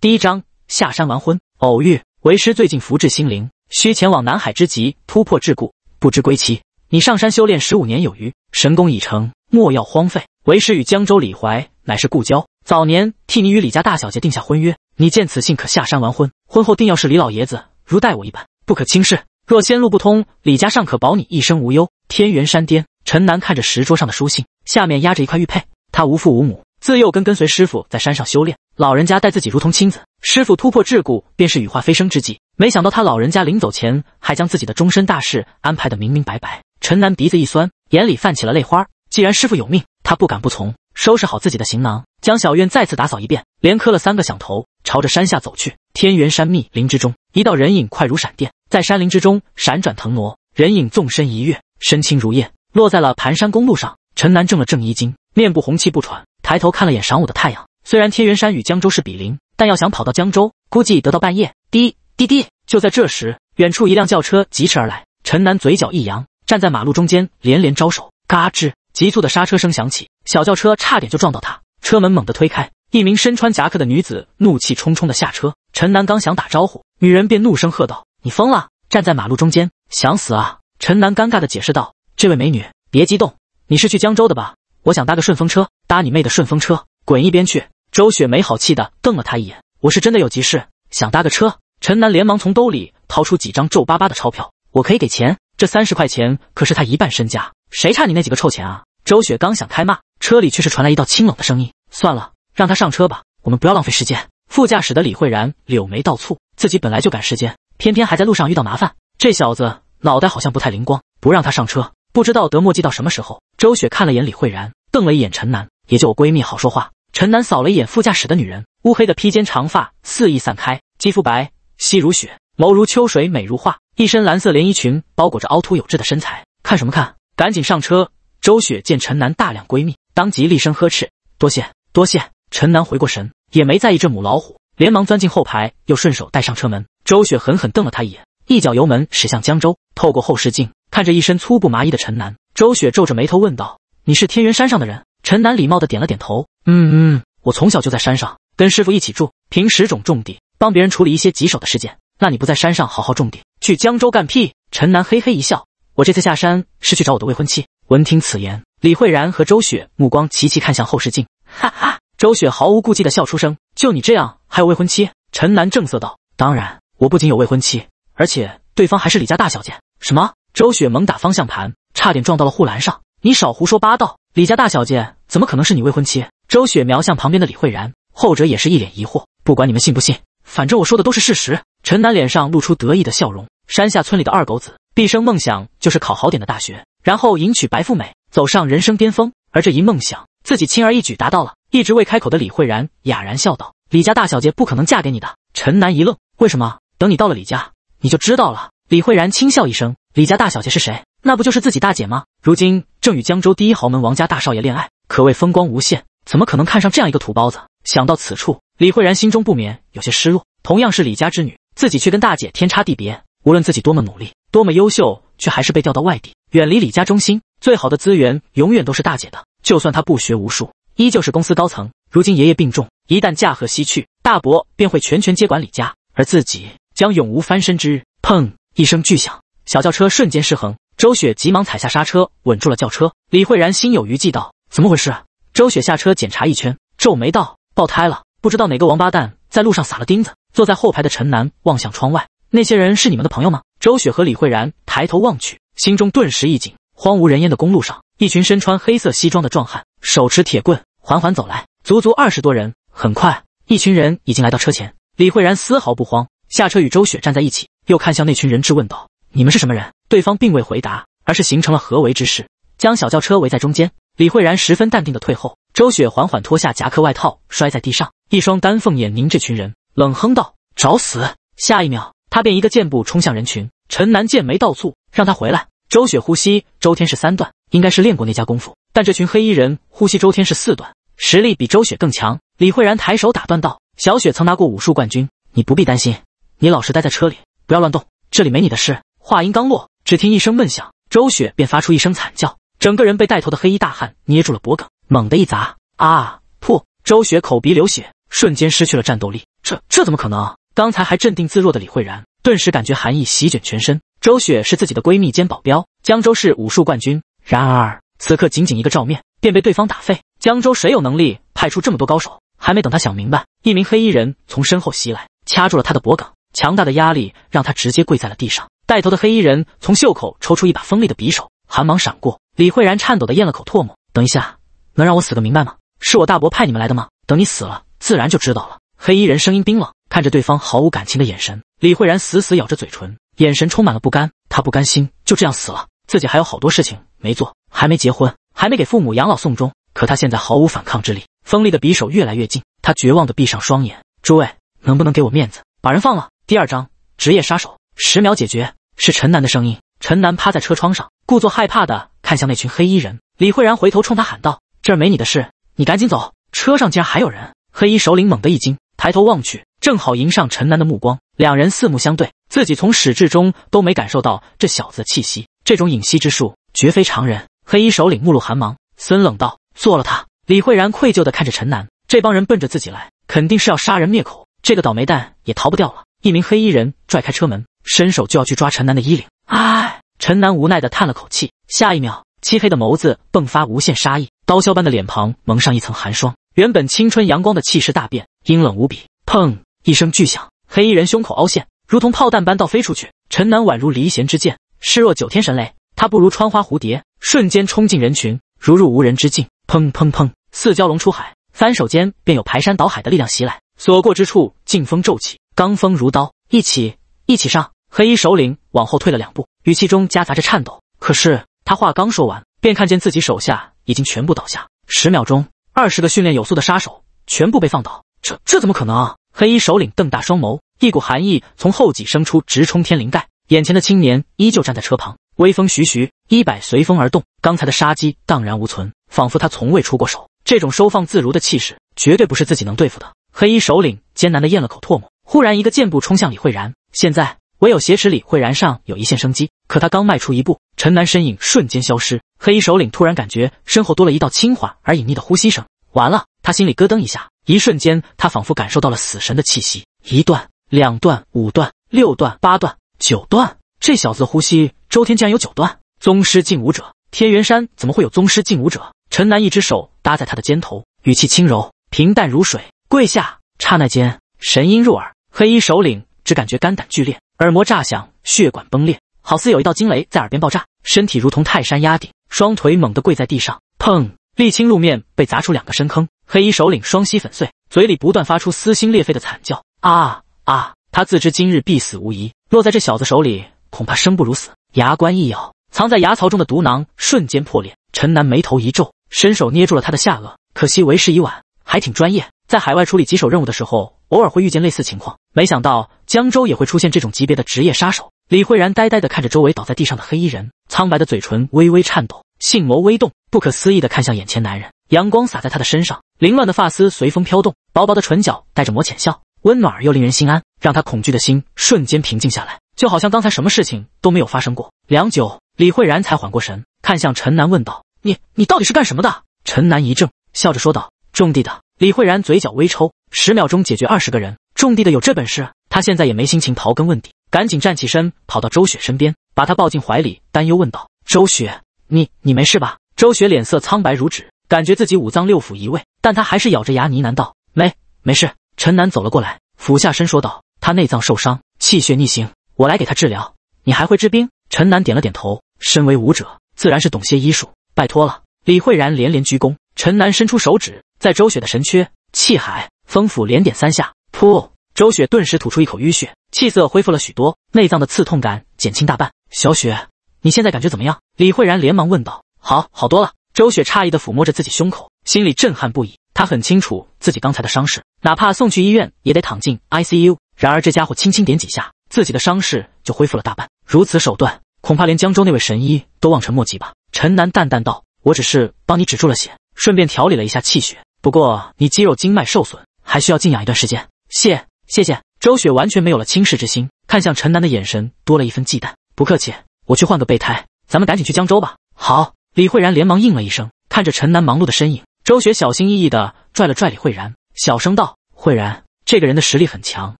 第一章下山完婚，偶遇为师最近福至心灵，需前往南海之极突破桎梏，不知归期。你上山修炼十五年有余，神功已成，莫要荒废。为师与江州李怀乃是故交，早年替你与李家大小姐定下婚约。你见此信可下山完婚，婚后定要是李老爷子如待我一般，不可轻视。若仙路不通，李家尚可保你一生无忧。天元山巅，陈南看着石桌上的书信，下面压着一块玉佩。他无父无母，自幼跟跟随师傅在山上修炼。老人家待自己如同亲子，师傅突破桎梏，便是羽化飞升之际。没想到他老人家临走前，还将自己的终身大事安排的明明白白。陈南鼻子一酸，眼里泛起了泪花。既然师傅有命，他不敢不从。收拾好自己的行囊，将小院再次打扫一遍，连磕了三个响头，朝着山下走去。天元山密林之中，一道人影快如闪电，在山林之中闪转腾挪。人影纵身一跃，身轻如燕，落在了盘山公路上。陈南正了正衣襟，面部红气不喘，抬头看了眼晌午的太阳。虽然天元山与江州是比邻，但要想跑到江州，估计得到半夜。滴滴滴！就在这时，远处一辆轿车疾驰而来，陈楠嘴角一扬，站在马路中间连连招手。嘎吱！急促的刹车声响起，小轿车差点就撞到他。车门猛地推开，一名身穿夹克的女子怒气冲冲的下车。陈楠刚想打招呼，女人便怒声喝道：“你疯了！站在马路中间想死啊！”陈楠尴尬的解释道：“这位美女，别激动，你是去江州的吧？我想搭个顺风车，搭你妹的顺风车，滚一边去！”周雪没好气的瞪了他一眼：“我是真的有急事，想搭个车。”陈南连忙从兜里掏出几张皱巴巴的钞票：“我可以给钱，这三十块钱可是他一半身家，谁差你那几个臭钱啊？”周雪刚想开骂，车里却是传来一道清冷的声音：“算了，让他上车吧，我们不要浪费时间。”副驾驶的李慧然柳眉倒蹙，自己本来就赶时间，偏偏还在路上遇到麻烦，这小子脑袋好像不太灵光，不让他上车，不知道得磨叽到什么时候。周雪看了眼李慧然，瞪了一眼陈楠，也就我闺蜜好说话。陈楠扫了一眼副驾驶的女人，乌黑的披肩长发肆意散开，肌肤白皙如雪，眸如秋水，美如画。一身蓝色连衣裙包裹着凹凸有致的身材。看什么看？赶紧上车！周雪见陈楠大量闺蜜，当即厉声呵斥：“多谢，多谢。”陈楠回过神，也没在意这母老虎，连忙钻进后排，又顺手带上车门。周雪狠狠瞪了他一眼，一脚油门驶向江州。透过后视镜看着一身粗布麻衣的陈楠，周雪皱着眉头问道：“你是天元山上的人？”陈楠礼貌的点了点头，嗯嗯，我从小就在山上，跟师傅一起住，平时种种地，帮别人处理一些棘手的事件。那你不在山上好好种地，去江州干屁？陈楠嘿嘿一笑，我这次下山是去找我的未婚妻。闻听此言，李慧然和周雪目光齐齐看向后视镜，哈哈。周雪毫无顾忌的笑出声，就你这样还有未婚妻？陈楠正色道，当然，我不仅有未婚妻，而且对方还是李家大小姐。什么？周雪猛打方向盘，差点撞到了护栏上。你少胡说八道！李家大小姐怎么可能是你未婚妻？周雪瞄向旁边的李慧然，后者也是一脸疑惑。不管你们信不信，反正我说的都是事实。陈楠脸上露出得意的笑容。山下村里的二狗子毕生梦想就是考好点的大学，然后迎娶白富美，走上人生巅峰。而这一梦想，自己轻而易举达到了。一直未开口的李慧然哑然笑道：“李家大小姐不可能嫁给你的。”陈楠一愣：“为什么？等你到了李家，你就知道了。”李慧然轻笑一声：“李家大小姐是谁？”那不就是自己大姐吗？如今正与江州第一豪门王家大少爷恋爱，可谓风光无限。怎么可能看上这样一个土包子？想到此处，李慧然心中不免有些失落。同样是李家之女，自己却跟大姐天差地别。无论自己多么努力，多么优秀，却还是被调到外地，远离李家中心。最好的资源永远都是大姐的。就算她不学无术，依旧是公司高层。如今爷爷病重，一旦驾鹤西去，大伯便会全权接管李家，而自己将永无翻身之日。砰！一声巨响，小轿车瞬间失衡。周雪急忙踩下刹车，稳住了轿车。李慧然心有余悸道：“怎么回事？”周雪下车检查一圈，皱眉道：“爆胎了，不知道哪个王八蛋在路上撒了钉子。”坐在后排的陈楠望向窗外：“那些人是你们的朋友吗？”周雪和李慧然抬头望去，心中顿时一紧。荒无人烟的公路上，一群身穿黑色西装的壮汉，手持铁棍，缓缓走来，足足二十多人。很快，一群人已经来到车前。李慧然丝毫不慌，下车与周雪站在一起，又看向那群人质问道：“你们是什么人？”对方并未回答，而是形成了合围之势，将小轿车围在中间。李慧然十分淡定的退后，周雪缓缓脱下夹克外套，摔在地上，一双丹凤眼凝这群人，冷哼道：“找死！”下一秒，他便一个箭步冲向人群。陈南剑眉倒蹙，让他回来。周雪呼吸周天是三段，应该是练过那家功夫，但这群黑衣人呼吸周天是四段，实力比周雪更强。李慧然抬手打断道：“小雪曾拿过武术冠军，你不必担心。你老实待在车里，不要乱动，这里没你的事。”话音刚落。只听一声闷响，周雪便发出一声惨叫，整个人被带头的黑衣大汉捏住了脖颈，猛地一砸！啊！噗！周雪口鼻流血，瞬间失去了战斗力。这这怎么可能？刚才还镇定自若的李慧然，顿时感觉寒意席卷全身。周雪是自己的闺蜜兼保镖，江州市武术冠军，然而此刻仅仅一个照面，便被对方打废。江州谁有能力派出这么多高手？还没等他想明白，一名黑衣人从身后袭来，掐住了他的脖颈，强大的压力让他直接跪在了地上。带头的黑衣人从袖口抽出一把锋利的匕首，寒芒闪过。李慧然颤抖的咽了口唾沫：“等一下，能让我死个明白吗？是我大伯派你们来的吗？等你死了，自然就知道了。”黑衣人声音冰冷，看着对方毫无感情的眼神，李慧然死死咬着嘴唇，眼神充满了不甘。他不甘心就这样死了，自己还有好多事情没做，还没结婚，还没给父母养老送终。可他现在毫无反抗之力，锋利的匕首越来越近，他绝望的闭上双眼。诸位，能不能给我面子，把人放了？第二章：职业杀手，十秒解决。是陈南的声音。陈南趴在车窗上，故作害怕的看向那群黑衣人。李慧然回头冲他喊道：“这儿没你的事，你赶紧走！”车上竟然还有人。黑衣首领猛地一惊，抬头望去，正好迎上陈南的目光。两人四目相对，自己从始至终都没感受到这小子的气息，这种隐息之术绝非常人。黑衣首领目露寒芒，森冷道：“做了他。”李慧然愧疚的看着陈南，这帮人奔着自己来，肯定是要杀人灭口。这个倒霉蛋也逃不掉了。一名黑衣人拽开车门。伸手就要去抓陈南的衣领，哎，陈南无奈的叹了口气。下一秒，漆黑的眸子迸发无限杀意，刀削般的脸庞蒙上一层寒霜，原本青春阳光的气势大变，阴冷无比。砰！一声巨响，黑衣人胸口凹陷，如同炮弹般倒飞出去。陈南宛如离弦之箭，势若九天神雷，他不如穿花蝴蝶，瞬间冲进人群，如入无人之境。砰砰砰！似蛟龙出海，翻手间便有排山倒海的力量袭来，所过之处劲风骤起，罡风如刀。一起，一起上！黑衣首领往后退了两步，语气中夹杂着颤抖。可是他话刚说完，便看见自己手下已经全部倒下。十秒钟，二十个训练有素的杀手全部被放倒。这这怎么可能？啊？黑衣首领瞪大双眸，一股寒意从后脊生出，直冲天灵盖。眼前的青年依旧站在车旁，微风徐徐，衣摆随风而动。刚才的杀机荡然无存，仿佛他从未出过手。这种收放自如的气势，绝对不是自己能对付的。黑衣首领艰难地咽了口唾沫，忽然一个箭步冲向李慧然。现在。唯有挟持里会燃上有一线生机，可他刚迈出一步，陈南身影瞬间消失。黑衣首领突然感觉身后多了一道轻缓而隐匿的呼吸声，完了，他心里咯噔一下。一瞬间，他仿佛感受到了死神的气息。一段、两段、五段、六段、八段、九段，这小子的呼吸周天竟然有九段宗师近武者！天元山怎么会有宗师近武者？陈南一只手搭在他的肩头，语气轻柔，平淡如水：“跪下。”刹那间，神音入耳，黑衣首领只感觉肝胆俱裂。耳膜炸响，血管崩裂，好似有一道惊雷在耳边爆炸。身体如同泰山压顶，双腿猛地跪在地上，砰！沥青路面被砸出两个深坑。黑衣首领双膝粉碎，嘴里不断发出撕心裂肺的惨叫：“啊啊！”他自知今日必死无疑，落在这小子手里，恐怕生不如死。牙关一咬，藏在牙槽中的毒囊瞬间破裂。陈南眉头一皱，伸手捏住了他的下颚，可惜为时已晚。还挺专业，在海外处理棘手任务的时候，偶尔会遇见类似情况。没想到。江州也会出现这种级别的职业杀手。李慧然呆呆地看着周围倒在地上的黑衣人，苍白的嘴唇微微颤抖，性眸微动，不可思议地看向眼前男人。阳光洒在他的身上，凌乱的发丝随风飘动，薄薄的唇角带着抹浅笑，温暖又令人心安，让他恐惧的心瞬间平静下来，就好像刚才什么事情都没有发生过。良久，李慧然才缓过神，看向陈南问道：“你，你到底是干什么的？”陈南一怔，笑着说道：“种地的。”李慧然嘴角微抽，十秒钟解决二十个人，种地的有这本事？他现在也没心情刨根问底，赶紧站起身，跑到周雪身边，把她抱进怀里，担忧问道：“周雪，你你没事吧？”周雪脸色苍白如纸，感觉自己五脏六腑移位，但她还是咬着牙呢喃道：“没没事。”陈楠走了过来，俯下身说道：“他内脏受伤，气血逆行，我来给他治疗。”你还会治病？陈楠点了点头，身为武者，自然是懂些医术。拜托了，李慧然连连鞠躬。陈楠伸出手指，在周雪的神阙、气海、风府连点三下，噗。周雪顿时吐出一口淤血，气色恢复了许多，内脏的刺痛感减轻大半。小雪，你现在感觉怎么样？李慧然连忙问道。好好多了。周雪诧异的抚摸着自己胸口，心里震撼不已。她很清楚自己刚才的伤势，哪怕送去医院也得躺进 ICU。然而这家伙轻轻点几下，自己的伤势就恢复了大半。如此手段，恐怕连江州那位神医都望尘莫及吧？陈楠淡淡道：“我只是帮你止住了血，顺便调理了一下气血。不过你肌肉经脉受损，还需要静养一段时间。”谢。谢谢周雪，完全没有了轻视之心，看向陈南的眼神多了一份忌惮。不客气，我去换个备胎，咱们赶紧去江州吧。好，李慧然连忙应了一声，看着陈南忙碌的身影，周雪小心翼翼地拽了拽李慧然，小声道：“慧然，这个人的实力很强，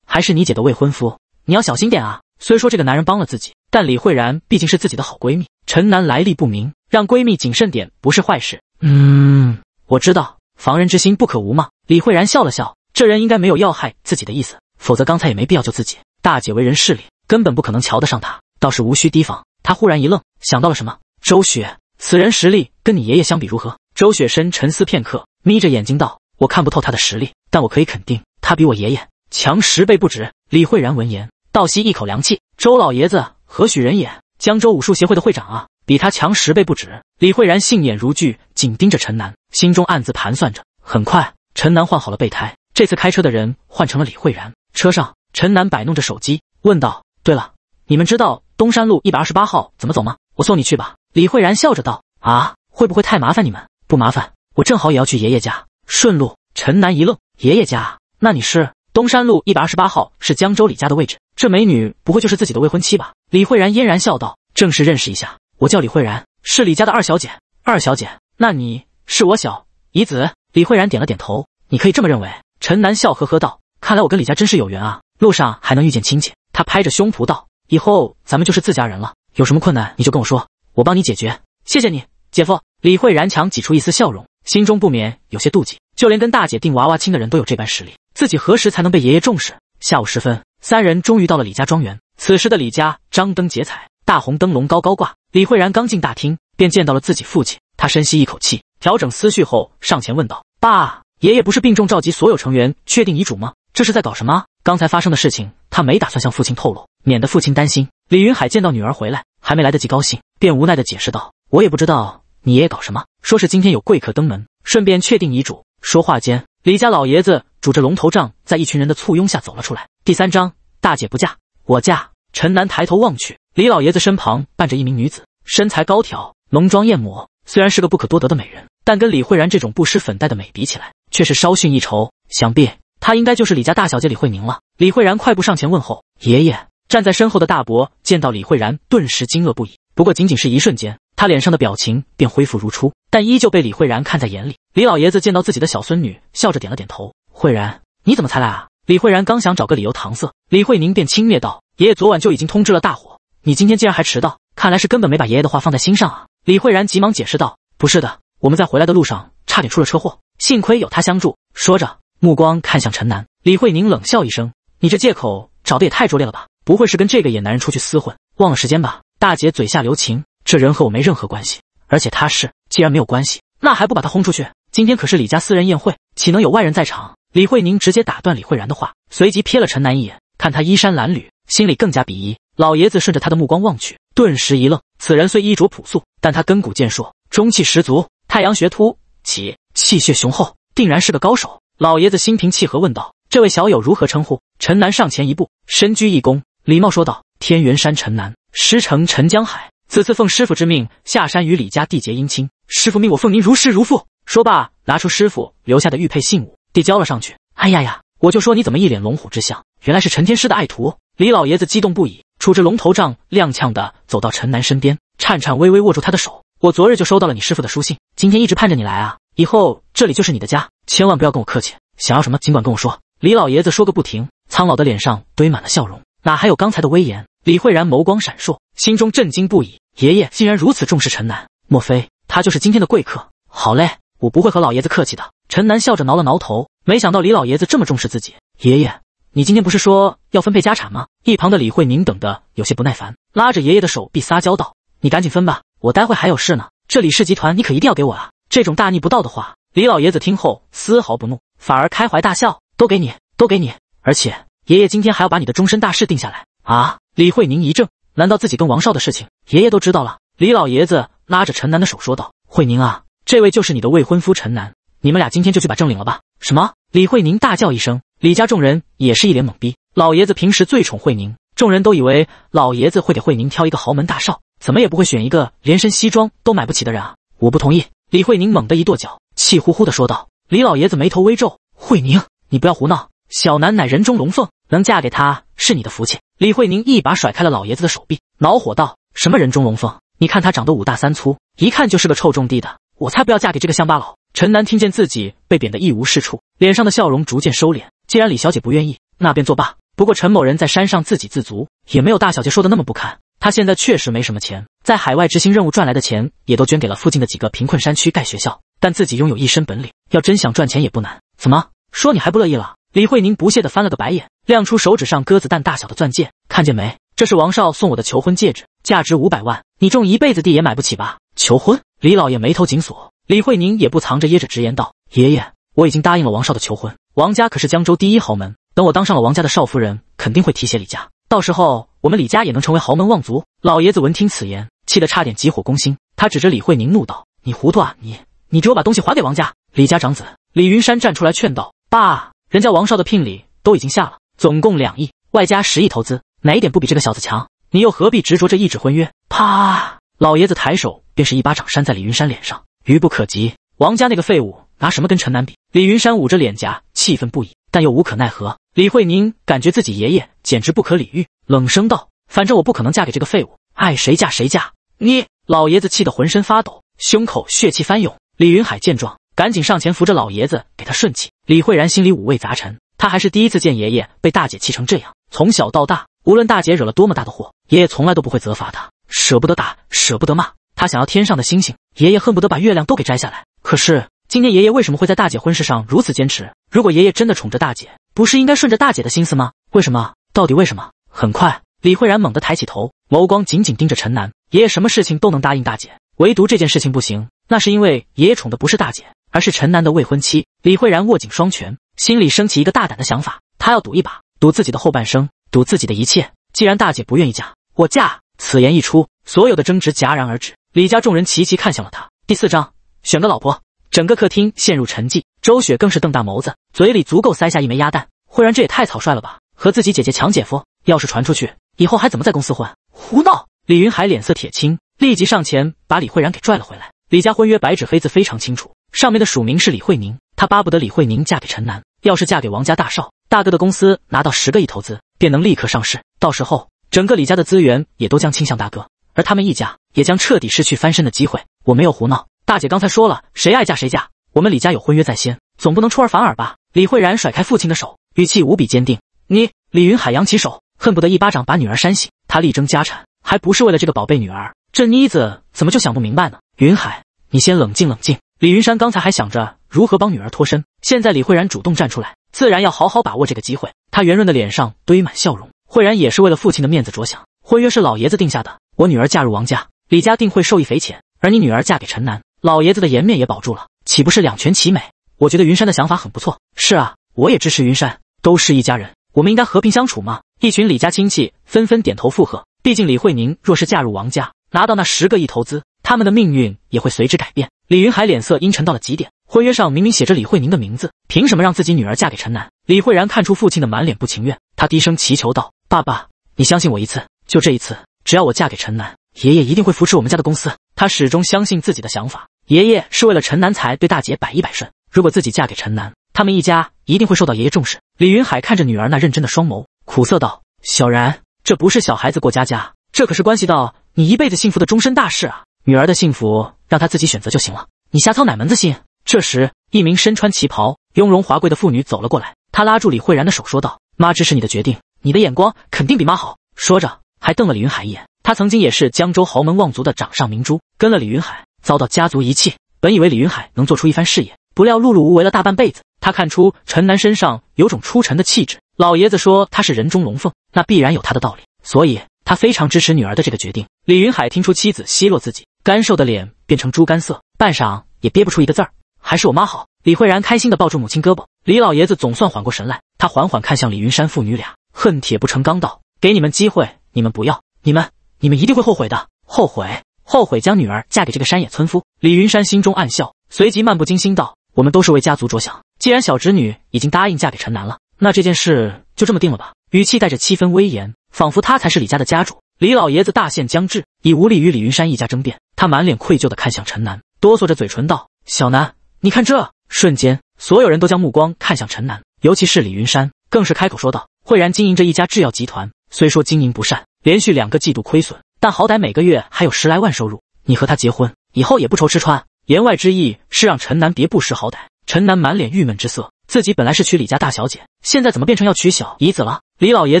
还是你姐的未婚夫，你要小心点啊。虽说这个男人帮了自己，但李慧然毕竟是自己的好闺蜜，陈南来历不明，让闺蜜谨慎点不是坏事。嗯，我知道，防人之心不可无嘛。”李慧然笑了笑。这人应该没有要害自己的意思，否则刚才也没必要救自己。大姐为人势利，根本不可能瞧得上他，倒是无需提防。他忽然一愣，想到了什么。周雪，此人实力跟你爷爷相比如何？周雪深沉思片刻，眯着眼睛道：“我看不透他的实力，但我可以肯定，他比我爷爷强十倍不止。”李慧然闻言倒吸一口凉气：“周老爷子何许人也？江州武术协会的会长啊！比他强十倍不止。”李慧然杏眼如炬，紧盯着陈南，心中暗自盘算着。很快，陈南换好了备胎。这次开车的人换成了李慧然。车上，陈楠摆弄着手机，问道：“对了，你们知道东山路一百二十八号怎么走吗？我送你去吧。”李慧然笑着道：“啊，会不会太麻烦你们？不麻烦，我正好也要去爷爷家，顺路。”陈楠一愣：“爷爷家？那你是东山路一百二十八号是江州李家的位置，这美女不会就是自己的未婚妻吧？”李慧然嫣然笑道：“正式认识一下，我叫李慧然，是李家的二小姐。二小姐，那你是我小姨子。”李慧然点了点头：“你可以这么认为。”陈南笑呵呵道：“看来我跟李家真是有缘啊，路上还能遇见亲戚。”他拍着胸脯道：“以后咱们就是自家人了，有什么困难你就跟我说，我帮你解决。”谢谢你，姐夫。”李慧然强挤出一丝笑容，心中不免有些妒忌。就连跟大姐定娃娃亲的人都有这般实力，自己何时才能被爷爷重视？下午时分，三人终于到了李家庄园。此时的李家张灯结彩，大红灯笼高高挂。李慧然刚进大厅，便见到了自己父亲。他深吸一口气，调整思绪后上前问道：“爸。”爷爷不是病重，召集所有成员确定遗嘱吗？这是在搞什么？刚才发生的事情，他没打算向父亲透露，免得父亲担心。李云海见到女儿回来，还没来得及高兴，便无奈的解释道：“我也不知道你爷爷搞什么，说是今天有贵客登门，顺便确定遗嘱。”说话间，李家老爷子拄着龙头杖，在一群人的簇拥下走了出来。第三章，大姐不嫁，我嫁。陈楠抬头望去，李老爷子身旁伴着一名女子，身材高挑，浓妆艳抹，虽然是个不可多得的美人，但跟李慧然这种不施粉黛的美比起来，却是稍逊一筹，想必她应该就是李家大小姐李慧宁了。李慧然快步上前问候爷爷。站在身后的大伯见到李慧然，顿时惊愕不已。不过仅仅是一瞬间，他脸上的表情便恢复如初，但依旧被李慧然看在眼里。李老爷子见到自己的小孙女，笑着点了点头：“慧然，你怎么才来啊？”李慧然刚想找个理由搪塞，李慧宁便轻蔑道：“爷爷昨晚就已经通知了大伙，你今天竟然还迟到，看来是根本没把爷爷的话放在心上啊！”李慧然急忙解释道：“不是的，我们在回来的路上。”差点出了车祸，幸亏有他相助。说着，目光看向陈楠。李慧宁冷笑一声：“你这借口找的也太拙劣了吧？不会是跟这个野男人出去厮混，忘了时间吧？”大姐嘴下留情，这人和我没任何关系，而且他是既然没有关系，那还不把他轰出去？今天可是李家私人宴会，岂能有外人在场？李慧宁直接打断李慧然的话，随即瞥了陈楠一眼，看他衣衫褴褛，心里更加鄙夷。老爷子顺着他的目光望去，顿时一愣。此人虽衣着朴素，但他根骨健硕，中气十足，太阳穴突。起，气血雄厚，定然是个高手。老爷子心平气和问道：“这位小友如何称呼？”陈南上前一步，深鞠一躬，礼貌说道：“天元山陈南，师承陈江海，此次奉师傅之命下山与李家缔结姻亲。师傅命我奉您如师如父。”说罢，拿出师傅留下的玉佩信物，递交了上去。哎呀呀，我就说你怎么一脸龙虎之相，原来是陈天师的爱徒！李老爷子激动不已，杵着龙头杖，踉跄的走到陈南身边，颤颤巍巍握住他的手。我昨日就收到了你师傅的书信，今天一直盼着你来啊！以后这里就是你的家，千万不要跟我客气，想要什么尽管跟我说。李老爷子说个不停，苍老的脸上堆满了笑容，哪还有刚才的威严？李慧然眸光闪烁，心中震惊不已，爷爷竟然如此重视陈南，莫非他就是今天的贵客？好嘞，我不会和老爷子客气的。陈南笑着挠了挠头，没想到李老爷子这么重视自己。爷爷，你今天不是说要分配家产吗？一旁的李慧宁等的有些不耐烦，拉着爷爷的手臂撒娇道：“你赶紧分吧。”我待会还有事呢，这李氏集团你可一定要给我啊！这种大逆不道的话，李老爷子听后丝毫不怒，反而开怀大笑，都给你，都给你！而且爷爷今天还要把你的终身大事定下来啊！李慧宁一怔，难道自己跟王少的事情爷爷都知道了？李老爷子拉着陈楠的手说道：“慧宁啊，这位就是你的未婚夫陈楠，你们俩今天就去把证领了吧。”什么？李慧宁大叫一声，李家众人也是一脸懵逼。老爷子平时最宠慧宁，众人都以为老爷子会给慧宁挑一个豪门大少。怎么也不会选一个连身西装都买不起的人啊！我不同意！李慧宁猛地一跺脚，气呼呼的说道。李老爷子眉头微皱：“慧宁，你不要胡闹！小南乃人中龙凤，能嫁给他是你的福气。”李慧宁一把甩开了老爷子的手臂，恼火道：“什么人中龙凤？你看他长得五大三粗，一看就是个臭种地的！我才不要嫁给这个乡巴佬！”陈楠听见自己被贬得一无是处，脸上的笑容逐渐收敛。既然李小姐不愿意，那便作罢。不过陈某人在山上自给自足，也没有大小姐说的那么不堪。他现在确实没什么钱，在海外执行任务赚来的钱也都捐给了附近的几个贫困山区盖学校。但自己拥有一身本领，要真想赚钱也不难。怎么说你还不乐意了？李慧宁不屑地翻了个白眼，亮出手指上鸽子蛋大小的钻戒，看见没？这是王少送我的求婚戒指，价值五百万，你种一辈子地也买不起吧？求婚？李老爷眉头紧锁。李慧宁也不藏着掖着，直言道：“爷爷，我已经答应了王少的求婚。王家可是江州第一豪门，等我当上了王家的少夫人，肯定会提携李家。到时候……”我们李家也能成为豪门望族。老爷子闻听此言，气得差点急火攻心。他指着李慧宁怒道：“你糊涂啊！你，你给我把东西还给王家！”李家长子李云山站出来劝道：“爸，人家王少的聘礼都已经下了，总共两亿，外加十亿投资，哪一点不比这个小子强？你又何必执着这一纸婚约？”啪！老爷子抬手便是一巴掌扇在李云山脸上。愚不可及！王家那个废物拿什么跟陈南比？李云山捂着脸颊，气愤不已，但又无可奈何。李慧宁感觉自己爷爷简直不可理喻，冷声道：“反正我不可能嫁给这个废物，爱谁嫁谁嫁。”你老爷子气得浑身发抖，胸口血气翻涌。李云海见状，赶紧上前扶着老爷子，给他顺气。李慧然心里五味杂陈，他还是第一次见爷爷被大姐气成这样。从小到大，无论大姐惹了多么大的祸，爷爷从来都不会责罚他，舍不得打，舍不得骂。他想要天上的星星，爷爷恨不得把月亮都给摘下来。可是今天爷爷为什么会在大姐婚事上如此坚持？如果爷爷真的宠着大姐，不是应该顺着大姐的心思吗？为什么？到底为什么？很快，李慧然猛地抬起头，眸光紧紧盯着陈南。爷爷什么事情都能答应大姐，唯独这件事情不行。那是因为爷爷宠的不是大姐，而是陈南的未婚妻。李慧然握紧双拳，心里升起一个大胆的想法，他要赌一把，赌自己的后半生，赌自己的一切。既然大姐不愿意嫁，我嫁。此言一出，所有的争执戛然而止。李家众人齐齐看向了他。第四章，选个老婆。整个客厅陷入沉寂。周雪更是瞪大眸子，嘴里足够塞下一枚鸭蛋。慧然，这也太草率了吧！和自己姐姐抢姐夫，要是传出去，以后还怎么在公司混？胡闹！李云海脸色铁青，立即上前把李慧然给拽了回来。李家婚约白纸黑字，非常清楚，上面的署名是李慧宁。他巴不得李慧宁嫁给陈楠。要是嫁给王家大少，大哥的公司拿到十个亿投资，便能立刻上市。到时候，整个李家的资源也都将倾向大哥，而他们一家也将彻底失去翻身的机会。我没有胡闹，大姐刚才说了，谁爱嫁谁嫁。我们李家有婚约在先，总不能出尔反尔吧？李慧然甩开父亲的手，语气无比坚定。你李云海扬起手，恨不得一巴掌把女儿扇醒。他力争家产，还不是为了这个宝贝女儿？这妮子怎么就想不明白呢？云海，你先冷静冷静。李云山刚才还想着如何帮女儿脱身，现在李慧然主动站出来，自然要好好把握这个机会。他圆润的脸上堆满笑容。慧然也是为了父亲的面子着想，婚约是老爷子定下的，我女儿嫁入王家，李家定会受益匪浅；而你女儿嫁给陈南，老爷子的颜面也保住了。岂不是两全其美？我觉得云山的想法很不错。是啊，我也支持云山。都是一家人，我们应该和平相处嘛。一群李家亲戚纷纷点头附和。毕竟李慧宁若是嫁入王家，拿到那十个亿投资，他们的命运也会随之改变。李云海脸色阴沉到了极点，婚约上明明写着李慧宁的名字，凭什么让自己女儿嫁给陈南？李慧然看出父亲的满脸不情愿，他低声祈求道：“爸爸，你相信我一次，就这一次，只要我嫁给陈南，爷爷一定会扶持我们家的公司。”他始终相信自己的想法。爷爷是为了陈南才对大姐百依百顺。如果自己嫁给陈南，他们一家一定会受到爷爷重视。李云海看着女儿那认真的双眸，苦涩道：“小然，这不是小孩子过家家，这可是关系到你一辈子幸福的终身大事啊！女儿的幸福，让她自己选择就行了。你瞎操哪门子心？”这时，一名身穿旗袍、雍容华贵的妇女走了过来，她拉住李慧然的手，说道：“妈支持你的决定，你的眼光肯定比妈好。”说着，还瞪了李云海一眼。她曾经也是江州豪门望族的掌上明珠，跟了李云海。遭到家族遗弃，本以为李云海能做出一番事业，不料碌碌无为了大半辈子。他看出陈南身上有种出尘的气质，老爷子说他是人中龙凤，那必然有他的道理，所以他非常支持女儿的这个决定。李云海听出妻子奚落自己，干瘦的脸变成猪肝色，半晌也憋不出一个字儿。还是我妈好。李慧然开心地抱住母亲胳膊。李老爷子总算缓过神来，他缓缓看向李云山父女俩，恨铁不成钢道：“给你们机会，你们不要，你们你们一定会后悔的，后悔。”后悔将女儿嫁给这个山野村夫，李云山心中暗笑，随即漫不经心道：“我们都是为家族着想，既然小侄女已经答应嫁给陈南了，那这件事就这么定了吧。”语气带着七分威严，仿佛他才是李家的家主。李老爷子大限将至，已无力与李云山一家争辩，他满脸愧疚地看向陈南，哆嗦着嘴唇道：“小南，你看这……”瞬间，所有人都将目光看向陈南，尤其是李云山，更是开口说道：“惠然经营着一家制药集团，虽说经营不善，连续两个季度亏损。”但好歹每个月还有十来万收入，你和他结婚以后也不愁吃穿。言外之意是让陈南别不识好歹。陈南满脸郁闷之色，自己本来是娶李家大小姐，现在怎么变成要娶小姨子了？李老爷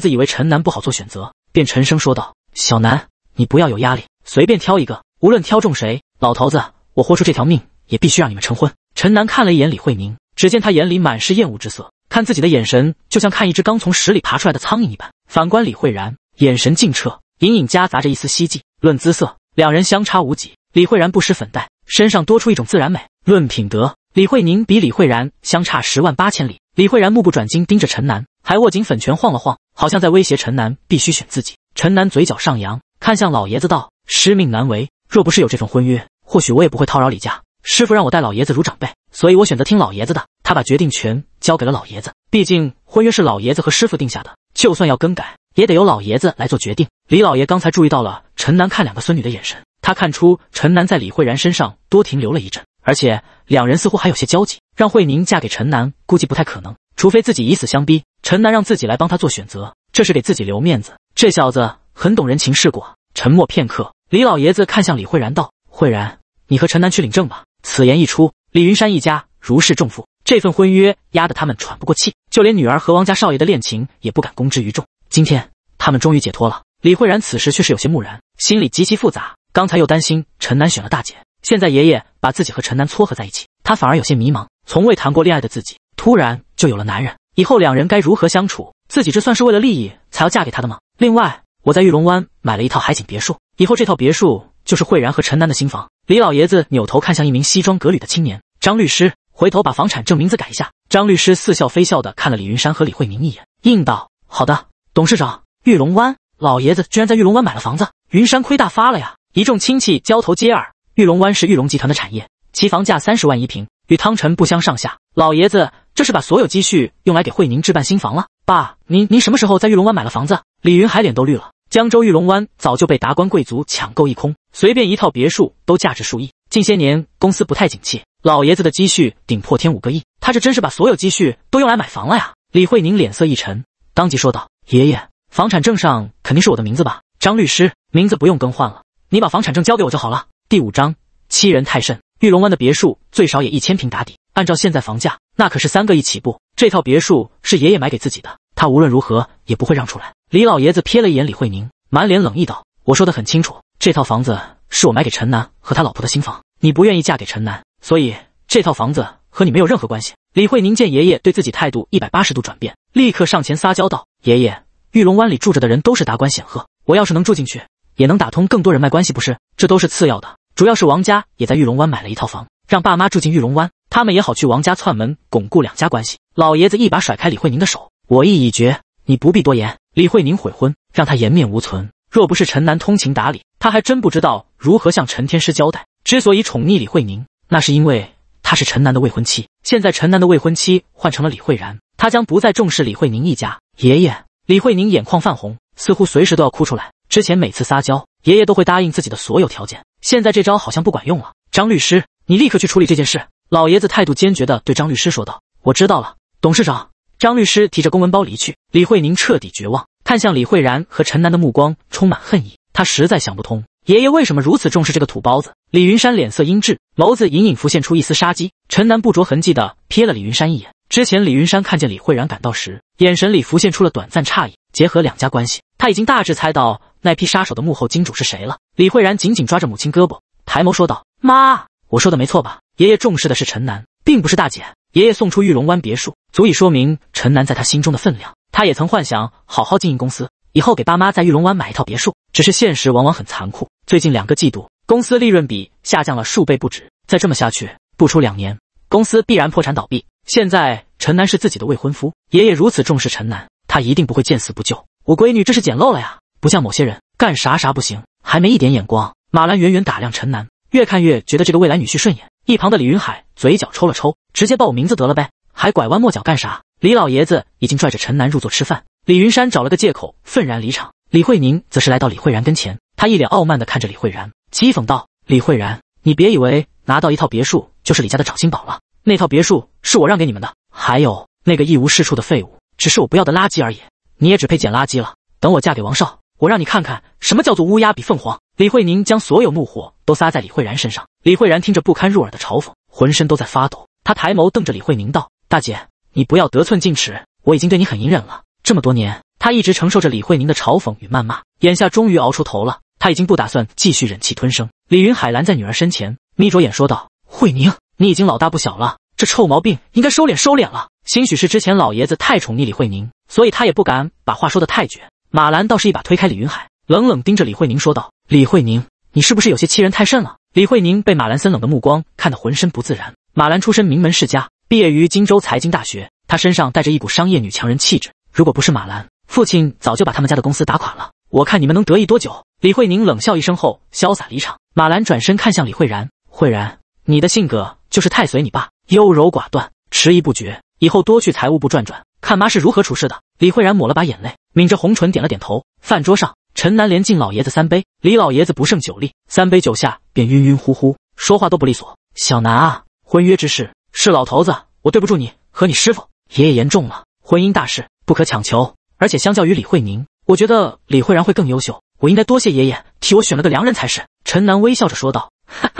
子以为陈南不好做选择，便沉声说道：“小南，你不要有压力，随便挑一个，无论挑中谁，老头子我豁出这条命也必须让你们成婚。”陈南看了一眼李慧明，只见他眼里满是厌恶之色，看自己的眼神就像看一只刚从屎里爬出来的苍蝇一般。反观李慧然，眼神静澈。隐隐夹杂着一丝希冀。论姿色，两人相差无几。李慧然不施粉黛，身上多出一种自然美。论品德，李慧宁比李慧然相差十万八千里。李慧然目不转睛盯着陈楠，还握紧粉拳晃了晃，好像在威胁陈楠必须选自己。陈楠嘴角上扬，看向老爷子道：“师命难违，若不是有这份婚约，或许我也不会叨扰李家。师傅让我待老爷子如长辈，所以我选择听老爷子的。他把决定权交给了老爷子，毕竟婚约是老爷子和师傅定下的，就算要更改，也得由老爷子来做决定。”李老爷刚才注意到了陈楠看两个孙女的眼神，他看出陈楠在李慧然身上多停留了一阵，而且两人似乎还有些交集。让慧宁嫁给陈楠，估计不太可能，除非自己以死相逼。陈楠让自己来帮他做选择，这是给自己留面子。这小子很懂人情世故。沉默片刻，李老爷子看向李慧然道：“慧然，你和陈楠去领证吧。”此言一出，李云山一家如释重负，这份婚约压得他们喘不过气，就连女儿和王家少爷的恋情也不敢公之于众。今天他们终于解脱了。李慧然此时却是有些木然，心里极其复杂。刚才又担心陈楠选了大姐，现在爷爷把自己和陈楠撮合在一起，他反而有些迷茫。从未谈过恋爱的自己，突然就有了男人，以后两人该如何相处？自己这算是为了利益才要嫁给他的吗？另外，我在玉龙湾买了一套海景别墅，以后这套别墅就是慧然和陈楠的新房。李老爷子扭头看向一名西装革履的青年，张律师，回头把房产证名字改一下。张律师似笑非笑地看了李云山和李慧明一眼，应道：“好的，董事长，玉龙湾。”老爷子居然在玉龙湾买了房子，云山亏大发了呀！一众亲戚交头接耳。玉龙湾是玉龙集团的产业，其房价三十万一平，与汤臣不相上下。老爷子这是把所有积蓄用来给慧宁置办新房了。爸，您您什么时候在玉龙湾买了房子？李云海脸都绿了。江州玉龙湾早就被达官贵族抢购一空，随便一套别墅都价值数亿。近些年公司不太景气，老爷子的积蓄顶破天五个亿，他这真是把所有积蓄都用来买房了呀！李慧宁脸色一沉，当即说道：“爷爷。”房产证上肯定是我的名字吧，张律师，名字不用更换了，你把房产证交给我就好了。第五章，欺人太甚。玉龙湾的别墅最少也一千平打底，按照现在房价，那可是三个亿起步。这套别墅是爷爷买给自己的，他无论如何也不会让出来。李老爷子瞥了一眼李慧宁，满脸冷意道：“我说的很清楚，这套房子是我买给陈南和他老婆的新房，你不愿意嫁给陈南，所以这套房子和你没有任何关系。”李慧宁见爷爷对自己态度一百八十度转变，立刻上前撒娇道：“爷爷。”玉龙湾里住着的人都是达官显赫，我要是能住进去，也能打通更多人脉关系，不是？这都是次要的，主要是王家也在玉龙湾买了一套房，让爸妈住进玉龙湾，他们也好去王家串门，巩固两家关系。老爷子一把甩开李慧宁的手，我意已决，你不必多言。李慧宁悔婚，让他颜面无存。若不是陈南通情达理，他还真不知道如何向陈天师交代。之所以宠溺李慧宁，那是因为她是陈南的未婚妻。现在陈南的未婚妻换成了李慧然，他将不再重视李慧宁一家。爷爷。李慧宁眼眶泛红，似乎随时都要哭出来。之前每次撒娇，爷爷都会答应自己的所有条件，现在这招好像不管用了。张律师，你立刻去处理这件事。老爷子态度坚决地对张律师说道：“我知道了，董事长。”张律师提着公文包离去。李慧宁彻底绝望，看向李慧然和陈楠的目光充满恨意。他实在想不通，爷爷为什么如此重视这个土包子。李云山脸色阴鸷，眸子隐隐浮现出一丝杀机。陈楠不着痕迹地瞥了李云山一眼。之前李云山看见李慧然赶到时，眼神里浮现出了短暂诧异。结合两家关系，他已经大致猜到那批杀手的幕后金主是谁了。李慧然紧紧抓着母亲胳膊，抬眸说道：“妈，我说的没错吧？爷爷重视的是陈南，并不是大姐。爷爷送出玉龙湾别墅，足以说明陈南在他心中的分量。他也曾幻想好好经营公司，以后给爸妈在玉龙湾买一套别墅。只是现实往往很残酷。最近两个季度，公司利润比下降了数倍不止。再这么下去，不出两年，公司必然破产倒闭。”现在陈楠是自己的未婚夫，爷爷如此重视陈楠，他一定不会见死不救。我闺女这是捡漏了呀，不像某些人干啥啥不行，还没一点眼光。马兰远远打量陈楠，越看越觉得这个未来女婿顺眼。一旁的李云海嘴角抽了抽，直接报我名字得了呗，还拐弯抹角干啥？李老爷子已经拽着陈楠入座吃饭，李云山找了个借口愤然离场。李慧宁则是来到李慧然跟前，他一脸傲慢地看着李慧然，讥讽道：“李慧然，你别以为拿到一套别墅就是李家的掌心宝了。”那套别墅是我让给你们的，还有那个一无是处的废物，只是我不要的垃圾而已。你也只配捡垃圾了。等我嫁给王少，我让你看看什么叫做乌鸦比凤凰。李慧宁将所有怒火都撒在李慧然身上。李慧然听着不堪入耳的嘲讽，浑身都在发抖。他抬眸瞪着李慧宁道：“大姐，你不要得寸进尺，我已经对你很隐忍了。这么多年，他一直承受着李慧宁的嘲讽与谩骂，眼下终于熬出头了，他已经不打算继续忍气吞声。”李云海拦在女儿身前，眯着眼说道：“慧宁。”你已经老大不小了，这臭毛病应该收敛收敛了。兴许是之前老爷子太宠溺李慧宁，所以他也不敢把话说得太绝。马兰倒是一把推开李云海，冷冷盯着李慧宁说道：“李慧宁，你是不是有些欺人太甚了？”李慧宁被马兰森冷的目光看得浑身不自然。马兰出身名门世家，毕业于荆州财经大学，她身上带着一股商业女强人气质。如果不是马兰父亲早就把他们家的公司打垮了，我看你们能得意多久？李慧宁冷笑一声后，潇洒离场。马兰转身看向李慧然，慧然。你的性格就是太随你爸，优柔寡断，迟疑不决。以后多去财务部转转，看妈是如何处事的。李慧然抹了把眼泪，抿着红唇点了点头。饭桌上，陈南连敬老爷子三杯，李老爷子不胜酒力，三杯酒下便晕晕乎乎，说话都不利索。小南啊，婚约之事是老头子我对不住你和你师傅。爷爷言重了，婚姻大事不可强求。而且相较于李慧宁，我觉得李慧然会更优秀。我应该多谢爷爷替我选了个良人才是。陈南微笑着说道。哈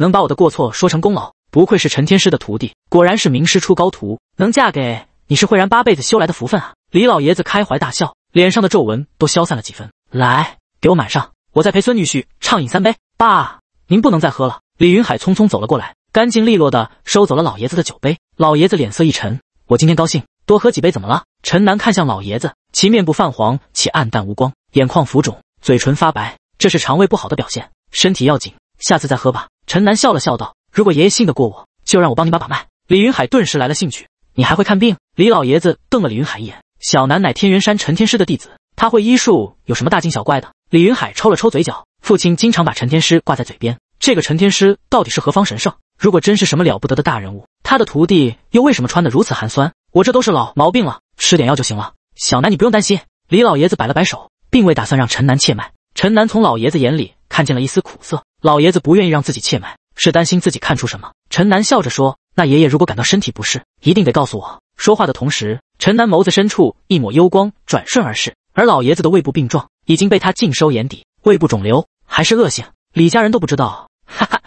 能把我的过错说成功劳，不愧是陈天师的徒弟，果然是名师出高徒。能嫁给你是惠然八辈子修来的福分啊！李老爷子开怀大笑，脸上的皱纹都消散了几分。来，给我满上，我再陪孙女婿畅饮三杯。爸，您不能再喝了。李云海匆匆走了过来，干净利落的收走了老爷子的酒杯。老爷子脸色一沉：“我今天高兴，多喝几杯怎么了？”陈南看向老爷子，其面部泛黄且暗淡无光，眼眶浮肿，嘴唇发白，这是肠胃不好的表现，身体要紧。下次再喝吧。陈南笑了笑道：“如果爷爷信得过我，就让我帮你把把脉。”李云海顿时来了兴趣：“你还会看病？”李老爷子瞪了李云海一眼：“小楠乃天元山陈天师的弟子，他会医术，有什么大惊小怪的？”李云海抽了抽嘴角：“父亲经常把陈天师挂在嘴边，这个陈天师到底是何方神圣？如果真是什么了不得的大人物，他的徒弟又为什么穿得如此寒酸？我这都是老毛病了，吃点药就行了。小楠，你不用担心。”李老爷子摆了摆手，并未打算让陈楠切脉。陈楠从老爷子眼里看见了一丝苦涩。老爷子不愿意让自己切脉，是担心自己看出什么。陈南笑着说：“那爷爷如果感到身体不适，一定得告诉我。”说话的同时，陈南眸子深处一抹幽光转瞬而逝。而老爷子的胃部病状已经被他尽收眼底，胃部肿瘤还是恶性，李家人都不知道。哈哈，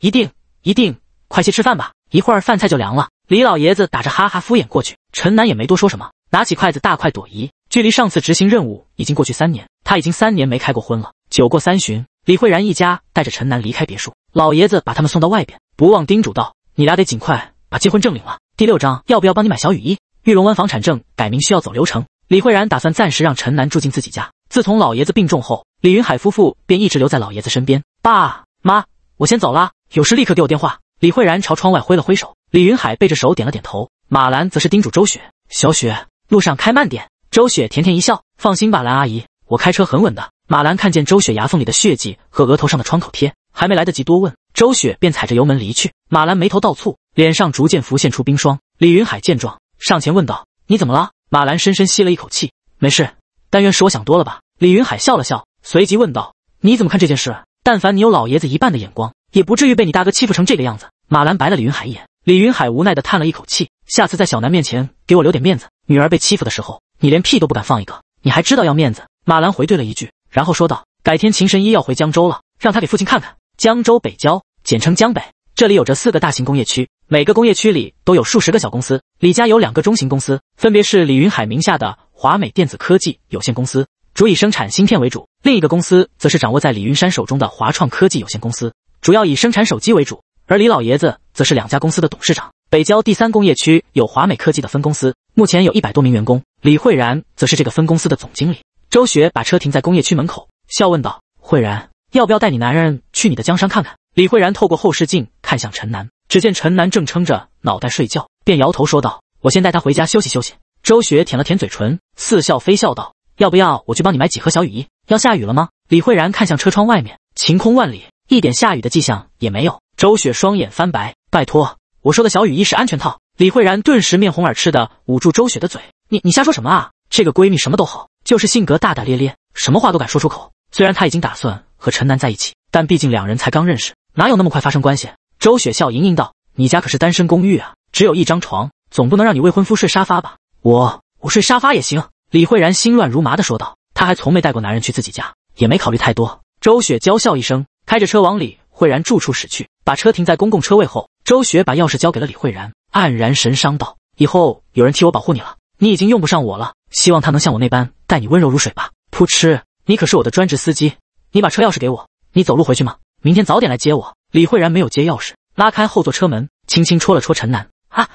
一定一定，快去吃饭吧，一会儿饭菜就凉了。李老爷子打着哈哈敷衍过去。陈南也没多说什么，拿起筷子大快朵颐。距离上次执行任务已经过去三年，他已经三年没开过荤了。酒过三巡。李慧然一家带着陈楠离开别墅，老爷子把他们送到外边，不忘叮嘱道：“你俩得尽快把结婚证领了。”第六章，要不要帮你买小雨衣？玉龙湾房产证改名需要走流程。李慧然打算暂时让陈楠住进自己家。自从老爷子病重后，李云海夫妇便一直留在老爷子身边。爸妈，我先走了，有事立刻给我电话。李慧然朝窗外挥了挥手。李云海背着手点了点头。马兰则是叮嘱周雪：“小雪，路上开慢点。”周雪甜甜一笑：“放心吧，兰阿姨，我开车很稳的。”马兰看见周雪牙缝里的血迹和额头上的创口贴，还没来得及多问，周雪便踩着油门离去。马兰眉头倒蹙，脸上逐渐浮现出冰霜。李云海见状，上前问道：“你怎么了？”马兰深深吸了一口气：“没事，但愿是我想多了吧。”李云海笑了笑，随即问道：“你怎么看这件事？但凡你有老爷子一半的眼光，也不至于被你大哥欺负成这个样子。”马兰白了李云海一眼，李云海无奈地叹了一口气：“下次在小南面前给我留点面子。女儿被欺负的时候，你连屁都不敢放一个，你还知道要面子？”马兰回怼了一句。然后说道：“改天秦神医要回江州了，让他给父亲看看。江州北郊，简称江北，这里有着四个大型工业区，每个工业区里都有数十个小公司。李家有两个中型公司，分别是李云海名下的华美电子科技有限公司，主以生产芯片为主；另一个公司则是掌握在李云山手中的华创科技有限公司，主要以生产手机为主。而李老爷子则是两家公司的董事长。北郊第三工业区有华美科技的分公司，目前有一百多名员工。李慧然则是这个分公司的总经理。”周雪把车停在工业区门口，笑问道：“慧然，要不要带你男人去你的江山看看？”李慧然透过后视镜看向陈楠，只见陈楠正撑着脑袋睡觉，便摇头说道：“我先带他回家休息休息。”周雪舔了舔嘴唇，似笑非笑道：“要不要我去帮你买几盒小雨衣？要下雨了吗？”李慧然看向车窗外面，晴空万里，一点下雨的迹象也没有。周雪双眼翻白，拜托我说的小雨衣是安全套。李慧然顿时面红耳赤的捂住周雪的嘴：“你你瞎说什么啊？这个闺蜜什么都好。”就是性格大大咧咧，什么话都敢说出口。虽然他已经打算和陈楠在一起，但毕竟两人才刚认识，哪有那么快发生关系？周雪笑盈盈道：“你家可是单身公寓啊，只有一张床，总不能让你未婚夫睡沙发吧？”“我我睡沙发也行。”李慧然心乱如麻地说道。他还从没带过男人去自己家，也没考虑太多。周雪娇笑一声，开着车往李慧然住处驶去，把车停在公共车位后，周雪把钥匙交给了李慧然，黯然神伤道：“以后有人替我保护你了，你已经用不上我了。”希望他能像我那般待你温柔如水吧。扑哧！你可是我的专职司机，你把车钥匙给我。你走路回去吗？明天早点来接我。李慧然没有接钥匙，拉开后座车门，轻轻戳了戳陈楠。啊，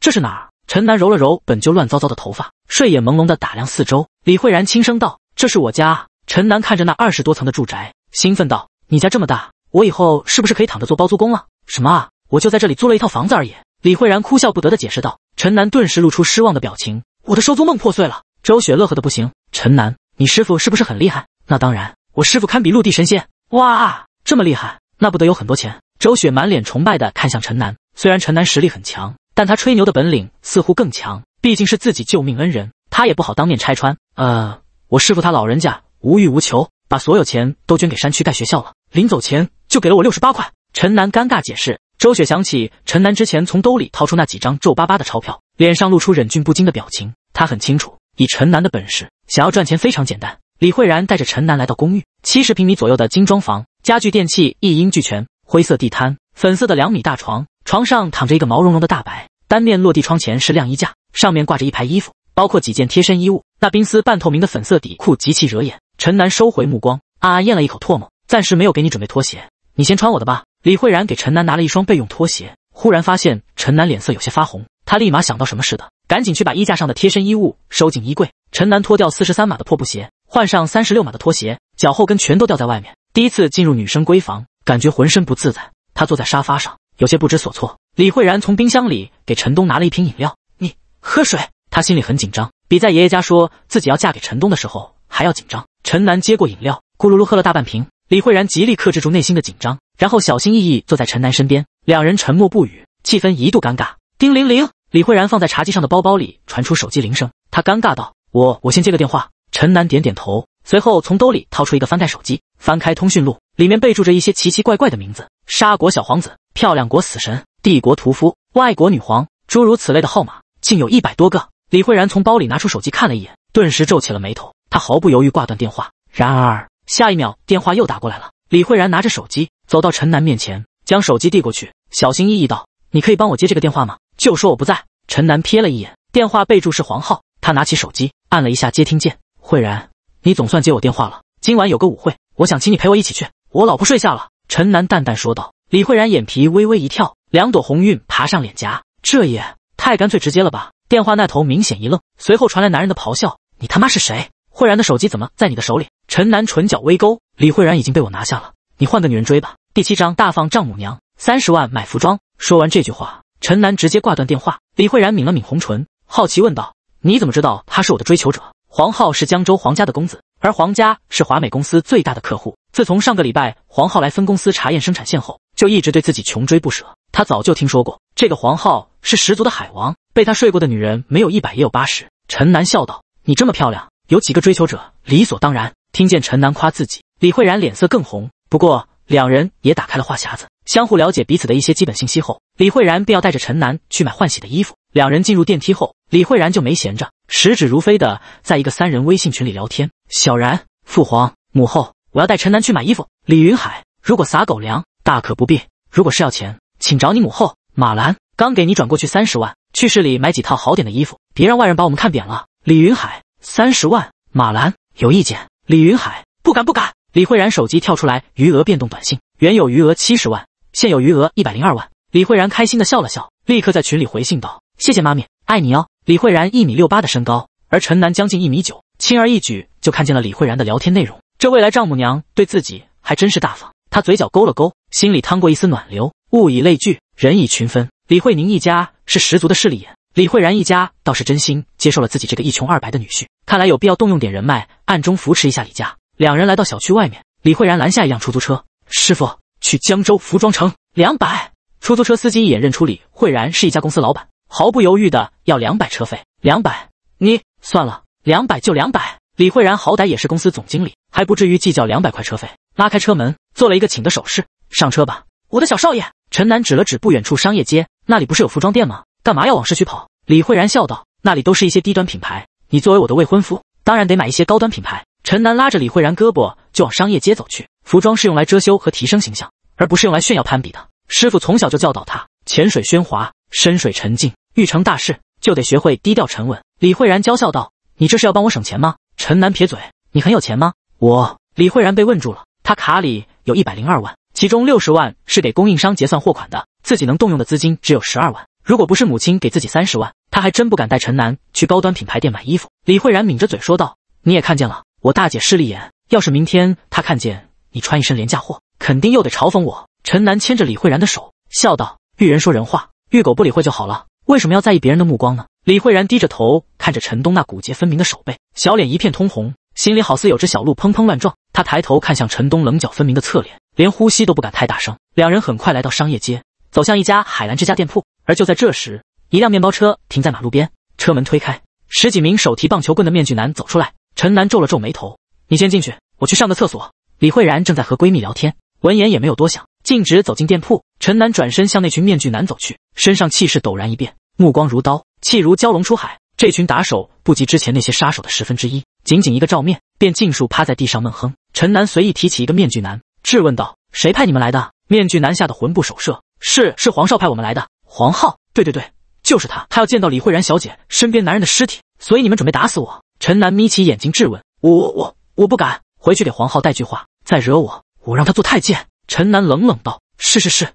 这是哪儿？陈楠揉了揉本就乱糟糟的头发，睡眼朦胧的打量四周。李慧然轻声道：“这是我家。”陈楠看着那二十多层的住宅，兴奋道：“你家这么大，我以后是不是可以躺着做包租公了？”“什么？啊！我就在这里租了一套房子而已。”李慧然哭笑不得的解释道。陈楠顿时露出失望的表情。我的收租梦破碎了，周雪乐呵的不行。陈南，你师傅是不是很厉害？那当然，我师傅堪比陆地神仙。哇，这么厉害，那不得有很多钱？周雪满脸崇拜的看向陈南。虽然陈南实力很强，但他吹牛的本领似乎更强。毕竟是自己救命恩人，他也不好当面拆穿。呃，我师傅他老人家无欲无求，把所有钱都捐给山区盖学校了。临走前就给了我六十八块。陈南尴尬解释。周雪想起陈南之前从兜里掏出那几张皱巴巴的钞票。脸上露出忍俊不禁的表情，他很清楚，以陈楠的本事，想要赚钱非常简单。李慧然带着陈楠来到公寓，七十平米左右的精装房，家具电器一应俱全。灰色地摊，粉色的两米大床，床上躺着一个毛茸茸的大白。单面落地窗前是晾衣架，上面挂着一排衣服，包括几件贴身衣物。那冰丝半透明的粉色底裤极其惹眼。陈楠收回目光，啊啊，咽了一口唾沫。暂时没有给你准备拖鞋，你先穿我的吧。李慧然给陈楠拿了一双备用拖鞋，忽然发现陈楠脸色有些发红。他立马想到什么似的，赶紧去把衣架上的贴身衣物收进衣柜。陈楠脱掉四十三码的破布鞋，换上三十六码的拖鞋，脚后跟全都掉在外面。第一次进入女生闺房，感觉浑身不自在。他坐在沙发上，有些不知所措。李慧然从冰箱里给陈东拿了一瓶饮料，你喝水。他心里很紧张，比在爷爷家说自己要嫁给陈东的时候还要紧张。陈楠接过饮料，咕噜噜喝了大半瓶。李慧然极力克制住内心的紧张，然后小心翼翼坐在陈楠身边。两人沉默不语，气氛一度尴尬。丁铃铃，李慧然放在茶几上的包包里传出手机铃声，他尴尬道：“我我先接个电话。”陈楠点点头，随后从兜里掏出一个翻盖手机，翻开通讯录，里面备注着一些奇奇怪怪的名字：沙国小皇子、漂亮国死神、帝国屠夫、外国女皇，诸如此类的号码竟有一百多个。李慧然从包里拿出手机看了一眼，顿时皱起了眉头。他毫不犹豫挂断电话，然而下一秒电话又打过来了。李慧然拿着手机走到陈楠面前，将手机递过去，小心翼翼道。你可以帮我接这个电话吗？就说我不在。陈楠瞥了一眼电话备注是黄浩，他拿起手机按了一下接听键。慧然，你总算接我电话了。今晚有个舞会，我想请你陪我一起去。我老婆睡下了。陈楠淡淡说道。李慧然眼皮微微一跳，两朵红晕爬上脸颊。这也太干脆直接了吧？电话那头明显一愣，随后传来男人的咆哮：“你他妈是谁？慧然的手机怎么在你的手里？”陈楠唇角微勾。李慧然已经被我拿下了，你换个女人追吧。第七章大放丈母娘，三十万买服装。说完这句话，陈楠直接挂断电话。李慧然抿了抿红唇，好奇问道：“你怎么知道他是我的追求者？”黄浩是江州黄家的公子，而黄家是华美公司最大的客户。自从上个礼拜黄浩来分公司查验生产线后，就一直对自己穷追不舍。他早就听说过这个黄浩是十足的海王，被他睡过的女人没有一百也有八十。陈楠笑道：“你这么漂亮，有几个追求者理所当然。”听见陈楠夸自己，李慧然脸色更红。不过两人也打开了话匣子。相互了解彼此的一些基本信息后，李慧然便要带着陈楠去买换洗的衣服。两人进入电梯后，李慧然就没闲着，食指如飞的在一个三人微信群里聊天：“小然，父皇、母后，我要带陈楠去买衣服。”李云海：“如果撒狗粮，大可不必；如果是要钱，请找你母后。”马兰：“刚给你转过去三十万，去市里买几套好点的衣服，别让外人把我们看扁了。”李云海：“三十万？”马兰：“有意见？”李云海：“不敢，不敢。”李慧然手机跳出来余额变动短信，原有余额七十万。现有余额一百零二万，李慧然开心的笑了笑，立刻在群里回信道：“谢谢妈咪，爱你哦。”李慧然一米六八的身高，而陈楠将近一米九，轻而易举就看见了李慧然的聊天内容。这未来丈母娘对自己还真是大方，他嘴角勾了勾，心里淌过一丝暖流。物以类聚，人以群分，李慧宁一家是十足的势利眼，李慧然一家倒是真心接受了自己这个一穷二白的女婿。看来有必要动用点人脉，暗中扶持一下李家。两人来到小区外面，李慧然拦下一辆出租车，师傅。去江州服装城，两百。出租车司机一眼认出李慧然是一家公司老板，毫不犹豫的要两百车费。两百，你算了，两百就两百。李慧然好歹也是公司总经理，还不至于计较两百块车费。拉开车门，做了一个请的手势，上车吧，我的小少爷。陈楠指了指不远处商业街，那里不是有服装店吗？干嘛要往市区跑？李慧然笑道：“那里都是一些低端品牌，你作为我的未婚夫，当然得买一些高端品牌。”陈楠拉着李慧然胳膊就往商业街走去。服装是用来遮羞和提升形象。而不是用来炫耀攀比的。师傅从小就教导他：浅水喧哗，深水沉静。欲成大事，就得学会低调沉稳。李慧然娇笑道：“你这是要帮我省钱吗？”陈楠撇嘴：“你很有钱吗？”我李慧然被问住了。他卡里有一百零二万，其中六十万是给供应商结算货款的，自己能动用的资金只有十二万。如果不是母亲给自己三十万，他还真不敢带陈楠去高端品牌店买衣服。李慧然抿着嘴说道：“你也看见了，我大姐势利眼。要是明天她看见你穿一身廉价货……”肯定又得嘲讽我。陈楠牵着李慧然的手，笑道：“遇人说人话，遇狗不理会就好了。为什么要在意别人的目光呢？”李慧然低着头，看着陈东那骨节分明的手背，小脸一片通红，心里好似有只小鹿砰砰乱撞。他抬头看向陈东棱角分明的侧脸，连呼吸都不敢太大声。两人很快来到商业街，走向一家海澜之家店铺。而就在这时，一辆面包车停在马路边，车门推开，十几名手提棒球棍的面具男走出来。陈楠皱了皱眉头：“你先进去，我去上个厕所。”李慧然正在和闺蜜聊天。闻言也没有多想，径直走进店铺。陈楠转身向那群面具男走去，身上气势陡然一变，目光如刀，气如蛟龙出海。这群打手不及之前那些杀手的十分之一，仅仅一个照面，便尽数趴在地上闷哼。陈楠随意提起一个面具男，质问道：“谁派你们来的？”面具男吓得魂不守舍：“是是，黄少派我们来的。黄浩，对对对，就是他。他要见到李慧然小姐身边男人的尸体，所以你们准备打死我。”陈楠眯起眼睛质问：“我我我我不敢回去给黄浩带句话，再惹我。”我让他做太监。”陈南冷冷道，“是是是，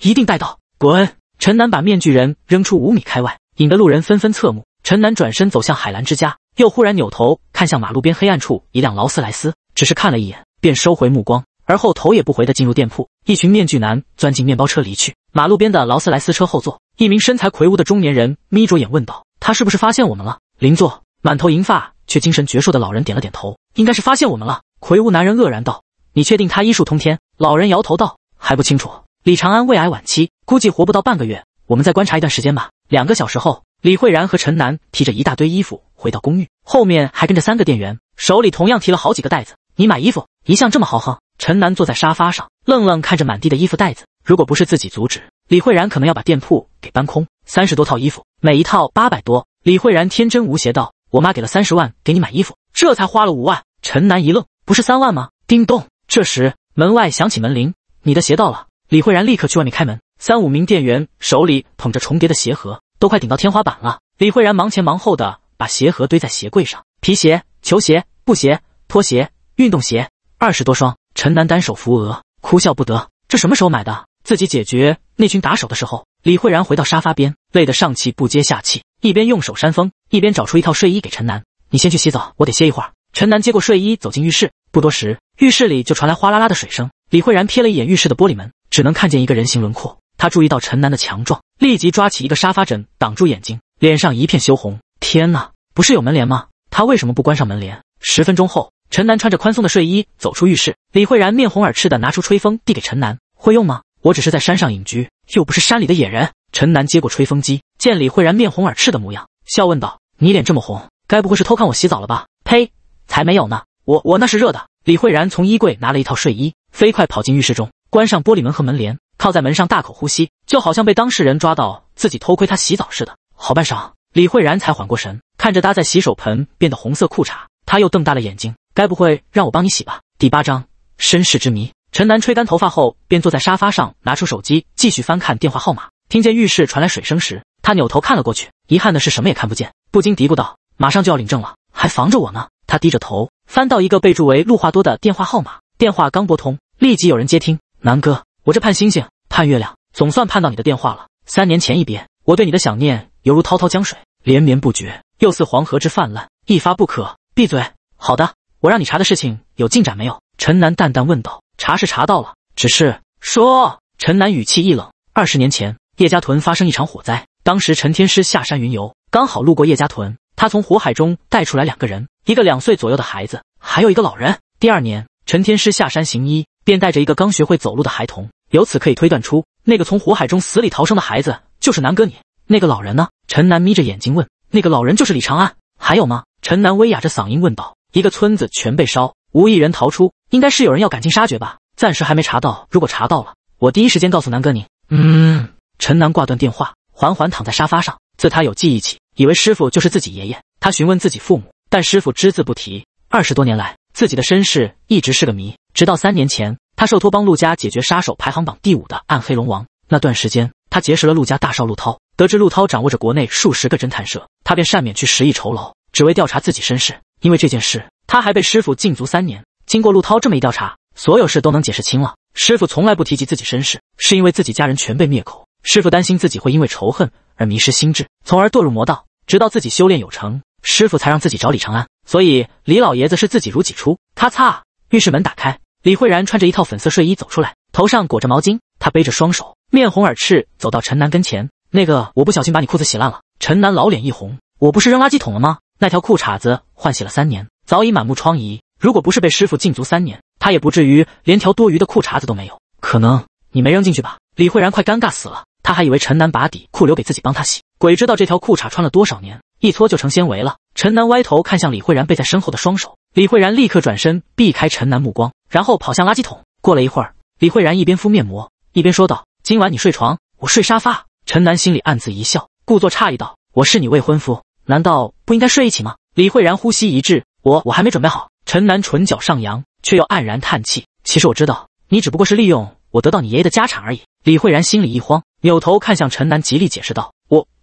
一定带到。”滚！陈南把面具人扔出五米开外，引得路人纷纷侧目。陈南转身走向海澜之家，又忽然扭头看向马路边黑暗处一辆劳斯莱斯，只是看了一眼便收回目光，而后头也不回的进入店铺。一群面具男钻进面包车离去。马路边的劳斯莱斯车后座，一名身材魁梧的中年人眯着眼问道：“他是不是发现我们了？”邻座满头银发却精神矍铄的老人点了点头：“应该是发现我们了。”魁梧男人愕然道。你确定他医术通天？老人摇头道：“还不清楚。李长安胃癌晚期，估计活不到半个月。我们再观察一段时间吧。”两个小时后，李慧然和陈楠提着一大堆衣服回到公寓，后面还跟着三个店员，手里同样提了好几个袋子。你买衣服一向这么豪横？陈楠坐在沙发上，愣愣看着满地的衣服袋子。如果不是自己阻止，李慧然可能要把店铺给搬空。三十多套衣服，每一套八百多。李慧然天真无邪道：“我妈给了三十万给你买衣服，这才花了五万。”陈楠一愣：“不是三万吗？”叮咚。这时，门外响起门铃，你的鞋到了。李慧然立刻去外面开门。三五名店员手里捧着重叠的鞋盒，都快顶到天花板了。李慧然忙前忙后的把鞋盒堆在鞋柜上，皮鞋、球鞋、布鞋、拖鞋、运动鞋，二十多双。陈楠单手扶额，哭笑不得，这什么时候买的？自己解决那群打手的时候，李慧然回到沙发边，累得上气不接下气，一边用手扇风，一边找出一套睡衣给陈楠：“你先去洗澡，我得歇一会儿。”陈楠接过睡衣，走进浴室。不多时。浴室里就传来哗啦啦的水声，李慧然瞥了一眼浴室的玻璃门，只能看见一个人形轮廓。他注意到陈楠的强壮，立即抓起一个沙发枕挡住眼睛，脸上一片羞红。天哪，不是有门帘吗？他为什么不关上门帘？十分钟后，陈楠穿着宽松的睡衣走出浴室，李慧然面红耳赤的拿出吹风递给陈楠：“会用吗？我只是在山上隐居，又不是山里的野人。陈楠接过吹风机，见李慧然面红耳赤的模样，笑问道：“你脸这么红，该不会是偷看我洗澡了吧？”“呸，才没有呢，我我那是热的。”李慧然从衣柜拿了一套睡衣，飞快跑进浴室中，关上玻璃门和门帘，靠在门上大口呼吸，就好像被当事人抓到自己偷窥他洗澡似的。好半晌，李慧然才缓过神，看着搭在洗手盆边的红色裤衩，他又瞪大了眼睛，该不会让我帮你洗吧？第八章：身世之谜。陈楠吹干头发后，便坐在沙发上，拿出手机继续翻看电话号码。听见浴室传来水声时，他扭头看了过去，遗憾的是什么也看不见，不禁嘀咕道：“马上就要领证了，还防着我呢。”他低着头。翻到一个备注为陆华多的电话号码，电话刚拨通，立即有人接听。南哥，我这盼星星盼月亮，总算盼到你的电话了。三年前一别，我对你的想念犹如滔滔江水，连绵不绝，又似黄河之泛滥，一发不可。闭嘴。好的，我让你查的事情有进展没有？陈南淡淡问道。查是查到了，只是说。陈南语气一冷。二十年前，叶家屯发生一场火灾，当时陈天师下山云游，刚好路过叶家屯。他从火海中带出来两个人，一个两岁左右的孩子，还有一个老人。第二年，陈天师下山行医，便带着一个刚学会走路的孩童。由此可以推断出，那个从火海中死里逃生的孩子就是南哥你。那个老人呢？陈南眯着眼睛问：“那个老人就是李长安。”还有吗？陈南微哑着嗓音问道：“一个村子全被烧，无一人逃出，应该是有人要赶尽杀绝吧？暂时还没查到，如果查到了，我第一时间告诉南哥你。”嗯。陈南挂断电话，缓缓躺在沙发上。自他有记忆起。以为师傅就是自己爷爷，他询问自己父母，但师傅只字不提。二十多年来，自己的身世一直是个谜。直到三年前，他受托帮陆家解决杀手排行榜第五的暗黑龙王。那段时间，他结识了陆家大少陆涛，得知陆涛掌握着国内数十个侦探社，他便善免去十亿酬劳，只为调查自己身世。因为这件事，他还被师傅禁足三年。经过陆涛这么一调查，所有事都能解释清了。师傅从来不提及自己身世，是因为自己家人全被灭口。师傅担心自己会因为仇恨而迷失心智，从而堕入魔道。直到自己修炼有成，师傅才让自己找李长安。所以李老爷子是自己如己出。咔嚓，浴室门打开，李慧然穿着一套粉色睡衣走出来，头上裹着毛巾，他背着双手，面红耳赤，走到陈南跟前。那个，我不小心把你裤子洗烂了。陈南老脸一红，我不是扔垃圾桶了吗？那条裤衩子换洗了三年，早已满目疮痍。如果不是被师傅禁足三年，他也不至于连条多余的裤衩子都没有。可能你没扔进去吧？李慧然快尴尬死了，他还以为陈南把底裤留给自己帮他洗。鬼知道这条裤衩穿了多少年，一搓就成纤维了。陈南歪头看向李慧然背在身后的双手，李慧然立刻转身避开陈南目光，然后跑向垃圾桶。过了一会儿，李慧然一边敷面膜一边说道：“今晚你睡床，我睡沙发。”陈南心里暗自一笑，故作诧异道：“我是你未婚夫，难道不应该睡一起吗？”李慧然呼吸一滞：“我我还没准备好。”陈南唇角上扬，却又黯然叹气：“其实我知道，你只不过是利用我得到你爷爷的家产而已。”李慧然心里一慌，扭头看向陈南，极力解释道。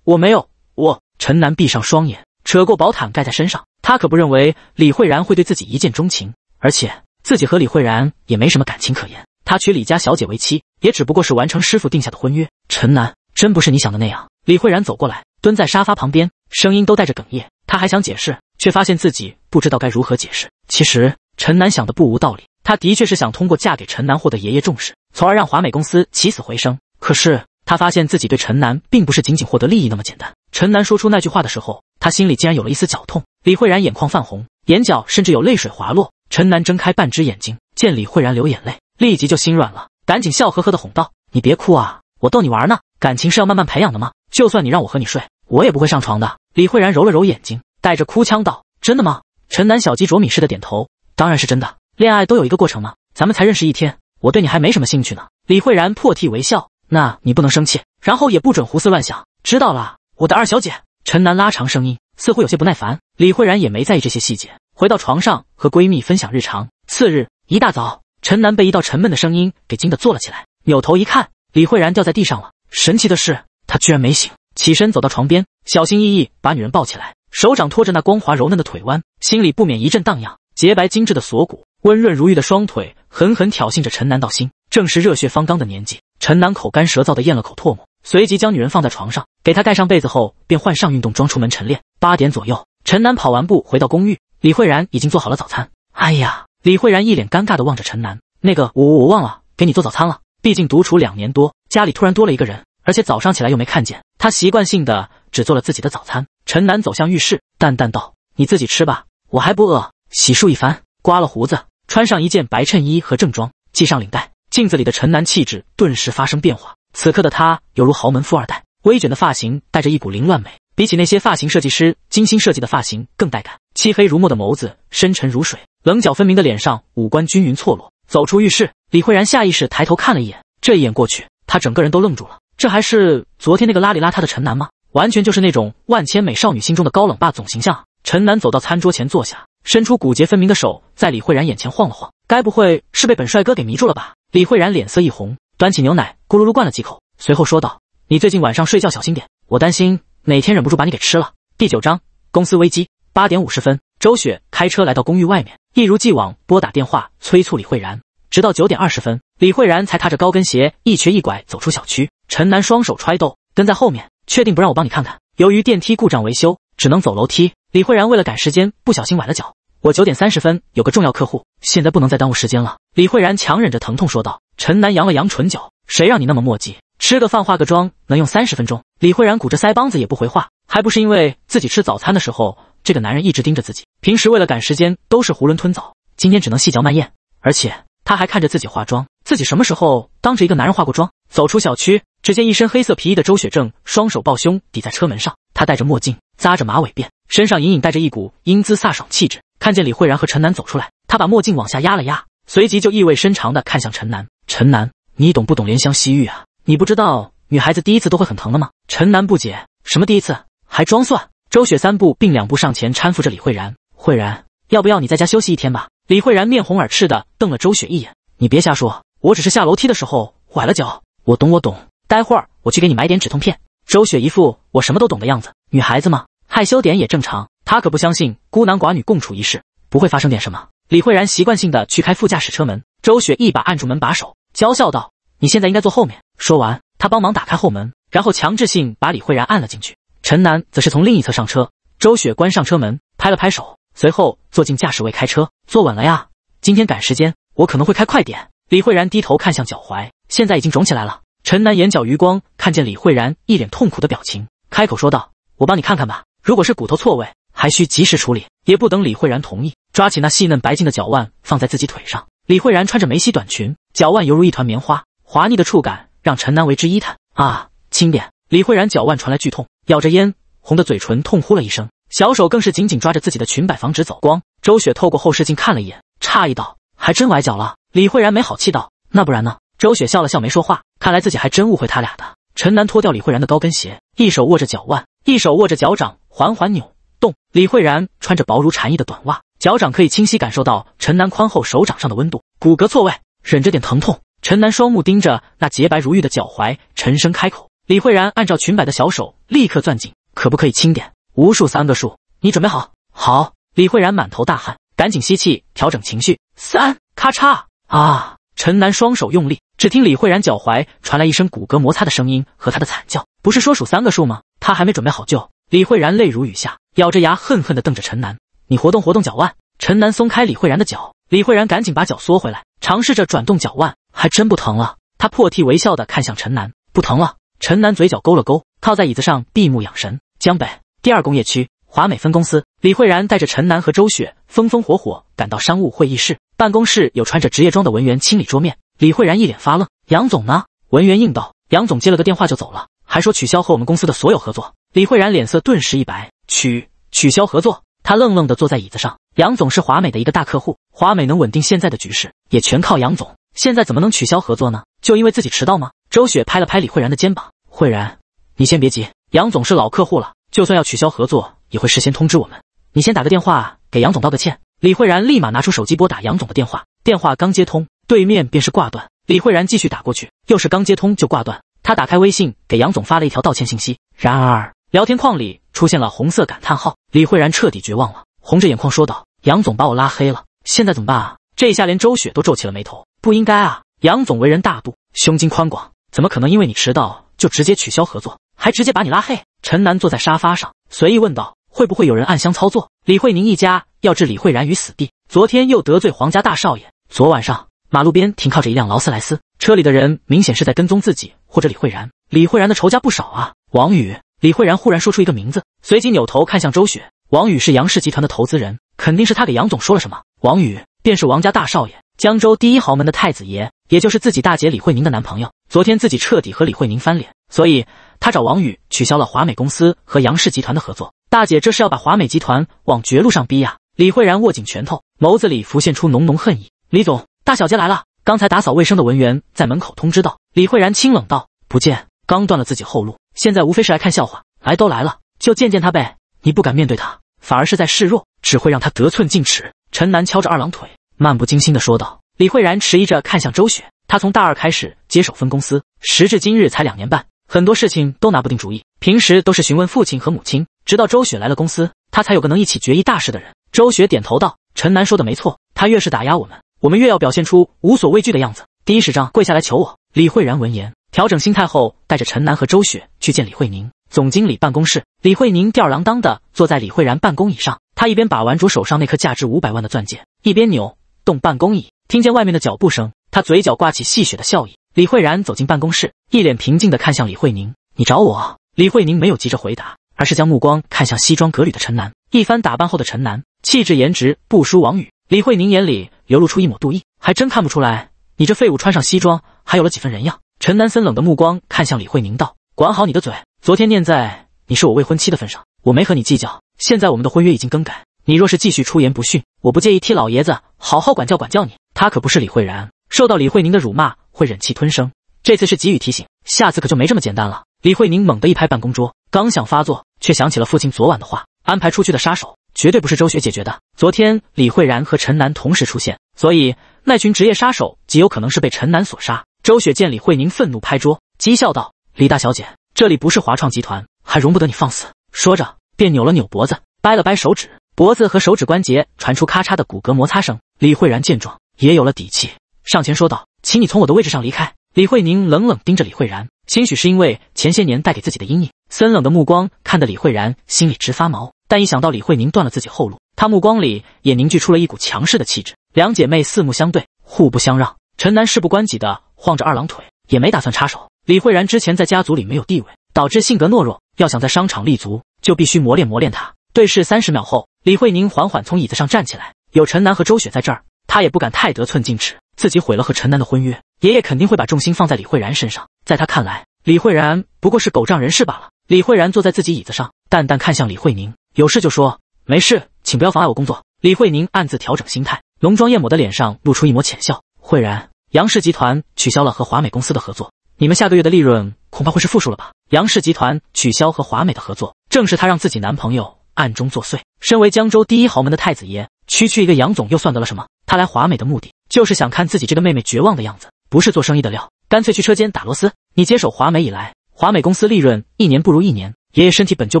我没有，我陈楠闭上双眼，扯过薄毯盖在身上。他可不认为李慧然会对自己一见钟情，而且自己和李慧然也没什么感情可言。他娶李家小姐为妻，也只不过是完成师傅定下的婚约。陈楠，真不是你想的那样。李慧然走过来，蹲在沙发旁边，声音都带着哽咽。他还想解释，却发现自己不知道该如何解释。其实陈楠想的不无道理，他的确是想通过嫁给陈楠获得爷爷重视，从而让华美公司起死回生。可是。他发现自己对陈南并不是仅仅获得利益那么简单。陈南说出那句话的时候，他心里竟然有了一丝绞痛。李慧然眼眶泛红，眼角甚至有泪水滑落。陈南睁开半只眼睛，见李慧然流眼泪，立即就心软了，赶紧笑呵呵的哄道：“你别哭啊，我逗你玩呢。感情是要慢慢培养的吗？就算你让我和你睡，我也不会上床的。”李慧然揉了揉眼睛，带着哭腔道：“真的吗？”陈南小鸡啄米似的点头：“当然是真的。恋爱都有一个过程吗？咱们才认识一天，我对你还没什么兴趣呢。”李慧然破涕为笑。那你不能生气，然后也不准胡思乱想。知道了，我的二小姐。陈楠拉长声音，似乎有些不耐烦。李慧然也没在意这些细节，回到床上和闺蜜分享日常。次日一大早，陈楠被一道沉闷的声音给惊得坐了起来，扭头一看，李慧然掉在地上了。神奇的是，她居然没醒。起身走到床边，小心翼翼把女人抱起来，手掌托着那光滑柔嫩的腿弯，心里不免一阵荡漾。洁白精致的锁骨，温润如玉的双腿，狠狠挑衅着陈楠道心。正是热血方刚的年纪。陈楠口干舌燥的咽了口唾沫，随即将女人放在床上，给她盖上被子后，便换上运动装出门晨练。八点左右，陈楠跑完步回到公寓，李慧然已经做好了早餐。哎呀，李慧然一脸尴尬的望着陈楠，那个我我忘了给你做早餐了。毕竟独处两年多，家里突然多了一个人，而且早上起来又没看见他，习惯性的只做了自己的早餐。陈楠走向浴室，淡淡道：“你自己吃吧，我还不饿。”洗漱一番，刮了胡子，穿上一件白衬衣和正装，系上领带。镜子里的陈楠气质顿时发生变化。此刻的他犹如豪门富二代，微卷的发型带着一股凌乱美，比起那些发型设计师精心设计的发型更带感。漆黑如墨的眸子深沉如水，棱角分明的脸上五官均匀错落。走出浴室，李慧然下意识抬头看了一眼，这一眼过去，他整个人都愣住了。这还是昨天那个邋里邋遢的陈楠吗？完全就是那种万千美少女心中的高冷霸总形象。陈楠走到餐桌前坐下，伸出骨节分明的手在李慧然眼前晃了晃，该不会是被本帅哥给迷住了吧？李慧然脸色一红，端起牛奶咕噜噜灌了几口，随后说道：“你最近晚上睡觉小心点，我担心哪天忍不住把你给吃了。”第九章公司危机。八点五十分，周雪开车来到公寓外面，一如既往拨打电话催促李慧然，直到九点二十分，李慧然才踏着高跟鞋一瘸一拐走出小区。陈楠双手揣兜跟在后面，确定不让我帮你看看。由于电梯故障维修，只能走楼梯。李慧然为了赶时间，不小心崴了脚。我九点三十分有个重要客户，现在不能再耽误时间了。李慧然强忍着疼痛说道：“陈南扬了扬唇角，谁让你那么磨叽？吃个饭化个妆能用三十分钟？”李慧然鼓着腮帮子也不回话，还不是因为自己吃早餐的时候，这个男人一直盯着自己。平时为了赶时间都是囫囵吞枣，今天只能细嚼慢咽。而且他还看着自己化妆，自己什么时候当着一个男人化过妆？走出小区，只见一身黑色皮衣的周雪正双手抱胸抵在车门上，他戴着墨镜，扎着马尾辫，身上隐隐带着一股英姿飒爽气质。看见李慧然和陈南走出来，他把墨镜往下压了压。随即就意味深长的看向陈楠，陈楠，你懂不懂怜香惜玉啊？你不知道女孩子第一次都会很疼的吗？陈楠不解，什么第一次？还装蒜？周雪三步并两步上前搀扶着李慧然，慧然，要不要你在家休息一天吧？李慧然面红耳赤的瞪了周雪一眼，你别瞎说，我只是下楼梯的时候崴了脚。我懂，我懂，待会儿我去给你买点止痛片。周雪一副我什么都懂的样子，女孩子嘛，害羞点也正常。她可不相信孤男寡女共处一室不会发生点什么。李慧然习惯性的去开副驾驶车门，周雪一把按住门把手，娇笑道：“你现在应该坐后面。”说完，她帮忙打开后门，然后强制性把李慧然按了进去。陈楠则是从另一侧上车，周雪关上车门，拍了拍手，随后坐进驾驶位开车。坐稳了呀，今天赶时间，我可能会开快点。李慧然低头看向脚踝，现在已经肿起来了。陈楠眼角余光看见李慧然一脸痛苦的表情，开口说道：“我帮你看看吧，如果是骨头错位，还需及时处理。”也不等李慧然同意。抓起那细嫩白净的脚腕放在自己腿上，李慧然穿着梅西短裙，脚腕犹如一团棉花，滑腻的触感让陈南为之一叹。啊，轻点！李慧然脚腕传来剧痛，咬着烟红的嘴唇痛呼了一声，小手更是紧紧抓着自己的裙摆防止走光。周雪透过后视镜看了一眼，诧异道：“还真崴脚了。”李慧然没好气道：“那不然呢？”周雪笑了笑没说话，看来自己还真误会他俩的。陈南脱掉李慧然的高跟鞋，一手握着脚腕，一手握着脚掌，缓缓扭动。李慧然穿着薄如蝉翼的短袜。脚掌可以清晰感受到陈南宽厚手掌上的温度，骨骼错位，忍着点疼痛。陈南双目盯着那洁白如玉的脚踝，沉声开口：“李慧然，按照裙摆的小手立刻攥紧，可不可以轻点？无数三个数，你准备好？”“好。”李慧然满头大汗，赶紧吸气，调整情绪。三，咔嚓！啊！陈南双手用力，只听李慧然脚踝传来一声骨骼摩擦的声音和她的惨叫。不是说数三个数吗？他还没准备好就……李慧然泪如雨下，咬着牙恨恨地瞪着陈南。你活动活动脚腕。陈楠松开李慧然的脚，李慧然赶紧把脚缩回来，尝试着转动脚腕，还真不疼了。他破涕为笑的看向陈楠，不疼了。陈楠嘴角勾了勾，靠在椅子上闭目养神。江北第二工业区华美分公司，李慧然带着陈楠和周雪风风火火赶到商务会议室。办公室有穿着职业装的文员清理桌面，李慧然一脸发愣。杨总呢？文员应道，杨总接了个电话就走了，还说取消和我们公司的所有合作。李慧然脸色顿时一白，取取消合作。他愣愣地坐在椅子上。杨总是华美的一个大客户，华美能稳定现在的局势，也全靠杨总。现在怎么能取消合作呢？就因为自己迟到吗？周雪拍了拍李慧然的肩膀：“慧然，你先别急。杨总是老客户了，就算要取消合作，也会事先通知我们。你先打个电话给杨总道个歉。”李慧然立马拿出手机拨打杨总的电话，电话刚接通，对面便是挂断。李慧然继续打过去，又是刚接通就挂断。他打开微信给杨总发了一条道歉信息，然而。聊天框里出现了红色感叹号，李慧然彻底绝望了，红着眼眶说道：“杨总把我拉黑了，现在怎么办啊？”这一下连周雪都皱起了眉头：“不应该啊，杨总为人大度，胸襟宽广，怎么可能因为你迟到就直接取消合作，还直接把你拉黑？”陈楠坐在沙发上，随意问道：“会不会有人暗箱操作？李慧宁一家要置李慧然于死地，昨天又得罪皇家大少爷，昨晚上马路边停靠着一辆劳斯莱斯，车里的人明显是在跟踪自己或者李慧然。李慧然的仇家不少啊，王宇。”李慧然忽然说出一个名字，随即扭头看向周雪。王宇是杨氏集团的投资人，肯定是他给杨总说了什么。王宇便是王家大少爷，江州第一豪门的太子爷，也就是自己大姐李慧宁的男朋友。昨天自己彻底和李慧宁翻脸，所以他找王宇取消了华美公司和杨氏集团的合作。大姐这是要把华美集团往绝路上逼呀！李慧然握紧拳头，眸子里浮现出浓浓恨意。李总，大小姐来了。刚才打扫卫生的文员在门口通知道。李慧然清冷道：“不见，刚断了自己后路。”现在无非是来看笑话，来都来了，就见见他呗。你不敢面对他，反而是在示弱，只会让他得寸进尺。陈南翘着二郎腿，漫不经心的说道。李慧然迟疑着看向周雪，他从大二开始接手分公司，时至今日才两年半，很多事情都拿不定主意，平时都是询问父亲和母亲，直到周雪来了公司，他才有个能一起决议大事的人。周雪点头道：“陈南说的没错，他越是打压我们，我们越要表现出无所畏惧的样子。”第一十章，跪下来求我。李慧然闻言。调整心态后，带着陈楠和周雪去见李慧宁。总经理办公室，李慧宁吊儿郎当的坐在李慧然办公椅上，他一边把玩着手上那颗价值五百万的钻戒，一边扭动办公椅。听见外面的脚步声，他嘴角挂起戏谑的笑意。李慧然走进办公室，一脸平静的看向李慧宁：“你找我？”李慧宁没有急着回答，而是将目光看向西装革履的陈楠。一番打扮后的陈楠，气质颜值不输王宇。李慧宁眼里流露出一抹妒意，还真看不出来，你这废物穿上西装还有了几分人样。陈南森冷的目光看向李慧宁，道：“管好你的嘴。昨天念在你是我未婚妻的份上，我没和你计较。现在我们的婚约已经更改，你若是继续出言不逊，我不介意替老爷子好好管教管教你。他可不是李慧然，受到李慧宁的辱骂会忍气吞声。这次是给予提醒，下次可就没这么简单了。”李慧宁猛地一拍办公桌，刚想发作，却想起了父亲昨晚的话：安排出去的杀手绝对不是周雪解决的。昨天李慧然和陈南同时出现，所以那群职业杀手极有可能是被陈南所杀。周雪见李慧宁愤怒拍桌，讥笑道：“李大小姐，这里不是华创集团，还容不得你放肆。”说着，便扭了扭脖子，掰了掰手指，脖子和手指关节传出咔嚓的骨骼摩擦声。李慧然见状，也有了底气，上前说道：“请你从我的位置上离开。”李慧宁冷冷盯着李慧然，兴许是因为前些年带给自己的阴影，森冷的目光看得李慧然心里直发毛。但一想到李慧宁断了自己后路，他目光里也凝聚出了一股强势的气质。两姐妹四目相对，互不相让。陈楠事不关己的。晃着二郎腿，也没打算插手。李慧然之前在家族里没有地位，导致性格懦弱。要想在商场立足，就必须磨练磨练他。对视三十秒后，李慧宁缓缓从椅子上站起来。有陈楠和周雪在这儿，他也不敢太得寸进尺。自己毁了和陈楠的婚约，爷爷肯定会把重心放在李慧然身上。在他看来，李慧然不过是狗仗人势罢了。李慧然坐在自己椅子上，淡淡看向李慧宁：“有事就说，没事，请不要妨碍我工作。”李慧宁暗自调整心态，浓妆艳抹的脸上露出一抹浅笑。慧然。杨氏集团取消了和华美公司的合作，你们下个月的利润恐怕会是负数了吧？杨氏集团取消和华美的合作，正是他让自己男朋友暗中作祟。身为江州第一豪门的太子爷，区区一个杨总又算得了什么？他来华美的目的就是想看自己这个妹妹绝望的样子，不是做生意的料，干脆去车间打螺丝。你接手华美以来，华美公司利润一年不如一年。爷爷身体本就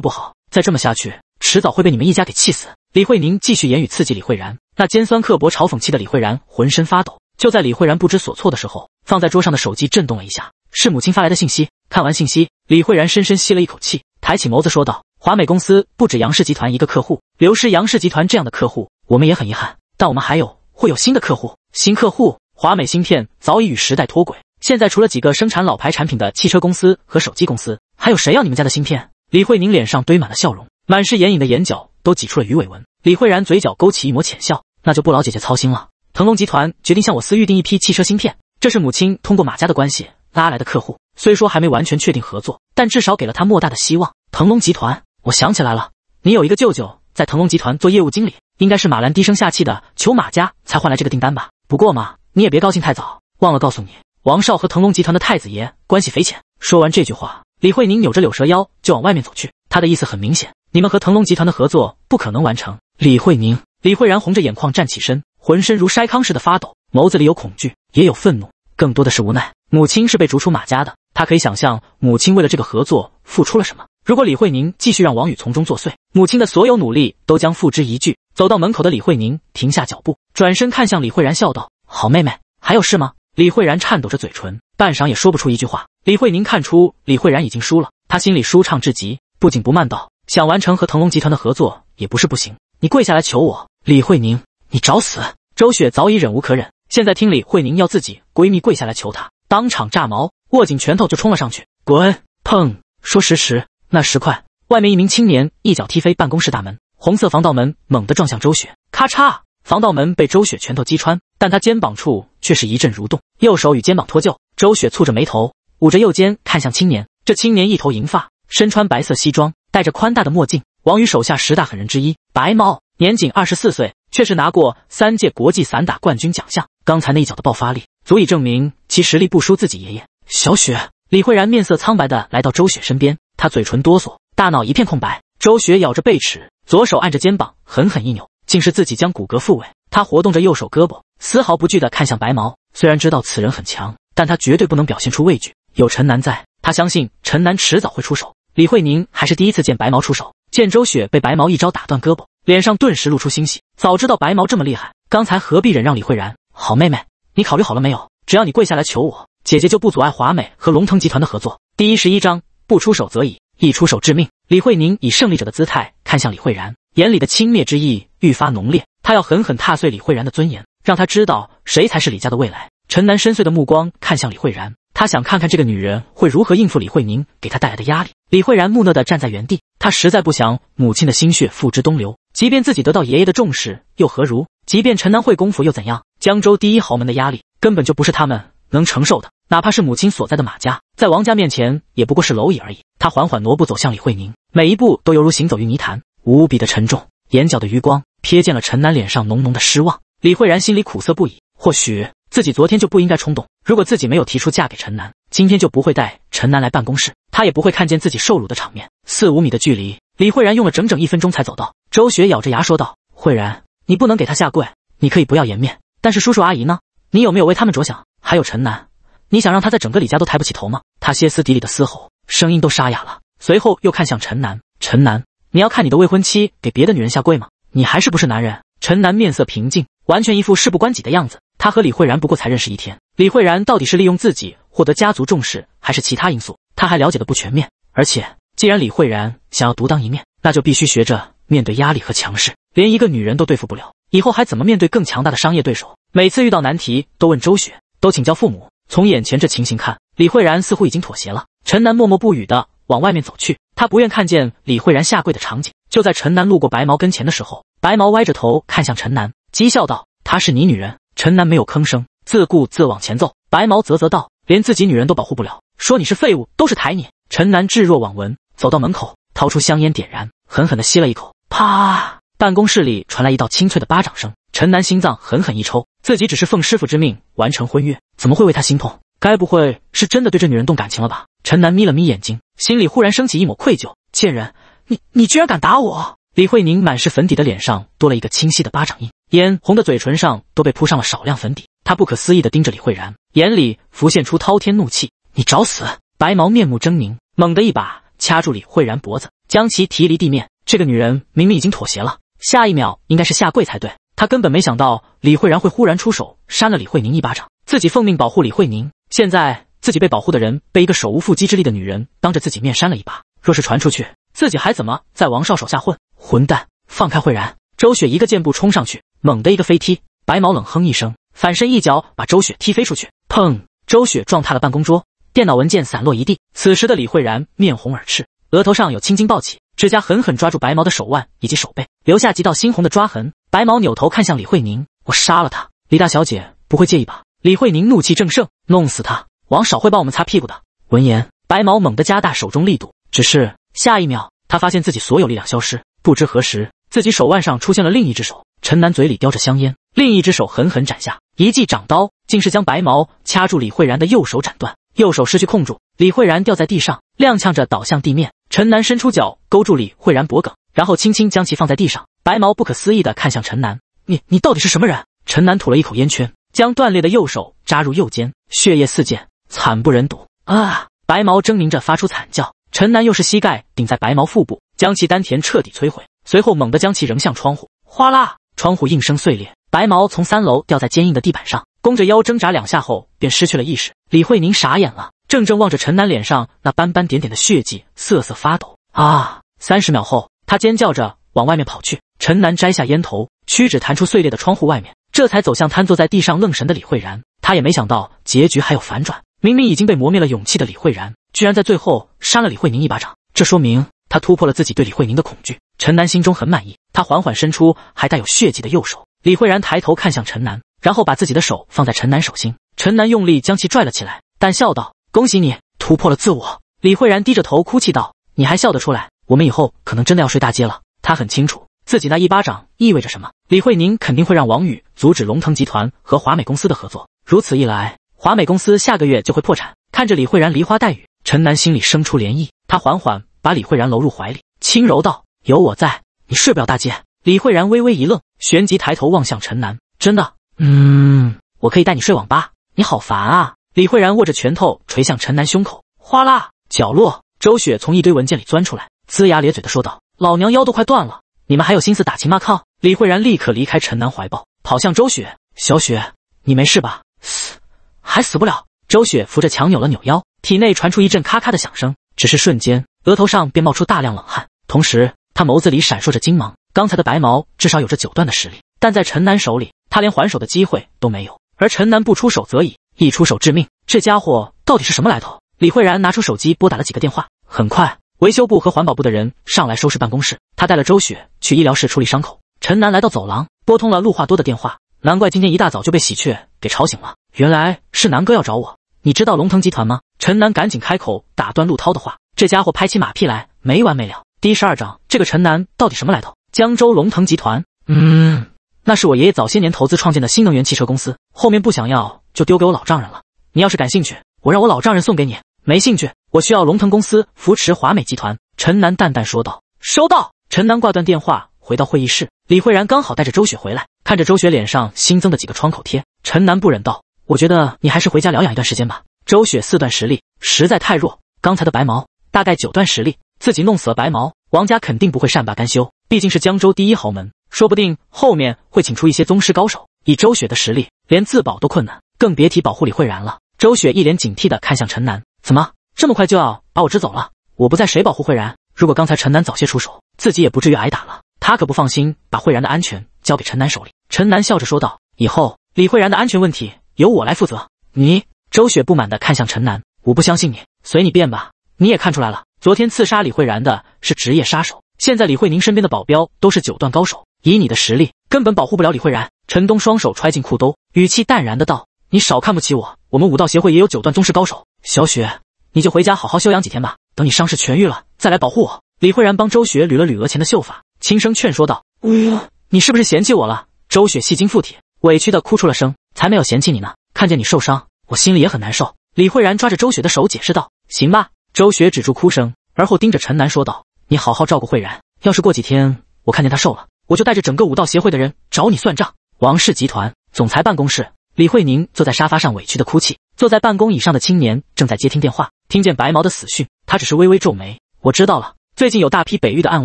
不好，再这么下去，迟早会被你们一家给气死。李慧宁继续言语刺激李慧然，那尖酸刻薄、嘲讽气的李慧然浑身发抖。就在李慧然不知所措的时候，放在桌上的手机震动了一下，是母亲发来的信息。看完信息，李慧然深深吸了一口气，抬起眸子说道：“华美公司不止杨氏集团一个客户，流失杨氏集团这样的客户，我们也很遗憾，但我们还有，会有新的客户。新客户，华美芯片早已与时代脱轨，现在除了几个生产老牌产品的汽车公司和手机公司，还有谁要你们家的芯片？”李慧宁脸上堆满了笑容，满是眼影的眼角都挤出了鱼尾纹。李慧然嘴角勾起一抹浅笑：“那就不劳姐姐操心了。”腾龙集团决定向我司预定一批汽车芯片，这是母亲通过马家的关系拉来的客户。虽说还没完全确定合作，但至少给了他莫大的希望。腾龙集团，我想起来了，你有一个舅舅在腾龙集团做业务经理，应该是马兰低声下气的求马家才换来这个订单吧？不过嘛，你也别高兴太早。忘了告诉你，王少和腾龙集团的太子爷关系匪浅。说完这句话，李慧宁扭着柳蛇腰就往外面走去。他的意思很明显：你们和腾龙集团的合作不可能完成。李慧宁、李慧然红着眼眶站起身。浑身如筛糠似的发抖，眸子里有恐惧，也有愤怒，更多的是无奈。母亲是被逐出马家的，他可以想象母亲为了这个合作付出了什么。如果李慧宁继续让王宇从中作祟，母亲的所有努力都将付之一炬。走到门口的李慧宁停下脚步，转身看向李慧然，笑道：“好妹妹，还有事吗？”李慧然颤抖着嘴唇，半晌也说不出一句话。李慧宁看出李慧然已经输了，他心里舒畅至极，不紧不慢道：“想完成和腾龙集团的合作也不是不行，你跪下来求我。”李慧宁。你找死！周雪早已忍无可忍，现在听李慧宁要自己闺蜜跪下来求她，当场炸毛，握紧拳头就冲了上去。滚！砰！说时迟，那石块外面一名青年一脚踢飞办公室大门，红色防盗门猛地撞向周雪，咔嚓，防盗门被周雪拳头击穿，但她肩膀处却是一阵蠕动，右手与肩膀脱臼。周雪蹙着眉头，捂着右肩看向青年，这青年一头银发，身穿白色西装，戴着宽大的墨镜，王宇手下十大狠人之一，白猫，年仅二十四岁。却是拿过三届国际散打冠军奖项，刚才那一脚的爆发力足以证明其实力不输自己爷爷。小雪，李慧然面色苍白的来到周雪身边，她嘴唇哆嗦，大脑一片空白。周雪咬着贝齿，左手按着肩膀，狠狠一扭，竟是自己将骨骼复位。他活动着右手胳膊，丝毫不惧的看向白毛。虽然知道此人很强，但他绝对不能表现出畏惧。有陈楠在，他相信陈楠迟早会出手。李慧宁还是第一次见白毛出手，见周雪被白毛一招打断胳膊。脸上顿时露出欣喜。早知道白毛这么厉害，刚才何必忍让李慧然？好妹妹，你考虑好了没有？只要你跪下来求我，姐姐就不阻碍华美和龙腾集团的合作。第一十一章，不出手则已，一出手致命。李慧宁以胜利者的姿态看向李慧然，眼里的轻蔑之意愈发浓烈。她要狠狠踏碎李慧然的尊严，让她知道谁才是李家的未来。陈南深邃的目光看向李慧然，他想看看这个女人会如何应付李慧宁给她带来的压力。李慧然木讷地站在原地，她实在不想母亲的心血付之东流。即便自己得到爷爷的重视又何如？即便陈南会功夫又怎样？江州第一豪门的压力根本就不是他们能承受的。哪怕是母亲所在的马家，在王家面前也不过是蝼蚁而已。他缓缓挪步走向李慧宁，每一步都犹如行走于泥潭，无比的沉重。眼角的余光瞥见了陈南脸上浓浓的失望。李慧然心里苦涩不已。或许自己昨天就不应该冲动。如果自己没有提出嫁给陈南，今天就不会带陈南来办公室，他也不会看见自己受辱的场面。四五米的距离，李慧然用了整整一分钟才走到。周雪咬着牙说道：“慧然，你不能给他下跪，你可以不要颜面，但是叔叔阿姨呢？你有没有为他们着想？还有陈楠，你想让他在整个李家都抬不起头吗？”他歇斯底里的嘶吼，声音都沙哑了。随后又看向陈楠：“陈楠，你要看你的未婚妻给别的女人下跪吗？你还是不是男人？”陈楠面色平静，完全一副事不关己的样子。他和李慧然不过才认识一天，李慧然到底是利用自己获得家族重视，还是其他因素，他还了解的不全面。而且既然李慧然想要独当一面，那就必须学着。面对压力和强势，连一个女人都对付不了，以后还怎么面对更强大的商业对手？每次遇到难题都问周雪，都请教父母。从眼前这情形看，李慧然似乎已经妥协了。陈楠默默不语的往外面走去，他不愿看见李慧然下跪的场景。就在陈楠路过白毛跟前的时候，白毛歪着头看向陈楠，讥笑道：“她是你女人。”陈楠没有吭声，自顾自往前走。白毛啧啧道：“连自己女人都保护不了，说你是废物都是抬你。”陈楠置若罔闻，走到门口，掏出香烟点燃，狠狠的吸了一口。啪！办公室里传来一道清脆的巴掌声，陈南心脏狠狠一抽，自己只是奉师傅之命完成婚约，怎么会为他心痛？该不会是真的对这女人动感情了吧？陈南眯了眯眼睛，心里忽然升起一抹愧疚。贱人，你你居然敢打我！李慧宁满是粉底的脸上多了一个清晰的巴掌印，嫣红的嘴唇上都被铺上了少量粉底。她不可思议地盯着李慧然，眼里浮现出滔天怒气。你找死！白毛面目狰狞，猛地一把掐住李慧然脖子，将其提离地面。这个女人明明已经妥协了，下一秒应该是下跪才对。她根本没想到李慧然会忽然出手，扇了李慧宁一巴掌。自己奉命保护李慧宁，现在自己被保护的人被一个手无缚鸡之力的女人当着自己面扇了一巴，若是传出去，自己还怎么在王少手下混？混蛋，放开慧然！周雪一个箭步冲上去，猛地一个飞踢。白毛冷哼一声，反身一脚把周雪踢飞出去。砰！周雪撞塌了办公桌，电脑文件散落一地。此时的李慧然面红耳赤，额头上有青筋暴起。指甲狠狠抓住白毛的手腕以及手背，留下几道猩红的抓痕。白毛扭头看向李慧宁：“我杀了他，李大小姐不会介意吧？”李慧宁怒气正盛：“弄死他，王少会帮我们擦屁股的。”闻言，白毛猛地加大手中力度，只是下一秒，他发现自己所有力量消失。不知何时，自己手腕上出现了另一只手。陈楠嘴里叼着香烟，另一只手狠狠斩下一记掌刀，竟是将白毛掐住李慧然的右手斩断。右手失去控住，李慧然掉在地上，踉跄着倒向地面。陈南伸出脚勾住李慧然脖颈，然后轻轻将其放在地上。白毛不可思议地看向陈南：“你，你到底是什么人？”陈南吐了一口烟圈，将断裂的右手扎入右肩，血液四溅，惨不忍睹。啊！白毛狰狞着发出惨叫。陈南又是膝盖顶在白毛腹部，将其丹田彻底摧毁，随后猛地将其扔向窗户，哗啦，窗户应声碎裂，白毛从三楼掉在坚硬的地板上，弓着腰挣扎两下后便失去了意识。李慧宁傻眼了。怔怔望着陈南脸上那斑斑点点的血迹，瑟瑟发抖。啊！三十秒后，他尖叫着往外面跑去。陈南摘下烟头，屈指弹出碎裂的窗户外面，这才走向瘫坐在地上愣神的李慧然。他也没想到结局还有反转，明明已经被磨灭了勇气的李慧然，居然在最后扇了李慧宁一巴掌。这说明他突破了自己对李慧宁的恐惧。陈南心中很满意，他缓缓伸出还带有血迹的右手。李慧然抬头看向陈南，然后把自己的手放在陈南手心。陈南用力将其拽了起来，但笑道。恭喜你突破了自我！李慧然低着头哭泣道：“你还笑得出来？我们以后可能真的要睡大街了。”他很清楚自己那一巴掌意味着什么。李慧宁肯定会让王宇阻止龙腾集团和华美公司的合作，如此一来，华美公司下个月就会破产。看着李慧然梨花带雨，陈南心里生出涟漪。他缓缓把李慧然搂入怀里，轻柔道：“有我在，你睡不了大街。”李慧然微微一愣，旋即抬头望向陈南：“真的？嗯，我可以带你睡网吧。你好烦啊！”李慧然握着拳头捶向陈南胸口，哗啦，角落，周雪从一堆文件里钻出来，龇牙咧嘴的说道：“老娘腰都快断了，你们还有心思打情骂俏？”李慧然立刻离开陈南怀抱，跑向周雪：“小雪，你没事吧？死还死不了。”周雪扶着墙扭了扭腰，体内传出一阵咔咔的响声，只是瞬间，额头上便冒出大量冷汗，同时她眸子里闪烁着金芒。刚才的白毛至少有着九段的实力，但在陈南手里，他连还手的机会都没有。而陈南不出手则已。一出手致命，这家伙到底是什么来头？李慧然拿出手机拨打了几个电话，很快维修部和环保部的人上来收拾办公室。他带了周雪去医疗室处理伤口。陈楠来到走廊，拨通了陆化多的电话。难怪今天一大早就被喜鹊给吵醒了，原来是南哥要找我。你知道龙腾集团吗？陈楠赶紧开口打断陆涛的话。这家伙拍起马屁来没完没了。第十二章，这个陈楠到底什么来头？江州龙腾集团，嗯，那是我爷爷早些年投资创建的新能源汽车公司，后面不想要。就丢给我老丈人了。你要是感兴趣，我让我老丈人送给你。没兴趣，我需要龙腾公司扶持华美集团。”陈楠淡淡说道。收到。陈楠挂断电话，回到会议室。李慧然刚好带着周雪回来，看着周雪脸上新增的几个创口贴，陈楠不忍道：“我觉得你还是回家疗养一段时间吧。周雪四段实力实在太弱，刚才的白毛大概九段实力，自己弄死了白毛，王家肯定不会善罢甘休。毕竟是江州第一豪门，说不定后面会请出一些宗师高手。以周雪的实力，连自保都困难。”更别提保护李慧然了。周雪一脸警惕的看向陈南，怎么这么快就要把我支走了？我不在，谁保护慧然？如果刚才陈南早些出手，自己也不至于挨打了。他可不放心把慧然的安全交给陈南手里。陈南笑着说道：“以后李慧然的安全问题由我来负责。”你，周雪不满的看向陈南，我不相信你，随你便吧。你也看出来了，昨天刺杀李慧然的是职业杀手，现在李慧宁身边的保镖都是九段高手，以你的实力根本保护不了李慧然。陈东双手揣进裤兜，语气淡然的道。你少看不起我，我们武道协会也有九段宗师高手。小雪，你就回家好好休养几天吧，等你伤势痊愈了再来保护我。李慧然帮周雪捋了捋额前的秀发，轻声劝说道：“呜，你是不是嫌弃我了？”周雪戏精附体，委屈的哭出了声。才没有嫌弃你呢，看见你受伤，我心里也很难受。李慧然抓着周雪的手解释道：“行吧。”周雪止住哭声，而后盯着陈楠说道：“你好好照顾慧然，要是过几天我看见他瘦了，我就带着整个武道协会的人找你算账。”王氏集团总裁办公室。李慧宁坐在沙发上，委屈的哭泣。坐在办公椅上的青年正在接听电话，听见白毛的死讯，他只是微微皱眉。我知道了，最近有大批北域的暗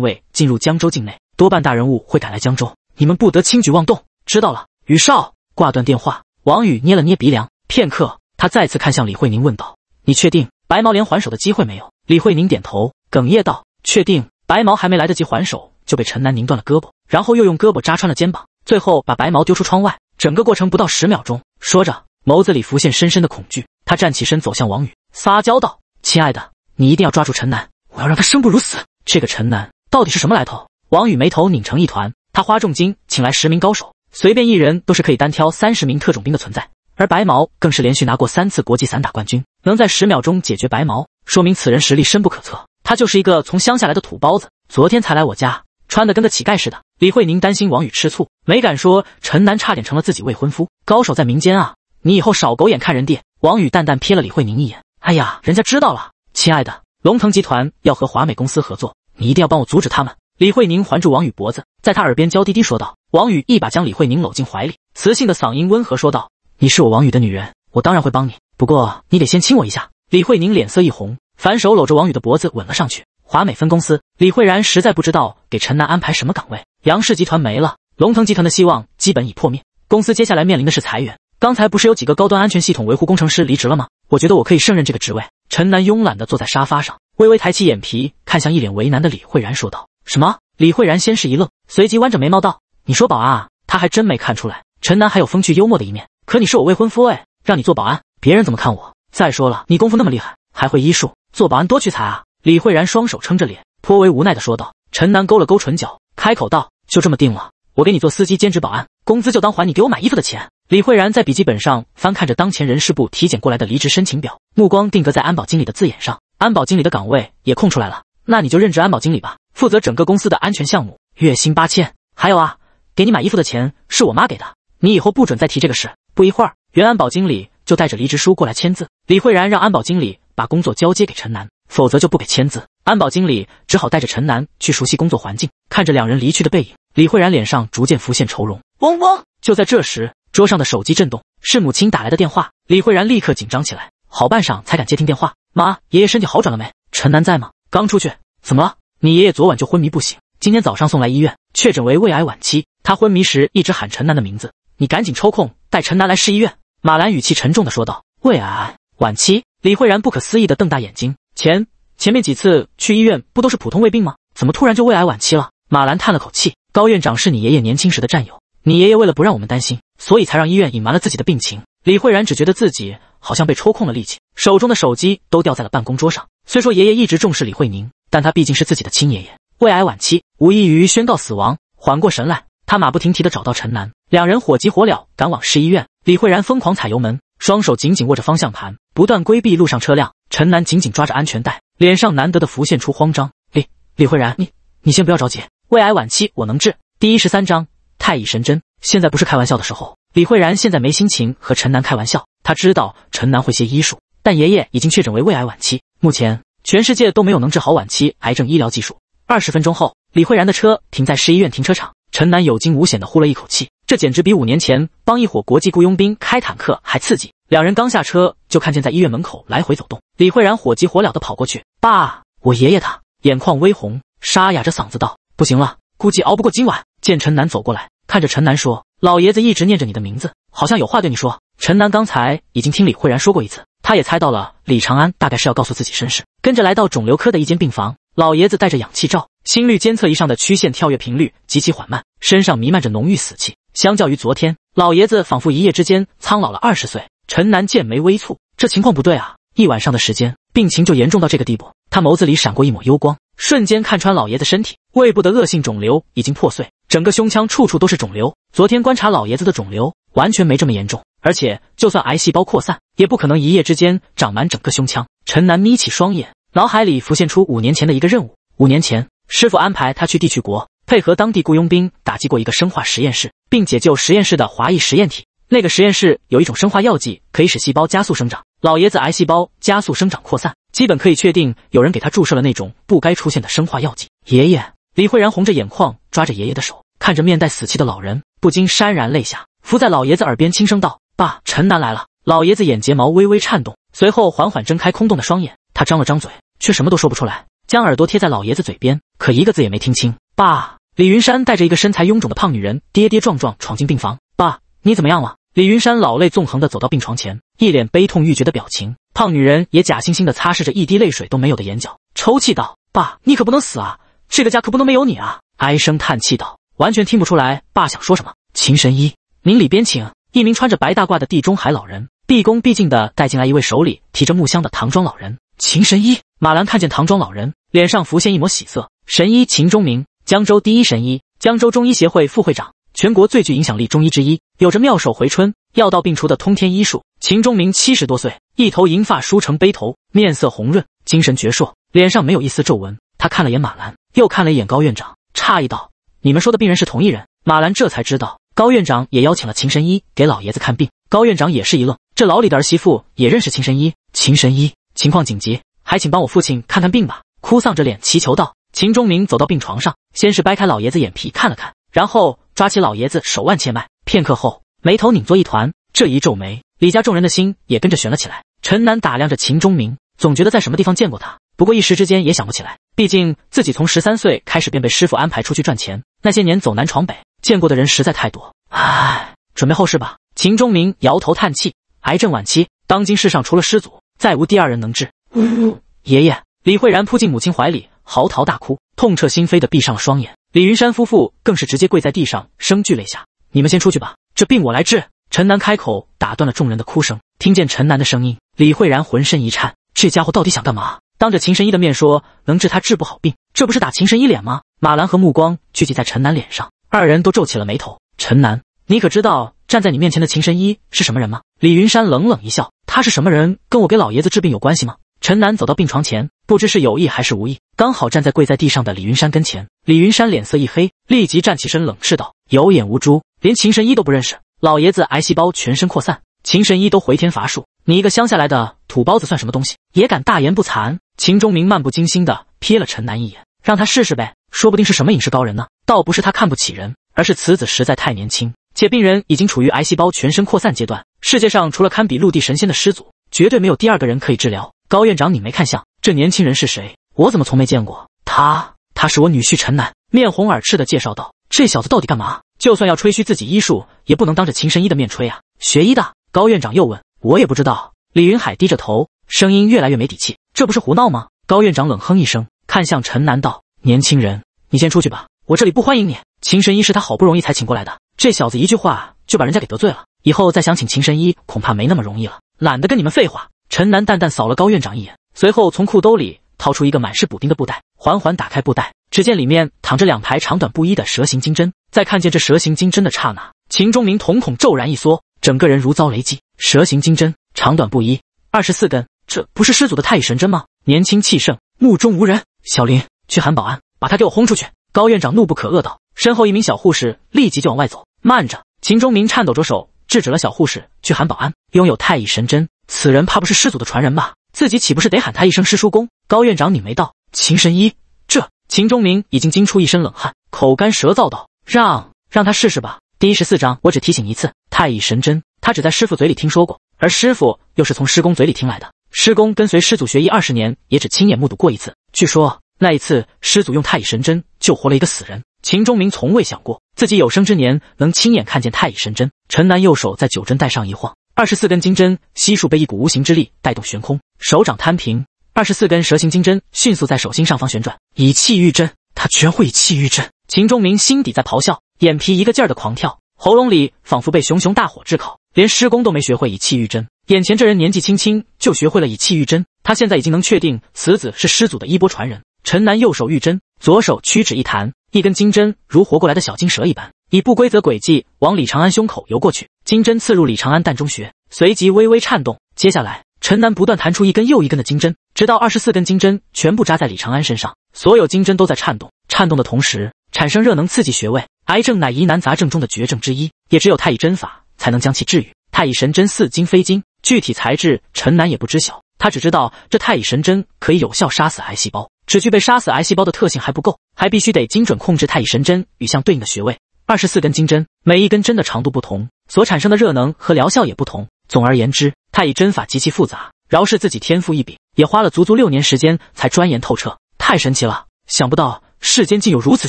卫进入江州境内，多半大人物会赶来江州，你们不得轻举妄动。知道了，宇少。挂断电话，王宇捏了捏鼻梁。片刻，他再次看向李慧宁，问道：“你确定白毛连还手的机会没有？”李慧宁点头，哽咽道：“确定，白毛还没来得及还手，就被陈南拧断了胳膊，然后又用胳膊扎穿了肩膀，最后把白毛丢出窗外。”整个过程不到十秒钟，说着，眸子里浮现深深的恐惧。他站起身，走向王宇，撒娇道：“亲爱的，你一定要抓住陈楠，我要让他生不如死。这个陈楠到底是什么来头？”王宇眉头拧成一团。他花重金请来十名高手，随便一人都是可以单挑三十名特种兵的存在。而白毛更是连续拿过三次国际散打冠军，能在十秒钟解决白毛，说明此人实力深不可测。他就是一个从乡下来的土包子，昨天才来我家，穿的跟个乞丐似的。李慧宁担心王宇吃醋，没敢说陈楠差点成了自己未婚夫。高手在民间啊，你以后少狗眼看人爹。王宇淡淡瞥了李慧宁一眼，哎呀，人家知道了。亲爱的，龙腾集团要和华美公司合作，你一定要帮我阻止他们。李慧宁环住王宇脖子，在他耳边娇滴滴说道。王宇一把将李慧宁搂进怀里，磁性的嗓音温和说道：“你是我王宇的女人，我当然会帮你。不过你得先亲我一下。”李慧宁脸色一红，反手搂着王宇的脖子吻了上去。华美分公司，李慧然实在不知道给陈楠安排什么岗位。杨氏集团没了，龙腾集团的希望基本已破灭。公司接下来面临的是裁员。刚才不是有几个高端安全系统维护工程师离职了吗？我觉得我可以胜任这个职位。陈楠慵懒的坐在沙发上，微微抬起眼皮，看向一脸为难的李慧然，说道：“什么？”李慧然先是一愣，随即弯着眉毛道：“你说保安啊？”他还真没看出来，陈楠还有风趣幽默的一面。可你是我未婚夫哎，让你做保安，别人怎么看我？再说了，你功夫那么厉害，还会医术，做保安多屈才啊！李慧然双手撑着脸，颇为无奈地说道。陈楠勾了勾唇角，开口道：“就这么定了，我给你做司机兼职保安，工资就当还你给我买衣服的钱。”李慧然在笔记本上翻看着当前人事部体检过来的离职申请表，目光定格在安保经理的字眼上。安保经理的岗位也空出来了，那你就任职安保经理吧，负责整个公司的安全项目，月薪八千。还有啊，给你买衣服的钱是我妈给的，你以后不准再提这个事。不一会儿，原安保经理就带着离职书过来签字。李慧然让安保经理把工作交接给陈楠，否则就不给签字。安保经理只好带着陈楠去熟悉工作环境。看着两人离去的背影，李慧然脸上逐渐浮现愁容。嗡嗡！就在这时，桌上的手机震动，是母亲打来的电话。李慧然立刻紧张起来，好半晌才敢接听电话。妈，爷爷身体好转了没？陈楠在吗？刚出去。怎么了？你爷爷昨晚就昏迷不醒，今天早上送来医院，确诊为胃癌晚期。他昏迷时一直喊陈楠的名字。你赶紧抽空带陈楠来市医院。马兰语气沉重的说道。胃癌晚期？李慧然不可思议的瞪大眼睛。前前面几次去医院不都是普通胃病吗？怎么突然就胃癌晚期了？马兰叹了口气。高院长是你爷爷年轻时的战友，你爷爷为了不让我们担心，所以才让医院隐瞒了自己的病情。李慧然只觉得自己好像被抽空了力气，手中的手机都掉在了办公桌上。虽说爷爷一直重视李慧宁，但他毕竟是自己的亲爷爷，胃癌晚期无异于宣告死亡。缓过神来，他马不停蹄地找到陈楠，两人火急火燎赶往市医院。李慧然疯狂踩油门，双手紧紧握着方向盘，不断规避路上车辆。陈楠紧紧抓着安全带，脸上难得的浮现出慌张。李李慧然，你你先不要着急，胃癌晚期我能治。第一十三章太乙神针，现在不是开玩笑的时候。李慧然现在没心情和陈楠开玩笑，他知道陈楠会些医术，但爷爷已经确诊为胃癌晚期，目前全世界都没有能治好晚期癌症医疗技术。二十分钟后，李慧然的车停在市医院停车场，陈楠有惊无险的呼了一口气，这简直比五年前帮一伙国际雇佣兵开坦克还刺激。两人刚下车，就看见在医院门口来回走动。李慧然火急火燎地跑过去：“爸，我爷爷他眼眶微红，沙哑着嗓子道：不行了，估计熬不过今晚。”见陈楠走过来，看着陈楠说：“老爷子一直念着你的名字，好像有话对你说。”陈楠刚才已经听李慧然说过一次，他也猜到了李长安大概是要告诉自己身世。跟着来到肿瘤科的一间病房，老爷子戴着氧气罩，心率监测仪上的曲线跳跃频率极其缓慢，身上弥漫着浓郁死气。相较于昨天，老爷子仿佛一夜之间苍老了二十岁。陈楠剑眉微蹙，这情况不对啊！一晚上的时间，病情就严重到这个地步。他眸子里闪过一抹幽光，瞬间看穿老爷子身体，胃部的恶性肿瘤已经破碎，整个胸腔处处都是肿瘤。昨天观察老爷子的肿瘤，完全没这么严重，而且就算癌细胞扩散，也不可能一夜之间长满整个胸腔。陈楠眯起双眼，脑海里浮现出五年前的一个任务。五年前，师傅安排他去地区国，配合当地雇佣兵打击过一个生化实验室，并解救实验室的华裔实验体。那个实验室有一种生化药剂，可以使细胞加速生长。老爷子癌细胞加速生长扩散，基本可以确定有人给他注射了那种不该出现的生化药剂。爷爷李慧然红着眼眶，抓着爷爷的手，看着面带死气的老人，不禁潸然泪下，伏在老爷子耳边轻声道：“爸，陈楠来了。”老爷子眼睫毛微微颤动，随后缓缓睁开空洞的双眼。他张了张嘴，却什么都说不出来。将耳朵贴在老爷子嘴边，可一个字也没听清。爸，李云山带着一个身材臃肿的胖女人跌跌撞撞闯进病房。爸，你怎么样了？李云山老泪纵横地走到病床前，一脸悲痛欲绝的表情。胖女人也假惺惺地擦拭着一滴泪水都没有的眼角，抽泣道：“爸，你可不能死啊！这个家可不能没有你啊！”唉声叹气道，完全听不出来爸想说什么。秦神医，您里边请。一名穿着白大褂的地中海老人毕恭毕敬地带进来一位手里提着木箱的唐装老人。秦神医，马兰看见唐装老人，脸上浮现一抹喜色。神医秦忠明，江州第一神医，江州中医协会副会长。全国最具影响力中医之一，有着妙手回春、药到病除的通天医术。秦钟明七十多岁，一头银发梳成背头，面色红润，精神矍铄，脸上没有一丝皱纹。他看了眼马兰，又看了一眼高院长，诧异道：“你们说的病人是同一人？”马兰这才知道，高院长也邀请了秦神医给老爷子看病。高院长也是一愣，这老李的儿媳妇也认识秦神医。秦神医，情况紧急，还请帮我父亲看看病吧！”哭丧着脸祈求道。秦钟明走到病床上，先是掰开老爷子眼皮看了看，然后。抓起老爷子手腕切脉，片刻后，眉头拧作一团。这一皱眉，李家众人的心也跟着悬了起来。陈楠打量着秦钟明，总觉得在什么地方见过他，不过一时之间也想不起来。毕竟自己从十三岁开始便被师傅安排出去赚钱，那些年走南闯北，见过的人实在太多。唉，准备后事吧。秦钟明摇头叹气，癌症晚期，当今世上除了师祖，再无第二人能治。呜，爷爷！李慧然扑进母亲怀里，嚎啕大哭，痛彻心扉的闭上了双眼。李云山夫妇更是直接跪在地上，声俱泪下。你们先出去吧，这病我来治。陈楠开口打断了众人的哭声。听见陈楠的声音，李慧然浑身一颤。这家伙到底想干嘛？当着秦神医的面说能治他治不好病，这不是打秦神医脸吗？马兰和目光聚集在陈楠脸上，二人都皱起了眉头。陈楠，你可知道站在你面前的秦神医是什么人吗？李云山冷冷一笑，他是什么人，跟我给老爷子治病有关系吗？陈楠走到病床前，不知是有意还是无意，刚好站在跪在地上的李云山跟前。李云山脸色一黑，立即站起身，冷斥道：“有眼无珠，连秦神医都不认识。老爷子癌细胞全身扩散，秦神医都回天乏术。你一个乡下来的土包子算什么东西？也敢大言不惭？”秦钟明漫不经心地瞥了陈南一眼，让他试试呗，说不定是什么隐士高人呢。倒不是他看不起人，而是此子实在太年轻，且病人已经处于癌细胞全身扩散阶段。世界上除了堪比陆地神仙的师祖，绝对没有第二个人可以治疗。高院长，你没看相，这年轻人是谁？我怎么从没见过他？他是我女婿陈楠，面红耳赤地介绍道：“这小子到底干嘛？就算要吹嘘自己医术，也不能当着秦神医的面吹啊！”学医的高院长又问：“我也不知道。”李云海低着头，声音越来越没底气：“这不是胡闹吗？”高院长冷哼一声，看向陈楠道：“年轻人，你先出去吧，我这里不欢迎你。”秦神医是他好不容易才请过来的，这小子一句话就把人家给得罪了，以后再想请秦神医恐怕没那么容易了。懒得跟你们废话。陈楠淡淡扫了高院长一眼，随后从裤兜里掏出一个满是补丁的布袋。缓缓打开布袋，只见里面躺着两排长短不一的蛇形金针。在看见这蛇形金针的刹那，秦钟明瞳孔骤然一缩，整个人如遭雷击。蛇形金针长短不一，二十四根，这不是师祖的太乙神针吗？年轻气盛，目中无人。小林，去喊保安，把他给我轰出去！高院长怒不可遏道。身后一名小护士立即就往外走。慢着！秦钟明颤抖着手制止了小护士，去喊保安。拥有太乙神针，此人怕不是师祖的传人吧？自己岂不是得喊他一声师叔公？高院长拧眉道。秦神医，这秦钟明已经惊出一身冷汗，口干舌燥道：“让让他试试吧。”第一十四章，我只提醒一次，太乙神针，他只在师傅嘴里听说过，而师傅又是从师公嘴里听来的。师公跟随师祖学艺二十年，也只亲眼目睹过一次。据说那一次，师祖用太乙神针救活了一个死人。秦钟明从未想过自己有生之年能亲眼看见太乙神针。陈南右手在九针带上一晃，二十四根金针悉数被一股无形之力带动悬空，手掌摊平。二十四根蛇形金针迅速在手心上方旋转，以气御针。他居然会以气御针！秦钟明心底在咆哮，眼皮一个劲儿的狂跳，喉咙里仿佛被熊熊大火炙烤。连施工都没学会以气御针，眼前这人年纪轻轻就学会了以气御针。他现在已经能确定此子是师祖的衣钵传人。陈南右手御针，左手屈指一弹，一根金针如活过来的小金蛇一般，以不规则轨迹往李长安胸口游过去。金针刺入李长安膻中穴，随即微微颤动。接下来。陈楠不断弹出一根又一根的金针，直到二十四根金针全部扎在李长安身上，所有金针都在颤动，颤动的同时产生热能，刺激穴位。癌症乃疑难杂症中的绝症之一，也只有太乙针法才能将其治愈。太乙神针似金非金，具体材质陈楠也不知晓，他只知道这太乙神针可以有效杀死癌细胞。只具备杀死癌细胞的特性还不够，还必须得精准控制太乙神针与相对应的穴位。二十四根金针，每一根针的长度不同，所产生的热能和疗效也不同。总而言之。太乙针法极其复杂，饶是自己天赋异禀，也花了足足六年时间才钻研透彻。太神奇了，想不到世间竟有如此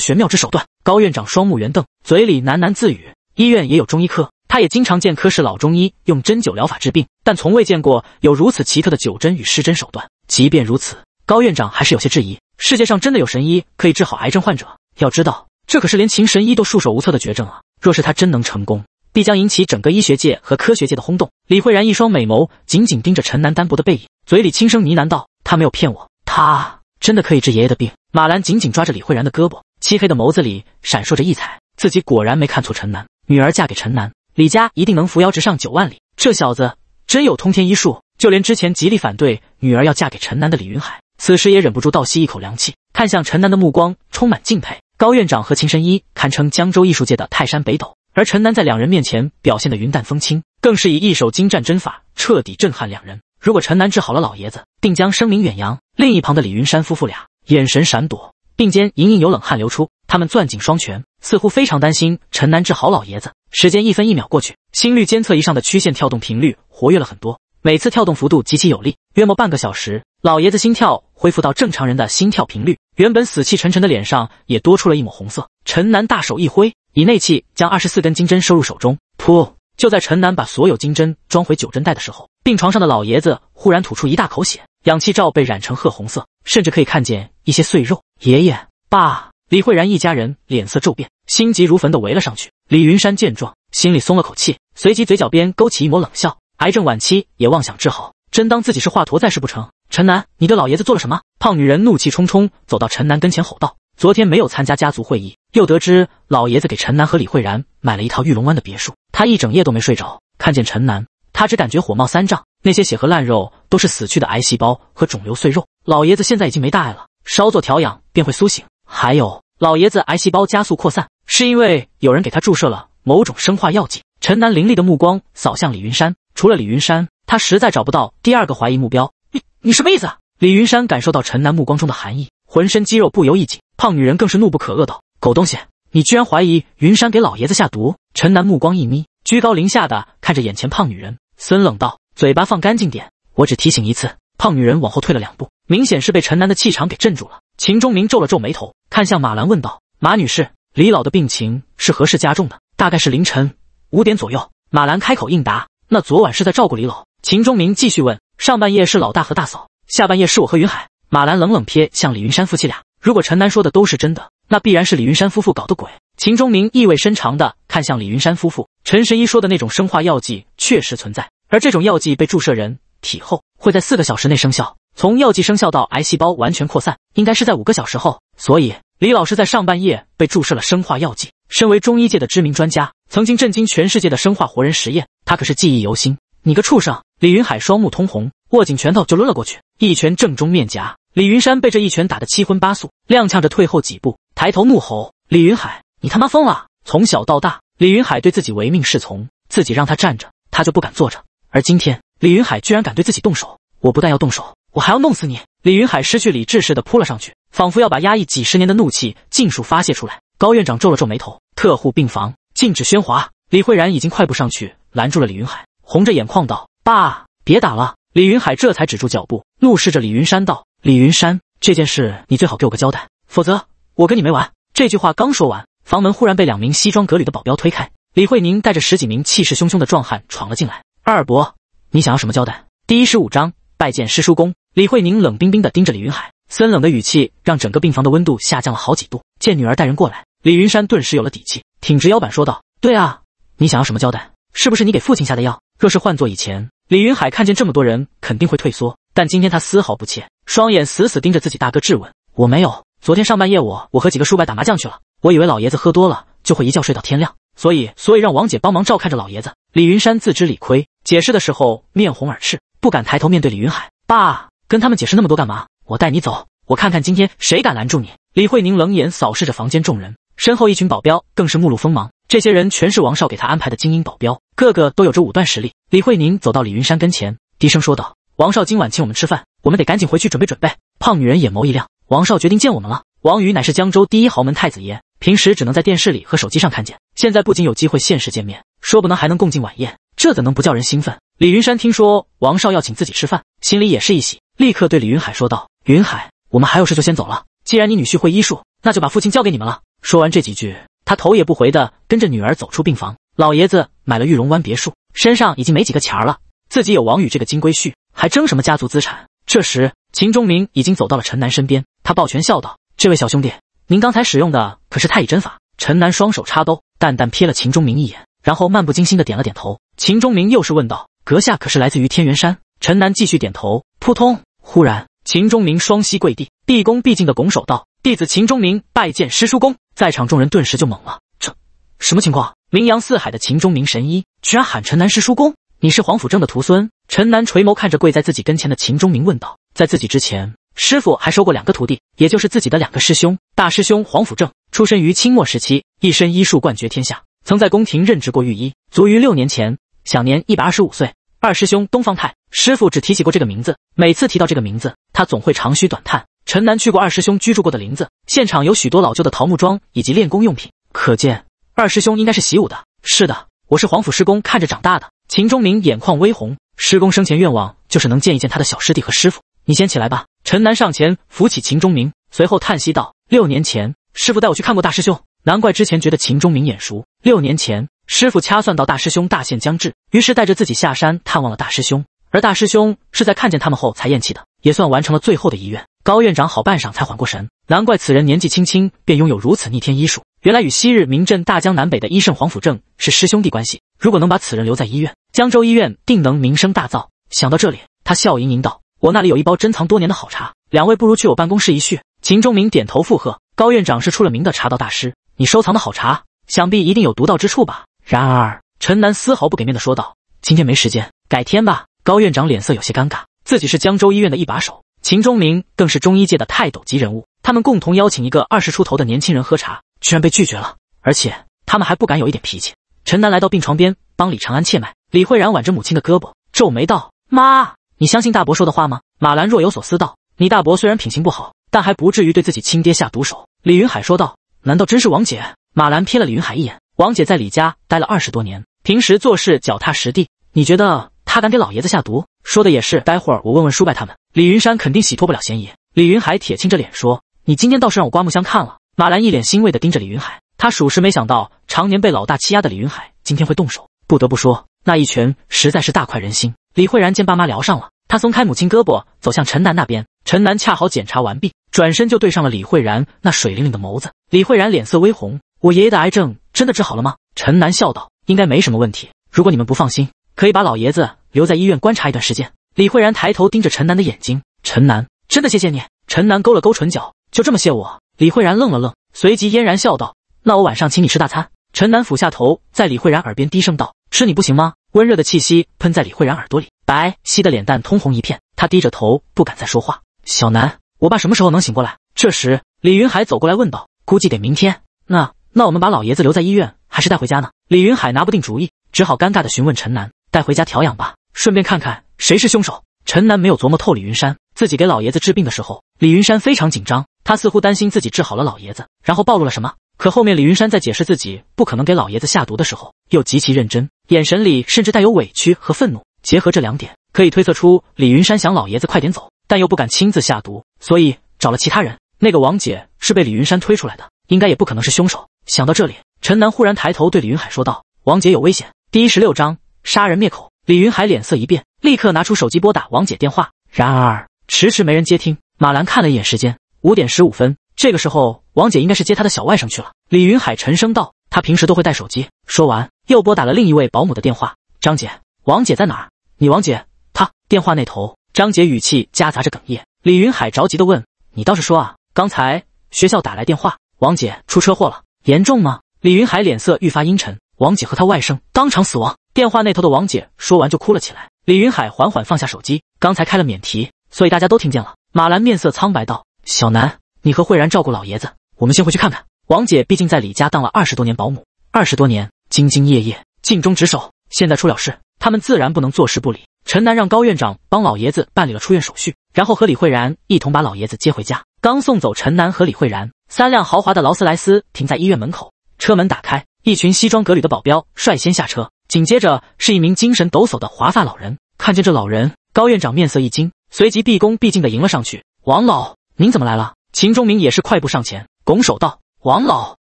玄妙之手段。高院长双目圆瞪，嘴里喃喃自语：“医院也有中医科，他也经常见科室老中医用针灸疗法治病，但从未见过有如此奇特的九针与施针手段。即便如此，高院长还是有些质疑：世界上真的有神医可以治好癌症患者？要知道，这可是连秦神医都束手无策的绝症啊！若是他真能成功……”必将引起整个医学界和科学界的轰动。李慧然一双美眸紧紧盯着陈南单薄的背影，嘴里轻声呢喃道：“他没有骗我，他真的可以治爷爷的病。”马兰紧紧抓着李慧然的胳膊，漆黑的眸子里闪烁着异彩，自己果然没看错陈南。女儿嫁给陈南，李家一定能扶摇直上九万里。这小子真有通天医术，就连之前极力反对女儿要嫁给陈南的李云海，此时也忍不住倒吸一口凉气，看向陈南的目光充满敬佩。高院长和秦神医堪称江州艺术界的泰山北斗。而陈楠在两人面前表现的云淡风轻，更是以一手精湛针法彻底震撼两人。如果陈楠治好了老爷子，定将声名远扬。另一旁的李云山夫妇俩眼神闪躲，并肩隐隐有冷汗流出，他们攥紧双拳，似乎非常担心陈楠治好老爷子。时间一分一秒过去，心率监测仪上的曲线跳动频率活跃了很多，每次跳动幅度极其有力。约莫半个小时，老爷子心跳恢复到正常人的心跳频率，原本死气沉沉的脸上也多出了一抹红色。陈楠大手一挥。以内气将二十四根金针收入手中，噗！就在陈南把所有金针装回九针袋的时候，病床上的老爷子忽然吐出一大口血，氧气罩被染成褐红色，甚至可以看见一些碎肉。爷爷，爸，李慧然一家人脸色骤变，心急如焚地围了上去。李云山见状，心里松了口气，随即嘴角边勾起一抹冷笑：癌症晚期也妄想治好，真当自己是华佗在世不成？陈南，你对老爷子做了什么？胖女人怒气冲冲走到陈南跟前，吼道。昨天没有参加家族会议，又得知老爷子给陈楠和李慧然买了一套玉龙湾的别墅，他一整夜都没睡着。看见陈楠，他只感觉火冒三丈。那些血和烂肉都是死去的癌细胞和肿瘤碎肉。老爷子现在已经没大碍了，稍作调养便会苏醒。还有，老爷子癌细胞加速扩散，是因为有人给他注射了某种生化药剂。陈楠凌厉的目光扫向李云山，除了李云山，他实在找不到第二个怀疑目标。你你什么意思？李云山感受到陈楠目光中的寒意，浑身肌肉不由一紧。胖女人更是怒不可遏道：“狗东西，你居然怀疑云山给老爷子下毒？”陈楠目光一眯，居高临下的看着眼前胖女人，森冷道：“嘴巴放干净点，我只提醒一次。”胖女人往后退了两步，明显是被陈楠的气场给镇住了。秦忠明皱了皱眉头，看向马兰问道：“马女士，李老的病情是何事加重的？大概是凌晨五点左右。”马兰开口应答：“那昨晚是在照顾李老。”秦忠明继续问：“上半夜是老大和大嫂，下半夜是我和云海。”马兰冷冷瞥向李云山夫妻俩。如果陈楠说的都是真的，那必然是李云山夫妇搞的鬼。秦忠明意味深长的看向李云山夫妇。陈神医说的那种生化药剂确实存在，而这种药剂被注射人体后，会在四个小时内生效。从药剂生效到癌细胞完全扩散，应该是在五个小时后。所以李老师在上半夜被注射了生化药剂。身为中医界的知名专家，曾经震惊全世界的生化活人实验，他可是记忆犹新。你个畜生！李云海双目通红，握紧拳头就抡了过去，一拳正中面颊。李云山被这一拳打得七荤八素，踉跄着退后几步，抬头怒吼：“李云海，你他妈疯了！从小到大，李云海对自己唯命是从，自己让他站着，他就不敢坐着。而今天，李云海居然敢对自己动手！我不但要动手，我还要弄死你！”李云海失去理智似的扑了上去，仿佛要把压抑几十年的怒气尽数发泄出来。高院长皱了皱眉头：“特护病房禁止喧哗。”李慧然已经快步上去拦住了李云海，红着眼眶道：“爸，别打了。”李云海这才止住脚步，怒视着李云山道。李云山，这件事你最好给我个交代，否则我跟你没完。这句话刚说完，房门忽然被两名西装革履的保镖推开，李慧宁带着十几名气势汹汹的壮汉闯了进来。二伯，你想要什么交代？第一十五章拜见师叔公。李慧宁冷冰冰地盯着李云海，森冷的语气让整个病房的温度下降了好几度。见女儿带人过来，李云山顿时有了底气，挺直腰板说道：“对啊，你想要什么交代？是不是你给父亲下的药？若是换做以前，李云海看见这么多人肯定会退缩，但今天他丝毫不怯。”双眼死死盯着自己大哥质问：“我没有，昨天上半夜我我和几个叔伯打麻将去了。我以为老爷子喝多了就会一觉睡到天亮，所以所以让王姐帮忙照看着老爷子。”李云山自知理亏，解释的时候面红耳赤，不敢抬头面对李云海。爸，跟他们解释那么多干嘛？我带你走，我看看今天谁敢拦住你。李慧宁冷眼扫视着房间众人，身后一群保镖更是目露锋芒。这些人全是王少给他安排的精英保镖，个个都有着五段实力。李慧宁走到李云山跟前，低声说道：“王少今晚请我们吃饭。”我们得赶紧回去准备准备。胖女人眼眸一亮，王少决定见我们了。王宇乃是江州第一豪门太子爷，平时只能在电视里和手机上看见，现在不仅有机会现实见面，说不能还能共进晚宴，这怎能不叫人兴奋？李云山听说王少要请自己吃饭，心里也是一喜，立刻对李云海说道：“云海，我们还有事就先走了。既然你女婿会医术，那就把父亲交给你们了。”说完这几句，他头也不回地跟着女儿走出病房。老爷子买了玉龙湾别墅，身上已经没几个钱儿了，自己有王宇这个金龟婿，还争什么家族资产？这时，秦钟明已经走到了陈南身边，他抱拳笑道：“这位小兄弟，您刚才使用的可是太乙针法？”陈南双手插兜，淡淡瞥了秦钟明一眼，然后漫不经心的点了点头。秦钟明又是问道：“阁下可是来自于天元山？”陈南继续点头。扑通！忽然，秦钟明双膝跪地，毕恭毕敬的拱手道：“弟子秦钟明拜见师叔公。”在场众人顿时就懵了，这什么情况？名扬四海的秦钟明神医，居然喊陈南师叔公？你是黄辅正的徒孙？陈南垂眸看着跪在自己跟前的秦钟明问道。在自己之前，师傅还收过两个徒弟，也就是自己的两个师兄。大师兄黄辅正出身于清末时期，一身医术冠绝天下，曾在宫廷任职过御医，卒于六年前，享年一百二十五岁。二师兄东方泰，师傅只提起过这个名字，每次提到这个名字，他总会长吁短叹。陈南去过二师兄居住过的林子，现场有许多老旧的桃木桩以及练功用品，可见二师兄应该是习武的。是的，我是黄府师公看着长大的。秦钟明眼眶微红，师公生前愿望就是能见一见他的小师弟和师傅。你先起来吧。陈南上前扶起秦钟明，随后叹息道：“六年前，师傅带我去看过大师兄，难怪之前觉得秦钟明眼熟。六年前，师傅掐算到大师兄大限将至，于是带着自己下山探望了大师兄。而大师兄是在看见他们后才咽气的，也算完成了最后的遗愿。”高院长好半晌才缓过神，难怪此人年纪轻轻便拥有如此逆天医术，原来与昔日名震大江南北的医圣黄甫正是师兄弟关系。如果能把此人留在医院，江州医院定能名声大噪。想到这里，他笑盈盈道：“我那里有一包珍藏多年的好茶，两位不如去我办公室一叙。”秦忠明点头附和：“高院长是出了名的茶道大师，你收藏的好茶，想必一定有独到之处吧？”然而，陈南丝毫不给面子说道：“今天没时间，改天吧。”高院长脸色有些尴尬，自己是江州医院的一把手，秦忠明更是中医界的泰斗级人物，他们共同邀请一个二十出头的年轻人喝茶，居然被拒绝了，而且他们还不敢有一点脾气。陈楠来到病床边，帮李长安切脉。李慧然挽着母亲的胳膊，皱眉道：“妈，你相信大伯说的话吗？”马兰若有所思道：“你大伯虽然品行不好，但还不至于对自己亲爹下毒手。”李云海说道：“难道真是王姐？”马兰瞥了李云海一眼：“王姐在李家待了二十多年，平时做事脚踏实地，你觉得她敢给老爷子下毒？”说的也是，待会儿我问问叔伯他们，李云山肯定洗脱不了嫌疑。李云海铁青着脸说：“你今天倒是让我刮目相看了。”马兰一脸欣慰地盯着李云海。他属实没想到，常年被老大欺压的李云海今天会动手。不得不说，那一拳实在是大快人心。李慧然见爸妈聊上了，他松开母亲胳膊，走向陈楠那边。陈楠恰好检查完毕，转身就对上了李慧然那水灵灵的眸子。李慧然脸色微红：“我爷爷的癌症真的治好了吗？”陈楠笑道：“应该没什么问题。如果你们不放心，可以把老爷子留在医院观察一段时间。”李慧然抬头盯着陈楠的眼睛：“陈楠，真的谢谢你。”陈楠勾了勾唇角：“就这么谢我？”李慧然愣了愣，随即嫣然笑道。那我晚上请你吃大餐。陈楠俯下头，在李慧然耳边低声道：“吃你不行吗？”温热的气息喷在李慧然耳朵里，白皙的脸蛋通红一片。他低着头，不敢再说话。小南，我爸什么时候能醒过来？这时，李云海走过来问道：“估计得明天。那……那我们把老爷子留在医院，还是带回家呢？”李云海拿不定主意，只好尴尬地询问陈楠：“带回家调养吧，顺便看看谁是凶手。”陈楠没有琢磨透李云山，自己给老爷子治病的时候，李云山非常紧张，他似乎担心自己治好了老爷子，然后暴露了什么。可后面李云山在解释自己不可能给老爷子下毒的时候，又极其认真，眼神里甚至带有委屈和愤怒。结合这两点，可以推测出李云山想老爷子快点走，但又不敢亲自下毒，所以找了其他人。那个王姐是被李云山推出来的，应该也不可能是凶手。想到这里，陈南忽然抬头对李云海说道：“王姐有危险。”第一十六章杀人灭口。李云海脸色一变，立刻拿出手机拨打王姐电话，然而迟迟没人接听。马兰看了一眼时间，五点十五分。这个时候，王姐应该是接她的小外甥去了。李云海沉声道：“他平时都会带手机。”说完，又拨打了另一位保姆的电话。张姐，王姐在哪？你王姐，她电话那头，张姐语气夹杂着哽咽。李云海着急的问：“你倒是说啊！刚才学校打来电话，王姐出车祸了，严重吗？”李云海脸色愈发阴沉。王姐和她外甥当场死亡。电话那头的王姐说完就哭了起来。李云海缓缓放下手机，刚才开了免提，所以大家都听见了。马兰面色苍白道：“小南。”你和慧然照顾老爷子，我们先回去看看。王姐毕竟在李家当了二十多年保姆，二十多年兢兢业业，尽忠职守，现在出了事，他们自然不能坐视不理。陈楠让高院长帮老爷子办理了出院手续，然后和李慧然一同把老爷子接回家。刚送走陈楠和李慧然，三辆豪华的劳斯莱斯停在医院门口，车门打开，一群西装革履的保镖率先下车，紧接着是一名精神抖擞的华发老人。看见这老人，高院长面色一惊，随即毕恭毕敬地迎了上去：“王老，您怎么来了？”秦忠明也是快步上前，拱手道：“王老，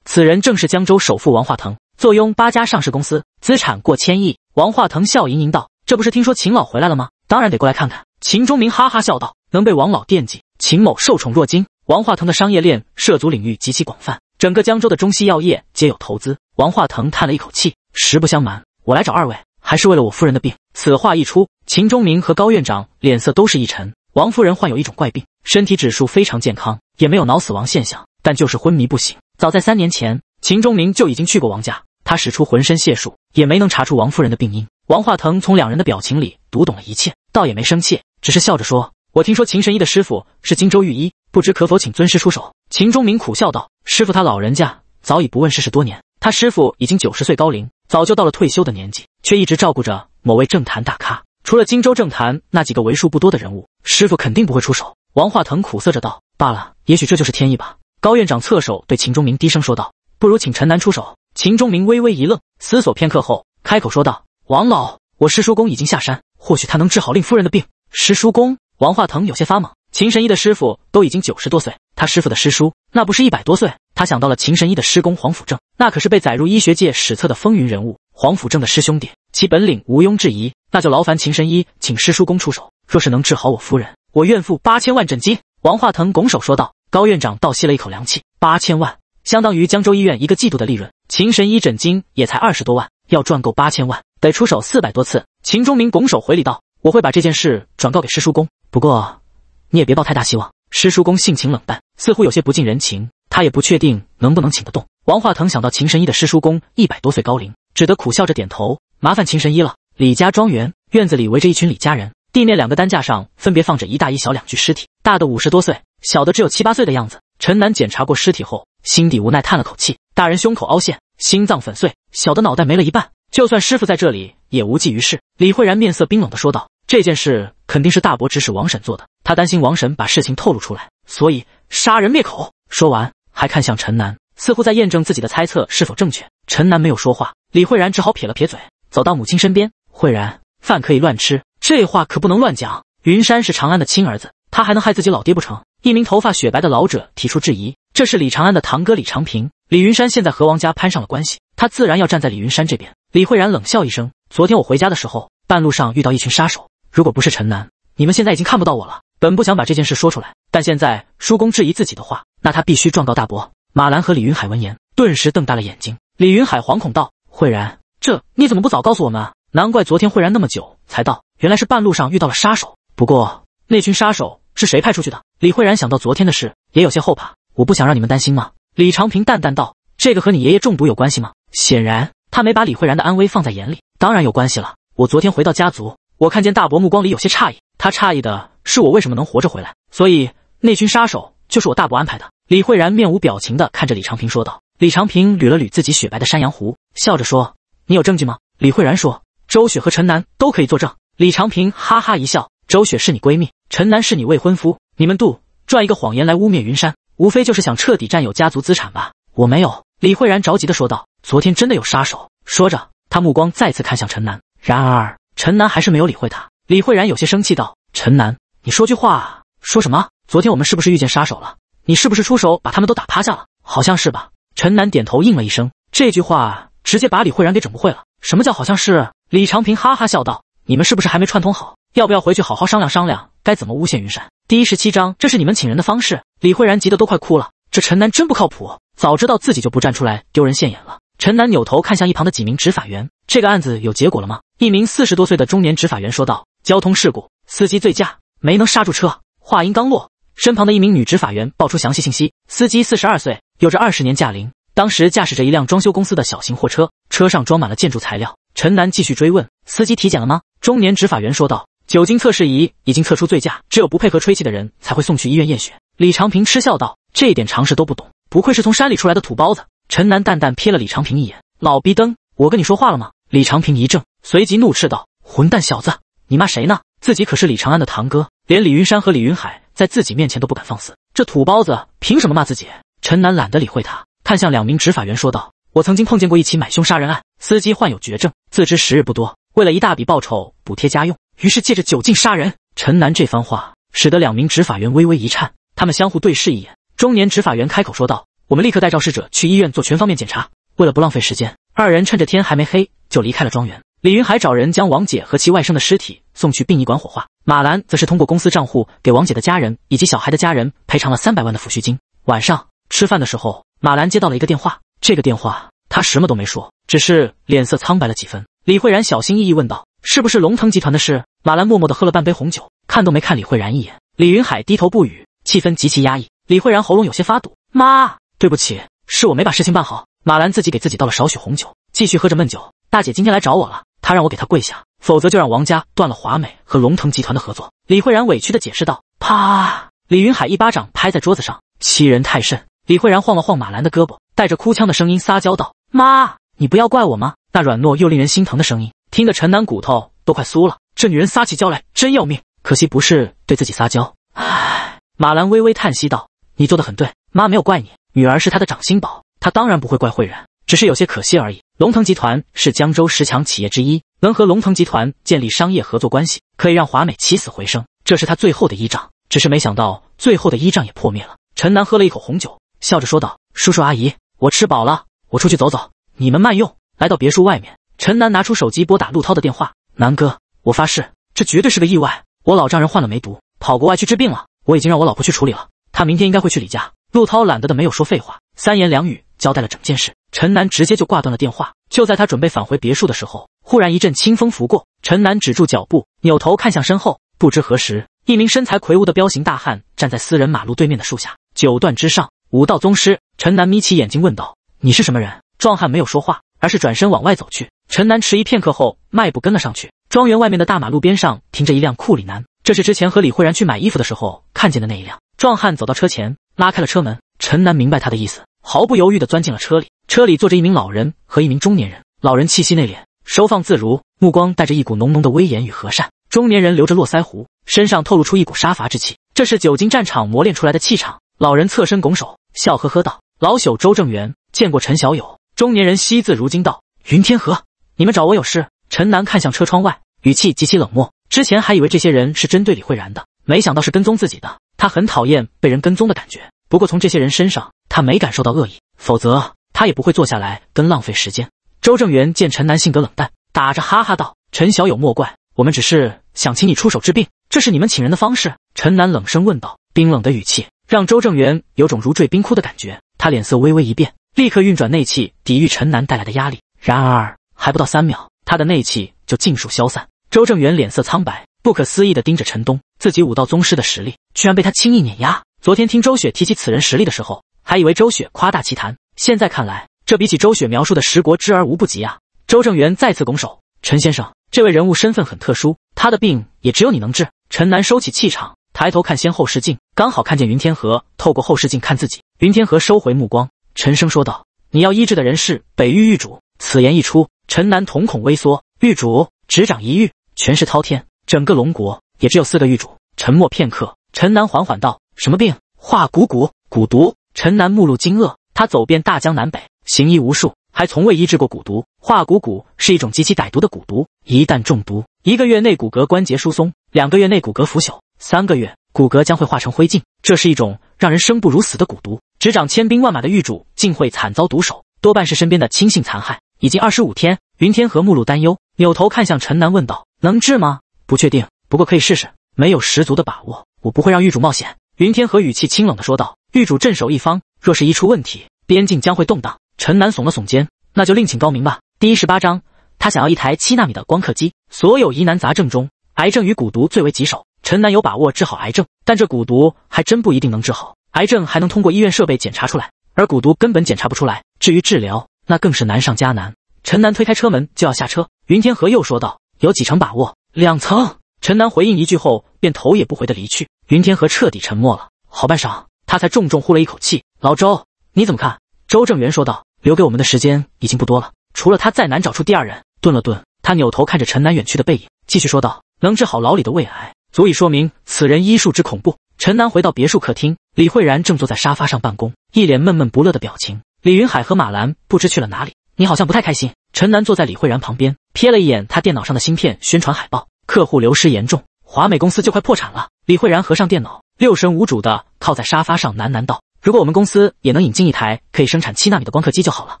此人正是江州首富王化腾，坐拥八家上市公司，资产过千亿。”王化腾笑盈盈道：“这不是听说秦老回来了吗？当然得过来看看。”秦忠明哈哈笑道：“能被王老惦记，秦某受宠若惊。”王化腾的商业链涉足领域极其广泛，整个江州的中西药业皆有投资。王化腾叹了一口气：“实不相瞒，我来找二位还是为了我夫人的病。”此话一出，秦忠明和高院长脸色都是一沉。王夫人患有一种怪病，身体指数非常健康，也没有脑死亡现象，但就是昏迷不醒。早在三年前，秦钟明就已经去过王家，他使出浑身解数，也没能查出王夫人的病因。王化腾从两人的表情里读懂了一切，倒也没生气，只是笑着说：“我听说秦神医的师傅是荆州御医，不知可否请尊师出手？”秦钟明苦笑道：“师傅他老人家早已不问世事多年，他师傅已经九十岁高龄，早就到了退休的年纪，却一直照顾着某位政坛大咖。”除了荆州政坛那几个为数不多的人物，师傅肯定不会出手。王化腾苦涩着道：“罢了，也许这就是天意吧。”高院长侧手对秦钟明低声说道：“不如请陈南出手。”秦钟明微微一愣，思索片刻后开口说道：“王老，我师叔公已经下山，或许他能治好令夫人的病。”师叔公，王化腾有些发懵。秦神医的师傅都已经九十多岁，他师傅的师叔那不是一百多岁？他想到了秦神医的师公黄甫正，那可是被载入医学界史册的风云人物。黄甫正的师兄弟，其本领毋庸置疑。那就劳烦秦神医，请师叔公出手。若是能治好我夫人，我愿付八千万诊金。”王化腾拱手说道。高院长倒吸了一口凉气，八千万相当于江州医院一个季度的利润。秦神医诊金也才二十多万，要赚够八千万，得出手四百多次。秦忠明拱手回礼道：“我会把这件事转告给师叔公，不过你也别抱太大希望。师叔公性情冷淡，似乎有些不近人情，他也不确定能不能请得动。”王化腾想到秦神医的师叔公一百多岁高龄，只得苦笑着点头：“麻烦秦神医了。”李家庄园院子里围着一群李家人，地面两个担架上分别放着一大一小两具尸体，大的五十多岁，小的只有七八岁的样子。陈楠检查过尸体后，心底无奈叹了口气：“大人胸口凹陷，心脏粉碎；小的脑袋没了一半，就算师傅在这里也无济于事。”李慧然面色冰冷的说道：“这件事肯定是大伯指使王婶做的，他担心王婶把事情透露出来，所以杀人灭口。”说完，还看向陈楠，似乎在验证自己的猜测是否正确。陈楠没有说话，李慧然只好撇了撇嘴，走到母亲身边。慧然，饭可以乱吃，这话可不能乱讲。云山是长安的亲儿子，他还能害自己老爹不成？一名头发雪白的老者提出质疑，这是李长安的堂哥李长平。李云山现在和王家攀上了关系，他自然要站在李云山这边。李慧然冷笑一声：“昨天我回家的时候，半路上遇到一群杀手，如果不是陈南，你们现在已经看不到我了。本不想把这件事说出来，但现在叔公质疑自己的话，那他必须状告大伯。”马兰和李云海闻言顿时瞪大了眼睛。李云海惶恐道：“慧然，这你怎么不早告诉我们？”难怪昨天惠然那么久才到，原来是半路上遇到了杀手。不过那群杀手是谁派出去的？李慧然想到昨天的事，也有些后怕。我不想让你们担心吗？李长平淡淡道：“这个和你爷爷中毒有关系吗？”显然他没把李慧然的安危放在眼里。当然有关系了。我昨天回到家族，我看见大伯目光里有些诧异。他诧异的是我为什么能活着回来。所以那群杀手就是我大伯安排的。李慧然面无表情地看着李长平说道。李长平捋了捋自己雪白的山羊胡，笑着说：“你有证据吗？”李慧然说。周雪和陈楠都可以作证。李长平哈哈一笑：“周雪是你闺蜜，陈楠是你未婚夫，你们杜撰一个谎言来污蔑云山，无非就是想彻底占有家族资产吧？”我没有。”李慧然着急的说道：“昨天真的有杀手。”说着，他目光再次看向陈楠，然而，陈楠还是没有理会他。李慧然有些生气道：“陈楠，你说句话！说什么？昨天我们是不是遇见杀手了？你是不是出手把他们都打趴下了？好像是吧？”陈楠点头应了一声。这句话直接把李慧然给整不会了。什么叫好像是？李长平哈哈笑道：“你们是不是还没串通好？要不要回去好好商量商量，该怎么诬陷云山？”第十七章，这是你们请人的方式。李慧然急得都快哭了，这陈楠真不靠谱，早知道自己就不站出来丢人现眼了。陈楠扭头看向一旁的几名执法员：“这个案子有结果了吗？”一名四十多岁的中年执法员说道：“交通事故，司机醉驾，没能刹住车。”话音刚落，身旁的一名女执法员报出详细信息：“司机四十二岁，有着二十年驾龄，当时驾驶着一辆装修公司的小型货车，车上装满了建筑材料。”陈楠继续追问：“司机体检了吗？”中年执法员说道：“酒精测试仪已经测出醉驾，只有不配合吹气的人才会送去医院验血。”李长平嗤笑道：“这一点常识都不懂，不愧是从山里出来的土包子。”陈楠淡淡瞥了李长平一眼：“老逼灯，我跟你说话了吗？”李长平一怔，随即怒斥道：“混蛋小子，你骂谁呢？自己可是李长安的堂哥，连李云山和李云海在自己面前都不敢放肆，这土包子凭什么骂自己？”陈楠懒得理会他，看向两名执法员说道：“我曾经碰见过一起买凶杀人案。”司机患有绝症，自知时日不多，为了一大笔报酬补贴家用，于是借着酒劲杀人。陈楠这番话使得两名执法员微微一颤，他们相互对视一眼。中年执法员开口说道：“我们立刻带肇事者去医院做全方面检查。”为了不浪费时间，二人趁着天还没黑就离开了庄园。李云海找人将王姐和其外甥的尸体送去殡仪馆火化，马兰则是通过公司账户给王姐的家人以及小孩的家人赔偿了三百万的抚恤金。晚上吃饭的时候，马兰接到了一个电话，这个电话他什么都没说。只是脸色苍白了几分。李慧然小心翼翼问道：“是不是龙腾集团的事？”马兰默默的喝了半杯红酒，看都没看李慧然一眼。李云海低头不语，气氛极其压抑。李慧然喉咙有些发堵：“妈，对不起，是我没把事情办好。”马兰自己给自己倒了少许红酒，继续喝着闷酒。大姐今天来找我了，她让我给她跪下，否则就让王家断了华美和龙腾集团的合作。李慧然委屈的解释道：“啪！”李云海一巴掌拍在桌子上，欺人太甚。李慧然晃了晃马兰的胳膊，带着哭腔的声音撒娇道：“妈。”你不要怪我吗？那软糯又令人心疼的声音，听得陈南骨头都快酥了。这女人撒起娇来真要命，可惜不是对自己撒娇。唉，马兰微微叹息道：“你做的很对，妈没有怪你。女儿是她的掌心宝，她当然不会怪慧然，只是有些可惜而已。”龙腾集团是江州十强企业之一，能和龙腾集团建立商业合作关系，可以让华美起死回生，这是他最后的依仗。只是没想到，最后的依仗也破灭了。陈南喝了一口红酒，笑着说道：“叔叔阿姨，我吃饱了，我出去走走。”你们慢用。来到别墅外面，陈楠拿出手机拨打陆涛的电话。南哥，我发誓，这绝对是个意外。我老丈人患了梅毒，跑国外去治病了。我已经让我老婆去处理了，她明天应该会去李家。陆涛懒得的，没有说废话，三言两语交代了整件事。陈楠直接就挂断了电话。就在他准备返回别墅的时候，忽然一阵清风拂过，陈楠止住脚步，扭头看向身后，不知何时，一名身材魁梧的彪形大汉站在私人马路对面的树下。九段之上，武道宗师。陈南眯起眼睛问道：“你是什么人？”壮汉没有说话，而是转身往外走去。陈南迟疑片刻后，迈步跟了上去。庄园外面的大马路边上停着一辆库里南，这是之前和李慧然去买衣服的时候看见的那一辆。壮汉走到车前，拉开了车门。陈南明白他的意思，毫不犹豫地钻进了车里。车里坐着一名老人和一名中年人。老人气息内敛，收放自如，目光带着一股浓浓的威严与和善。中年人留着络腮胡，身上透露出一股杀伐之气，这是久经战场磨练出来的气场。老人侧身拱手，笑呵呵道：“老朽周正元，见过陈小友。”中年人惜字如金道：“云天河，你们找我有事？”陈楠看向车窗外，语气极其冷漠。之前还以为这些人是针对李慧然的，没想到是跟踪自己的。他很讨厌被人跟踪的感觉，不过从这些人身上，他没感受到恶意，否则他也不会坐下来跟浪费时间。周正元见陈楠性格冷淡，打着哈哈道：“陈小友莫怪，我们只是想请你出手治病，这是你们请人的方式。”陈楠冷声问道，冰冷的语气让周正元有种如坠冰窟的感觉，他脸色微微一变。立刻运转内气抵御陈南带来的压力，然而还不到三秒，他的内气就尽数消散。周正元脸色苍白，不可思议地盯着陈东，自己武道宗师的实力居然被他轻易碾压。昨天听周雪提起此人实力的时候，还以为周雪夸大其谈，现在看来，这比起周雪描述的十国之而无不及啊！周正元再次拱手：“陈先生，这位人物身份很特殊，他的病也只有你能治。”陈南收起气场，抬头看先后视镜，刚好看见云天河透过后视镜看自己。云天河收回目光。陈生说道：“你要医治的人是北域狱主。”此言一出，陈南瞳孔微缩。狱主执掌一域，权势滔天，整个龙国也只有四个狱主。沉默片刻，陈南缓缓道：“什么病？化骨骨蛊毒？”陈南目露惊愕。他走遍大江南北，行医无数，还从未医治过蛊毒。化骨蛊是一种极其歹毒的蛊毒，一旦中毒，一个月内骨骼关节疏松，两个月内骨骼腐朽，三个月……骨骼将会化成灰烬，这是一种让人生不如死的蛊毒。执掌千兵万马的狱主竟会惨遭毒手，多半是身边的亲信残害。已经二十五天，云天河目露担忧，扭头看向陈南问道：“能治吗？”“不确定，不过可以试试。没有十足的把握，我不会让狱主冒险。”云天河语气清冷的说道。“狱主镇守一方，若是一出问题，边境将会动荡。”陈南耸了耸肩，“那就另请高明吧。”第一十八章，他想要一台七纳米的光刻机。所有疑难杂症中，癌症与蛊毒最为棘手。陈楠有把握治好癌症，但这蛊毒还真不一定能治好。癌症还能通过医院设备检查出来，而蛊毒根本检查不出来。至于治疗，那更是难上加难。陈楠推开车门就要下车，云天河又说道：“有几成把握？”两层。陈楠回应一句后，便头也不回的离去。云天河彻底沉默了，好半晌，他才重重呼了一口气：“老周，你怎么看？”周正元说道：“留给我们的时间已经不多了，除了他，再难找出第二人。”顿了顿，他扭头看着陈楠远去的背影，继续说道：“能治好老李的胃癌。”足以说明此人医术之恐怖。陈楠回到别墅客厅，李慧然正坐在沙发上办公，一脸闷闷不乐的表情。李云海和马兰不知去了哪里。你好像不太开心。陈楠坐在李慧然旁边，瞥了一眼他电脑上的芯片宣传海报。客户流失严重，华美公司就快破产了。李慧然合上电脑，六神无主的靠在沙发上喃喃道：“如果我们公司也能引进一台可以生产七纳米的光刻机就好了。”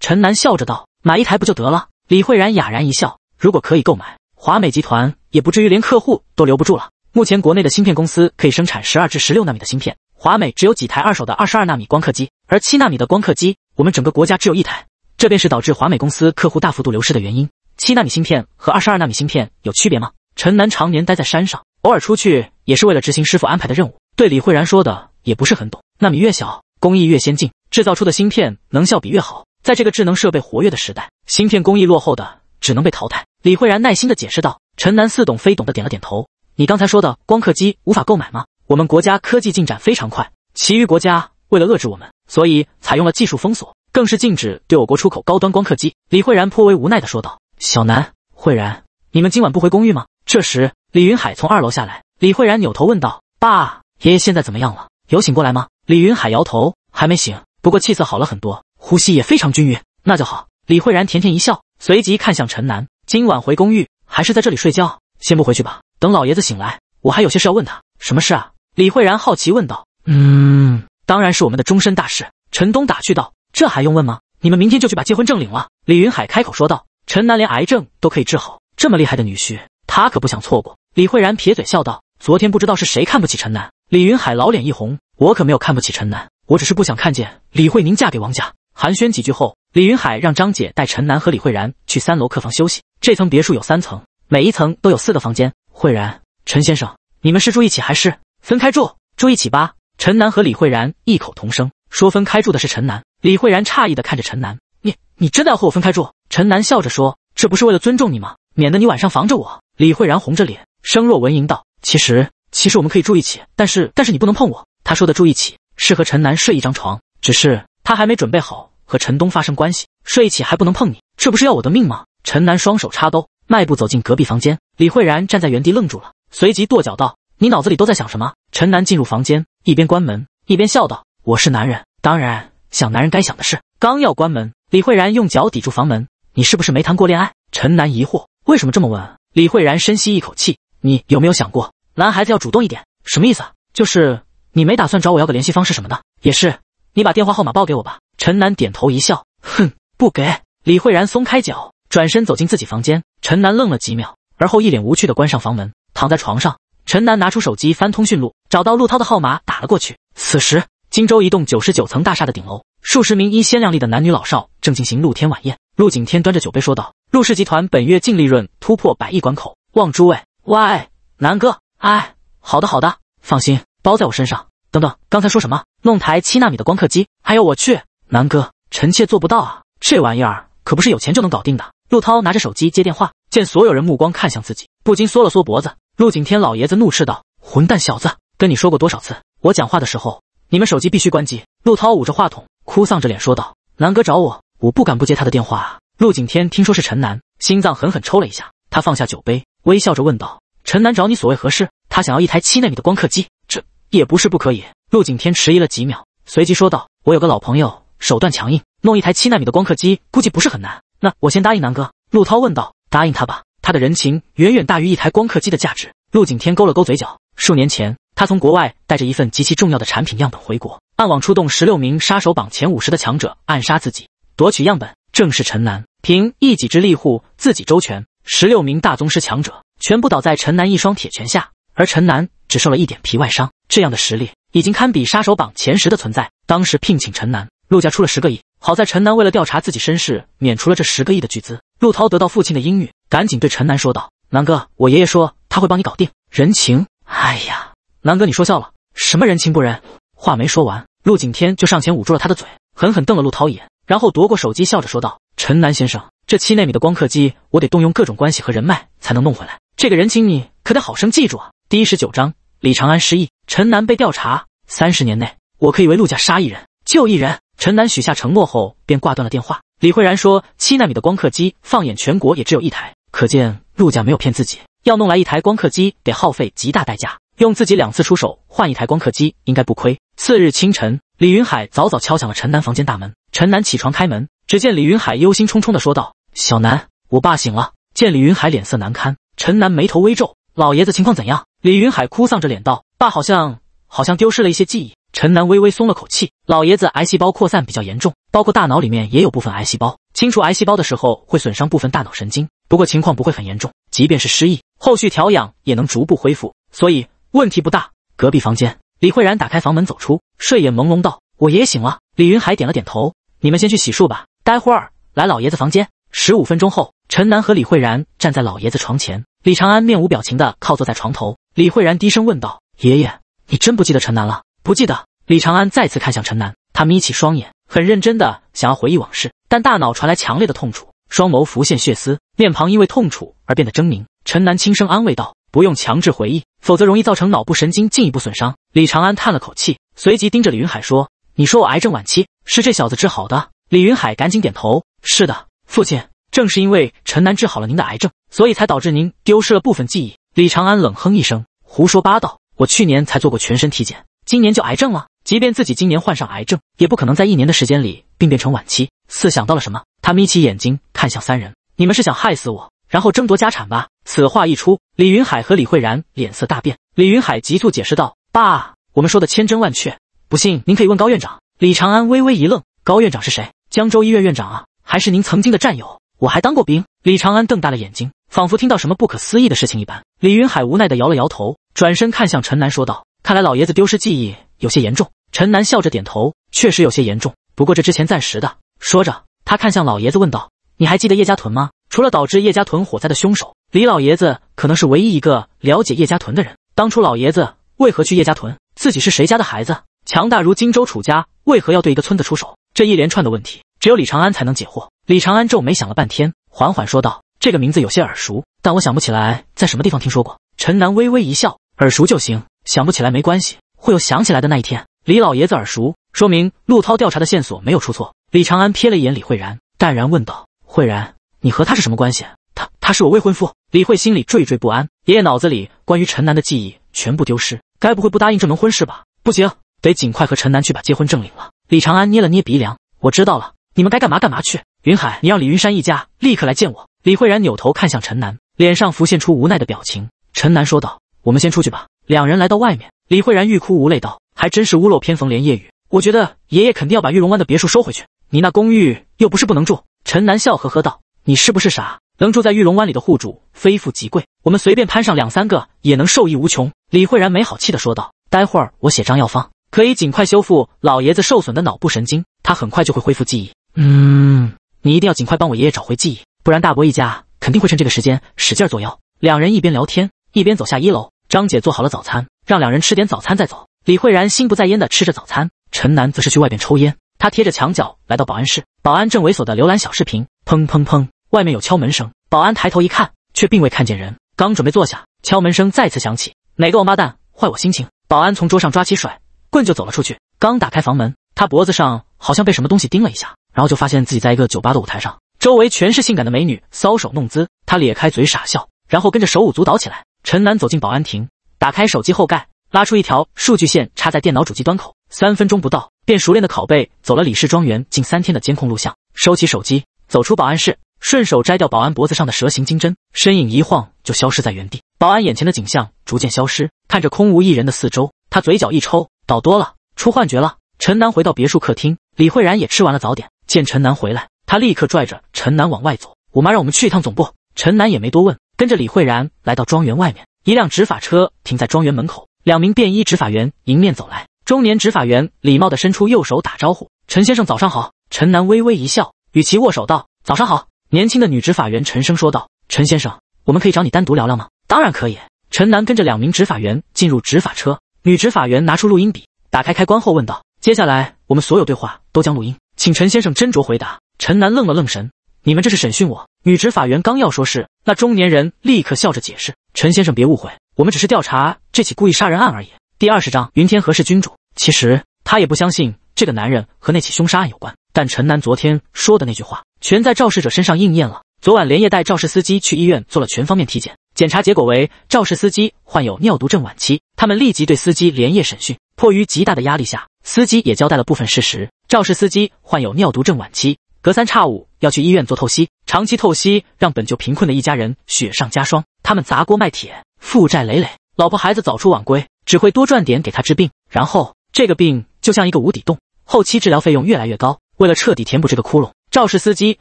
陈楠笑着道：“买一台不就得了？”李慧然哑然一笑：“如果可以购买，华美集团也不至于连客户都留不住了。”目前国内的芯片公司可以生产十二至十六纳米的芯片，华美只有几台二手的二十二纳米光刻机，而七纳米的光刻机，我们整个国家只有一台，这便是导致华美公司客户大幅度流失的原因。七纳米芯片和二十二纳米芯片有区别吗？陈南常年待在山上，偶尔出去也是为了执行师傅安排的任务，对李慧然说的也不是很懂。纳米越小，工艺越先进，制造出的芯片能效比越好。在这个智能设备活跃的时代，芯片工艺落后的只能被淘汰。李慧然耐心的解释道，陈南似懂非懂的点了点头。你刚才说的光刻机无法购买吗？我们国家科技进展非常快，其余国家为了遏制我们，所以采用了技术封锁，更是禁止对我国出口高端光刻机。李慧然颇为无奈地说道：“小南，慧然，你们今晚不回公寓吗？”这时，李云海从二楼下来，李慧然扭头问道：“爸，爷爷现在怎么样了？有醒过来吗？”李云海摇头，还没醒，不过气色好了很多，呼吸也非常均匀。那就好。李慧然甜甜一笑，随即看向陈南：“今晚回公寓还是在这里睡觉？先不回去吧。”等老爷子醒来，我还有些事要问他。什么事啊？李慧然好奇问道。嗯，当然是我们的终身大事。陈东打趣道。这还用问吗？你们明天就去把结婚证领了。李云海开口说道。陈楠连癌症都可以治好，这么厉害的女婿，他可不想错过。李慧然撇嘴笑道。昨天不知道是谁看不起陈楠。”李云海老脸一红，我可没有看不起陈楠，我只是不想看见李慧宁嫁给王家。寒暄几句后，李云海让张姐带陈楠和李慧然去三楼客房休息。这层别墅有三层，每一层都有四个房间。惠然，陈先生，你们是住一起还是分开住？住一起吧。陈楠和李慧然异口同声说：“分开住的是陈楠。”李慧然诧异的看着陈楠：“你，你真的要和我分开住？”陈楠笑着说：“这不是为了尊重你吗？免得你晚上防着我。”李慧然红着脸，声若蚊蝇道：“其实，其实我们可以住一起，但是，但是你不能碰我。”他说的住一起是和陈楠睡一张床，只是他还没准备好和陈东发生关系，睡一起还不能碰你，这不是要我的命吗？陈楠双手插兜，迈步走进隔壁房间。李慧然站在原地愣住了，随即跺脚道：“你脑子里都在想什么？”陈楠进入房间，一边关门一边笑道：“我是男人，当然想男人该想的事。”刚要关门，李慧然用脚抵住房门：“你是不是没谈过恋爱？”陈楠疑惑：“为什么这么问？”李慧然深吸一口气：“你有没有想过，男孩子要主动一点？什么意思啊？就是你没打算找我要个联系方式什么的？也是，你把电话号码报给我吧。”陈楠点头一笑：“哼，不给。”李慧然松开脚，转身走进自己房间。陈楠愣了几秒。而后一脸无趣地关上房门，躺在床上，陈楠拿出手机翻通讯录，找到陆涛的号码打了过去。此时，荆州一栋九十九层大厦的顶楼，数十名衣鲜亮丽的男女老少正进行露天晚宴。陆景天端着酒杯说道：“陆氏集团本月净利润突破百亿关口，望诸位。”喂，南哥，哎，好的好的，放心，包在我身上。等等，刚才说什么？弄台七纳米的光刻机？哎呦我去，南哥，臣妾做不到啊，这玩意儿可不是有钱就能搞定的。陆涛拿着手机接电话。见所有人目光看向自己，不禁缩了缩脖子。陆景天老爷子怒斥道：“混蛋小子，跟你说过多少次，我讲话的时候你们手机必须关机。”陆涛捂着话筒，哭丧着脸说道：“南哥找我，我不敢不接他的电话。”陆景天听说是陈南，心脏狠狠抽了一下。他放下酒杯，微笑着问道：“陈南找你所谓何事？他想要一台七纳米的光刻机，这也不是不可以。”陆景天迟疑了几秒，随即说道：“我有个老朋友，手段强硬，弄一台七纳米的光刻机估计不是很难。那我先答应南哥。”陆涛问道。答应他吧，他的人情远远大于一台光刻机的价值。陆景天勾了勾嘴角。数年前，他从国外带着一份极其重要的产品样本回国，暗网出动十六名杀手榜前五十的强者暗杀自己，夺取样本，正是陈南。凭一己之力护自己周全，十六名大宗师强者全部倒在陈南一双铁拳下，而陈南只受了一点皮外伤。这样的实力已经堪比杀手榜前十的存在。当时聘请陈南，陆家出了十个亿，好在陈南为了调查自己身世，免除了这十个亿的巨资。陆涛得到父亲的应允，赶紧对陈楠说道：“南哥，我爷爷说他会帮你搞定人情。”哎呀，南哥，你说笑了，什么人情不人？话没说完，陆景天就上前捂住了他的嘴，狠狠瞪了陆涛一眼，然后夺过手机，笑着说道：“陈楠先生，这七纳米的光刻机，我得动用各种关系和人脉才能弄回来，这个人情你可得好生记住啊。”第一十九章：李长安失忆，陈楠被调查。三十年内，我可以为陆家杀一人，救一人。陈楠许下承诺后，便挂断了电话。李慧然说：“七纳米的光刻机，放眼全国也只有一台，可见陆家没有骗自己。要弄来一台光刻机，得耗费极大代价。用自己两次出手换一台光刻机，应该不亏。”次日清晨，李云海早早敲响了陈楠房间大门。陈楠起床开门，只见李云海忧心忡忡的说道：“小楠，我爸醒了。”见李云海脸色难堪，陈楠眉头微皱：“老爷子情况怎样？”李云海哭丧着脸道：“爸好像好像丢失了一些记忆。”陈南微微松了口气，老爷子癌细胞扩散比较严重，包括大脑里面也有部分癌细胞。清除癌细胞的时候会损伤部分大脑神经，不过情况不会很严重，即便是失忆，后续调养也能逐步恢复，所以问题不大。隔壁房间，李慧然打开房门走出，睡眼朦胧道：“我也醒了。”李云海点了点头：“你们先去洗漱吧，待会儿来老爷子房间。”十五分钟后，陈南和李慧然站在老爷子床前，李长安面无表情的靠坐在床头，李慧然低声问道：“爷爷，你真不记得陈南了？”不记得。李长安再次看向陈南，他眯起双眼，很认真的想要回忆往事，但大脑传来强烈的痛楚，双眸浮现血丝，面庞因为痛楚而变得狰狞。陈南轻声安慰道：“不用强制回忆，否则容易造成脑部神经进一步损伤。”李长安叹了口气，随即盯着李云海说：“你说我癌症晚期是这小子治好的？”李云海赶紧点头：“是的，父亲，正是因为陈南治好了您的癌症，所以才导致您丢失了部分记忆。”李长安冷哼一声：“胡说八道！我去年才做过全身体检。”今年就癌症了，即便自己今年患上癌症，也不可能在一年的时间里病变成晚期。似想到了什么，他眯起眼睛看向三人：“你们是想害死我，然后争夺家产吧？”此话一出，李云海和李慧然脸色大变。李云海急促解释道：“爸，我们说的千真万确，不信您可以问高院长。”李长安微微一愣：“高院长是谁？江州医院院长啊，还是您曾经的战友？我还当过兵。”李长安瞪大了眼睛，仿佛听到什么不可思议的事情一般。李云海无奈的摇了摇头，转身看向陈楠说道。看来老爷子丢失记忆有些严重。陈南笑着点头，确实有些严重。不过这之前暂时的。说着，他看向老爷子问道：“你还记得叶家屯吗？除了导致叶家屯火灾的凶手，李老爷子可能是唯一一个了解叶家屯的人。当初老爷子为何去叶家屯？自己是谁家的孩子？强大如荆州楚家，为何要对一个村子出手？”这一连串的问题，只有李长安才能解惑。李长安皱眉想了半天，缓缓说道：“这个名字有些耳熟，但我想不起来在什么地方听说过。”陈南微微一笑：“耳熟就行。”想不起来没关系，会有想起来的那一天。李老爷子耳熟，说明陆涛调查的线索没有出错。李长安瞥了一眼李慧然，淡然问道：“慧然，你和他是什么关系？”“他他是我未婚夫。”李慧心里惴惴不安，爷爷脑子里关于陈南的记忆全部丢失，该不会不答应这门婚事吧？不行，得尽快和陈南去把结婚证领了。李长安捏了捏鼻梁：“我知道了，你们该干嘛干嘛去。云海，你让李云山一家立刻来见我。”李慧然扭头看向陈南，脸上浮现出无奈的表情。陈南说道：“我们先出去吧。”两人来到外面，李慧然欲哭无泪道：“还真是屋漏偏逢连夜雨，我觉得爷爷肯定要把玉龙湾的别墅收回去。你那公寓又不是不能住。”陈南笑呵呵道：“你是不是傻？能住在玉龙湾里的户主，非富即贵。我们随便攀上两三个，也能受益无穷。”李慧然没好气的说道：“待会儿我写张药方，可以尽快修复老爷子受损的脑部神经，他很快就会恢复记忆。嗯，你一定要尽快帮我爷爷找回记忆，不然大伯一家肯定会趁这个时间使劲作妖。”两人一边聊天一边走下一楼。张姐做好了早餐，让两人吃点早餐再走。李慧然心不在焉的吃着早餐，陈楠则是去外边抽烟。他贴着墙角来到保安室，保安正猥琐的浏览小视频。砰砰砰，外面有敲门声。保安抬头一看，却并未看见人。刚准备坐下，敲门声再次响起。哪个王八蛋坏我心情？保安从桌上抓起甩棍就走了出去。刚打开房门，他脖子上好像被什么东西叮了一下，然后就发现自己在一个酒吧的舞台上，周围全是性感的美女搔首弄姿。他咧开嘴傻笑，然后跟着手舞足蹈起来。陈楠走进保安亭，打开手机后盖，拉出一条数据线插在电脑主机端口，三分钟不到，便熟练的拷贝走了李氏庄园近三天的监控录像。收起手机，走出保安室，顺手摘掉保安脖子上的蛇形金针，身影一晃就消失在原地。保安眼前的景象逐渐消失，看着空无一人的四周，他嘴角一抽，倒多了，出幻觉了。陈楠回到别墅客厅，李慧然也吃完了早点，见陈楠回来，他立刻拽着陈楠往外走，我妈让我们去一趟总部。陈楠也没多问。跟着李慧然来到庄园外面，一辆执法车停在庄园门口，两名便衣执法员迎面走来。中年执法员礼貌地伸出右手打招呼：“陈先生，早上好。”陈楠微微一笑，与其握手道：“早上好。”年轻的女执法员沉声说道：“陈先生，我们可以找你单独聊聊吗？”“当然可以。”陈楠跟着两名执法员进入执法车，女执法员拿出录音笔，打开开关后问道：“接下来我们所有对话都将录音，请陈先生斟酌回答。”陈楠愣了愣神。你们这是审讯我！女执法员刚要说，是那中年人立刻笑着解释：“陈先生别误会，我们只是调查这起故意杀人案而已。”第二十章，云天河是君主，其实他也不相信这个男人和那起凶杀案有关。但陈楠昨天说的那句话，全在肇事者身上应验了。昨晚连夜带肇事司机去医院做了全方面体检，检查结果为肇事司机患有尿毒症晚期。他们立即对司机连夜审讯，迫于极大的压力下，司机也交代了部分事实。肇事司机患有尿毒症晚期。隔三差五要去医院做透析，长期透析让本就贫困的一家人雪上加霜。他们砸锅卖铁，负债累累，老婆孩子早出晚归，只会多赚点给他治病。然后这个病就像一个无底洞，后期治疗费用越来越高。为了彻底填补这个窟窿，肇事司机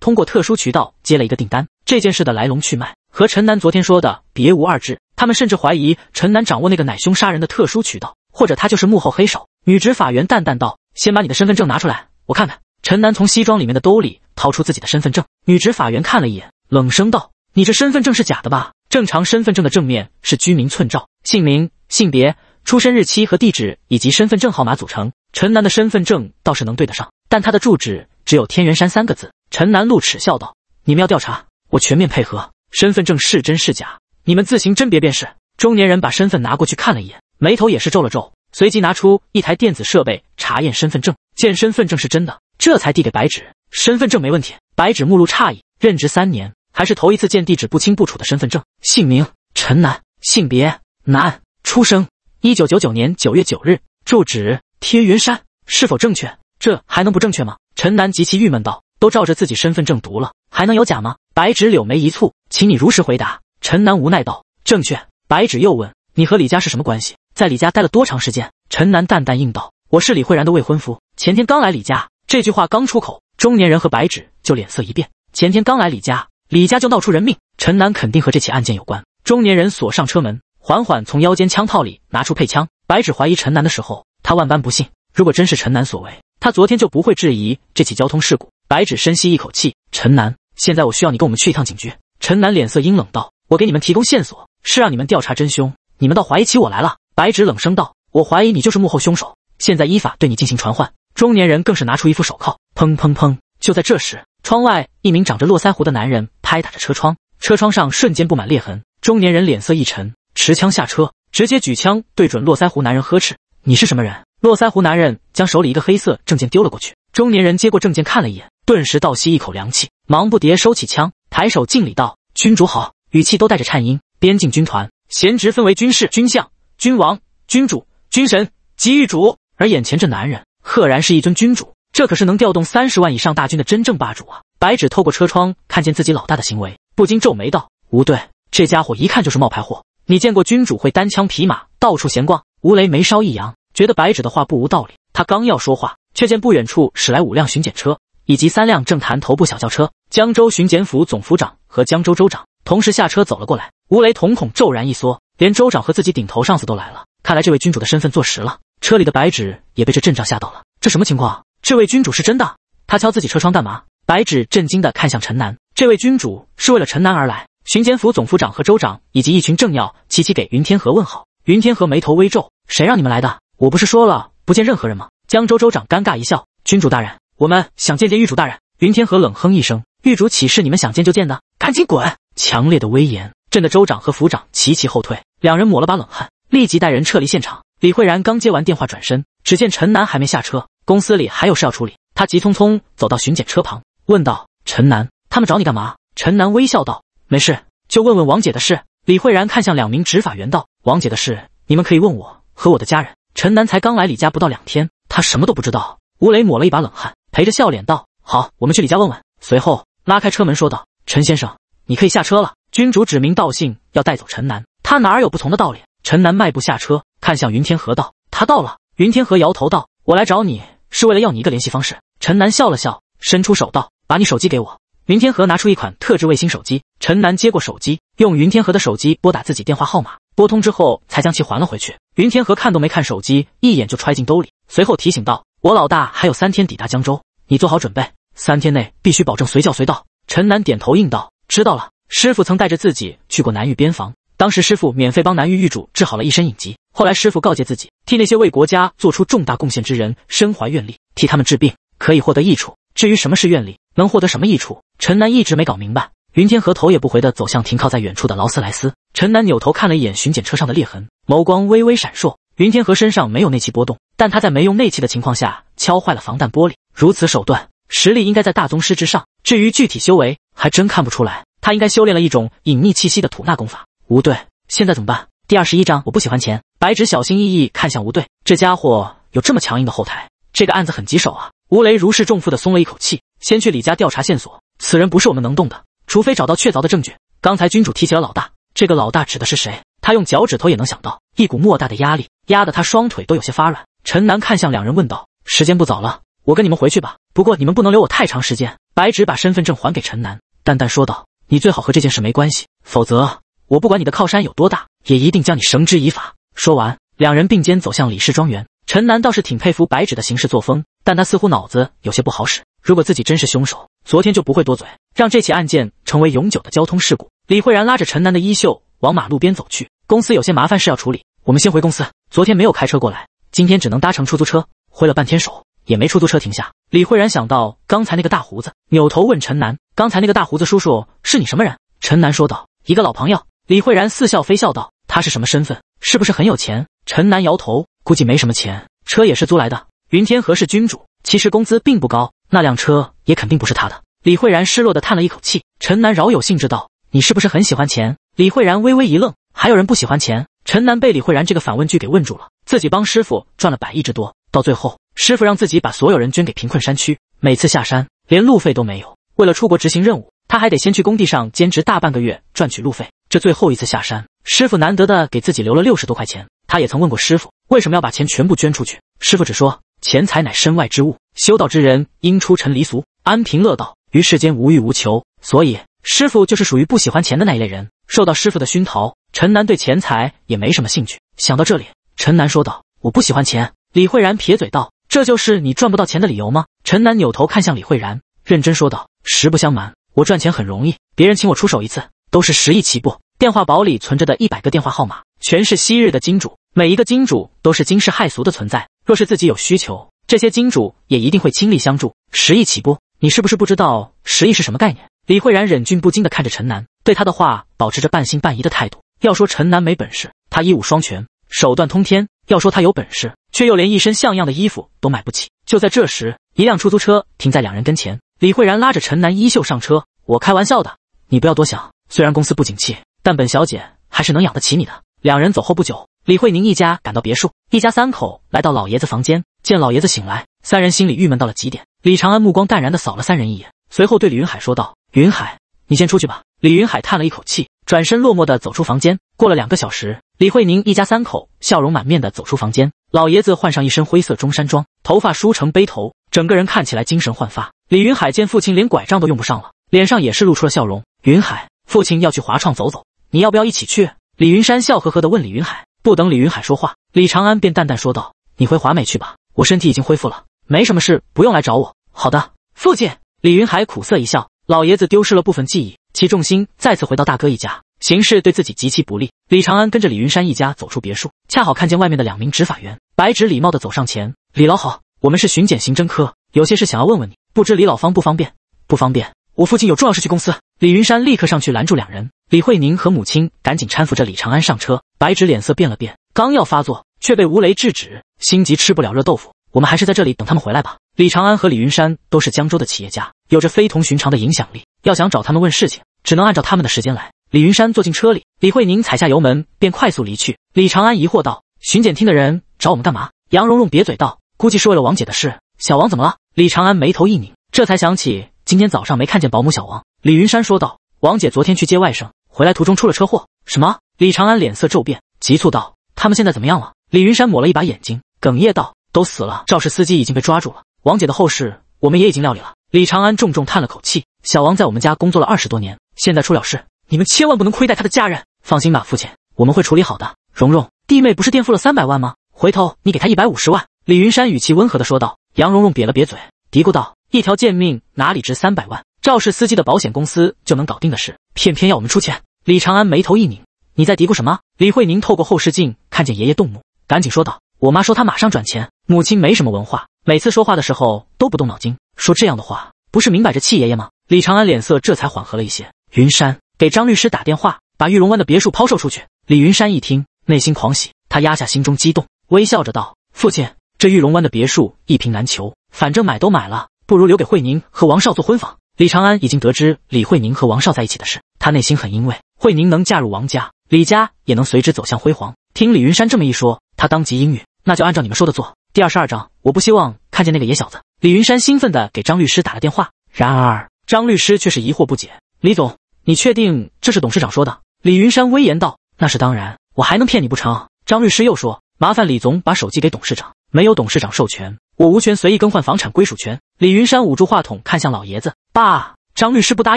通过特殊渠道接了一个订单。这件事的来龙去脉和陈楠昨天说的别无二致。他们甚至怀疑陈楠掌握那个奶凶杀人的特殊渠道，或者他就是幕后黑手。女执法员淡淡道：“先把你的身份证拿出来，我看看。”陈楠从西装里面的兜里掏出自己的身份证，女执法员看了一眼，冷声道：“你这身份证是假的吧？正常身份证的正面是居民寸照、姓名、性别、出生日期和地址以及身份证号码组成。陈楠的身份证倒是能对得上，但他的住址只有天元山三个字。”陈楠露齿笑道：“你们要调查，我全面配合。身份证是真是假，你们自行甄别便是。”中年人把身份拿过去看了一眼，眉头也是皱了皱，随即拿出一台电子设备查验身份证，见身份证是真的。这才递给白纸，身份证没问题。白纸目露诧异，任职三年还是头一次见地址不清不楚的身份证。姓名：陈楠，性别：男，出生：一九九九年九月九日，住址：天云山。是否正确？这还能不正确吗？陈楠极其郁闷道：“都照着自己身份证读了，还能有假吗？”白纸柳眉一蹙，请你如实回答。陈楠无奈道：“正确。”白纸又问：“你和李家是什么关系？在李家待了多长时间？”陈楠淡淡应道：“我是李慧然的未婚夫，前天刚来李家。”这句话刚出口，中年人和白纸就脸色一变。前天刚来李家，李家就闹出人命，陈楠肯定和这起案件有关。中年人锁上车门，缓缓从腰间枪套里拿出配枪。白纸怀疑陈楠的时候，他万般不信。如果真是陈楠所为，他昨天就不会质疑这起交通事故。白纸深吸一口气：“陈楠，现在我需要你跟我们去一趟警局。”陈楠脸色阴冷道：“我给你们提供线索，是让你们调查真凶，你们倒怀疑起我来了。”白纸冷声道：“我怀疑你就是幕后凶手，现在依法对你进行传唤。”中年人更是拿出一副手铐，砰砰砰！就在这时，窗外一名长着络腮胡的男人拍打着车窗，车窗上瞬间布满裂痕。中年人脸色一沉，持枪下车，直接举枪对准络腮胡男人呵斥：“你是什么人？”络腮胡男人将手里一个黑色证件丢了过去，中年人接过证件看了一眼，顿时倒吸一口凉气，忙不迭收起枪，抬手敬礼道：“君主好。”语气都带着颤音。边境军团贤职分为军士、军相、君王、君主、军神及御主，而眼前这男人。赫然是一尊君主，这可是能调动三十万以上大军的真正霸主啊！白纸透过车窗看见自己老大的行为，不禁皱眉道：“吴队，这家伙一看就是冒牌货。你见过君主会单枪匹马到处闲逛？”吴雷眉梢一扬，觉得白纸的话不无道理。他刚要说话，却见不远处驶来五辆巡检车以及三辆政坛头部小轿车，江州巡检府总府长和江州州长同时下车走了过来。吴雷瞳孔骤然一缩，连州长和自己顶头上司都来了，看来这位君主的身份坐实了。车里的白纸也被这阵仗吓到了，这什么情况？这位君主是真的？他敲自己车窗干嘛？白纸震惊地看向陈南，这位君主是为了陈南而来。巡检府总府长和州长以及一群政要齐齐给云天河问好。云天河眉头微皱：“谁让你们来的？我不是说了不见任何人吗？”江州州长尴尬一笑：“君主大人，我们想见见狱主大人。”云天河冷哼一声：“狱主岂是你们想见就见的？赶紧滚！”强烈的威严，震得州长和府长齐齐后退，两人抹了把冷汗，立即带人撤离现场。李慧然刚接完电话，转身，只见陈楠还没下车，公司里还有事要处理。他急匆匆走到巡检车旁，问道：“陈楠，他们找你干嘛？”陈楠微笑道：“没事，就问问王姐的事。”李慧然看向两名执法员道：“王姐的事，你们可以问我和我的家人。”陈楠才刚来李家不到两天，他什么都不知道。吴磊抹了一把冷汗，陪着笑脸道：“好，我们去李家问问。”随后拉开车门说道：“陈先生，你可以下车了。”君主指名道姓要带走陈楠，他哪有不从的道理？陈楠迈步下车。看向云天河道：“他到了。”云天河摇头道：“我来找你是为了要你一个联系方式。”陈南笑了笑，伸出手道：“把你手机给我。”云天河拿出一款特制卫星手机，陈南接过手机，用云天河的手机拨打自己电话号码，拨通之后才将其还了回去。云天河看都没看手机一眼，就揣进兜里，随后提醒道：“我老大还有三天抵达江州，你做好准备，三天内必须保证随叫随到。”陈南点头应道：“知道了。”师傅曾带着自己去过南域边防，当时师傅免费帮南域狱主治好了一身隐疾。后来，师傅告诫自己，替那些为国家做出重大贡献之人身怀愿力，替他们治病可以获得益处。至于什么是愿力，能获得什么益处，陈南一直没搞明白。云天河头也不回地走向停靠在远处的劳斯莱斯。陈南扭头看了一眼巡检车上的裂痕，眸光微微闪烁。云天河身上没有内气波动，但他在没用内气的情况下敲坏了防弹玻璃，如此手段，实力应该在大宗师之上。至于具体修为，还真看不出来。他应该修炼了一种隐匿气息的吐纳功法。吴队，现在怎么办？第二十一章，我不喜欢钱。白纸小心翼翼看向吴队，这家伙有这么强硬的后台，这个案子很棘手啊。吴雷如释重负的松了一口气，先去李家调查线索。此人不是我们能动的，除非找到确凿的证据。刚才君主提起了老大，这个老大指的是谁？他用脚趾头也能想到。一股莫大的压力压得他双腿都有些发软。陈南看向两人问道：“时间不早了，我跟你们回去吧。不过你们不能留我太长时间。”白纸把身份证还给陈南，淡淡说道：“你最好和这件事没关系，否则我不管你的靠山有多大。”也一定将你绳之以法。说完，两人并肩走向李氏庄园。陈南倒是挺佩服白纸的行事作风，但他似乎脑子有些不好使。如果自己真是凶手，昨天就不会多嘴，让这起案件成为永久的交通事故。李慧然拉着陈南的衣袖往马路边走去。公司有些麻烦事要处理，我们先回公司。昨天没有开车过来，今天只能搭乘出租车。挥了半天手，也没出租车停下。李慧然想到刚才那个大胡子，扭头问陈南：“刚才那个大胡子叔叔是你什么人？”陈南说道：“一个老朋友。”李慧然似笑非笑道：“他是什么身份？是不是很有钱？”陈南摇头，估计没什么钱，车也是租来的。云天河是君主，其实工资并不高，那辆车也肯定不是他的。李慧然失落的叹了一口气。陈南饶有兴致道：“你是不是很喜欢钱？”李慧然微微一愣，还有人不喜欢钱？陈南被李慧然这个反问句给问住了。自己帮师傅赚了百亿之多，到最后师傅让自己把所有人捐给贫困山区，每次下山连路费都没有，为了出国执行任务。他还得先去工地上兼职大半个月，赚取路费。这最后一次下山，师傅难得的给自己留了六十多块钱。他也曾问过师傅，为什么要把钱全部捐出去？师傅只说，钱财乃身外之物，修道之人应出尘离俗，安贫乐道，于世间无欲无求。所以，师傅就是属于不喜欢钱的那一类人。受到师傅的熏陶，陈南对钱财也没什么兴趣。想到这里，陈南说道：“我不喜欢钱。”李慧然撇嘴道：“这就是你赚不到钱的理由吗？”陈南扭头看向李慧然，认真说道：“实不相瞒。”我赚钱很容易，别人请我出手一次都是十亿起步。电话薄里存着的一百个电话号码，全是昔日的金主，每一个金主都是惊世骇俗的存在。若是自己有需求，这些金主也一定会倾力相助。十亿起步，你是不是不知道十亿是什么概念？李慧然忍俊不禁地看着陈楠，对他的话保持着半信半疑的态度。要说陈楠没本事，他一武双全，手段通天；要说他有本事，却又连一身像样的衣服都买不起。就在这时，一辆出租车停在两人跟前。李慧然拉着陈南衣袖上车，我开玩笑的，你不要多想。虽然公司不景气，但本小姐还是能养得起你的。两人走后不久，李慧宁一家赶到别墅，一家三口来到老爷子房间，见老爷子醒来，三人心里郁闷到了极点。李长安目光淡然的扫了三人一眼，随后对李云海说道：“云海，你先出去吧。”李云海叹了一口气，转身落寞地走出房间。过了两个小时，李慧宁一家三口笑容满面地走出房间。老爷子换上一身灰色中山装，头发梳成背头，整个人看起来精神焕发。李云海见父亲连拐杖都用不上了，脸上也是露出了笑容。云海，父亲要去华创走走，你要不要一起去？李云山笑呵呵地问李云海。不等李云海说话，李长安便淡淡说道：“你回华美去吧，我身体已经恢复了，没什么事，不用来找我。”好的，父亲。李云海苦涩一笑。老爷子丢失了部分记忆，其重心再次回到大哥一家，形势对自己极其不利。李长安跟着李云山一家走出别墅，恰好看见外面的两名执法员。白纸礼貌地走上前：“李老好，我们是巡检刑侦科，有些事想要问问你。”不知李老方不方便？不方便，我父亲有重要事去公司。李云山立刻上去拦住两人，李慧宁和母亲赶紧搀扶着李长安上车。白纸脸色变了变，刚要发作，却被吴雷制止。心急吃不了热豆腐，我们还是在这里等他们回来吧。李长安和李云山都是江州的企业家，有着非同寻常的影响力，要想找他们问事情，只能按照他们的时间来。李云山坐进车里，李慧宁踩下油门便快速离去。李长安疑惑道：“巡检厅的人找我们干嘛？”杨蓉蓉瘪嘴道：“估计是为了王姐的事。小王怎么了？”李长安眉头一拧，这才想起今天早上没看见保姆小王。李云山说道：“王姐昨天去接外甥，回来途中出了车祸。”什么？李长安脸色骤变，急促道：“他们现在怎么样了？”李云山抹了一把眼睛，哽咽道：“都死了，肇事司机已经被抓住了。王姐的后事我们也已经料理了。”李长安重重叹了口气：“小王在我们家工作了二十多年，现在出了事，你们千万不能亏待他的家人。放心吧，父亲，我们会处理好的。”蓉蓉弟妹不是垫付了三百万吗？回头你给他一百五十万。”李云山语气温和地说道。杨蓉蓉瘪了瘪嘴，嘀咕道：“一条贱命哪里值三百万？肇事司机的保险公司就能搞定的事，偏偏要我们出钱。”李长安眉头一拧：“你在嘀咕什么？”李慧宁透过后视镜看见爷爷动怒，赶紧说道：“我妈说她马上转钱。母亲没什么文化，每次说话的时候都不动脑筋，说这样的话不是明摆着气爷爷吗？”李长安脸色这才缓和了一些。云山给张律师打电话，把玉龙湾的别墅抛售出去。李云山一听，内心狂喜，他压下心中激动，微笑着道：“父亲。”这玉龙湾的别墅一平难求，反正买都买了，不如留给慧宁和王少做婚房。李长安已经得知李慧宁和王少在一起的事，他内心很欣慰，慧宁能嫁入王家，李家也能随之走向辉煌。听李云山这么一说，他当即应允，那就按照你们说的做。第二十二章，我不希望看见那个野小子。李云山兴奋地给张律师打了电话，然而张律师却是疑惑不解：“李总，你确定这是董事长说的？”李云山威严道：“那是当然，我还能骗你不成？”张律师又说：“麻烦李总把手机给董事长。”没有董事长授权，我无权随意更换房产归属权。李云山捂住话筒，看向老爷子：“爸，张律师不答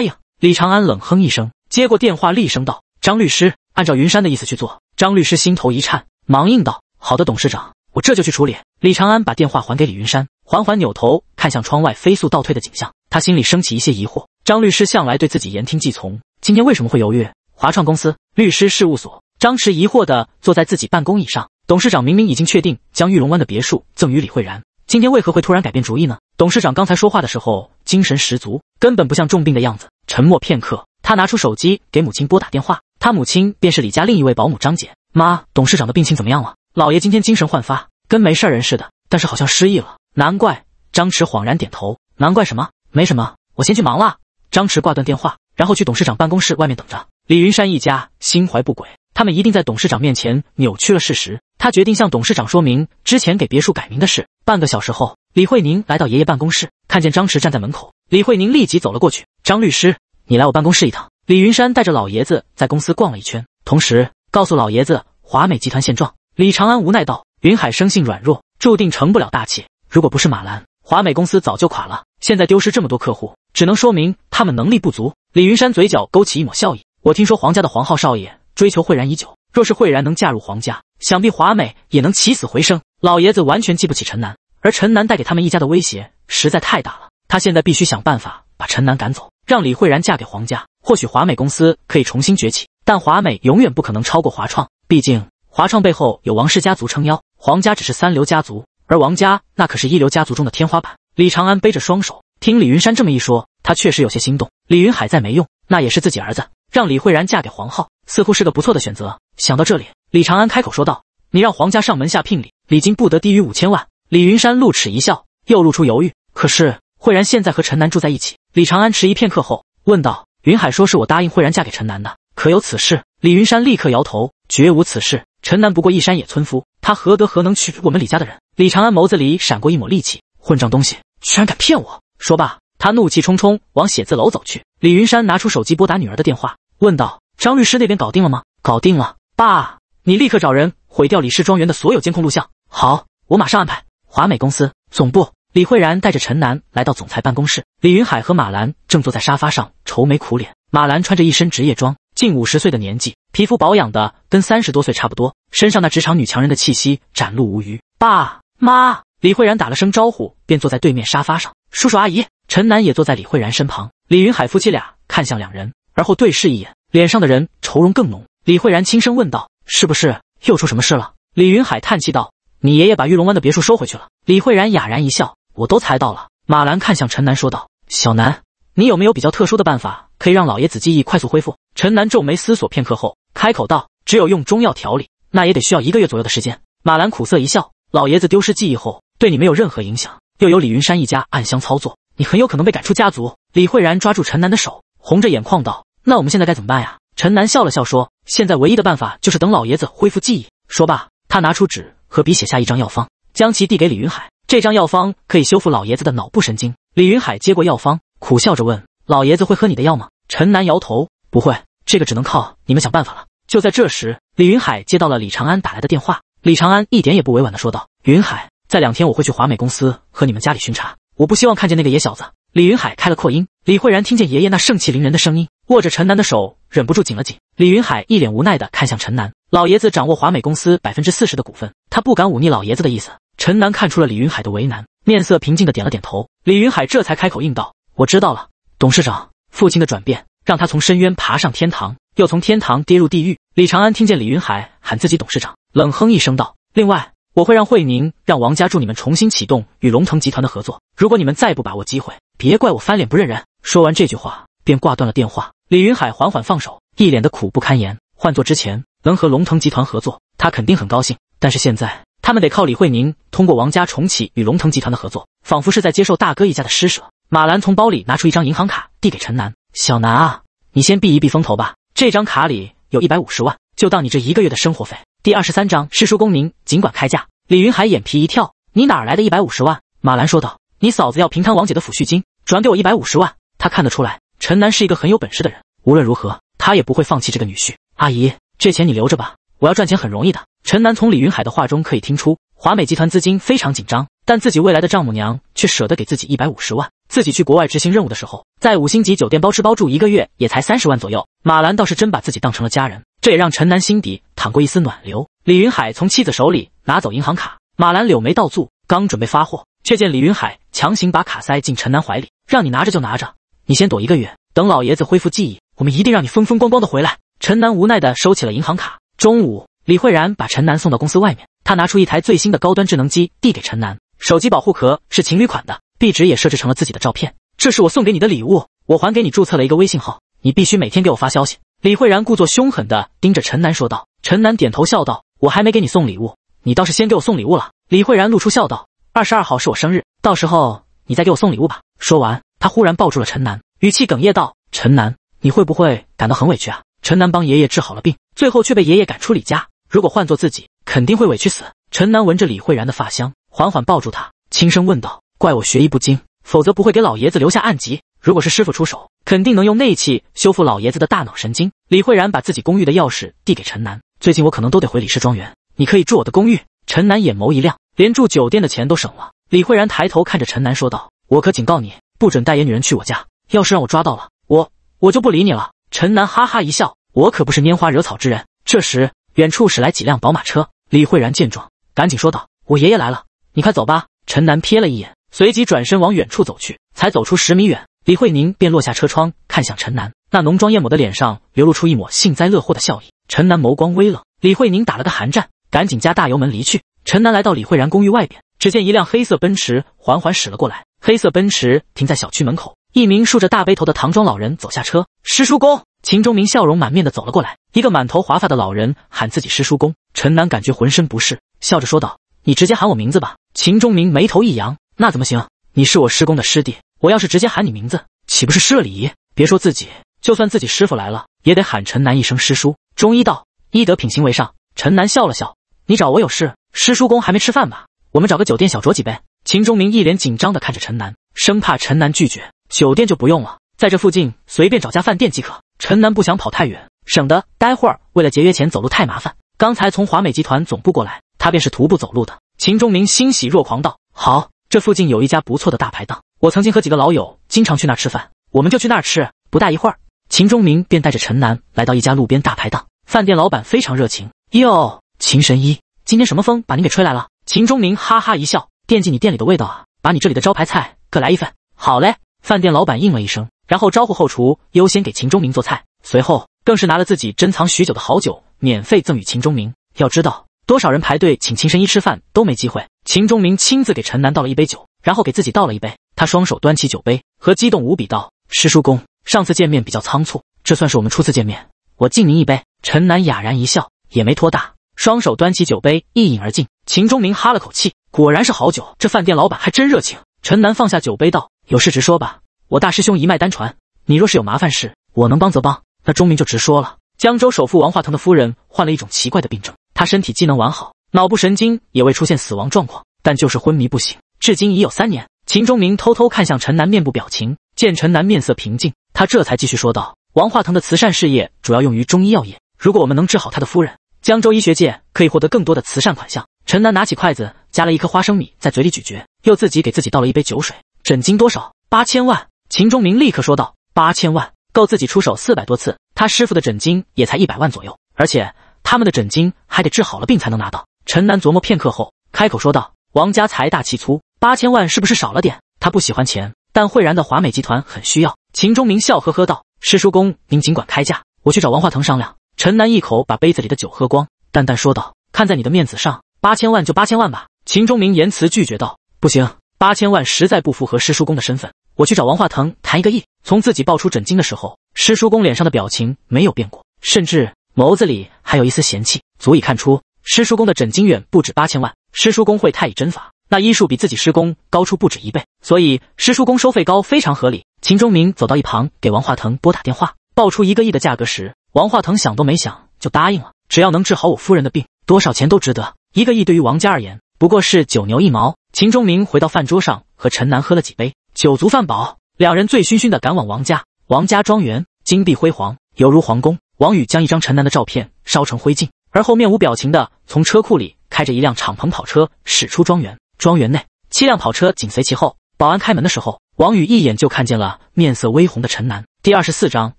应。”李长安冷哼一声，接过电话，厉声道：“张律师，按照云山的意思去做。”张律师心头一颤，忙应道：“好的，董事长，我这就去处理。”李长安把电话还给李云山，缓缓扭头看向窗外飞速倒退的景象，他心里升起一些疑惑。张律师向来对自己言听计从，今天为什么会犹豫？华创公司律师事务所，张弛疑惑地坐在自己办公椅上。董事长明明已经确定将玉龙湾的别墅赠予李慧然，今天为何会突然改变主意呢？董事长刚才说话的时候精神十足，根本不像重病的样子。沉默片刻，他拿出手机给母亲拨打电话，他母亲便是李家另一位保姆张姐。妈，董事长的病情怎么样了？老爷今天精神焕发，跟没事人似的，但是好像失忆了。难怪。张弛恍然点头，难怪什么？没什么，我先去忙了。张弛挂断电话，然后去董事长办公室外面等着。李云山一家心怀不轨。他们一定在董事长面前扭曲了事实。他决定向董事长说明之前给别墅改名的事。半个小时后，李慧宁来到爷爷办公室，看见张弛站在门口，李慧宁立即走了过去。张律师，你来我办公室一趟。李云山带着老爷子在公司逛了一圈，同时告诉老爷子华美集团现状。李长安无奈道：“云海生性软弱，注定成不了大器。如果不是马兰，华美公司早就垮了。现在丢失这么多客户，只能说明他们能力不足。”李云山嘴角勾起一抹笑意：“我听说皇家的皇浩少爷。”追求慧然已久，若是慧然能嫁入黄家，想必华美也能起死回生。老爷子完全记不起陈南，而陈南带给他们一家的威胁实在太大了。他现在必须想办法把陈南赶走，让李慧然嫁给黄家，或许华美公司可以重新崛起。但华美永远不可能超过华创，毕竟华创背后有王氏家族撑腰，黄家只是三流家族，而王家那可是一流家族中的天花板。李长安背着双手，听李云山这么一说，他确实有些心动。李云海再没用，那也是自己儿子，让李慧然嫁给黄浩，似乎是个不错的选择。想到这里，李长安开口说道：“你让黄家上门下聘礼，礼金不得低于五千万。”李云山露齿一笑，又露出犹豫。可是惠然现在和陈南住在一起。李长安迟疑片刻后问道：“云海说是我答应惠然嫁给陈南的，可有此事？”李云山立刻摇头：“绝无此事。陈南不过一山野村夫，他何德何能娶我们李家的人？”李长安眸子里闪过一抹戾气：“混账东西，居然敢骗我！”说罢，他怒气冲冲往写字楼走去。李云山拿出手机拨打女儿的电话，问道。张律师那边搞定了吗？搞定了，爸，你立刻找人毁掉李氏庄园的所有监控录像。好，我马上安排。华美公司总部，李慧然带着陈楠来到总裁办公室。李云海和马兰正坐在沙发上愁眉苦脸。马兰穿着一身职业装，近五十岁的年纪，皮肤保养的跟三十多岁差不多，身上那职场女强人的气息展露无余。爸妈，李慧然打了声招呼，便坐在对面沙发上。叔叔阿姨，陈楠也坐在李慧然身旁。李云海夫妻俩看向两人，而后对视一眼。脸上的人愁容更浓，李慧然轻声问道：“是不是又出什么事了？”李云海叹气道：“你爷爷把玉龙湾的别墅收回去了。”李慧然哑然一笑：“我都猜到了。”马兰看向陈南说道：“小南，你有没有比较特殊的办法可以让老爷子记忆快速恢复？”陈南皱眉思索片刻后开口道：“只有用中药调理，那也得需要一个月左右的时间。”马兰苦涩一笑：“老爷子丢失记忆后，对你没有任何影响，又有李云山一家暗箱操作，你很有可能被赶出家族。”李慧然抓住陈南的手，红着眼眶道。那我们现在该怎么办呀？陈南笑了笑说：“现在唯一的办法就是等老爷子恢复记忆。”说罢，他拿出纸和笔写下一张药方，将其递给李云海。这张药方可以修复老爷子的脑部神经。李云海接过药方，苦笑着问：“老爷子会喝你的药吗？”陈南摇头：“不会，这个只能靠你们想办法了。”就在这时，李云海接到了李长安打来的电话。李长安一点也不委婉地说道：“云海，在两天我会去华美公司和你们家里巡查，我不希望看见那个野小子。”李云海开了扩音，李慧然听见爷爷那盛气凌人的声音。握着陈南的手，忍不住紧了紧。李云海一脸无奈地看向陈楠，老爷子掌握华美公司百分之四十的股份，他不敢忤逆老爷子的意思。陈楠看出了李云海的为难，面色平静地点了点头。李云海这才开口应道：“我知道了，董事长。”父亲的转变让他从深渊爬上天堂，又从天堂跌入地狱。李长安听见李云海喊自己董事长，冷哼一声道：“另外，我会让慧宁让王家助你们重新启动与龙腾集团的合作。如果你们再不把握机会，别怪我翻脸不认人。”说完这句话，便挂断了电话。李云海缓缓放手，一脸的苦不堪言。换做之前能和龙腾集团合作，他肯定很高兴。但是现在，他们得靠李慧宁通过王家重启与龙腾集团的合作，仿佛是在接受大哥一家的施舍。马兰从包里拿出一张银行卡递给陈楠：“小南啊，你先避一避风头吧。这张卡里有一百五十万，就当你这一个月的生活费。”第二十三章，是叔公您尽管开价。李云海眼皮一跳：“你哪来的一百五十万？”马兰说道：“你嫂子要平摊王姐的抚恤金，转给我一百五十万。”他看得出来。陈南是一个很有本事的人，无论如何，他也不会放弃这个女婿。阿姨，这钱你留着吧，我要赚钱很容易的。陈南从李云海的话中可以听出，华美集团资金非常紧张，但自己未来的丈母娘却舍得给自己一百五十万。自己去国外执行任务的时候，在五星级酒店包吃包住，一个月也才三十万左右。马兰倒是真把自己当成了家人，这也让陈南心底淌过一丝暖流。李云海从妻子手里拿走银行卡，马兰柳眉倒蹙，刚准备发货，却见李云海强行把卡塞进陈南怀里，让你拿着就拿着。你先躲一个月，等老爷子恢复记忆，我们一定让你风风光光的回来。陈楠无奈的收起了银行卡。中午，李慧然把陈楠送到公司外面，他拿出一台最新的高端智能机递给陈楠，手机保护壳是情侣款的，壁纸也设置成了自己的照片。这是我送给你的礼物，我还给你注册了一个微信号，你必须每天给我发消息。李慧然故作凶狠的盯着陈楠说道。陈楠点头笑道：“我还没给你送礼物，你倒是先给我送礼物了。”李慧然露出笑道：“二十二号是我生日，到时候你再给我送礼物吧。”说完。他忽然抱住了陈南，语气哽咽道：“陈南，你会不会感到很委屈啊？”陈南帮爷爷治好了病，最后却被爷爷赶出李家。如果换做自己，肯定会委屈死。陈南闻着李慧然的发香，缓缓抱住他，轻声问道：“怪我学艺不精，否则不会给老爷子留下暗疾。如果是师傅出手，肯定能用内气修复老爷子的大脑神经。”李慧然把自己公寓的钥匙递给陈南：“最近我可能都得回李氏庄园，你可以住我的公寓。”陈南眼眸一亮，连住酒店的钱都省了。李慧然抬头看着陈南说道：“我可警告你。”不准带野女人去我家，要是让我抓到了，我我就不理你了。陈南哈哈一笑，我可不是拈花惹草之人。这时，远处驶来几辆宝马车，李慧然见状，赶紧说道：“我爷爷来了，你快走吧。”陈南瞥了一眼，随即转身往远处走去。才走出十米远，李慧宁便落下车窗，看向陈南那浓妆艳抹的脸上流露出一抹幸灾乐祸的笑意。陈南眸光微冷，李慧宁打了个寒战，赶紧加大油门离去。陈南来到李慧然公寓外边，只见一辆黑色奔驰缓缓驶了过来。黑色奔驰停在小区门口，一名竖着大背头的唐装老人走下车。师叔公，秦钟明笑容满面的走了过来。一个满头华发的老人喊自己师叔公。陈楠感觉浑身不适，笑着说道：“你直接喊我名字吧。”秦钟明眉头一扬：“那怎么行？你是我师公的师弟，我要是直接喊你名字，岂不是失了礼？别说自己，就算自己师傅来了，也得喊陈楠一声师叔。中医道，医德品行为上。”陈楠笑了笑：“你找我有事？师叔公还没吃饭吧？我们找个酒店小酌几杯。”秦忠明一脸紧张地看着陈楠，生怕陈楠拒绝。酒店就不用了，在这附近随便找家饭店即可。陈楠不想跑太远，省得待会儿为了节约钱走路太麻烦。刚才从华美集团总部过来，他便是徒步走路的。秦忠明欣喜若狂道：“好，这附近有一家不错的大排档，我曾经和几个老友经常去那吃饭，我们就去那儿吃。”不大一会儿，秦忠明便带着陈楠来到一家路边大排档。饭店老板非常热情：“哟，秦神医，今天什么风把你给吹来了？”秦忠明哈哈一笑。惦记你店里的味道啊，把你这里的招牌菜各来一份。好嘞，饭店老板应了一声，然后招呼后厨优先给秦钟明做菜，随后更是拿了自己珍藏许久的好酒，免费赠与秦钟明。要知道，多少人排队请秦神医吃饭都没机会。秦钟明亲自给陈楠倒了一杯酒，然后给自己倒了一杯。他双手端起酒杯，和激动无比道：“师叔公，上次见面比较仓促，这算是我们初次见面，我敬您一杯。”陈楠哑然一笑，也没拖大。双手端起酒杯，一饮而尽。秦钟明哈了口气，果然是好酒。这饭店老板还真热情。陈南放下酒杯，道：“有事直说吧。我大师兄一脉单传，你若是有麻烦事，我能帮则帮。”那钟明就直说了：江州首富王化腾的夫人患了一种奇怪的病症，他身体机能完好，脑部神经也未出现死亡状况，但就是昏迷不醒，至今已有三年。秦钟明偷偷看向陈南面部表情，见陈南面色平静，他这才继续说道：“王化腾的慈善事业主要用于中医药业，如果我们能治好他的夫人，”江州医学界可以获得更多的慈善款项。陈楠拿起筷子，夹了一颗花生米在嘴里咀嚼，又自己给自己倒了一杯酒水。诊金多少？八千万。秦忠明立刻说道：“八千万够自己出手四百多次。他师傅的诊金也才一百万左右，而且他们的诊金还得治好了病才能拿到。”陈楠琢磨片刻后，开口说道：“王家财大气粗，八千万是不是少了点？他不喜欢钱，但惠然的华美集团很需要。”秦忠明笑呵呵道：“师叔公，您尽管开价，我去找王化腾商量。”陈南一口把杯子里的酒喝光，淡淡说道：“看在你的面子上，八千万就八千万吧。”秦忠明言辞拒绝道：“不行，八千万实在不符合师叔公的身份，我去找王化腾谈一个亿。”从自己爆出诊金的时候，师叔公脸上的表情没有变过，甚至眸子里还有一丝嫌弃，足以看出师叔公的诊金远不止八千万。师叔公会太乙针法，那医术比自己师公高出不止一倍，所以师叔公收费高非常合理。秦忠明走到一旁，给王化腾拨打电话。报出一个亿的价格时，王化腾想都没想就答应了。只要能治好我夫人的病，多少钱都值得。一个亿对于王家而言不过是九牛一毛。秦忠明回到饭桌上，和陈楠喝了几杯，酒足饭饱，两人醉醺醺的赶往王家。王家庄园金碧辉煌，犹如皇宫。王宇将一张陈楠的照片烧成灰烬，而后面无表情的从车库里开着一辆敞篷跑车驶出庄园。庄园内七辆跑车紧随其后。保安开门的时候，王宇一眼就看见了面色微红的陈楠。第二十四章。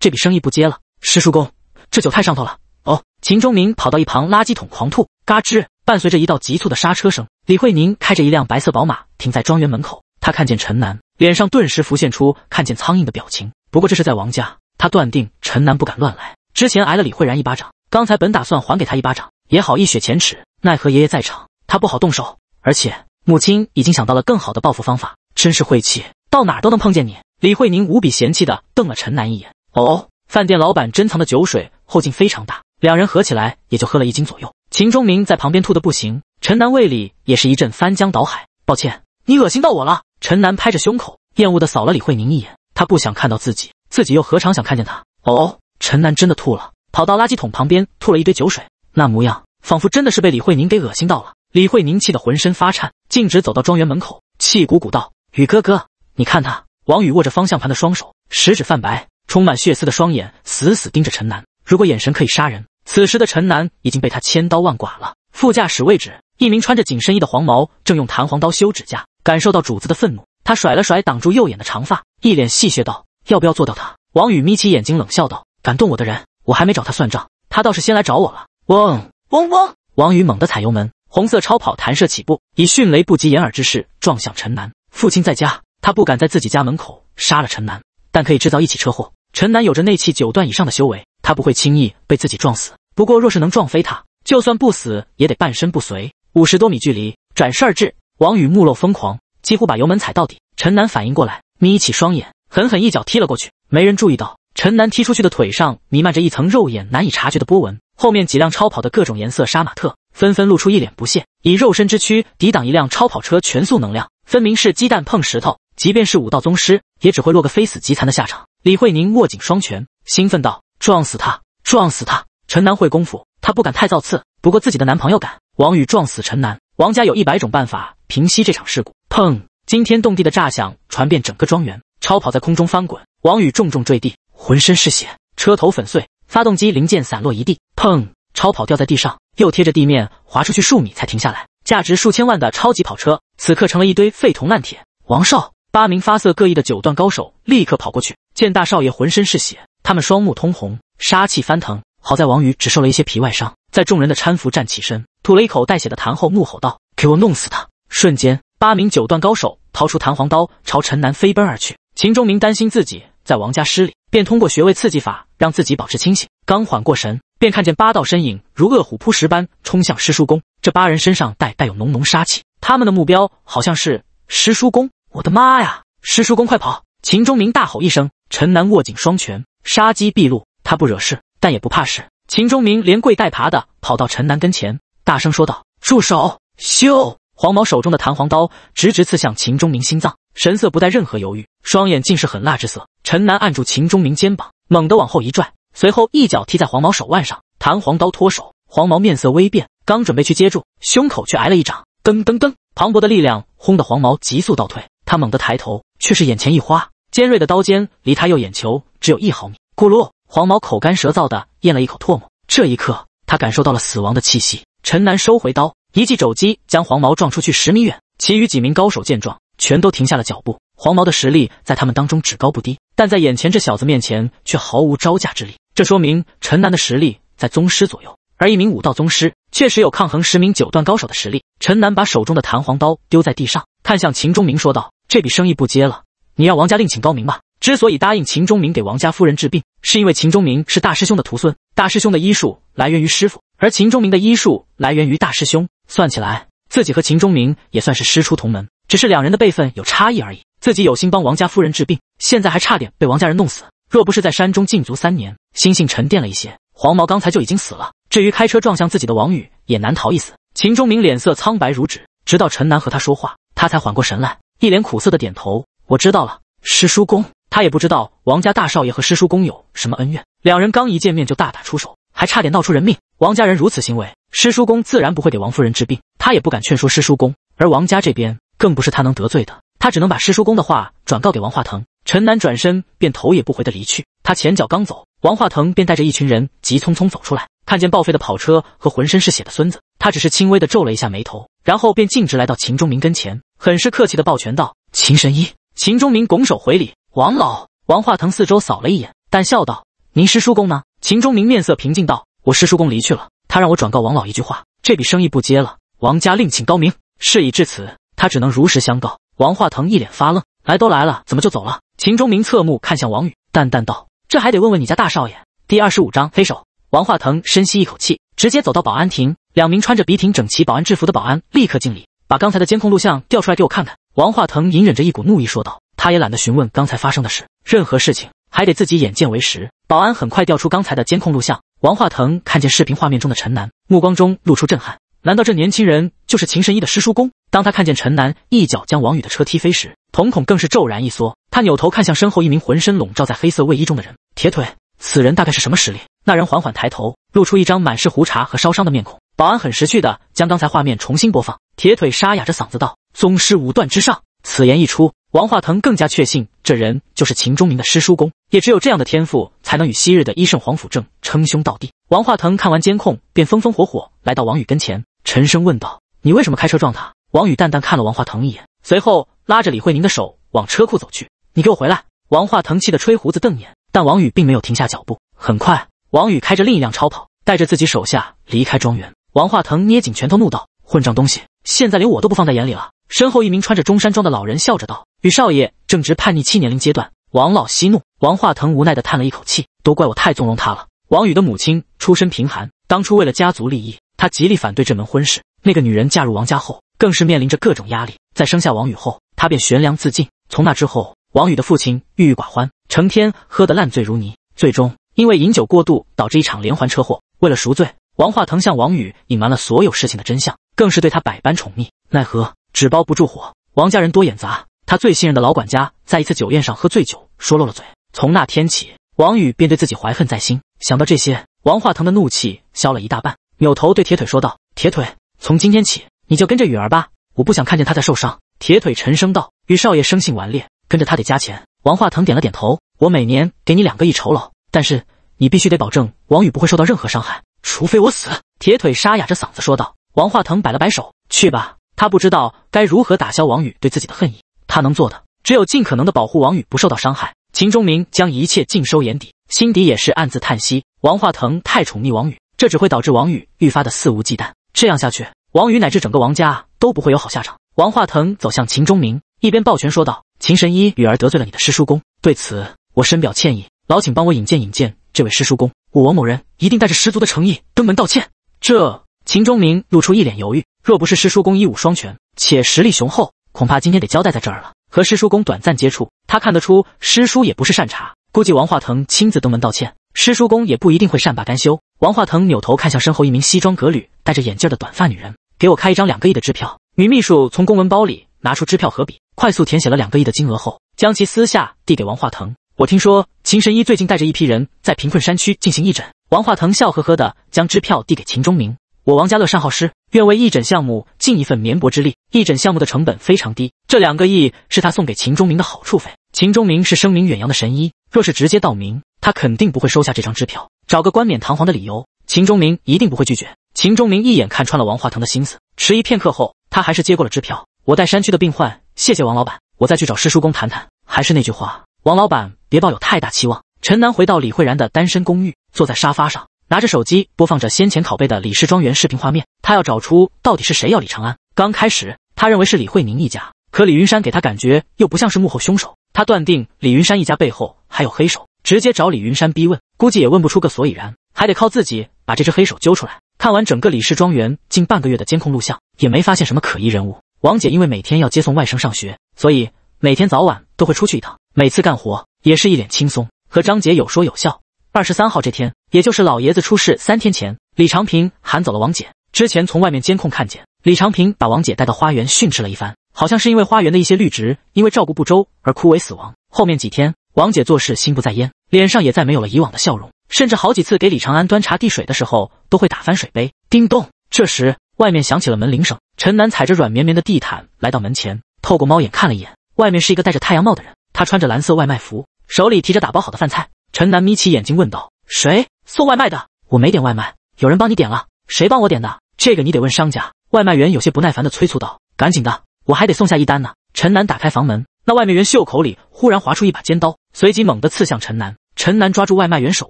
这笔生意不接了，师叔公，这酒太上头了哦！秦忠明跑到一旁垃圾桶狂吐，嘎吱，伴随着一道急促的刹车声，李慧宁开着一辆白色宝马停在庄园门口。他看见陈南，脸上顿时浮现出看见苍蝇的表情。不过这是在王家，他断定陈南不敢乱来。之前挨了李慧然一巴掌，刚才本打算还给他一巴掌，也好一雪前耻。奈何爷爷在场，他不好动手，而且母亲已经想到了更好的报复方法，真是晦气，到哪都能碰见你！李慧宁无比嫌弃的瞪了陈南一眼。哦，饭店老板珍藏的酒水后劲非常大，两人合起来也就喝了一斤左右。秦忠明在旁边吐的不行，陈南胃里也是一阵翻江倒海。抱歉，你恶心到我了。陈南拍着胸口，厌恶的扫了李慧宁一眼。他不想看到自己，自己又何尝想看见他？哦，陈南真的吐了，跑到垃圾桶旁边吐了一堆酒水，那模样仿佛真的是被李慧宁给恶心到了。李慧宁气得浑身发颤，径直走到庄园门口，气鼓鼓道：“宇哥哥，你看他。”王宇握着方向盘的双手，食指泛白。充满血丝的双眼死死盯着陈南，如果眼神可以杀人，此时的陈南已经被他千刀万剐了。副驾驶位置，一名穿着紧身衣的黄毛正用弹簧刀修指甲。感受到主子的愤怒，他甩了甩挡住右眼的长发，一脸戏谑道：“要不要做掉他？”王宇眯起眼睛冷笑道：“敢动我的人，我还没找他算账，他倒是先来找我了。”嗡嗡嗡！王宇猛地踩油门，红色超跑弹射起步，以迅雷不及掩耳之势撞向陈南。父亲在家，他不敢在自己家门口杀了陈南，但可以制造一起车祸。陈南有着内气九段以上的修为，他不会轻易被自己撞死。不过，若是能撞飞他，就算不死也得半身不遂。五十多米距离，转瞬而至。王宇目露疯狂，几乎把油门踩到底。陈南反应过来，眯起双眼，狠狠一脚踢了过去。没人注意到，陈南踢出去的腿上弥漫着一层肉眼难以察觉的波纹。后面几辆超跑的各种颜色杀马特纷纷露出一脸不屑。以肉身之躯抵挡一辆超跑车全速能量，分明是鸡蛋碰石头。即便是武道宗师，也只会落个非死即残的下场。李慧宁握紧双拳，兴奋道：“撞死他，撞死他！陈南会功夫，他不敢太造次。不过自己的男朋友敢。王宇撞死陈南，王家有一百种办法平息这场事故。”砰！惊天动地的炸响传遍整个庄园，超跑在空中翻滚，王宇重重坠地，浑身是血，车头粉碎，发动机零件散落一地。砰！超跑掉在地上，又贴着地面滑出去数米才停下来。价值数千万的超级跑车，此刻成了一堆废铜烂铁。王少。八名发色各异的九段高手立刻跑过去，见大少爷浑身是血，他们双目通红，杀气翻腾。好在王宇只受了一些皮外伤，在众人的搀扶站起身，吐了一口带血的痰后，怒吼道：“给我弄死他！”瞬间，八名九段高手掏出弹簧刀，朝陈南飞奔而去。秦钟明担心自己在王家失礼，便通过穴位刺激法让自己保持清醒。刚缓过神，便看见八道身影如饿虎扑食般冲向师叔公。这八人身上带带有浓浓杀气，他们的目标好像是师叔公。我的妈呀！师叔公，快跑！秦钟明大吼一声，陈楠握紧双拳，杀机毕露。他不惹事，但也不怕事。秦钟明连跪带爬的跑到陈楠跟前，大声说道：“住手！”咻！黄毛手中的弹簧刀直直刺向秦钟明心脏，神色不带任何犹豫，双眼尽是狠辣之色。陈楠按住秦钟明肩膀，猛地往后一拽，随后一脚踢在黄毛手腕上，弹簧刀脱手。黄毛面色微变，刚准备去接住，胸口却挨了一掌，噔噔噔！磅礴的力量轰得黄毛急速倒退。他猛地抬头，却是眼前一花，尖锐的刀尖离他右眼球只有一毫米。咕噜，黄毛口干舌燥的咽了一口唾沫。这一刻，他感受到了死亡的气息。陈南收回刀，一记肘击将黄毛撞出去十米远。其余几名高手见状，全都停下了脚步。黄毛的实力在他们当中只高不低，但在眼前这小子面前却毫无招架之力。这说明陈南的实力在宗师左右，而一名武道宗师确实有抗衡十名九段高手的实力。陈南把手中的弹簧刀丢在地上，看向秦忠明说道。这笔生意不接了，你让王家另请高明吧。之所以答应秦忠明给王家夫人治病，是因为秦忠明是大师兄的徒孙，大师兄的医术来源于师傅，而秦忠明的医术来源于大师兄。算起来，自己和秦忠明也算是师出同门，只是两人的辈分有差异而已。自己有心帮王家夫人治病，现在还差点被王家人弄死。若不是在山中禁足三年，心性沉淀了一些，黄毛刚才就已经死了。至于开车撞向自己的王宇，也难逃一死。秦忠明脸色苍白如纸，直到陈楠和他说话，他才缓过神来。一脸苦涩的点头，我知道了，师叔公。他也不知道王家大少爷和师叔公有什么恩怨，两人刚一见面就大打出手，还差点闹出人命。王家人如此行为，师叔公自然不会给王夫人治病，他也不敢劝说师叔公。而王家这边更不是他能得罪的，他只能把师叔公的话转告给王化腾。陈楠转身便头也不回的离去，他前脚刚走，王化腾便带着一群人急匆匆走出来，看见报废的跑车和浑身是血的孙子，他只是轻微的皱了一下眉头，然后便径直来到秦忠明跟前。很是客气地抱拳道：“秦神医。”秦钟明拱手回礼。王老，王化腾四周扫了一眼，但笑道：“您师叔公呢？”秦钟明面色平静道：“我师叔公离去了，他让我转告王老一句话：这笔生意不接了，王家另请高明。事已至此，他只能如实相告。”王化腾一脸发愣：“来都来了，怎么就走了？”秦钟明侧目看向王宇，淡淡道：“这还得问问你家大少爷。”第二十五章黑手。王化腾深吸一口气，直接走到保安亭，两名穿着笔挺整齐保安制服的保安立刻敬礼。把刚才的监控录像调出来给我看看。”王化腾隐忍着一股怒意说道。他也懒得询问刚才发生的事，任何事情还得自己眼见为实。保安很快调出刚才的监控录像。王化腾看见视频画面中的陈楠，目光中露出震撼。难道这年轻人就是秦神医的师叔公？当他看见陈楠一脚将王宇的车踢飞时，瞳孔更是骤然一缩。他扭头看向身后一名浑身笼罩在黑色卫衣中的人，铁腿，此人大概是什么实力？那人缓缓抬头，露出一张满是胡茬和烧伤的面孔。保安很识趣的将刚才画面重新播放。铁腿沙哑着嗓子道：“宗师五段之上。”此言一出，王化腾更加确信这人就是秦钟明的师叔公。也只有这样的天赋，才能与昔日的医圣黄甫正称兄道弟。王化腾看完监控，便风风火火来到王宇跟前，沉声问道：“你为什么开车撞他？”王宇淡淡看了王化腾一眼，随后拉着李慧宁的手往车库走去。“你给我回来！”王化腾气得吹胡子瞪眼，但王宇并没有停下脚步。很快，王宇开着另一辆超跑，带着自己手下离开庄园。王化腾捏紧拳头怒道。混账东西，现在连我都不放在眼里了。身后一名穿着中山装的老人笑着道：“雨少爷正值叛逆期年龄阶段，王老息怒。”王化腾无奈地叹了一口气：“都怪我太纵容他了。”王宇的母亲出身贫寒，当初为了家族利益，他极力反对这门婚事。那个女人嫁入王家后，更是面临着各种压力。在生下王宇后，她便悬梁自尽。从那之后，王宇的父亲郁郁寡欢，成天喝得烂醉如泥，最终因为饮酒过度导致一场连环车祸。为了赎罪，王化腾向王宇隐瞒了所有事情的真相。更是对他百般宠溺，奈何纸包不住火。王家人多眼杂，他最信任的老管家在一次酒宴上喝醉酒，说漏了嘴。从那天起，王宇便对自己怀恨在心。想到这些，王化腾的怒气消了一大半，扭头对铁腿说道：“铁腿，从今天起你就跟着雨儿吧，我不想看见他在受伤。”铁腿沉声道：“雨少爷生性顽劣，跟着他得加钱。”王化腾点了点头：“我每年给你两个亿酬劳，但是你必须得保证王宇不会受到任何伤害，除非我死。”铁腿沙哑着嗓子说道。王化腾摆了摆手，去吧。他不知道该如何打消王宇对自己的恨意，他能做的只有尽可能的保护王宇不受到伤害。秦钟明将一切尽收眼底，心底也是暗自叹息：王化腾太宠溺王宇，这只会导致王宇愈发的肆无忌惮。这样下去，王宇乃至整个王家都不会有好下场。王化腾走向秦钟明，一边抱拳说道：“秦神医，女儿得罪了你的师叔公，对此我深表歉意。老请帮我引荐引荐这位师叔公，我王某人一定带着十足的诚意登门道歉。”这。秦钟明露出一脸犹豫，若不是师叔公一武双全且实力雄厚，恐怕今天得交代在这儿了。和师叔公短暂接触，他看得出师叔也不是善茬，估计王化腾亲自登门道歉，师叔公也不一定会善罢甘休。王化腾扭头看向身后一名西装革履、戴着眼镜的短发女人，给我开一张两个亿的支票。女秘书从公文包里拿出支票和笔，快速填写了两个亿的金额后，将其私下递给王化腾。我听说秦神医最近带着一批人在贫困山区进行义诊。王化腾笑呵呵地将支票递给秦钟明。我王家乐善好施，愿为义诊项目尽一份绵薄之力。义诊项目的成本非常低，这两个亿是他送给秦忠明的好处费。秦忠明是声名远扬的神医，若是直接道明，他肯定不会收下这张支票。找个冠冕堂皇的理由，秦忠明一定不会拒绝。秦忠明一眼看穿了王化腾的心思，迟疑片刻后，他还是接过了支票。我带山区的病患，谢谢王老板。我再去找师叔公谈谈。还是那句话，王老板别抱有太大期望。陈南回到李慧然的单身公寓，坐在沙发上。拿着手机播放着先前拷贝的李氏庄园视频画面，他要找出到底是谁要李长安。刚开始，他认为是李慧宁一家，可李云山给他感觉又不像是幕后凶手。他断定李云山一家背后还有黑手，直接找李云山逼问，估计也问不出个所以然，还得靠自己把这只黑手揪出来。看完整个李氏庄园近半个月的监控录像，也没发现什么可疑人物。王姐因为每天要接送外甥上学，所以每天早晚都会出去一趟，每次干活也是一脸轻松，和张姐有说有笑。二十三号这天，也就是老爷子出事三天前，李长平喊走了王姐。之前从外面监控看见，李长平把王姐带到花园训斥了一番，好像是因为花园的一些绿植因为照顾不周而枯萎死亡。后面几天，王姐做事心不在焉，脸上也再没有了以往的笑容，甚至好几次给李长安端茶递水的时候都会打翻水杯。叮咚，这时外面响起了门铃声。陈楠踩着软绵绵的地毯来到门前，透过猫眼看了一眼，外面是一个戴着太阳帽的人，他穿着蓝色外卖服，手里提着打包好的饭菜。陈楠眯起眼睛问道：“谁送外卖的？我没点外卖，有人帮你点了。谁帮我点的？这个你得问商家。”外卖员有些不耐烦的催促道：“赶紧的，我还得送下一单呢。”陈楠打开房门，那外卖员袖口里忽然划出一把尖刀，随即猛地刺向陈楠。陈楠抓住外卖员手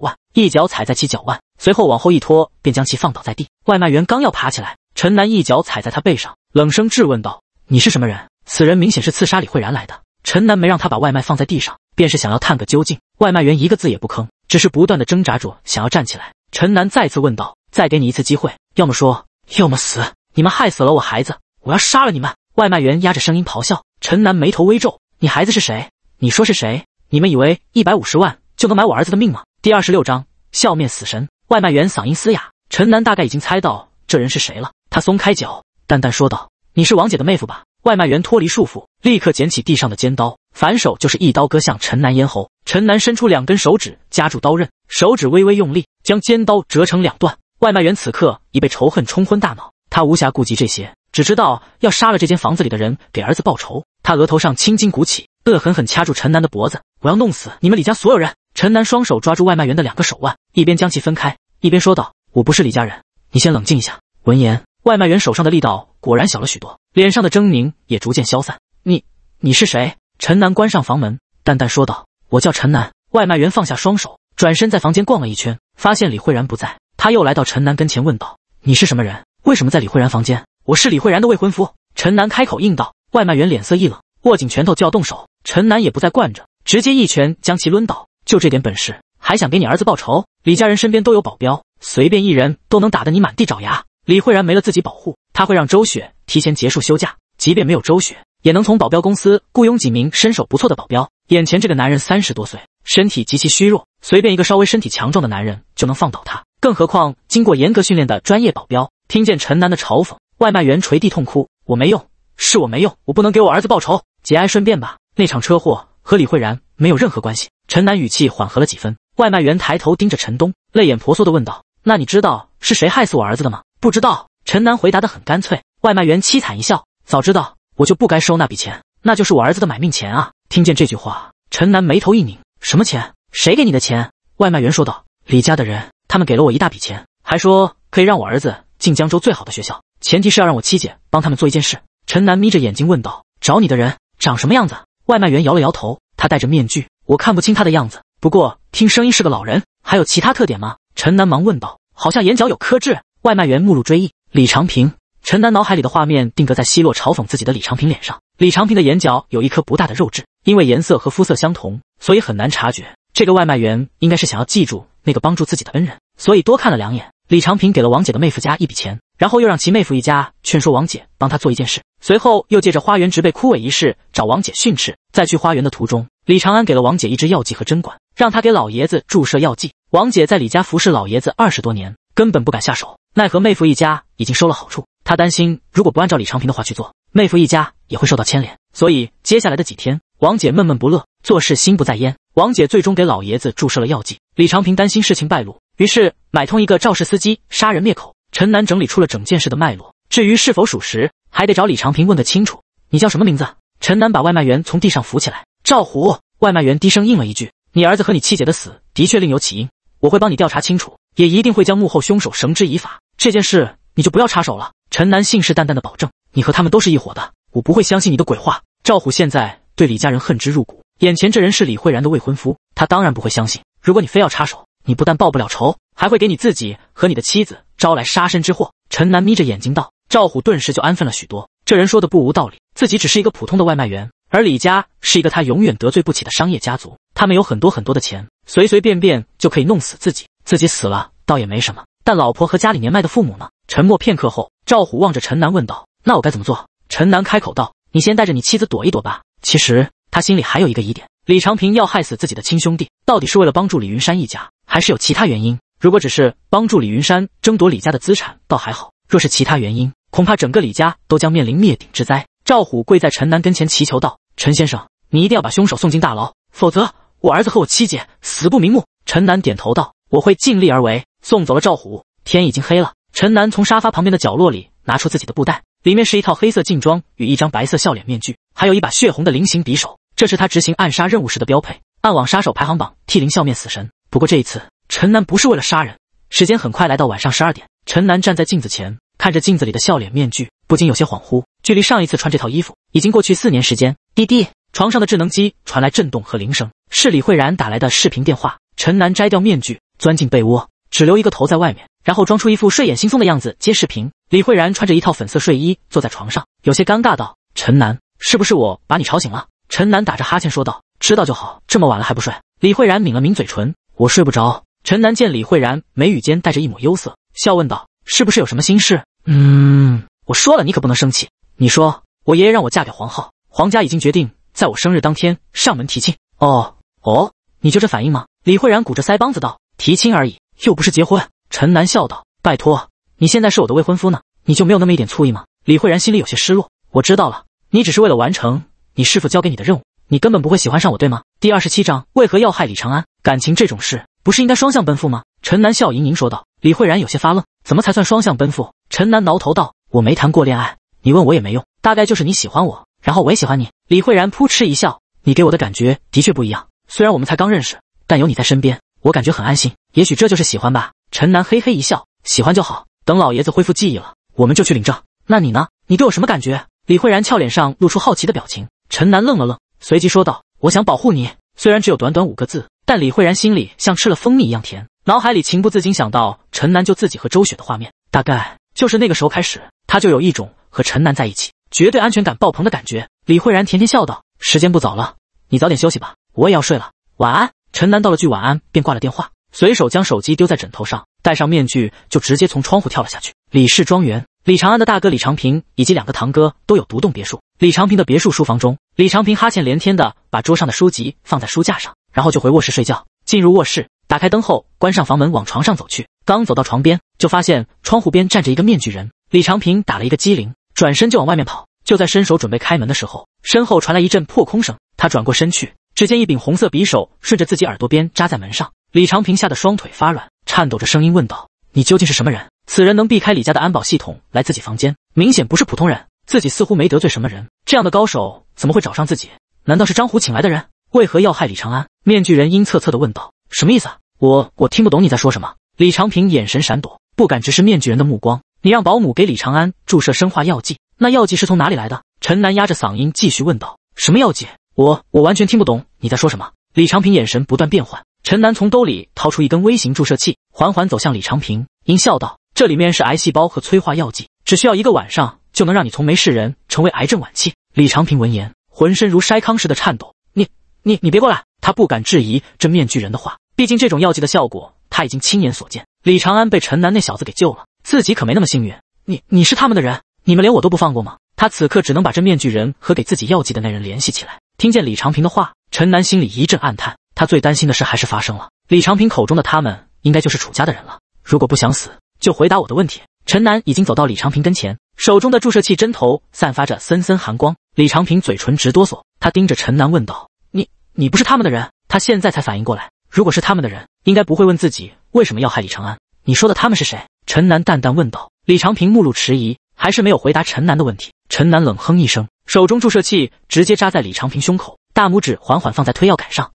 腕，一脚踩在其脚腕，随后往后一拖，便将其放倒在地。外卖员刚要爬起来，陈楠一脚踩在他背上，冷声质问道：“你是什么人？”此人明显是刺杀李慧然来的。陈楠没让他把外卖放在地上，便是想要探个究竟。外卖员一个字也不吭，只是不断的挣扎着想要站起来。陈楠再次问道：“再给你一次机会，要么说，要么死！你们害死了我孩子，我要杀了你们！”外卖员压着声音咆哮。陈楠眉头微皱：“你孩子是谁？你说是谁？你们以为一百五十万就能买我儿子的命吗？”第二十六章笑面死神。外卖员嗓音嘶哑。陈楠大概已经猜到这人是谁了。他松开脚，淡淡说道：“你是王姐的妹夫吧？”外卖员脱离束缚，立刻捡起地上的尖刀。反手就是一刀割向陈南咽喉，陈南伸出两根手指夹住刀刃，手指微微用力，将尖刀折成两段。外卖员此刻已被仇恨冲昏大脑，他无暇顾及这些，只知道要杀了这间房子里的人，给儿子报仇。他额头上青筋鼓起，恶狠狠掐住陈南的脖子：“我要弄死你们李家所有人！”陈南双手抓住外卖员的两个手腕，一边将其分开，一边说道：“我不是李家人，你先冷静一下。”闻言，外卖员手上的力道果然小了许多，脸上的狰狞也逐渐消散。“你，你是谁？”陈南关上房门，淡淡说道：“我叫陈南。”外卖员放下双手，转身在房间逛了一圈，发现李慧然不在，他又来到陈南跟前问道：“你是什么人？为什么在李慧然房间？”“我是李慧然的未婚夫。”陈南开口应道。外卖员脸色一冷，握紧拳头就要动手。陈南也不再惯着，直接一拳将其抡倒。就这点本事，还想给你儿子报仇？李家人身边都有保镖，随便一人都能打得你满地找牙。李慧然没了自己保护，他会让周雪提前结束休假。即便没有周雪。也能从保镖公司雇佣几名身手不错的保镖。眼前这个男人三十多岁，身体极其虚弱，随便一个稍微身体强壮的男人就能放倒他，更何况经过严格训练的专业保镖。听见陈楠的嘲讽，外卖员捶地痛哭：“我没用，是我没用，我不能给我儿子报仇，节哀顺变吧。”那场车祸和李慧然没有任何关系。陈楠语气缓和了几分。外卖员抬头盯着陈东，泪眼婆娑地问道：“那你知道是谁害死我儿子的吗？”“不知道。”陈楠回答得很干脆。外卖员凄惨一笑：“早知道。”我就不该收那笔钱，那就是我儿子的买命钱啊！听见这句话，陈楠眉头一拧：“什么钱？谁给你的钱？”外卖员说道：“李家的人，他们给了我一大笔钱，还说可以让我儿子进江州最好的学校，前提是要让我七姐帮他们做一件事。”陈楠眯着眼睛问道：“找你的人长什么样子？”外卖员摇了摇头：“他戴着面具，我看不清他的样子。不过听声音是个老人，还有其他特点吗？”陈楠忙问道：“好像眼角有颗痣。”外卖员目露追忆：“李长平。”陈丹脑海里的画面定格在奚落、嘲讽自己的李长平脸上。李长平的眼角有一颗不大的肉痣，因为颜色和肤色相同，所以很难察觉。这个外卖员应该是想要记住那个帮助自己的恩人，所以多看了两眼。李长平给了王姐的妹夫家一笔钱，然后又让其妹夫一家劝说王姐帮他做一件事。随后又借着花园植被枯萎一事找王姐训斥。在去花园的途中，李长安给了王姐一支药剂和针管，让他给老爷子注射药剂。王姐在李家服侍老爷子二十多年，根本不敢下手，奈何妹夫一家已经收了好处。他担心，如果不按照李长平的话去做，妹夫一家也会受到牵连。所以接下来的几天，王姐闷闷不乐，做事心不在焉。王姐最终给老爷子注射了药剂。李长平担心事情败露，于是买通一个肇事司机，杀人灭口。陈楠整理出了整件事的脉络，至于是否属实，还得找李长平问个清楚。你叫什么名字？陈楠把外卖员从地上扶起来。赵虎，外卖员低声应了一句：“你儿子和你妻姐的死，的确另有起因。我会帮你调查清楚，也一定会将幕后凶手绳之以法。这件事你就不要插手了。”陈南信誓旦旦的保证：“你和他们都是一伙的，我不会相信你的鬼话。”赵虎现在对李家人恨之入骨，眼前这人是李慧然的未婚夫，他当然不会相信。如果你非要插手，你不但报不了仇，还会给你自己和你的妻子招来杀身之祸。”陈南眯着眼睛道。赵虎顿时就安分了许多。这人说的不无道理。自己只是一个普通的外卖员，而李家是一个他永远得罪不起的商业家族。他们有很多很多的钱，随随便便就可以弄死自己。自己死了倒也没什么，但老婆和家里年迈的父母呢？沉默片刻后。赵虎望着陈南问道：“那我该怎么做？”陈南开口道：“你先带着你妻子躲一躲吧。”其实他心里还有一个疑点：李长平要害死自己的亲兄弟，到底是为了帮助李云山一家，还是有其他原因？如果只是帮助李云山争夺李家的资产，倒还好；若是其他原因，恐怕整个李家都将面临灭顶之灾。赵虎跪在陈南跟前祈求道：“陈先生，你一定要把凶手送进大牢，否则我儿子和我妻姐死不瞑目。”陈南点头道：“我会尽力而为。”送走了赵虎，天已经黑了。陈楠从沙发旁边的角落里拿出自己的布袋，里面是一套黑色劲装与一张白色笑脸面具，还有一把血红的菱形匕首。这是他执行暗杀任务时的标配。暗网杀手排行榜 T 零笑面死神。不过这一次，陈楠不是为了杀人。时间很快来到晚上十二点，陈楠站在镜子前，看着镜子里的笑脸面具，不禁有些恍惚。距离上一次穿这套衣服，已经过去四年时间。滴滴，床上的智能机传来震动和铃声，是李慧然打来的视频电话。陈楠摘掉面具，钻进被窝，只留一个头在外面。然后装出一副睡眼惺忪的样子接视频。李慧然穿着一套粉色睡衣坐在床上，有些尴尬道：“陈楠，是不是我把你吵醒了？”陈楠打着哈欠说道：“知道就好，这么晚了还不睡。”李慧然抿了抿嘴唇：“我睡不着。”陈楠见李慧然眉宇间带着一抹忧色，笑问道：“是不是有什么心事？”“嗯，我说了你可不能生气。你说我爷爷让我嫁给黄浩，黄家已经决定在我生日当天上门提亲。”“哦哦，你就这反应吗？”李慧然鼓着腮帮子道：“提亲而已，又不是结婚。”陈南笑道：“拜托，你现在是我的未婚夫呢，你就没有那么一点醋意吗？”李慧然心里有些失落。我知道了，你只是为了完成你师父交给你的任务，你根本不会喜欢上我，对吗？第二十七章为何要害李长安？感情这种事，不是应该双向奔赴吗？”陈南笑盈盈说道。李慧然有些发愣：“怎么才算双向奔赴？”陈南挠头道：“我没谈过恋爱，你问我也没用。大概就是你喜欢我，然后我也喜欢你。”李慧然扑哧一笑：“你给我的感觉的确不一样。虽然我们才刚认识，但有你在身边，我感觉很安心。也许这就是喜欢吧。”陈南嘿嘿一笑，喜欢就好。等老爷子恢复记忆了，我们就去领证。那你呢？你对我什么感觉？李慧然俏脸上露出好奇的表情。陈南愣了愣，随即说道：“我想保护你。”虽然只有短短五个字，但李慧然心里像吃了蜂蜜一样甜，脑海里情不自禁想到陈南救自己和周雪的画面。大概就是那个时候开始，他就有一种和陈南在一起绝对安全感爆棚的感觉。李慧然甜甜笑道：“时间不早了，你早点休息吧，我也要睡了，晚安。”陈南道了句晚安，便挂了电话。随手将手机丢在枕头上，戴上面具就直接从窗户跳了下去。李氏庄园，李长安的大哥李长平以及两个堂哥都有独栋别墅。李长平的别墅书房中，李长平哈欠连天的把桌上的书籍放在书架上，然后就回卧室睡觉。进入卧室，打开灯后，关上房门，往床上走去。刚走到床边，就发现窗户边站着一个面具人。李长平打了一个激灵，转身就往外面跑。就在伸手准备开门的时候，身后传来一阵破空声。他转过身去，只见一柄红色匕首顺着自己耳朵边扎在门上。李长平吓得双腿发软，颤抖着声音问道：“你究竟是什么人？此人能避开李家的安保系统来自己房间，明显不是普通人。自己似乎没得罪什么人，这样的高手怎么会找上自己？难道是张虎请来的人？为何要害李长安？”面具人阴恻恻地问道：“什么意思？啊？我我听不懂你在说什么。”李长平眼神闪躲，不敢直视面具人的目光。“你让保姆给李长安注射生化药剂，那药剂是从哪里来的？”陈楠压着嗓音继续问道：“什么药剂？我我完全听不懂你在说什么。”李长平眼神不断变换。陈楠从兜里掏出一根微型注射器，缓缓走向李长平，阴笑道：“这里面是癌细胞和催化药剂，只需要一个晚上就能让你从没事人成为癌症晚期。”李长平闻言，浑身如筛糠似的颤抖：“你、你、你别过来！”他不敢质疑这面具人的话，毕竟这种药剂的效果他已经亲眼所见。李长安被陈楠那小子给救了，自己可没那么幸运。你、你是他们的人？你们连我都不放过吗？他此刻只能把这面具人和给自己药剂的那人联系起来。听见李长平的话，陈楠心里一阵暗叹。他最担心的事还是发生了。李长平口中的他们，应该就是楚家的人了。如果不想死，就回答我的问题。陈南已经走到李长平跟前，手中的注射器针头散发着森森寒光。李长平嘴唇直哆嗦，他盯着陈南问道：“你……你不是他们的人？”他现在才反应过来，如果是他们的人，应该不会问自己为什么要害李长安。你说的他们是谁？”陈南淡淡问道。李长平目露迟疑，还是没有回答陈南的问题。陈南冷哼一声，手中注射器直接扎在李长平胸口，大拇指缓缓放在推药杆上。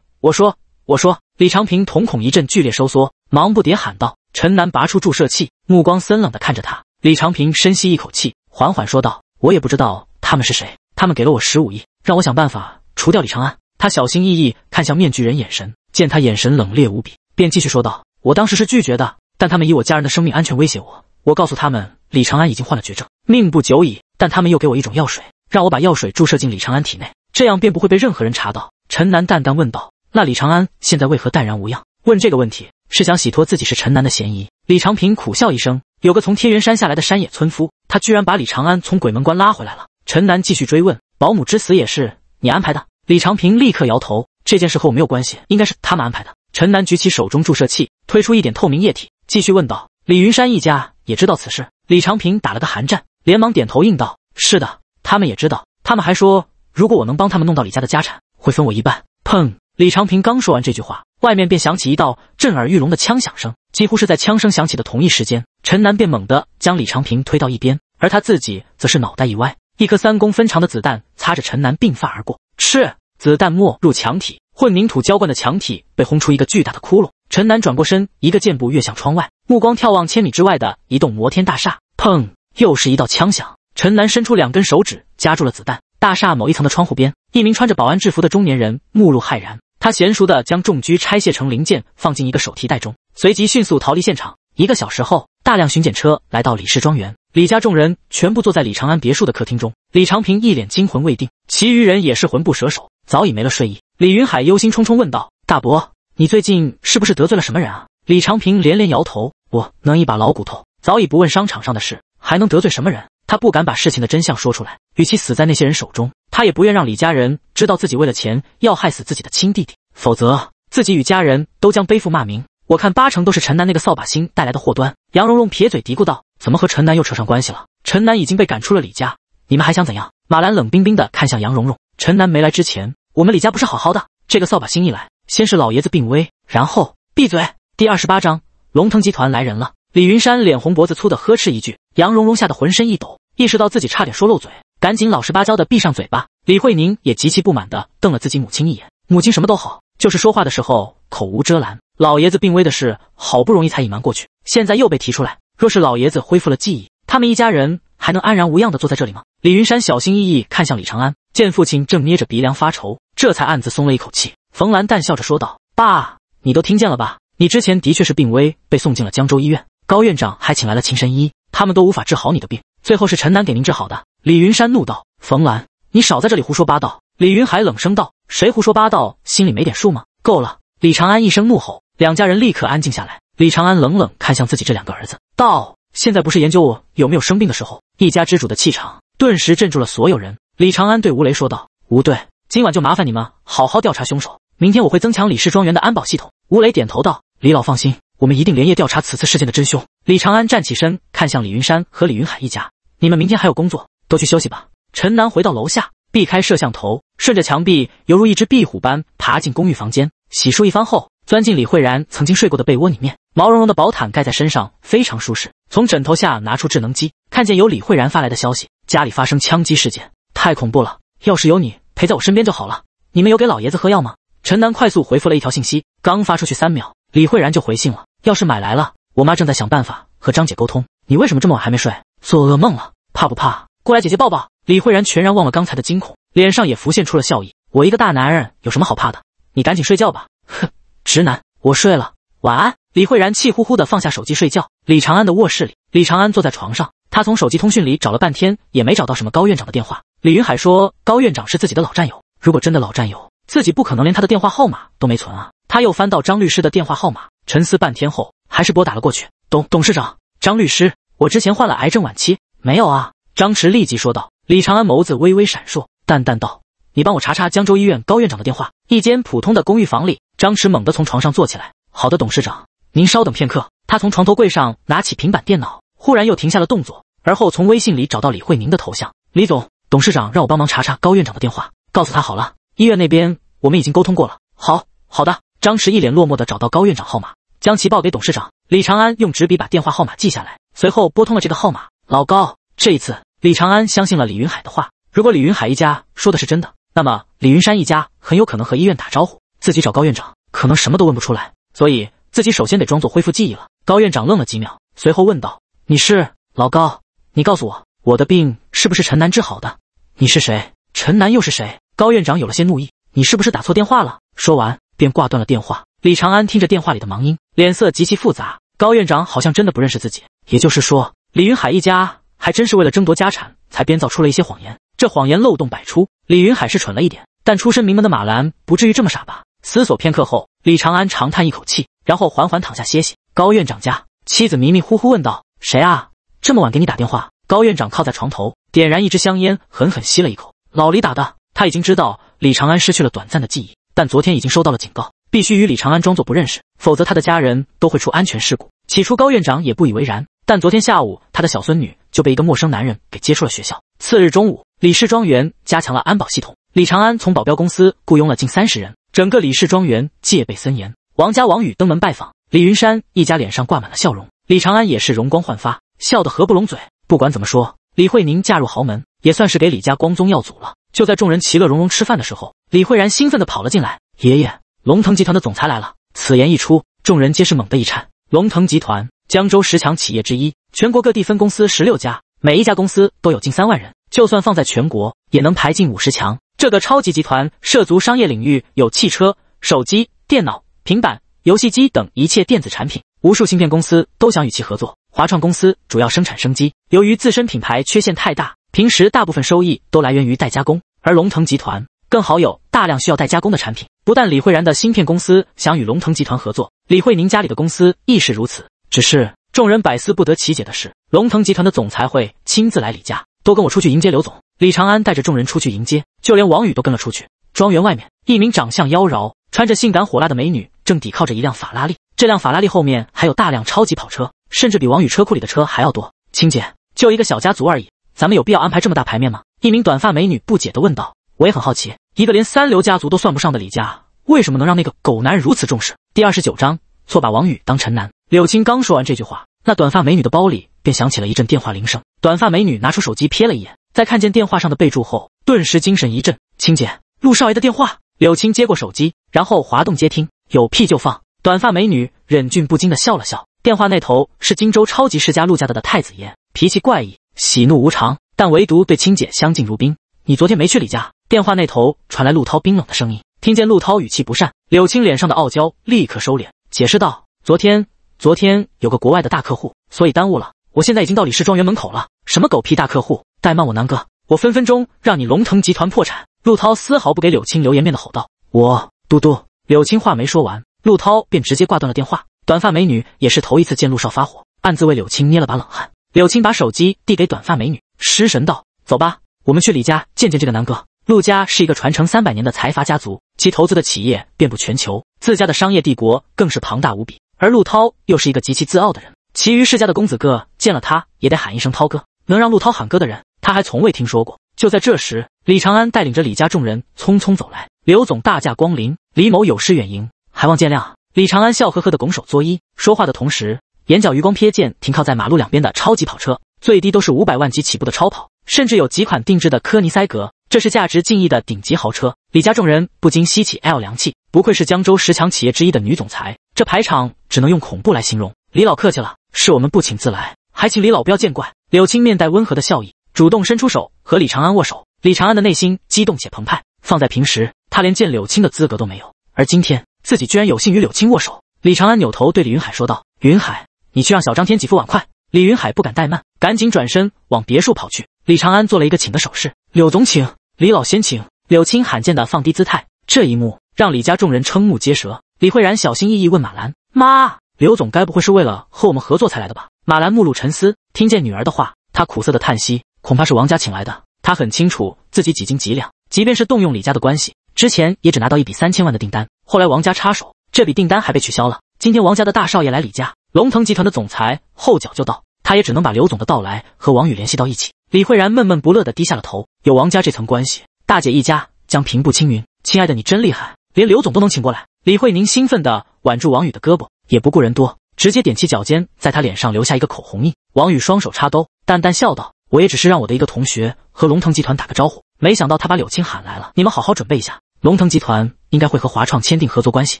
我说，我说，李长平瞳孔一阵剧烈收缩，忙不迭喊道：“陈南，拔出注射器，目光森冷地看着他。”李长平深吸一口气，缓缓说道：“我也不知道他们是谁，他们给了我十五亿，让我想办法除掉李长安。”他小心翼翼看向面具人，眼神见他眼神冷冽无比，便继续说道：“我当时是拒绝的，但他们以我家人的生命安全威胁我，我告诉他们李长安已经患了绝症，命不久矣。但他们又给我一种药水，让我把药水注射进李长安体内，这样便不会被任何人查到。”陈南淡淡问道。那李长安现在为何淡然无恙？问这个问题是想洗脱自己是陈南的嫌疑。李长平苦笑一声，有个从天元山下来的山野村夫，他居然把李长安从鬼门关拉回来了。陈南继续追问：“保姆之死也是你安排的？”李长平立刻摇头：“这件事和我没有关系，应该是他们安排的。”陈南举起手中注射器，推出一点透明液体，继续问道：“李云山一家也知道此事？”李长平打了个寒战，连忙点头应道：“是的，他们也知道。他们还说，如果我能帮他们弄到李家的家产，会分我一半。”砰。李长平刚说完这句话，外面便响起一道震耳欲聋的枪响声。几乎是在枪声响起的同一时间，陈南便猛地将李长平推到一边，而他自己则是脑袋一歪，一颗三公分长的子弹擦着陈南鬓发而过，嗤，子弹没入墙体，混凝土浇灌的墙体被轰出一个巨大的窟窿。陈南转过身，一个箭步跃向窗外，目光眺望千米之外的一栋摩天大厦。砰！又是一道枪响，陈南伸出两根手指夹住了子弹。大厦某一层的窗户边，一名穿着保安制服的中年人目露骇然。他娴熟地将重狙拆卸成零件，放进一个手提袋中，随即迅速逃离现场。一个小时后，大量巡检车来到李氏庄园，李家众人全部坐在李长安别墅的客厅中。李长平一脸惊魂未定，其余人也是魂不舍手，早已没了睡意。李云海忧心忡忡问道：“大伯，你最近是不是得罪了什么人啊？”李长平连连摇头：“我能一把老骨头，早已不问商场上的事，还能得罪什么人？他不敢把事情的真相说出来，与其死在那些人手中。”他也不愿让李家人知道自己为了钱要害死自己的亲弟弟，否则自己与家人都将背负骂名。我看八成都是陈南那个扫把星带来的祸端。”杨蓉蓉撇嘴嘀咕道，“怎么和陈南又扯上关系了？陈南已经被赶出了李家，你们还想怎样？”马兰冷冰冰地看向杨蓉蓉，“陈南没来之前，我们李家不是好好的？这个扫把星一来，先是老爷子病危，然后……闭嘴！”第二十八章，龙腾集团来人了。李云山脸红脖子粗的呵斥一句，杨蓉蓉吓得浑身一抖，意识到自己差点说漏嘴。赶紧老实巴交的闭上嘴巴。李慧宁也极其不满的瞪了自己母亲一眼。母亲什么都好，就是说话的时候口无遮拦。老爷子病危的事，好不容易才隐瞒过去，现在又被提出来。若是老爷子恢复了记忆，他们一家人还能安然无恙的坐在这里吗？李云山小心翼翼看向李长安，见父亲正捏着鼻梁发愁，这才暗自松了一口气。冯兰淡笑着说道：“爸，你都听见了吧？你之前的确是病危，被送进了江州医院，高院长还请来了秦神医，他们都无法治好你的病，最后是陈楠给您治好的。”李云山怒道：“冯兰，你少在这里胡说八道！”李云海冷声道：“谁胡说八道？心里没点数吗？”够了！李长安一声怒吼，两家人立刻安静下来。李长安冷冷看向自己这两个儿子，道：“现在不是研究我有没有生病的时候。”一家之主的气场顿时镇住了所有人。李长安对吴雷说道：“吴队，今晚就麻烦你们好好调查凶手。明天我会增强李氏庄园的安保系统。”吴雷点头道：“李老放心，我们一定连夜调查此次事件的真凶。”李长安站起身，看向李云山和李云海一家：“你们明天还有工作。”都去休息吧。陈南回到楼下，避开摄像头，顺着墙壁犹如一只壁虎般爬进公寓房间。洗漱一番后，钻进李慧然曾经睡过的被窝里面，毛茸茸的薄毯盖在身上非常舒适。从枕头下拿出智能机，看见有李慧然发来的消息：家里发生枪击事件，太恐怖了！要是有你陪在我身边就好了。你们有给老爷子喝药吗？陈南快速回复了一条信息，刚发出去三秒，李慧然就回信了：要是买来了，我妈正在想办法和张姐沟通。你为什么这么晚还没睡？做噩梦了？怕不怕？过来，姐姐抱抱。李慧然全然忘了刚才的惊恐，脸上也浮现出了笑意。我一个大男人有什么好怕的？你赶紧睡觉吧。哼，直男，我睡了，晚安。李慧然气呼呼的放下手机睡觉。李长安的卧室里，李长安坐在床上，他从手机通讯里找了半天也没找到什么高院长的电话。李云海说高院长是自己的老战友，如果真的老战友，自己不可能连他的电话号码都没存啊。他又翻到张律师的电话号码，沉思半天后还是拨打了过去。董董事长，张律师，我之前患了癌症晚期，没有啊？张弛立即说道：“李长安眸子微微闪烁，淡淡道：‘你帮我查查江州医院高院长的电话。’”一间普通的公寓房里，张弛猛地从床上坐起来：“好的，董事长，您稍等片刻。”他从床头柜上拿起平板电脑，忽然又停下了动作，而后从微信里找到李慧宁的头像：“李总，董事长让我帮忙查查高院长的电话，告诉他好了。医院那边我们已经沟通过了。”“好好的。”张弛一脸落寞地找到高院长号码，将其报给董事长李长安。用纸笔把电话号码记下来，随后拨通了这个号码：“老高，这一次。”李长安相信了李云海的话。如果李云海一家说的是真的，那么李云山一家很有可能和医院打招呼，自己找高院长，可能什么都问不出来。所以自己首先得装作恢复记忆了。高院长愣了几秒，随后问道：“你是老高？你告诉我，我的病是不是陈楠治好的？你是谁？陈楠又是谁？”高院长有了些怒意：“你是不是打错电话了？”说完便挂断了电话。李长安听着电话里的忙音，脸色极其复杂。高院长好像真的不认识自己，也就是说，李云海一家。还真是为了争夺家产才编造出了一些谎言，这谎言漏洞百出。李云海是蠢了一点，但出身名门的马兰不至于这么傻吧？思索片刻后，李长安长叹一口气，然后缓缓躺下歇息。高院长家妻子迷迷糊糊问道：“谁啊？这么晚给你打电话？”高院长靠在床头，点燃一支香烟，狠狠吸了一口。老李打的。他已经知道李长安失去了短暂的记忆，但昨天已经收到了警告，必须与李长安装作不认识，否则他的家人都会出安全事故。起初高院长也不以为然，但昨天下午他的小孙女。就被一个陌生男人给接出了学校。次日中午，李氏庄园加强了安保系统。李长安从保镖公司雇佣了近三十人，整个李氏庄园戒备森严。王家王宇登门拜访，李云山一家脸上挂满了笑容，李长安也是容光焕发，笑得合不拢嘴。不管怎么说，李慧宁嫁入豪门，也算是给李家光宗耀祖了。就在众人其乐融融吃饭的时候，李慧然兴奋地跑了进来：“爷爷，龙腾集团的总裁来了！”此言一出，众人皆是猛地一颤。龙腾集团，江州十强企业之一。全国各地分公司十六家，每一家公司都有近三万人，就算放在全国也能排进五十强。这个超级集团涉足商业领域，有汽车、手机、电脑、平板、游戏机等一切电子产品，无数芯片公司都想与其合作。华创公司主要生产生机，由于自身品牌缺陷太大，平时大部分收益都来源于代加工。而龙腾集团更好有大量需要代加工的产品。不但李慧然的芯片公司想与龙腾集团合作，李慧宁家里的公司亦是如此。只是。众人百思不得其解的是，龙腾集团的总裁会亲自来李家，都跟我出去迎接刘总。李长安带着众人出去迎接，就连王宇都跟了出去。庄园外面，一名长相妖娆、穿着性感火辣的美女正抵靠着一辆法拉利，这辆法拉利后面还有大量超级跑车，甚至比王宇车库里的车还要多。青姐，就一个小家族而已，咱们有必要安排这么大牌面吗？一名短发美女不解的问道。我也很好奇，一个连三流家族都算不上的李家，为什么能让那个狗男人如此重视？第二十九章，错把王宇当陈男。柳青刚说完这句话，那短发美女的包里便响起了一阵电话铃声。短发美女拿出手机瞥了一眼，在看见电话上的备注后，顿时精神一振。青姐，陆少爷的电话。柳青接过手机，然后滑动接听。有屁就放。短发美女忍俊不禁地笑了笑。电话那头是荆州超级世家陆家的太子爷，脾气怪异，喜怒无常，但唯独对青姐相敬如宾。你昨天没去李家？电话那头传来陆涛冰冷的声音。听见陆涛语气不善，柳青脸上的傲娇立刻收敛，解释道：昨天。昨天有个国外的大客户，所以耽误了。我现在已经到李氏庄园门口了。什么狗屁大客户，怠慢我南哥，我分分钟让你龙腾集团破产！陆涛丝毫不给柳青留颜面的吼道。我嘟嘟，柳青话没说完，陆涛便直接挂断了电话。短发美女也是头一次见陆少发火，暗自为柳青捏了把冷汗。柳青把手机递给短发美女，失神道：“走吧，我们去李家见见这个南哥。”陆家是一个传承三百年的财阀家族，其投资的企业遍布全球，自家的商业帝国更是庞大无比。而陆涛又是一个极其自傲的人，其余世家的公子哥见了他也得喊一声涛哥，能让陆涛喊哥的人，他还从未听说过。就在这时，李长安带领着李家众人匆匆走来。刘总大驾光临，李某有失远迎，还望见谅。李长安笑呵呵的拱手作揖，说话的同时，眼角余光瞥见停靠在马路两边的超级跑车，最低都是五百万级起步的超跑，甚至有几款定制的科尼塞格。这是价值近亿的顶级豪车，李家众人不禁吸起 L 凉气。不愧是江州十强企业之一的女总裁，这排场只能用恐怖来形容。李老客气了，是我们不请自来，还请李老不要见怪。柳青面带温和的笑意，主动伸出手和李长安握手。李长安的内心激动且澎湃，放在平时他连见柳青的资格都没有，而今天自己居然有幸与柳青握手。李长安扭头对李云海说道：“云海，你去让小张添几副碗筷。”李云海不敢怠慢，赶紧转身往别墅跑去。李长安做了一个请的手势，柳总请，李老先请。柳青罕见的放低姿态，这一幕让李家众人瞠目结舌。李慧然小心翼翼问马兰：“妈，柳总该不会是为了和我们合作才来的吧？”马兰目露沉思，听见女儿的话，她苦涩的叹息：“恐怕是王家请来的。她很清楚自己几斤几两，即便是动用李家的关系，之前也只拿到一笔三千万的订单。后来王家插手，这笔订单还被取消了。今天王家的大少爷来李家，龙腾集团的总裁后脚就到，他也只能把刘总的到来和王宇联系到一起。”李慧然闷闷不乐地低下了头。有王家这层关系，大姐一家将平步青云。亲爱的，你真厉害，连刘总都能请过来。李慧宁兴奋地挽住王宇的胳膊，也不顾人多，直接踮起脚尖，在他脸上留下一个口红印。王宇双手插兜，淡淡笑道：“我也只是让我的一个同学和龙腾集团打个招呼，没想到他把柳青喊来了。你们好好准备一下，龙腾集团应该会和华创签订合作关系。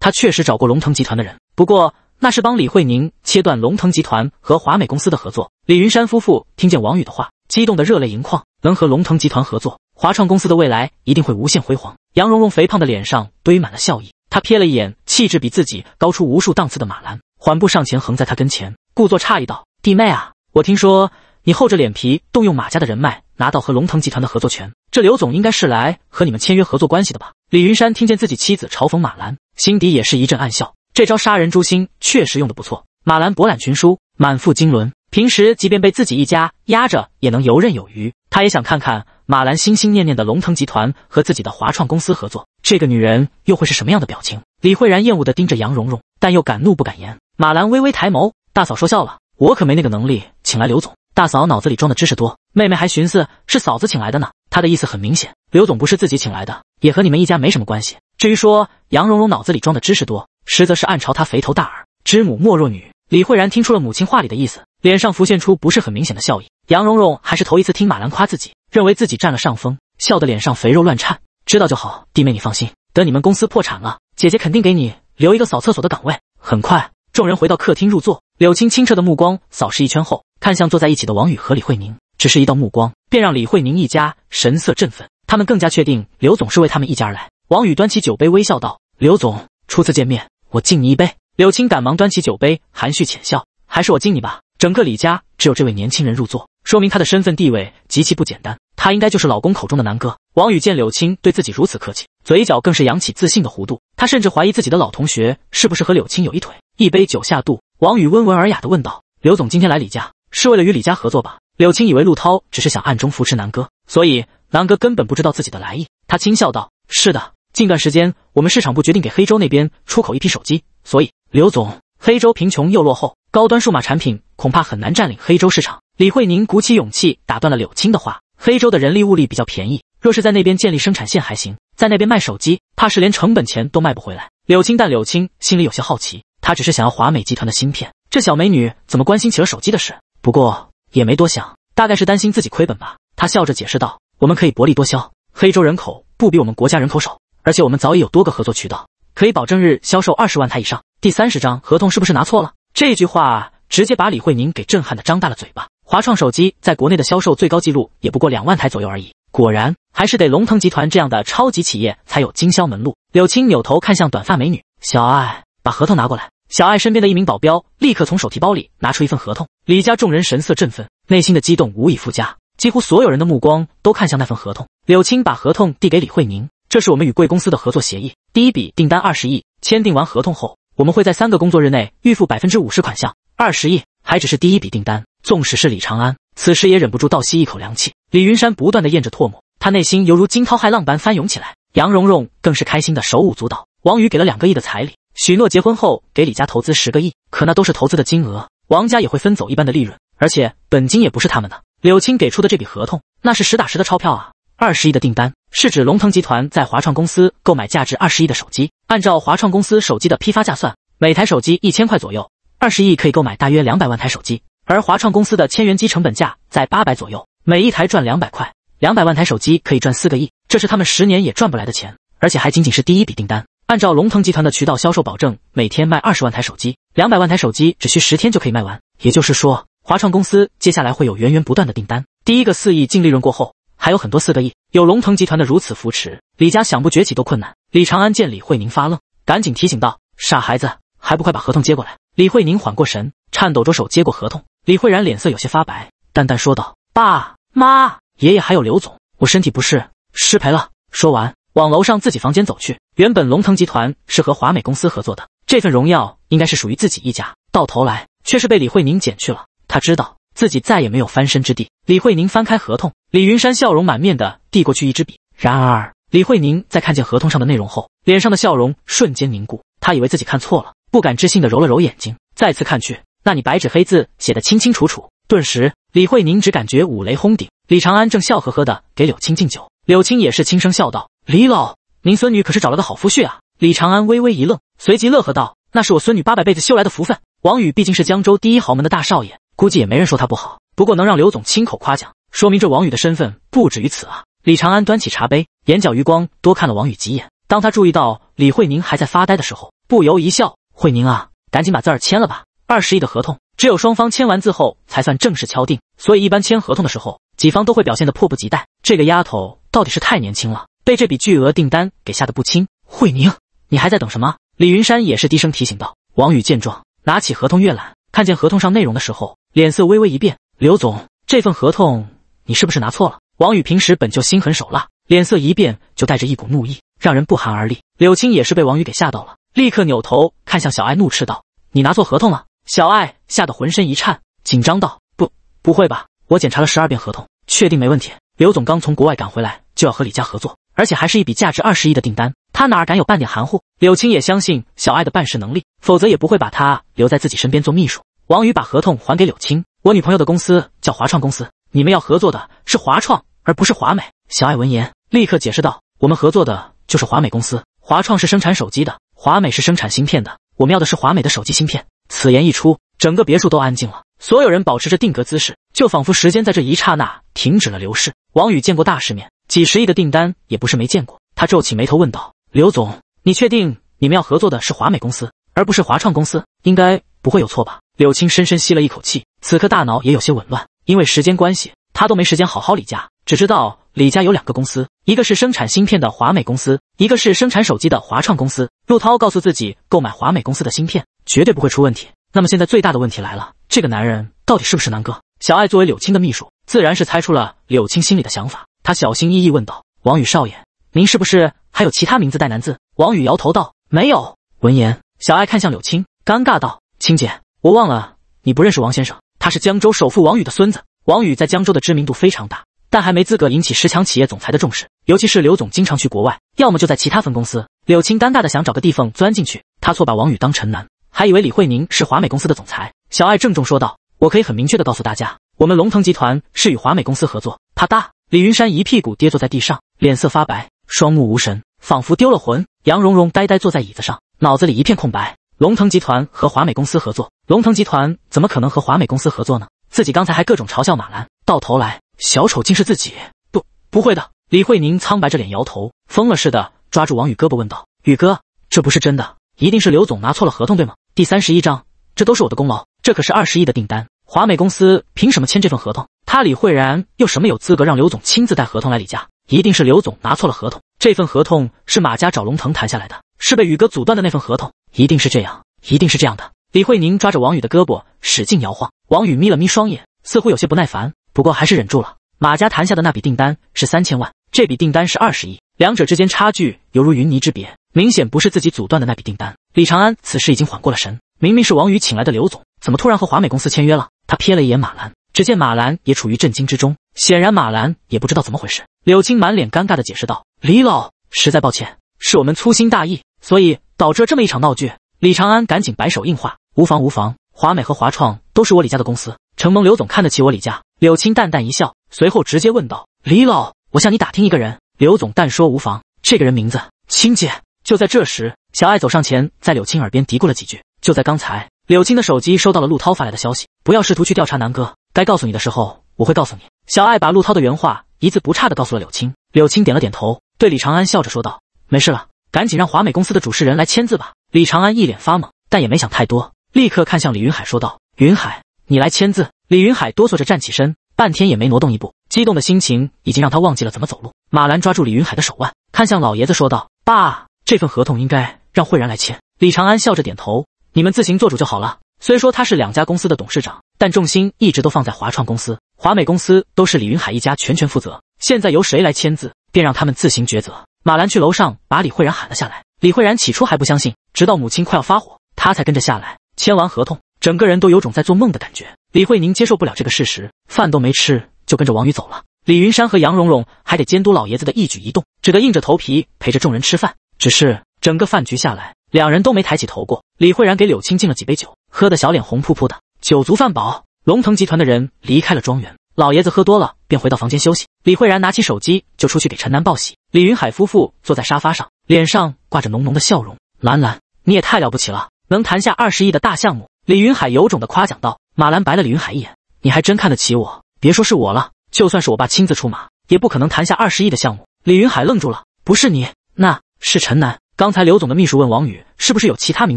他确实找过龙腾集团的人，不过那是帮李慧宁切断龙腾集团和华美公司的合作。”李云山夫妇听见王宇的话。激动的热泪盈眶，能和龙腾集团合作，华创公司的未来一定会无限辉煌。杨蓉蓉肥胖的脸上堆满了笑意，她瞥了一眼气质比自己高出无数档次的马兰，缓步上前，横在她跟前，故作诧异道：“弟妹啊，我听说你厚着脸皮动用马家的人脉，拿到和龙腾集团的合作权，这刘总应该是来和你们签约合作关系的吧？”李云山听见自己妻子嘲讽马兰，心底也是一阵暗笑，这招杀人诛心确实用得不错。马兰博览群书，满腹经纶。平时即便被自己一家压着，也能游刃有余。他也想看看马兰心心念念的龙腾集团和自己的华创公司合作，这个女人又会是什么样的表情？李慧然厌恶地盯着杨蓉蓉，但又敢怒不敢言。马兰微微抬眸：“大嫂说笑了，我可没那个能力请来刘总。”大嫂脑子里装的知识多，妹妹还寻思是嫂子请来的呢。她的意思很明显，刘总不是自己请来的，也和你们一家没什么关系。至于说杨蓉蓉脑子里装的知识多，实则是暗嘲她肥头大耳，知母莫若女。李慧然听出了母亲话里的意思，脸上浮现出不是很明显的笑意。杨蓉蓉还是头一次听马兰夸自己，认为自己占了上风，笑得脸上肥肉乱颤。知道就好，弟妹你放心，等你们公司破产了，姐姐肯定给你留一个扫厕所的岗位。很快，众人回到客厅入座。柳青清澈的目光扫视一圈后，看向坐在一起的王宇和李慧宁，只是一道目光，便让李慧宁一家神色振奋。他们更加确定刘总是为他们一家而来。王宇端起酒杯，微笑道：“刘总，初次见面，我敬你一杯。”柳青赶忙端起酒杯，含蓄浅笑，还是我敬你吧。整个李家只有这位年轻人入座，说明他的身份地位极其不简单。他应该就是老公口中的南哥。王宇见柳青对自己如此客气，嘴角更是扬起自信的弧度。他甚至怀疑自己的老同学是不是和柳青有一腿。一杯酒下肚，王宇温文尔雅地问道：“刘总今天来李家，是为了与李家合作吧？”柳青以为陆涛只是想暗中扶持南哥，所以南哥根本不知道自己的来意。他轻笑道：“是的，近段时间我们市场部决定给黑州那边出口一批手机，所以。”刘总，黑洲贫穷又落后，高端数码产品恐怕很难占领黑洲市场。李慧宁鼓起勇气打断了柳青的话：“黑洲的人力物力比较便宜，若是在那边建立生产线还行，在那边卖手机，怕是连成本钱都卖不回来。”柳青但柳青心里有些好奇，他只是想要华美集团的芯片，这小美女怎么关心起了手机的事？不过也没多想，大概是担心自己亏本吧。他笑着解释道：“我们可以薄利多销，黑洲人口不比我们国家人口少，而且我们早已有多个合作渠道，可以保证日销售二十万台以上。”第三十章，合同是不是拿错了？这句话直接把李慧宁给震撼的张大了嘴巴。华创手机在国内的销售最高记录也不过两万台左右而已。果然，还是得龙腾集团这样的超级企业才有经销门路。柳青扭头看向短发美女小艾，把合同拿过来。小艾身边的一名保镖立刻从手提包里拿出一份合同。李家众人神色振奋，内心的激动无以复加，几乎所有人的目光都看向那份合同。柳青把合同递给李慧宁，这是我们与贵公司的合作协议，第一笔订单二十亿。签订完合同后。我们会在三个工作日内预付百分之五十款项，二十亿，还只是第一笔订单。纵使是李长安，此时也忍不住倒吸一口凉气。李云山不断的咽着唾沫，他内心犹如惊涛骇浪般翻涌起来。杨蓉蓉更是开心的手舞足蹈。王宇给了两个亿的彩礼，许诺结婚后给李家投资十个亿，可那都是投资的金额，王家也会分走一般的利润，而且本金也不是他们的。柳青给出的这笔合同，那是实打实的钞票啊！二十亿的订单是指龙腾集团在华创公司购买价值二十亿的手机。按照华创公司手机的批发价算，每台手机一千块左右，二十亿可以购买大约两百万台手机。而华创公司的千元机成本价在八百左右，每一台赚两百块，两百万台手机可以赚四个亿。这是他们十年也赚不来的钱，而且还仅仅是第一笔订单。按照龙腾集团的渠道销售，保证每天卖二十万台手机，两百万台手机只需十天就可以卖完。也就是说，华创公司接下来会有源源不断的订单。第一个四亿净利润过后。还有很多四个亿，有龙腾集团的如此扶持，李家想不崛起都困难。李长安见李慧宁发愣，赶紧提醒道：“傻孩子，还不快把合同接过来？”李慧宁缓过神，颤抖着手接过合同。李慧然脸色有些发白，淡淡说道：“爸妈，爷爷还有刘总，我身体不适，失陪了。”说完，往楼上自己房间走去。原本龙腾集团是和华美公司合作的，这份荣耀应该是属于自己一家，到头来却是被李慧宁捡去了。他知道。自己再也没有翻身之地。李慧宁翻开合同，李云山笑容满面的递过去一支笔。然而，李慧宁在看见合同上的内容后，脸上的笑容瞬间凝固。他以为自己看错了，不敢置信的揉了揉眼睛，再次看去，那里白纸黑字写的清清楚楚。顿时，李慧宁只感觉五雷轰顶。李长安正笑呵呵的给柳青敬酒，柳青也是轻声笑道：“李老，您孙女可是找了个好夫婿啊。”李长安微微一愣，随即乐呵道：“那是我孙女八百辈子修来的福分。王宇毕竟是江州第一豪门的大少爷。”估计也没人说他不好，不过能让刘总亲口夸奖，说明这王宇的身份不止于此啊！李长安端起茶杯，眼角余光多看了王宇几眼。当他注意到李慧宁还在发呆的时候，不由一笑：“慧宁啊，赶紧把字儿签了吧！二十亿的合同，只有双方签完字后才算正式敲定，所以一般签合同的时候，几方都会表现得迫不及待。这个丫头到底是太年轻了，被这笔巨额订单给吓得不轻。慧宁，你还在等什么？”李云山也是低声提醒道。王宇见状，拿起合同阅览，看见合同上内容的时候。脸色微微一变，刘总，这份合同你是不是拿错了？王宇平时本就心狠手辣，脸色一变就带着一股怒意，让人不寒而栗。柳青也是被王宇给吓到了，立刻扭头看向小艾，怒斥道：“你拿错合同了！”小艾吓得浑身一颤，紧张道：“不，不会吧？我检查了十二遍合同，确定没问题。”刘总刚从国外赶回来，就要和李家合作，而且还是一笔价值二十亿的订单，他哪敢有半点含糊？柳青也相信小艾的办事能力，否则也不会把他留在自己身边做秘书。王宇把合同还给柳青。我女朋友的公司叫华创公司，你们要合作的是华创，而不是华美。小爱闻言立刻解释道：“我们合作的就是华美公司，华创是生产手机的，华美是生产芯片的。我们要的是华美的手机芯片。”此言一出，整个别墅都安静了，所有人保持着定格姿势，就仿佛时间在这一刹那停止了流逝。王宇见过大世面，几十亿的订单也不是没见过。他皱起眉头问道：“刘总，你确定你们要合作的是华美公司，而不是华创公司？应该？”不会有错吧？柳青深深吸了一口气，此刻大脑也有些紊乱，因为时间关系，他都没时间好好李家，只知道李家有两个公司，一个是生产芯片的华美公司，一个是生产手机的华创公司。陆涛告诉自己，购买华美公司的芯片绝对不会出问题。那么现在最大的问题来了，这个男人到底是不是南哥？小艾作为柳青的秘书，自然是猜出了柳青心里的想法，他小心翼翼问道：“王宇少爷，您是不是还有其他名字带男字？”王宇摇头道：“没有。”闻言，小艾看向柳青，尴尬道。青姐，我忘了你不认识王先生，他是江州首富王宇的孙子。王宇在江州的知名度非常大，但还没资格引起十强企业总裁的重视。尤其是刘总经常去国外，要么就在其他分公司。柳青尴尬的想找个地缝钻进去，他错把王宇当陈楠，还以为李慧宁是华美公司的总裁。小爱郑重说道：“我可以很明确的告诉大家，我们龙腾集团是与华美公司合作。”啪嗒，李云山一屁股跌坐在地上，脸色发白，双目无神，仿佛丢了魂。杨蓉蓉呆呆坐在椅子上，脑子里一片空白。龙腾集团和华美公司合作，龙腾集团怎么可能和华美公司合作呢？自己刚才还各种嘲笑马兰，到头来小丑竟是自己！不，不会的！李慧宁苍白着脸摇头，疯了似的抓住王宇胳膊问道：“宇哥，这不是真的，一定是刘总拿错了合同，对吗？”第三十一章，这都是我的功劳，这可是二十亿的订单，华美公司凭什么签这份合同？他李慧然又什么有资格让刘总亲自带合同来李家？一定是刘总拿错了合同，这份合同是马家找龙腾谈下来的，是被宇哥阻断的那份合同。一定是这样，一定是这样的。李慧宁抓着王宇的胳膊，使劲摇晃。王宇眯了眯双眼，似乎有些不耐烦，不过还是忍住了。马家谈下的那笔订单是三千万，这笔订单是二十亿，两者之间差距犹如云泥之别，明显不是自己阻断的那笔订单。李长安此时已经缓过了神，明明是王宇请来的刘总，怎么突然和华美公司签约了？他瞥了一眼马兰，只见马兰也处于震惊之中，显然马兰也不知道怎么回事。柳青满脸尴尬地解释道：“李老，实在抱歉，是我们粗心大意，所以。”导致了这么一场闹剧，李长安赶紧摆手应话：“无妨无妨，华美和华创都是我李家的公司，承蒙刘总看得起我李家。”柳青淡淡一笑，随后直接问道：“李老，我向你打听一个人。”刘总但说无妨，这个人名字青姐。就在这时，小艾走上前，在柳青耳边嘀咕了几句。就在刚才，柳青的手机收到了陆涛发来的消息：“不要试图去调查南哥，该告诉你的时候我会告诉你。”小艾把陆涛的原话一字不差的告诉了柳青。柳青点了点头，对李长安笑着说道：“没事了。”赶紧让华美公司的主持人来签字吧！李长安一脸发懵，但也没想太多，立刻看向李云海说道：“云海，你来签字。”李云海哆嗦着站起身，半天也没挪动一步，激动的心情已经让他忘记了怎么走路。马兰抓住李云海的手腕，看向老爷子说道：“爸，这份合同应该让慧然来签。”李长安笑着点头：“你们自行做主就好了。虽说他是两家公司的董事长，但重心一直都放在华创公司，华美公司都是李云海一家全权负责。现在由谁来签字，便让他们自行抉择。”马兰去楼上把李慧然喊了下来。李慧然起初还不相信，直到母亲快要发火，他才跟着下来签完合同，整个人都有种在做梦的感觉。李慧宁接受不了这个事实，饭都没吃就跟着王宇走了。李云山和杨蓉蓉还得监督老爷子的一举一动，只得硬着头皮陪着众人吃饭。只是整个饭局下来，两人都没抬起头过。李慧然给柳青敬了几杯酒，喝的小脸红扑扑的。酒足饭饱，龙腾集团的人离开了庄园。老爷子喝多了，便回到房间休息。李慧然拿起手机就出去给陈楠报喜。李云海夫妇坐在沙发上，脸上挂着浓浓的笑容。兰兰，你也太了不起了，能谈下二十亿的大项目。李云海有种的夸奖道。马兰白了李云海一眼，你还真看得起我。别说是我了，就算是我爸亲自出马，也不可能谈下二十亿的项目。李云海愣住了，不是你，那是陈楠。刚才刘总的秘书问王宇是不是有其他名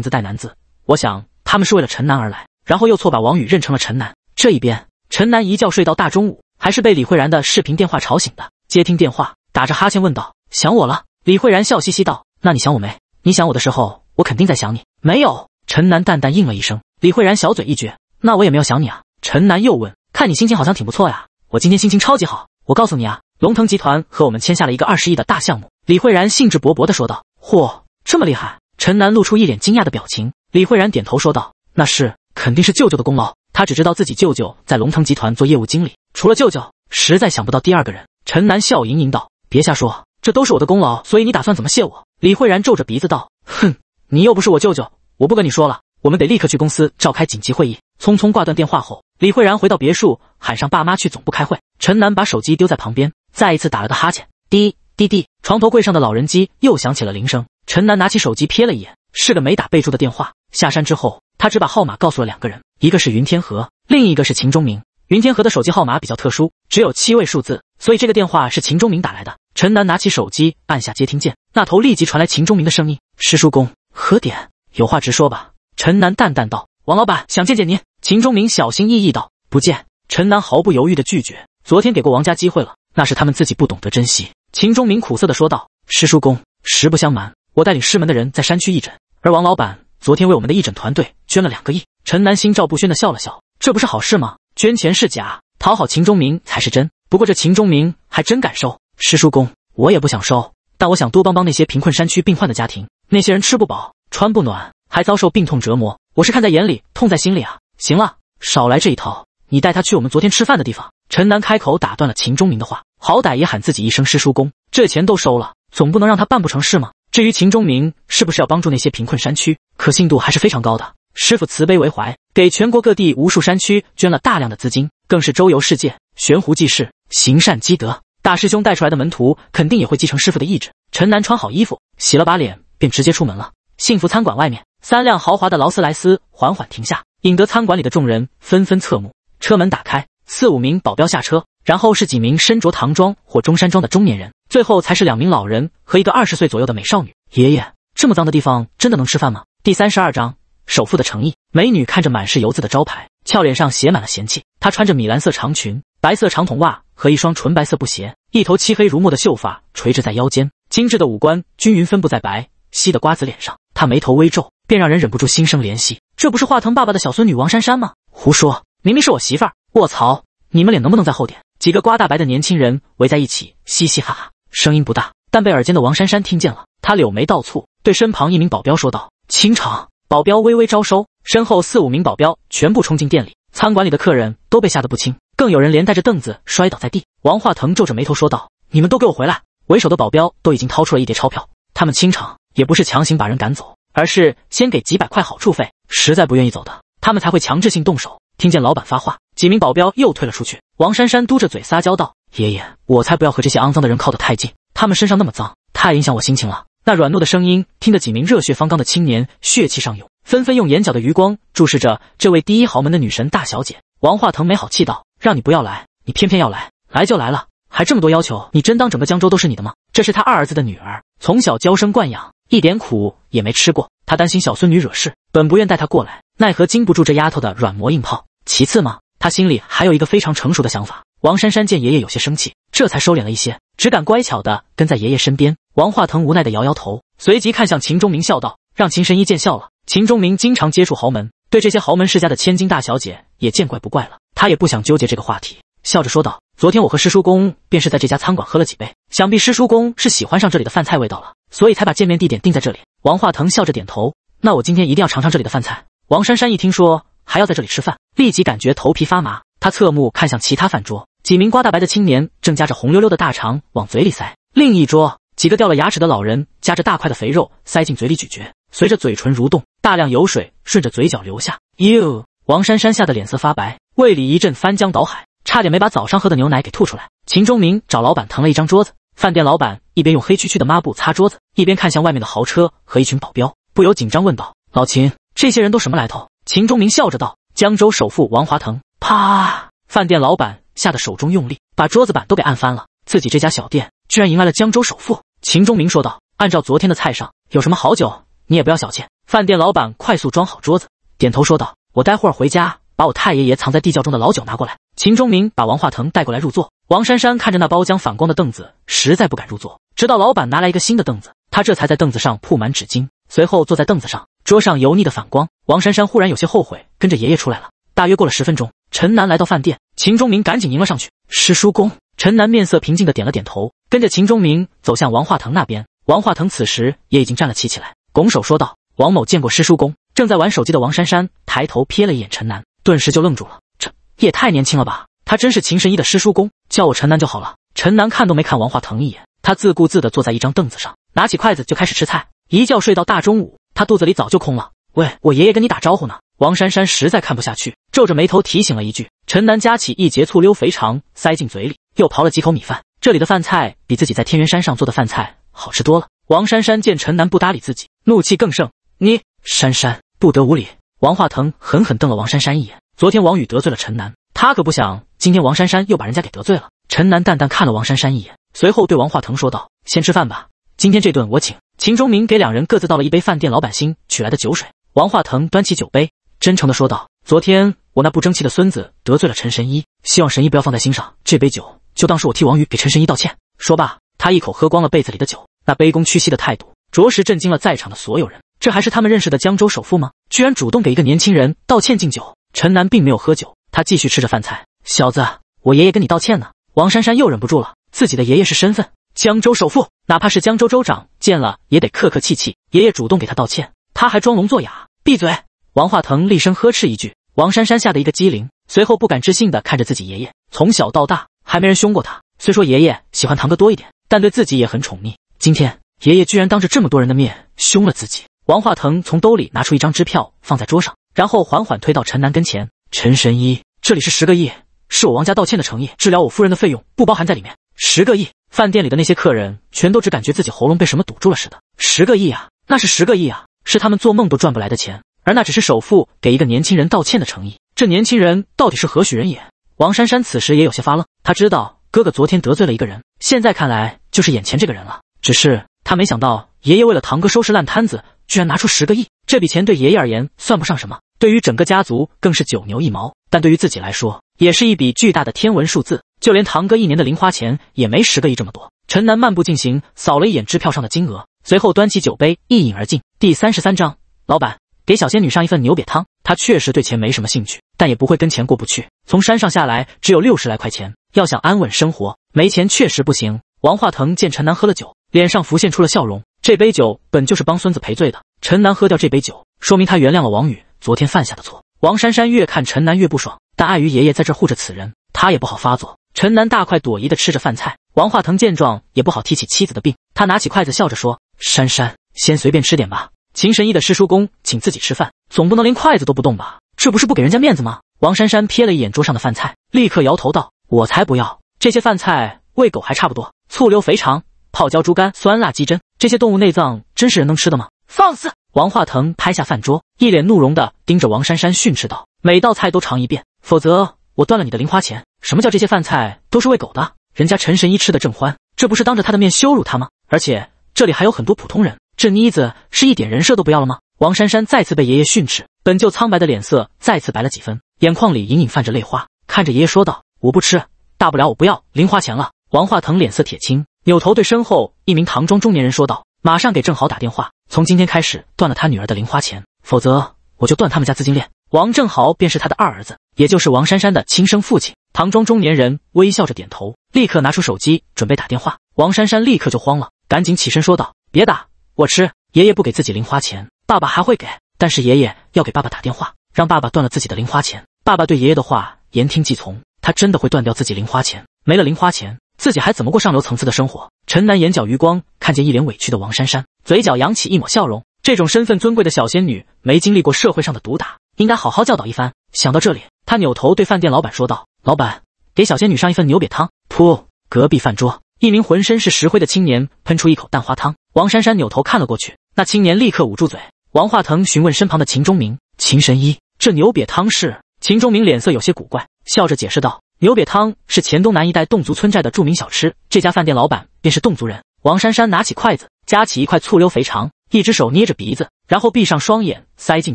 字带“南”字，我想他们是为了陈楠而来，然后又错把王宇认成了陈楠。这一边。陈楠一觉睡到大中午，还是被李慧然的视频电话吵醒的。接听电话，打着哈欠问道：“想我了？”李慧然笑嘻嘻道：“那你想我没？你想我的时候，我肯定在想你。”“没有。”陈楠淡淡应了一声。李慧然小嘴一撅：“那我也没有想你啊。”陈楠又问：“看你心情好像挺不错呀，我今天心情超级好。我告诉你啊，龙腾集团和我们签下了一个二十亿的大项目。”李慧然兴致勃勃地说道：“嚯，这么厉害？”陈楠露出一脸惊讶的表情。李慧然点头说道：“那是，肯定是舅舅的功劳。”他只知道自己舅舅在龙腾集团做业务经理，除了舅舅，实在想不到第二个人。陈南笑盈盈道：“别瞎说，这都是我的功劳，所以你打算怎么谢我？”李慧然皱着鼻子道：“哼，你又不是我舅舅，我不跟你说了，我们得立刻去公司召开紧急会议。”匆匆挂断电话后，李慧然回到别墅，喊上爸妈去总部开会。陈南把手机丢在旁边，再一次打了个哈欠。滴滴滴，床头柜上的老人机又响起了铃声。陈南拿起手机瞥了一眼，是个没打备注的电话。下山之后，他只把号码告诉了两个人。一个是云天河，另一个是秦钟明。云天河的手机号码比较特殊，只有七位数字，所以这个电话是秦钟明打来的。陈楠拿起手机，按下接听键，那头立即传来秦钟明的声音：“师叔公，何点？有话直说吧。”陈楠淡淡道：“王老板想见见您。”秦钟明小心翼翼道：“不见。”陈楠毫不犹豫地拒绝：“昨天给过王家机会了，那是他们自己不懂得珍惜。”秦钟明苦涩地说道：“师叔公，实不相瞒，我带领师门的人在山区义诊，而王老板昨天为我们的义诊团队捐了两个亿。”陈南心照不宣地笑了笑，这不是好事吗？捐钱是假，讨好秦忠明才是真。不过这秦忠明还真敢收师叔公，我也不想收，但我想多帮帮那些贫困山区病患的家庭。那些人吃不饱，穿不暖，还遭受病痛折磨，我是看在眼里，痛在心里啊！行了，少来这一套，你带他去我们昨天吃饭的地方。陈南开口打断了秦忠明的话，好歹也喊自己一声师叔公，这钱都收了，总不能让他办不成事吗？至于秦忠明是不是要帮助那些贫困山区，可信度还是非常高的。师傅慈悲为怀，给全国各地无数山区捐了大量的资金，更是周游世界，悬壶济世，行善积德。大师兄带出来的门徒肯定也会继承师傅的意志。陈楠穿好衣服，洗了把脸，便直接出门了。幸福餐馆外面，三辆豪华的劳斯莱斯缓缓停下，引得餐馆里的众人纷纷侧目。车门打开，四五名保镖下车，然后是几名身着唐装或中山装的中年人，最后才是两名老人和一个二十岁左右的美少女。爷爷，这么脏的地方真的能吃饭吗？第三十二章。首富的诚意，美女看着满是油渍的招牌，俏脸上写满了嫌弃。她穿着米蓝色长裙、白色长筒袜和一双纯白色布鞋，一头漆黑如墨的秀发垂直在腰间，精致的五官均匀分布在白皙的瓜子脸上。她眉头微皱，便让人忍不住心生怜惜。这不是华腾爸爸的小孙女王珊珊吗？胡说，明明是我媳妇儿！卧槽，你们脸能不能再厚点？几个瓜大白的年轻人围在一起，嘻嘻哈哈，声音不大，但被耳尖的王珊珊听见了。她柳眉倒蹙，对身旁一名保镖说道：“清场。”保镖微微招收，身后四五名保镖全部冲进店里。餐馆里的客人都被吓得不轻，更有人连带着凳子摔倒在地。王化腾皱着眉头说道：“你们都给我回来！”为首的保镖都已经掏出了一叠钞票，他们清场也不是强行把人赶走，而是先给几百块好处费，实在不愿意走的，他们才会强制性动手。听见老板发话，几名保镖又退了出去。王珊珊嘟着嘴撒娇道：“爷爷，我才不要和这些肮脏的人靠得太近，他们身上那么脏，太影响我心情了。”那软糯的声音听得几名热血方刚的青年血气上涌，纷纷用眼角的余光注视着这位第一豪门的女神大小姐。王化腾没好气道：“让你不要来，你偏偏要来，来就来了，还这么多要求，你真当整个江州都是你的吗？”这是他二儿子的女儿，从小娇生惯养，一点苦也没吃过。他担心小孙女惹事，本不愿带她过来，奈何禁不住这丫头的软磨硬泡。其次嘛，他心里还有一个非常成熟的想法。王珊珊见爷爷有些生气，这才收敛了一些，只敢乖巧的跟在爷爷身边。王化腾无奈的摇摇头，随即看向秦钟明，笑道：“让秦神医见笑了。”秦钟明经常接触豪门，对这些豪门世家的千金大小姐也见怪不怪了。他也不想纠结这个话题，笑着说道：“昨天我和师叔公便是在这家餐馆喝了几杯，想必师叔公是喜欢上这里的饭菜味道了，所以才把见面地点定在这里。”王化腾笑着点头：“那我今天一定要尝尝这里的饭菜。”王珊珊一听说还要在这里吃饭，立即感觉头皮发麻。她侧目看向其他饭桌，几名瓜大白的青年正夹着红溜溜的大肠往嘴里塞，另一桌。几个掉了牙齿的老人夹着大块的肥肉塞进嘴里咀嚼，随着嘴唇蠕动，大量油水顺着嘴角流下。哟，王珊珊吓得脸色发白，胃里一阵翻江倒海，差点没把早上喝的牛奶给吐出来。秦忠明找老板腾了一张桌子，饭店老板一边用黑黢黢的抹布擦桌子，一边看向外面的豪车和一群保镖，不由紧张问道：“老秦，这些人都什么来头？”秦忠明笑着道：“江州首富王华腾。”啪！饭店老板吓得手中用力，把桌子板都给按翻了。自己这家小店居然迎来了江州首富。秦忠明说道：“按照昨天的菜上，有什么好酒，你也不要小气。”饭店老板快速装好桌子，点头说道：“我待会儿回家把我太爷爷藏在地窖中的老酒拿过来。”秦忠明把王化腾带过来入座。王珊珊看着那包浆反光的凳子，实在不敢入座，直到老板拿来一个新的凳子，他这才在凳子上铺满纸巾，随后坐在凳子上。桌上油腻的反光，王珊珊忽然有些后悔跟着爷爷出来了。大约过了十分钟，陈楠来到饭店，秦忠明赶紧迎了上去：“师叔公。”陈南面色平静的点了点头，跟着秦忠明走向王化腾那边。王化腾此时也已经站了起起来，拱手说道：“王某见过师叔公。”正在玩手机的王珊珊抬头瞥了一眼陈南，顿时就愣住了：“这也太年轻了吧！他真是秦神医的师叔公？叫我陈南就好了。”陈南看都没看王化腾一眼，他自顾自的坐在一张凳子上，拿起筷子就开始吃菜。一觉睡到大中午，他肚子里早就空了。喂，我爷爷跟你打招呼呢！王珊珊实在看不下去，皱着眉头提醒了一句。陈南夹起一截醋溜肥肠塞进嘴里。又刨了几口米饭，这里的饭菜比自己在天元山上做的饭菜好吃多了。王珊珊见陈楠不搭理自己，怒气更盛。你珊珊不得无礼！王化腾狠狠瞪了王珊珊一眼。昨天王宇得罪了陈楠，他可不想今天王珊珊又把人家给得罪了。陈楠淡淡看了王珊珊一眼，随后对王化腾说道：“先吃饭吧，今天这顿我请。”秦忠明给两人各自倒了一杯饭店老板新取来的酒水。王化腾端起酒杯，真诚的说道：“昨天我那不争气的孙子得罪了陈神医，希望神医不要放在心上。这杯酒。”就当是我替王宇给陈神医道歉。说罢，他一口喝光了杯子里的酒。那卑躬屈膝的态度，着实震惊了在场的所有人。这还是他们认识的江州首富吗？居然主动给一个年轻人道歉敬酒。陈楠并没有喝酒，他继续吃着饭菜。小子，我爷爷跟你道歉呢。王珊珊又忍不住了，自己的爷爷是身份，江州首富，哪怕是江州州长见了，也得客客气气。爷爷主动给他道歉，他还装聋作哑。闭嘴！王化腾厉声呵斥一句。王珊珊吓得一个机灵，随后不敢置信地看着自己爷爷，从小到大。还没人凶过他。虽说爷爷喜欢堂哥多一点，但对自己也很宠溺。今天爷爷居然当着这么多人的面凶了自己。王化腾从兜里拿出一张支票，放在桌上，然后缓缓推到陈南跟前。陈神医，这里是十个亿，是我王家道歉的诚意，治疗我夫人的费用不包含在里面。十个亿！饭店里的那些客人全都只感觉自己喉咙被什么堵住了似的。十个亿啊，那是十个亿啊，是他们做梦都赚不来的钱。而那只是首富给一个年轻人道歉的诚意。这年轻人到底是何许人也？王珊珊此时也有些发愣。他知道哥哥昨天得罪了一个人，现在看来就是眼前这个人了。只是他没想到，爷爷为了堂哥收拾烂摊子，居然拿出十个亿。这笔钱对爷爷而言算不上什么，对于整个家族更是九牛一毛，但对于自己来说，也是一笔巨大的天文数字。就连堂哥一年的零花钱也没十个亿这么多。陈南漫步进行，扫了一眼支票上的金额，随后端起酒杯一饮而尽。第三十三章，老板给小仙女上一份牛瘪汤。他确实对钱没什么兴趣，但也不会跟钱过不去。从山上下来，只有六十来块钱。要想安稳生活，没钱确实不行。王化腾见陈南喝了酒，脸上浮现出了笑容。这杯酒本就是帮孙子赔罪的。陈南喝掉这杯酒，说明他原谅了王宇昨天犯下的错。王珊珊越看陈南越不爽，但碍于爷爷在这护着此人，她也不好发作。陈南大快朵颐的吃着饭菜。王化腾见状，也不好提起妻子的病，他拿起筷子笑着说：“珊珊，先随便吃点吧。”秦神医的师叔公请自己吃饭，总不能连筷子都不动吧？这不是不给人家面子吗？王珊珊瞥了一眼桌上的饭菜，立刻摇头道。我才不要这些饭菜，喂狗还差不多。醋溜肥肠、泡椒猪肝、酸辣鸡胗，这些动物内脏真是人能吃的吗？放肆！王化腾拍下饭桌，一脸怒容的盯着王珊珊训斥道：“每道菜都尝一遍，否则我断了你的零花钱。”什么叫这些饭菜都是喂狗的？人家陈神医吃的正欢，这不是当着他的面羞辱他吗？而且这里还有很多普通人，这妮子是一点人设都不要了吗？王珊珊再次被爷爷训斥，本就苍白的脸色再次白了几分，眼眶里隐隐泛着泪花，看着爷爷说道。我不吃，大不了我不要零花钱了。王化腾脸色铁青，扭头对身后一名唐装中年人说道：“马上给郑豪打电话，从今天开始断了他女儿的零花钱，否则我就断他们家资金链。”王正豪便是他的二儿子，也就是王珊珊的亲生父亲。唐装中年人微笑着点头，立刻拿出手机准备打电话。王珊珊立刻就慌了，赶紧起身说道：“别打，我吃。爷爷不给自己零花钱，爸爸还会给，但是爷爷要给爸爸打电话，让爸爸断了自己的零花钱。爸爸对爷爷的话言听计从。”他真的会断掉自己零花钱，没了零花钱，自己还怎么过上流层次的生活？陈楠眼角余光看见一脸委屈的王珊珊，嘴角扬起一抹笑容。这种身份尊贵的小仙女，没经历过社会上的毒打，应该好好教导一番。想到这里，他扭头对饭店老板说道：“老板，给小仙女上一份牛瘪汤。”噗！隔壁饭桌一名浑身是石灰的青年喷出一口蛋花汤。王珊珊扭头看了过去，那青年立刻捂住嘴。王化腾询问身旁的秦钟明：“秦神医，这牛瘪汤是？”秦钟明脸色有些古怪。笑着解释道：“牛瘪汤是黔东南一带侗族村寨的著名小吃，这家饭店老板便是侗族人。”王珊珊拿起筷子，夹起一块醋溜肥肠，一只手捏着鼻子，然后闭上双眼塞进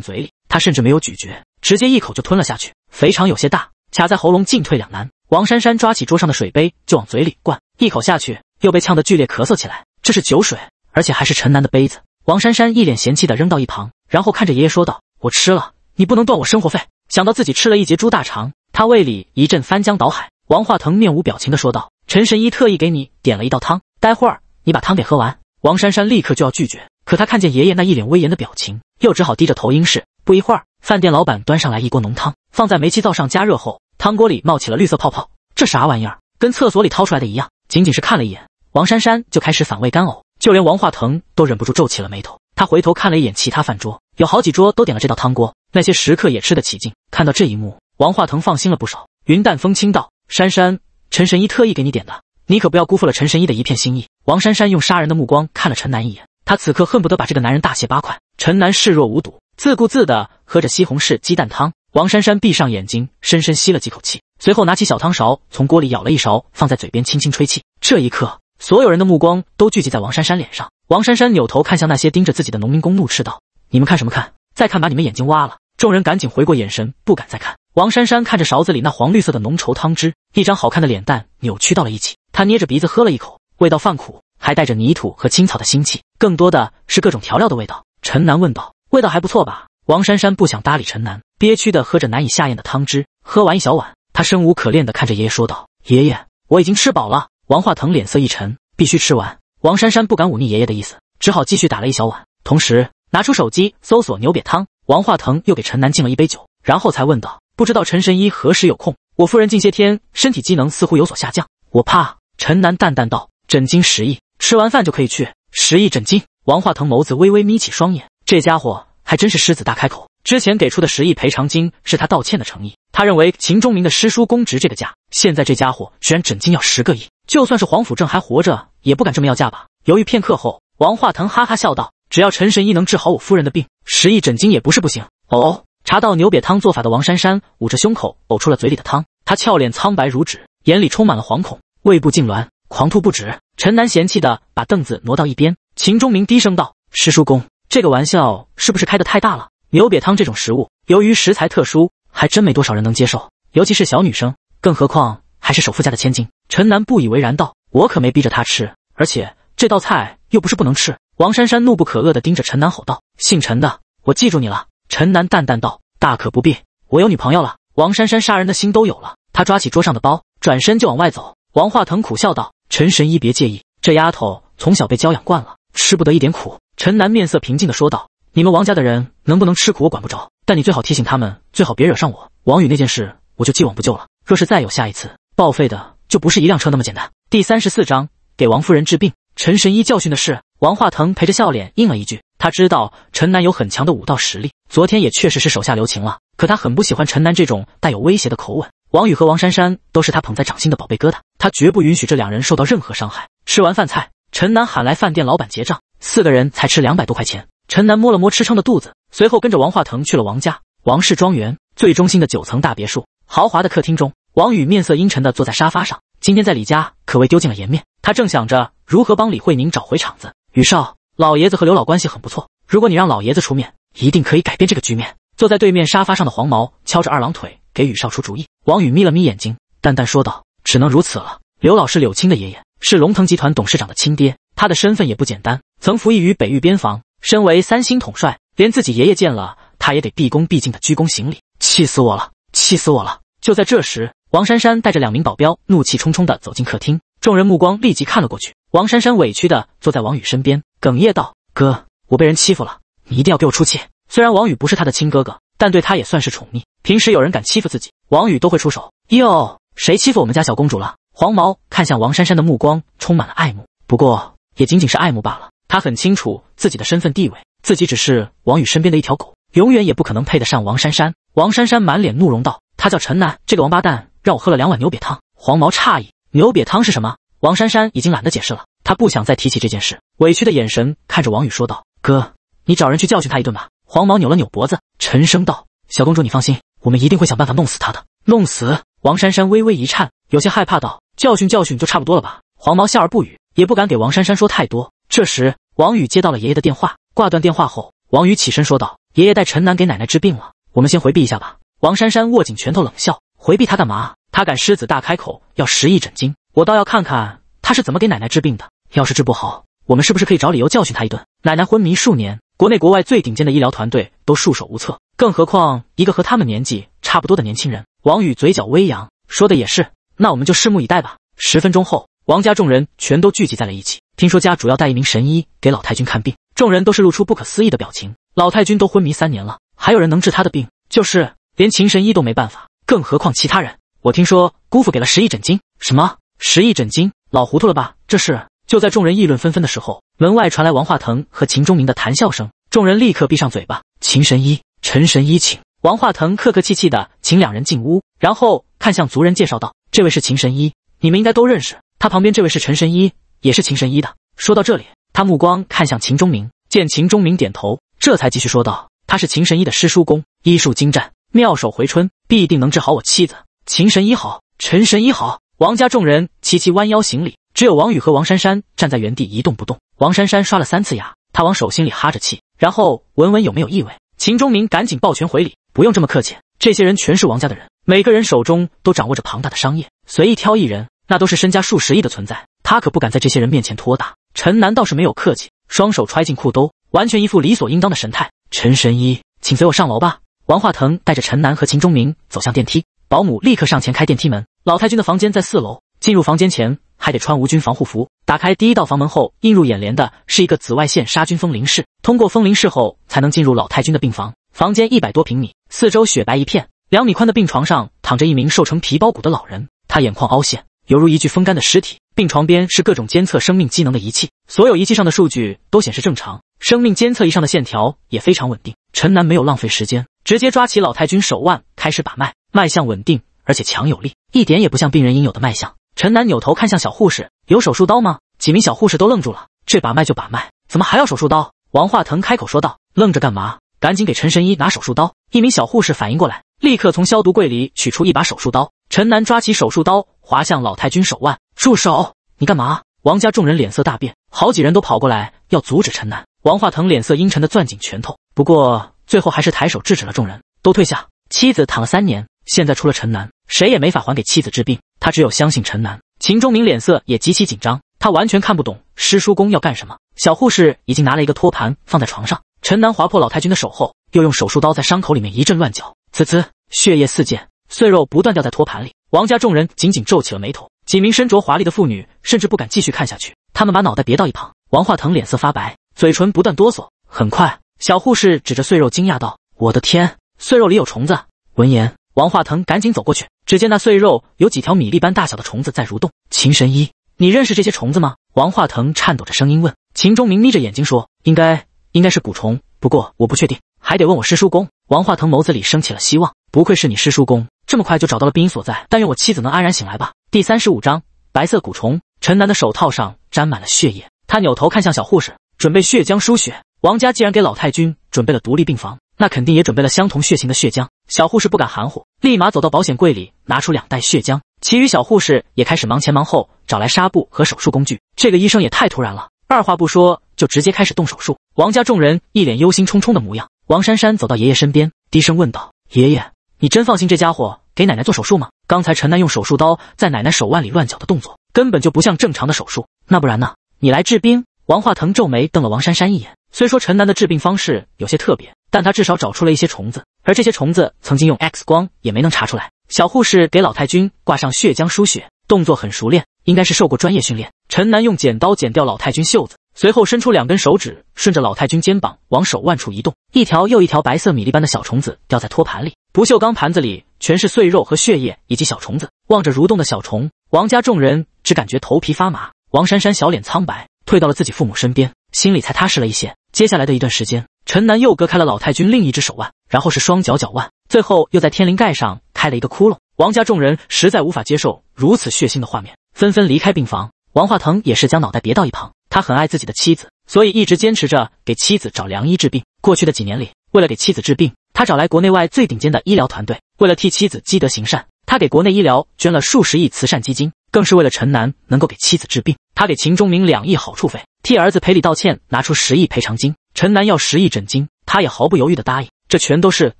嘴里。她甚至没有咀嚼，直接一口就吞了下去。肥肠有些大，卡在喉咙，进退两难。王珊珊抓起桌上的水杯就往嘴里灌，一口下去又被呛得剧烈咳嗽起来。这是酒水，而且还是陈南的杯子。王珊珊一脸嫌弃的扔到一旁，然后看着爷爷说道：“我吃了，你不能断我生活费。”想到自己吃了一截猪大肠。他胃里一阵翻江倒海，王化腾面无表情地说道：“陈神医特意给你点了一道汤，待会儿你把汤给喝完。”王珊珊立刻就要拒绝，可她看见爷爷那一脸威严的表情，又只好低着头应是。不一会儿，饭店老板端上来一锅浓汤，放在煤气灶上加热后，汤锅里冒起了绿色泡泡，这啥玩意儿？跟厕所里掏出来的一样。仅仅是看了一眼，王珊珊就开始反胃干呕，就连王化腾都忍不住皱起了眉头。他回头看了一眼其他饭桌，有好几桌都点了这道汤锅，那些食客也吃得起劲。看到这一幕。王化腾放心了不少，云淡风轻道：“珊珊，陈神医特意给你点的，你可不要辜负了陈神医的一片心意。”王珊珊用杀人的目光看了陈南一眼，她此刻恨不得把这个男人大卸八块。陈南视若无睹，自顾自地喝着西红柿鸡蛋汤。王珊珊闭上眼睛，深深吸了几口气，随后拿起小汤勺，从锅里舀了一勺，放在嘴边轻轻吹气。这一刻，所有人的目光都聚集在王珊珊脸上。王珊珊扭头看向那些盯着自己的农民工，怒斥道：“你们看什么看？再看把你们眼睛挖了！”众人赶紧回过眼神，不敢再看。王珊珊看着勺子里那黄绿色的浓稠汤汁，一张好看的脸蛋扭曲到了一起。她捏着鼻子喝了一口，味道泛苦，还带着泥土和青草的腥气，更多的是各种调料的味道。陈南问道：“味道还不错吧？”王珊珊不想搭理陈南，憋屈的喝着难以下咽的汤汁。喝完一小碗，她生无可恋的看着爷爷说道：“爷爷，我已经吃饱了。”王化腾脸色一沉：“必须吃完。”王珊珊不敢忤逆爷爷的意思，只好继续打了一小碗，同时拿出手机搜索牛瘪汤。王化腾又给陈南敬了一杯酒，然后才问道。不知道陈神医何时有空？我夫人近些天身体机能似乎有所下降，我怕。”陈南淡淡道，“枕金十亿，吃完饭就可以去十亿枕金。”王化腾眸子微微眯起双眼，这家伙还真是狮子大开口。之前给出的十亿赔偿金是他道歉的诚意，他认为秦忠明的师叔公值这个价。现在这家伙居然枕金要十个亿，就算是黄辅正还活着也不敢这么要价吧？犹豫片刻后，王化腾哈哈笑道：“只要陈神医能治好我夫人的病，十亿枕金也不是不行。”哦。查到牛瘪汤做法的王珊珊捂着胸口呕出了嘴里的汤，她俏脸苍白如纸，眼里充满了惶恐，胃部痉挛，狂吐不止。陈楠嫌弃的把凳子挪到一边，秦钟明低声道：“师叔公，这个玩笑是不是开得太大了？牛瘪汤这种食物，由于食材特殊，还真没多少人能接受，尤其是小女生，更何况还是首富家的千金。”陈楠不以为然道：“我可没逼着他吃，而且这道菜又不是不能吃。”王珊珊怒不可遏的盯着陈楠吼道：“姓陈的，我记住你了！”陈楠淡淡道：“大可不必，我有女朋友了。”王珊珊杀人的心都有了，她抓起桌上的包，转身就往外走。王化腾苦笑道：“陈神医别介意，这丫头从小被娇养惯了，吃不得一点苦。”陈楠面色平静的说道：“你们王家的人能不能吃苦，我管不着，但你最好提醒他们，最好别惹上我。王宇那件事，我就既往不咎了。若是再有下一次，报废的就不是一辆车那么简单。”第三十四章给王夫人治病。陈神医教训的是王化腾，陪着笑脸应了一句。他知道陈南有很强的武道实力，昨天也确实是手下留情了。可他很不喜欢陈南这种带有威胁的口吻。王宇和王珊珊都是他捧在掌心的宝贝疙瘩，他绝不允许这两人受到任何伤害。吃完饭菜，陈南喊来饭店老板结账，四个人才吃两百多块钱。陈南摸了摸吃撑的肚子，随后跟着王化腾去了王家王氏庄园最中心的九层大别墅。豪华的客厅中，王宇面色阴沉的坐在沙发上，今天在李家可谓丢尽了颜面。他正想着如何帮李慧宁找回场子，宇少。老爷子和刘老关系很不错，如果你让老爷子出面，一定可以改变这个局面。坐在对面沙发上的黄毛敲着二郎腿，给雨少出主意。王宇眯了眯眼睛，淡淡说道：“只能如此了。”刘老是柳青的爷爷，是龙腾集团董事长的亲爹，他的身份也不简单，曾服役于北域边防，身为三星统帅，连自己爷爷见了他也得毕恭毕敬的鞠躬行礼。气死我了！气死我了！就在这时，王珊珊带着两名保镖，怒气冲冲地走进客厅。众人目光立即看了过去，王珊珊委屈的坐在王宇身边，哽咽道：“哥，我被人欺负了，你一定要给我出气。”虽然王宇不是他的亲哥哥，但对他也算是宠溺。平时有人敢欺负自己，王宇都会出手。哟，谁欺负我们家小公主了？黄毛看向王珊珊的目光充满了爱慕，不过也仅仅是爱慕罢了。他很清楚自己的身份地位，自己只是王宇身边的一条狗，永远也不可能配得上王珊珊。王珊珊满脸怒容道：“他叫陈楠，这个王八蛋让我喝了两碗牛瘪汤。”黄毛诧异。牛瘪汤是什么？王珊珊已经懒得解释了，她不想再提起这件事，委屈的眼神看着王宇说道：“哥，你找人去教训他一顿吧。”黄毛扭了扭脖子，沉声道：“小公主，你放心，我们一定会想办法弄死他的。”弄死？王珊珊微微一颤，有些害怕道：“教训教训就差不多了吧？”黄毛笑而不语，也不敢给王珊珊说太多。这时，王宇接到了爷爷的电话，挂断电话后，王宇起身说道：“爷爷带陈楠给奶奶治病了，我们先回避一下吧。”王珊珊握紧拳头冷笑：“回避他干嘛？”他敢狮子大开口要十亿诊金，我倒要看看他是怎么给奶奶治病的。要是治不好，我们是不是可以找理由教训他一顿？奶奶昏迷数年，国内国外最顶尖的医疗团队都束手无策，更何况一个和他们年纪差不多的年轻人？王宇嘴角微扬，说的也是。那我们就拭目以待吧。十分钟后，王家众人全都聚集在了一起。听说家主要带一名神医给老太君看病，众人都是露出不可思议的表情。老太君都昏迷三年了，还有人能治他的病？就是连秦神医都没办法，更何况其他人？我听说姑父给了十亿枕金。什么十亿枕金？老糊涂了吧？这是……就在众人议论纷纷的时候，门外传来王化腾和秦钟明的谈笑声，众人立刻闭上嘴巴。秦神医，陈神医，请王化腾客客气气的请两人进屋，然后看向族人介绍道：“这位是秦神医，你们应该都认识。他旁边这位是陈神医，也是秦神医的。”说到这里，他目光看向秦钟明，见秦钟明点头，这才继续说道：“他是秦神医的师叔公，医术精湛，妙手回春，必定能治好我妻子。”秦神医好，陈神医好，王家众人齐齐弯腰行礼，只有王宇和王珊珊站在原地一动不动。王珊珊刷了三次牙，她往手心里哈着气，然后闻闻有没有异味。秦钟明赶紧抱拳回礼，不用这么客气，这些人全是王家的人，每个人手中都掌握着庞大的商业，随意挑一人，那都是身家数十亿的存在，他可不敢在这些人面前托大。陈楠倒是没有客气，双手揣进裤兜，完全一副理所应当的神态。陈神医，请随我上楼吧。王化腾带着陈楠和秦钟明走向电梯。保姆立刻上前开电梯门。老太君的房间在四楼。进入房间前还得穿无菌防护服。打开第一道房门后，映入眼帘的是一个紫外线杀菌风铃室。通过风铃室后，才能进入老太君的病房。房间一百多平米，四周雪白一片。两米宽的病床上躺着一名瘦成皮包骨的老人，他眼眶凹陷，犹如一具风干的尸体。病床边是各种监测生命机能的仪器，所有仪器上的数据都显示正常，生命监测仪上的线条也非常稳定。陈南没有浪费时间，直接抓起老太君手腕。开始把脉，脉象稳定而且强有力，一点也不像病人应有的脉象。陈楠扭头看向小护士：“有手术刀吗？”几名小护士都愣住了。这把脉就把脉，怎么还要手术刀？王化腾开口说道：“愣着干嘛？赶紧给陈神医拿手术刀！”一名小护士反应过来，立刻从消毒柜里取出一把手术刀。陈楠抓起手术刀，划向老太君手腕。住手！你干嘛？王家众人脸色大变，好几人都跑过来要阻止陈楠。王化腾脸色阴沉的攥紧拳头，不过最后还是抬手制止了众人：“都退下。”妻子躺了三年，现在除了陈南，谁也没法还给妻子治病。他只有相信陈南。秦忠明脸色也极其紧张，他完全看不懂师叔公要干什么。小护士已经拿了一个托盘放在床上。陈南划破老太君的手后，又用手术刀在伤口里面一阵乱搅，滋滋，血液四溅，碎肉不断掉在托盘里。王家众人紧紧皱起了眉头，几名身着华丽的妇女甚至不敢继续看下去，他们把脑袋别到一旁。王化腾脸色发白，嘴唇不断哆嗦。很快，小护士指着碎肉惊讶道：“我的天！”碎肉里有虫子。闻言，王化腾赶紧走过去，只见那碎肉有几条米粒般大小的虫子在蠕动。秦神医，你认识这些虫子吗？王化腾颤抖着声音问。秦钟明眯着眼睛说：“应该，应该是蛊虫，不过我不确定，还得问我师叔公。”王化腾眸子里升起了希望。不愧是你师叔公，这么快就找到了病因所在。但愿我妻子能安然醒来吧。第三十五章白色蛊虫。陈楠的手套上沾满了血液，他扭头看向小护士，准备血浆输血。王家既然给老太君准备了独立病房。那肯定也准备了相同血型的血浆。小护士不敢含糊，立马走到保险柜里拿出两袋血浆。其余小护士也开始忙前忙后，找来纱布和手术工具。这个医生也太突然了，二话不说就直接开始动手术。王家众人一脸忧心忡忡的模样。王珊珊走到爷爷身边，低声问道：“爷爷，你真放心这家伙给奶奶做手术吗？刚才陈楠用手术刀在奶奶手腕里乱搅的动作，根本就不像正常的手术。那不然呢？你来治病？”王化腾皱眉瞪了王珊珊一眼。虽说陈楠的治病方式有些特别。但他至少找出了一些虫子，而这些虫子曾经用 X 光也没能查出来。小护士给老太君挂上血浆输血，动作很熟练，应该是受过专业训练。陈楠用剪刀剪掉老太君袖子，随后伸出两根手指，顺着老太君肩膀往手腕处移动，一条又一条白色米粒般的小虫子掉在托盘里。不锈钢盘子里全是碎肉和血液以及小虫子。望着蠕动的小虫，王家众人只感觉头皮发麻。王珊珊小脸苍白，退到了自己父母身边，心里才踏实了一些。接下来的一段时间。陈南又割开了老太君另一只手腕，然后是双脚脚腕，最后又在天灵盖上开了一个窟窿。王家众人实在无法接受如此血腥的画面，纷纷离开病房。王化腾也是将脑袋别到一旁，他很爱自己的妻子，所以一直坚持着给妻子找良医治病。过去的几年里，为了给妻子治病，他找来国内外最顶尖的医疗团队；为了替妻子积德行善，他给国内医疗捐了数十亿慈善基金；更是为了陈南能够给妻子治病，他给秦忠明两亿好处费，替儿子赔礼道歉，拿出十亿赔偿金。陈南要十亿枕金，他也毫不犹豫的答应。这全都是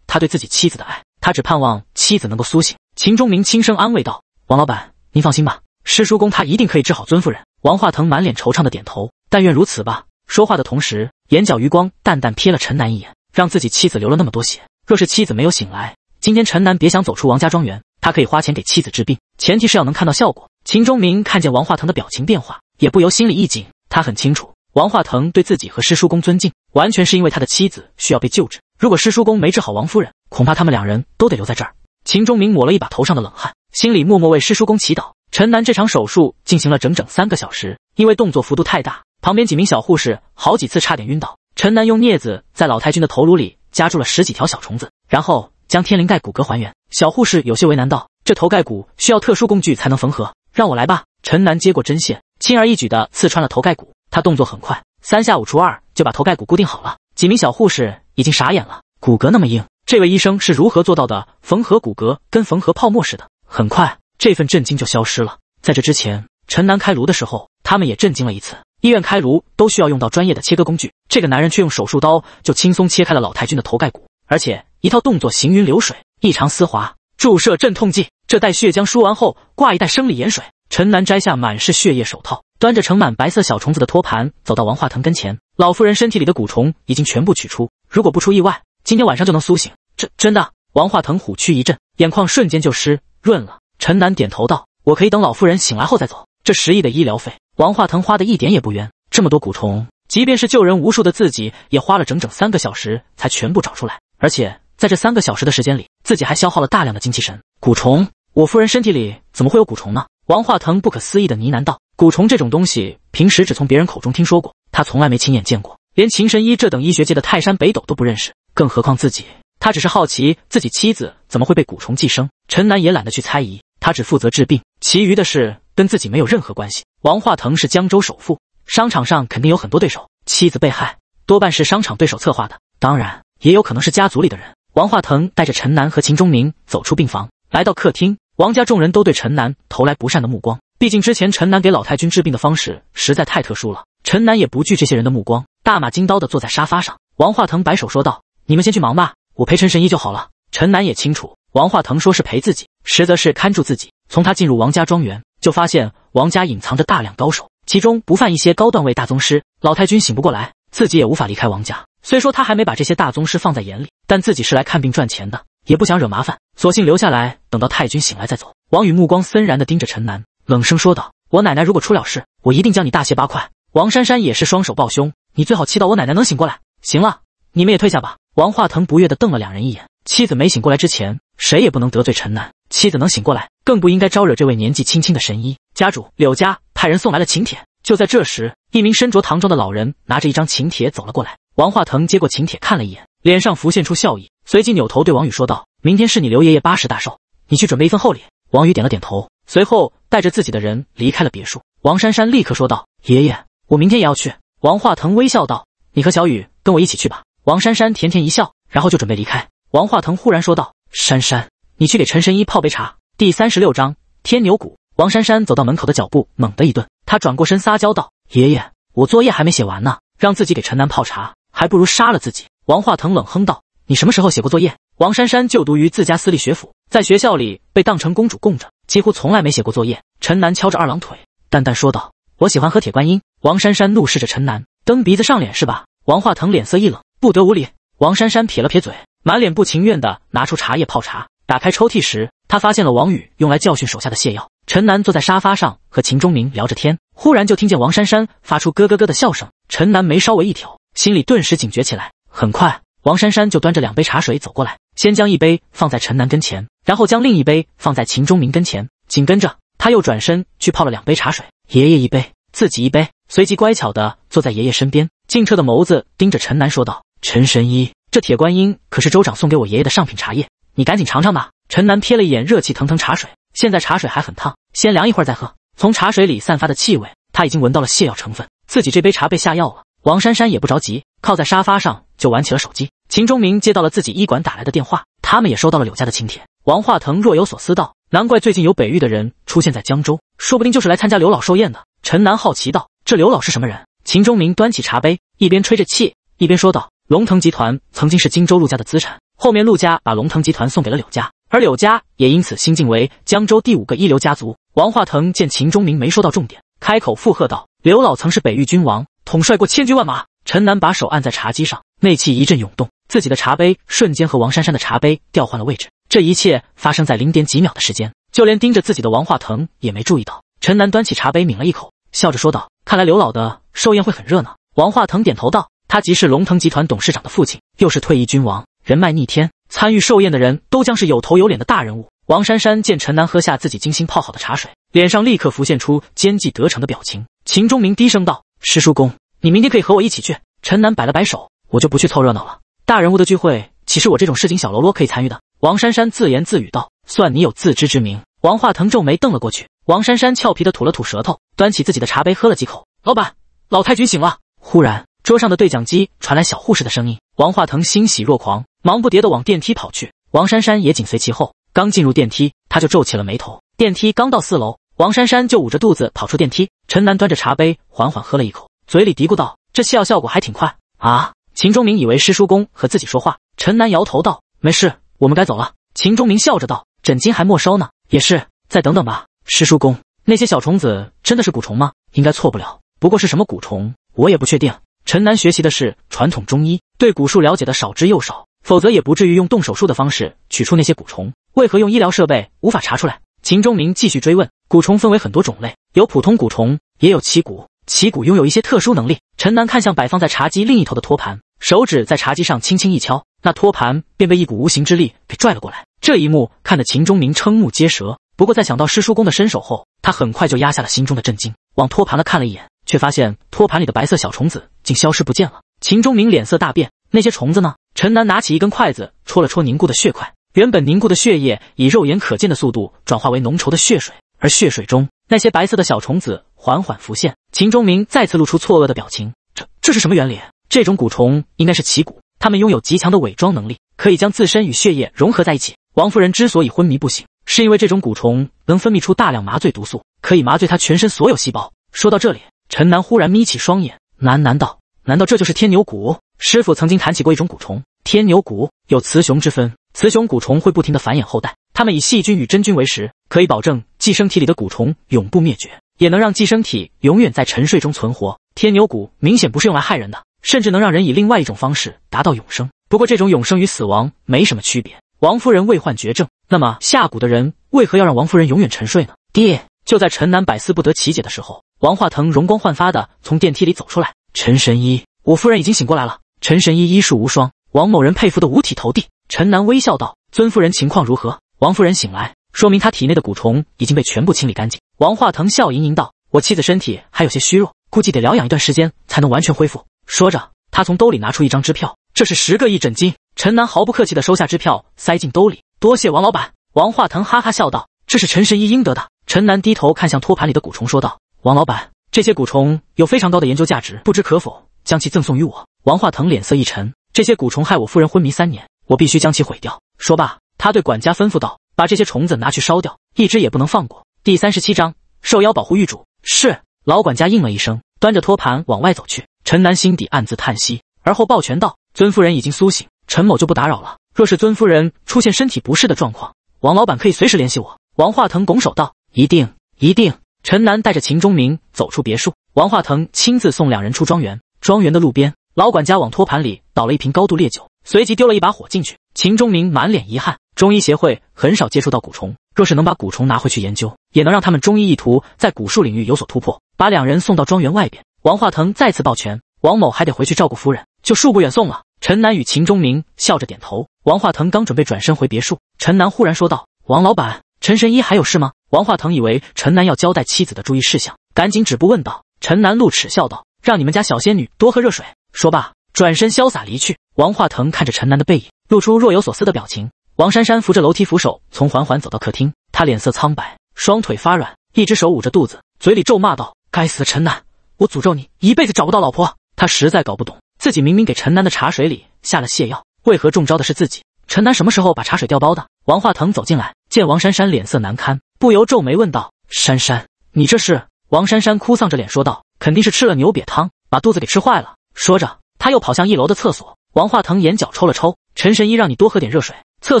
他对自己妻子的爱，他只盼望妻子能够苏醒。秦忠明轻声安慰道：“王老板，您放心吧，师叔公他一定可以治好尊夫人。”王化腾满脸惆怅的点头：“但愿如此吧。”说话的同时，眼角余光淡淡瞥了陈南一眼，让自己妻子流了那么多血，若是妻子没有醒来，今天陈南别想走出王家庄园。他可以花钱给妻子治病，前提是要能看到效果。秦忠明看见王化腾的表情变化，也不由心里一紧，他很清楚。王化腾对自己和师叔公尊敬，完全是因为他的妻子需要被救治。如果师叔公没治好王夫人，恐怕他们两人都得留在这儿。秦钟明抹了一把头上的冷汗，心里默默为师叔公祈祷。陈楠这场手术进行了整整三个小时，因为动作幅度太大，旁边几名小护士好几次差点晕倒。陈楠用镊子在老太君的头颅里夹住了十几条小虫子，然后将天灵盖骨骼还原。小护士有些为难道：“这头盖骨需要特殊工具才能缝合，让我来吧。”陈楠接过针线，轻而易举地刺穿了头盖骨。他动作很快，三下五除二就把头盖骨固定好了。几名小护士已经傻眼了，骨骼那么硬，这位医生是如何做到的？缝合骨骼跟缝合泡沫似的。很快，这份震惊就消失了。在这之前，陈南开颅的时候，他们也震惊了一次。医院开颅都需要用到专业的切割工具，这个男人却用手术刀就轻松切开了老太君的头盖骨，而且一套动作行云流水，异常丝滑。注射镇痛剂，这袋血浆输完后挂一袋生理盐水。陈南摘下满是血液手套。端着盛满白色小虫子的托盘走到王化腾跟前，老妇人身体里的蛊虫已经全部取出，如果不出意外，今天晚上就能苏醒。这真的？王化腾虎躯一震，眼眶瞬间就湿润了。陈楠点头道：“我可以等老夫人醒来后再走。”这十亿的医疗费，王化腾花的一点也不冤。这么多蛊虫，即便是救人无数的自己，也花了整整三个小时才全部找出来，而且在这三个小时的时间里，自己还消耗了大量的精气神。蛊虫，我夫人身体里怎么会有蛊虫呢？王化腾不可思议的呢喃道。蛊虫这种东西，平时只从别人口中听说过，他从来没亲眼见过，连秦神医这等医学界的泰山北斗都不认识，更何况自己。他只是好奇自己妻子怎么会被蛊虫寄生。陈南也懒得去猜疑，他只负责治病，其余的事跟自己没有任何关系。王化腾是江州首富，商场上肯定有很多对手。妻子被害，多半是商场对手策划的，当然也有可能是家族里的人。王化腾带着陈南和秦忠明走出病房，来到客厅，王家众人都对陈南投来不善的目光。毕竟之前陈南给老太君治病的方式实在太特殊了，陈南也不惧这些人的目光，大马金刀的坐在沙发上。王化腾摆手说道：“你们先去忙吧，我陪陈神医就好了。”陈南也清楚，王化腾说是陪自己，实则是看住自己。从他进入王家庄园，就发现王家隐藏着大量高手，其中不犯一些高段位大宗师。老太君醒不过来，自己也无法离开王家。虽说他还没把这些大宗师放在眼里，但自己是来看病赚钱的，也不想惹麻烦，索性留下来，等到太君醒来再走。王宇目光森然的盯着陈南。冷声说道：“我奶奶如果出了事，我一定将你大卸八块。”王珊珊也是双手抱胸：“你最好祈祷我奶奶能醒过来。”行了，你们也退下吧。王化腾不悦地瞪了两人一眼：“妻子没醒过来之前，谁也不能得罪陈楠。妻子能醒过来，更不应该招惹这位年纪轻轻的神医。”家主柳家派人送来了请帖。就在这时，一名身着唐装的老人拿着一张请帖走了过来。王化腾接过请帖看了一眼，脸上浮现出笑意，随即扭头对王宇说道：“明天是你刘爷爷八十大寿，你去准备一份厚礼。”王宇点了点头。随后带着自己的人离开了别墅。王珊珊立刻说道：“爷爷，我明天也要去。”王化腾微笑道：“你和小雨跟我一起去吧。”王珊珊甜甜一笑，然后就准备离开。王化腾忽然说道：“珊珊，你去给陈神医泡杯茶。”第三十六章天牛谷。王珊珊走到门口的脚步猛地一顿，她转过身撒娇道：“爷爷，我作业还没写完呢，让自己给陈楠泡茶，还不如杀了自己。”王化腾冷哼道：“你什么时候写过作业？”王珊珊就读于自家私立学府，在学校里被当成公主供着。几乎从来没写过作业。陈楠敲着二郎腿，淡淡说道：“我喜欢喝铁观音。”王珊珊怒视着陈楠，蹬鼻子上脸是吧？王化腾脸色一冷，不得无礼。王珊珊撇了撇嘴，满脸不情愿的拿出茶叶泡茶。打开抽屉时，他发现了王宇用来教训手下的泻药。陈楠坐在沙发上和秦忠明聊着天，忽然就听见王珊珊发出咯咯咯的笑声。陈楠眉稍微一挑，心里顿时警觉起来。很快，王珊珊就端着两杯茶水走过来，先将一杯放在陈楠跟前。然后将另一杯放在秦钟明跟前，紧跟着他又转身去泡了两杯茶水，爷爷一杯，自己一杯，随即乖巧的坐在爷爷身边，静澈的眸子盯着陈南说道：“陈神医，这铁观音可是州长送给我爷爷的上品茶叶，你赶紧尝尝吧。”陈南瞥了一眼热气腾腾茶水，现在茶水还很烫，先凉一会儿再喝。从茶水里散发的气味，他已经闻到了泻药成分，自己这杯茶被下药了。王珊珊也不着急，靠在沙发上就玩起了手机。秦钟明接到了自己医馆打来的电话。他们也收到了柳家的请帖。王化腾若有所思道：“难怪最近有北域的人出现在江州，说不定就是来参加刘老寿宴的。”陈南好奇道：“这刘老是什么人？”秦钟明端起茶杯，一边吹着气，一边说道：“龙腾集团曾经是荆州陆家的资产，后面陆家把龙腾集团送给了柳家，而柳家也因此新晋为江州第五个一流家族。”王化腾见秦钟明没说到重点，开口附和道：“刘老曾是北域君王，统帅过千军万马。”陈南把手按在茶几上，内气一阵涌动。自己的茶杯瞬间和王珊珊的茶杯调换了位置，这一切发生在零点几秒的时间，就连盯着自己的王化腾也没注意到。陈楠端起茶杯抿了一口，笑着说道：“看来刘老的寿宴会很热闹。”王化腾点头道：“他即是龙腾集团董事长的父亲，又是退役军王，人脉逆天，参与寿宴的人都将是有头有脸的大人物。”王珊珊见陈楠喝下自己精心泡好的茶水，脸上立刻浮现出奸计得逞的表情。秦忠明低声道：“师叔公，你明天可以和我一起去。”陈楠摆了摆手：“我就不去凑热闹了。”大人物的聚会，岂是我这种市井小喽啰可以参与的？王珊珊自言自语道：“算你有自知之明。”王化腾皱眉瞪了过去。王珊珊俏皮的吐了吐舌头，端起自己的茶杯喝了几口。老板，老太君醒了！忽然，桌上的对讲机传来小护士的声音。王化腾欣喜若狂，忙不迭的往电梯跑去。王珊珊也紧随其后。刚进入电梯，他就皱起了眉头。电梯刚到四楼，王珊珊就捂着肚子跑出电梯。陈楠端着茶杯缓缓喝了一口，嘴里嘀咕道：“这泻药效果还挺快啊。”秦钟明以为师叔公和自己说话，陈楠摇头道：“没事，我们该走了。”秦钟明笑着道：“枕巾还没收呢，也是，再等等吧。”师叔公，那些小虫子真的是蛊虫吗？应该错不了，不过是什么蛊虫，我也不确定。陈楠学习的是传统中医，对蛊术了解的少之又少，否则也不至于用动手术的方式取出那些蛊虫。为何用医疗设备无法查出来？秦钟明继续追问。蛊虫分为很多种类，有普通蛊虫，也有奇蛊。奇蛊拥有一些特殊能力。陈楠看向摆放在茶几另一头的托盘。手指在茶几上轻轻一敲，那托盘便被一股无形之力给拽了过来。这一幕看得秦钟明瞠目结舌。不过在想到师叔公的身手后，他很快就压下了心中的震惊，往托盘了看了一眼，却发现托盘里的白色小虫子竟消失不见了。秦钟明脸色大变：“那些虫子呢？”陈南拿起一根筷子戳了戳凝固的血块，原本凝固的血液以肉眼可见的速度转化为浓稠的血水，而血水中那些白色的小虫子缓缓浮现。秦钟明再次露出错愕的表情：“这这是什么原理？”这种蛊虫应该是奇蛊，它们拥有极强的伪装能力，可以将自身与血液融合在一起。王夫人之所以昏迷不醒，是因为这种蛊虫能分泌出大量麻醉毒素，可以麻醉她全身所有细胞。说到这里，陈南忽然眯起双眼，喃喃道：“难道这就是天牛蛊？师傅曾经谈起过一种蛊虫，天牛蛊有雌雄之分，雌雄蛊虫会不停的繁衍后代，它们以细菌与真菌为食，可以保证寄生体里的蛊虫永不灭绝，也能让寄生体永远在沉睡中存活。天牛蛊明显不是用来害人的。”甚至能让人以另外一种方式达到永生，不过这种永生与死亡没什么区别。王夫人未患绝症，那么下蛊的人为何要让王夫人永远沉睡呢？爹，就在陈南百思不得其解的时候，王化腾容光焕发的从电梯里走出来。陈神医，我夫人已经醒过来了。陈神医医术无双，王某人佩服的五体投地。陈南微笑道：“尊夫人情况如何？”王夫人醒来，说明她体内的蛊虫已经被全部清理干净。王化腾笑盈盈道：“我妻子身体还有些虚弱，估计得疗养一段时间才能完全恢复。”说着，他从兜里拿出一张支票，这是十个亿整金。陈南毫不客气地收下支票，塞进兜里。多谢王老板。王化腾哈哈笑道：“这是陈神医应得的。”陈南低头看向托盘里的蛊虫，说道：“王老板，这些蛊虫有非常高的研究价值，不知可否将其赠送于我？”王化腾脸色一沉：“这些蛊虫害我夫人昏迷三年，我必须将其毁掉。”说罢，他对管家吩咐道：“把这些虫子拿去烧掉，一只也不能放过。”第三十七章受邀保护玉主。是老管家应了一声，端着托盘往外走去。陈南心底暗自叹息，而后抱拳道：“尊夫人已经苏醒，陈某就不打扰了。若是尊夫人出现身体不适的状况，王老板可以随时联系我。”王化腾拱手道：“一定，一定。”陈南带着秦钟明走出别墅，王化腾亲自送两人出庄园。庄园的路边，老管家往托盘里倒了一瓶高度烈酒，随即丢了一把火进去。秦钟明满脸遗憾：中医协会很少接触到蛊虫，若是能把蛊虫拿回去研究，也能让他们中医意图在蛊术领域有所突破。把两人送到庄园外边。王化腾再次抱拳，王某还得回去照顾夫人，就恕不远送了。陈楠与秦忠明笑着点头。王化腾刚准备转身回别墅，陈楠忽然说道：“王老板，陈神医还有事吗？”王化腾以为陈楠要交代妻子的注意事项，赶紧止步问道。陈楠露齿笑道：“让你们家小仙女多喝热水。”说罢，转身潇洒离去。王化腾看着陈楠的背影，露出若有所思的表情。王珊珊扶着楼梯扶手，从缓缓走到客厅，她脸色苍白，双腿发软，一只手捂着肚子，嘴里咒骂道：“该死的陈楠，我诅咒你一辈子找不到老婆！他实在搞不懂，自己明明给陈楠的茶水里下了泻药，为何中招的是自己？陈楠什么时候把茶水调包的？王化腾走进来，见王珊珊脸色难堪，不由皱眉问道：“珊珊，你这是？”王珊珊哭丧着脸说道：“肯定是吃了牛瘪汤，把肚子给吃坏了。”说着，他又跑向一楼的厕所。王化腾眼角抽了抽：“陈神医让你多喝点热水。”厕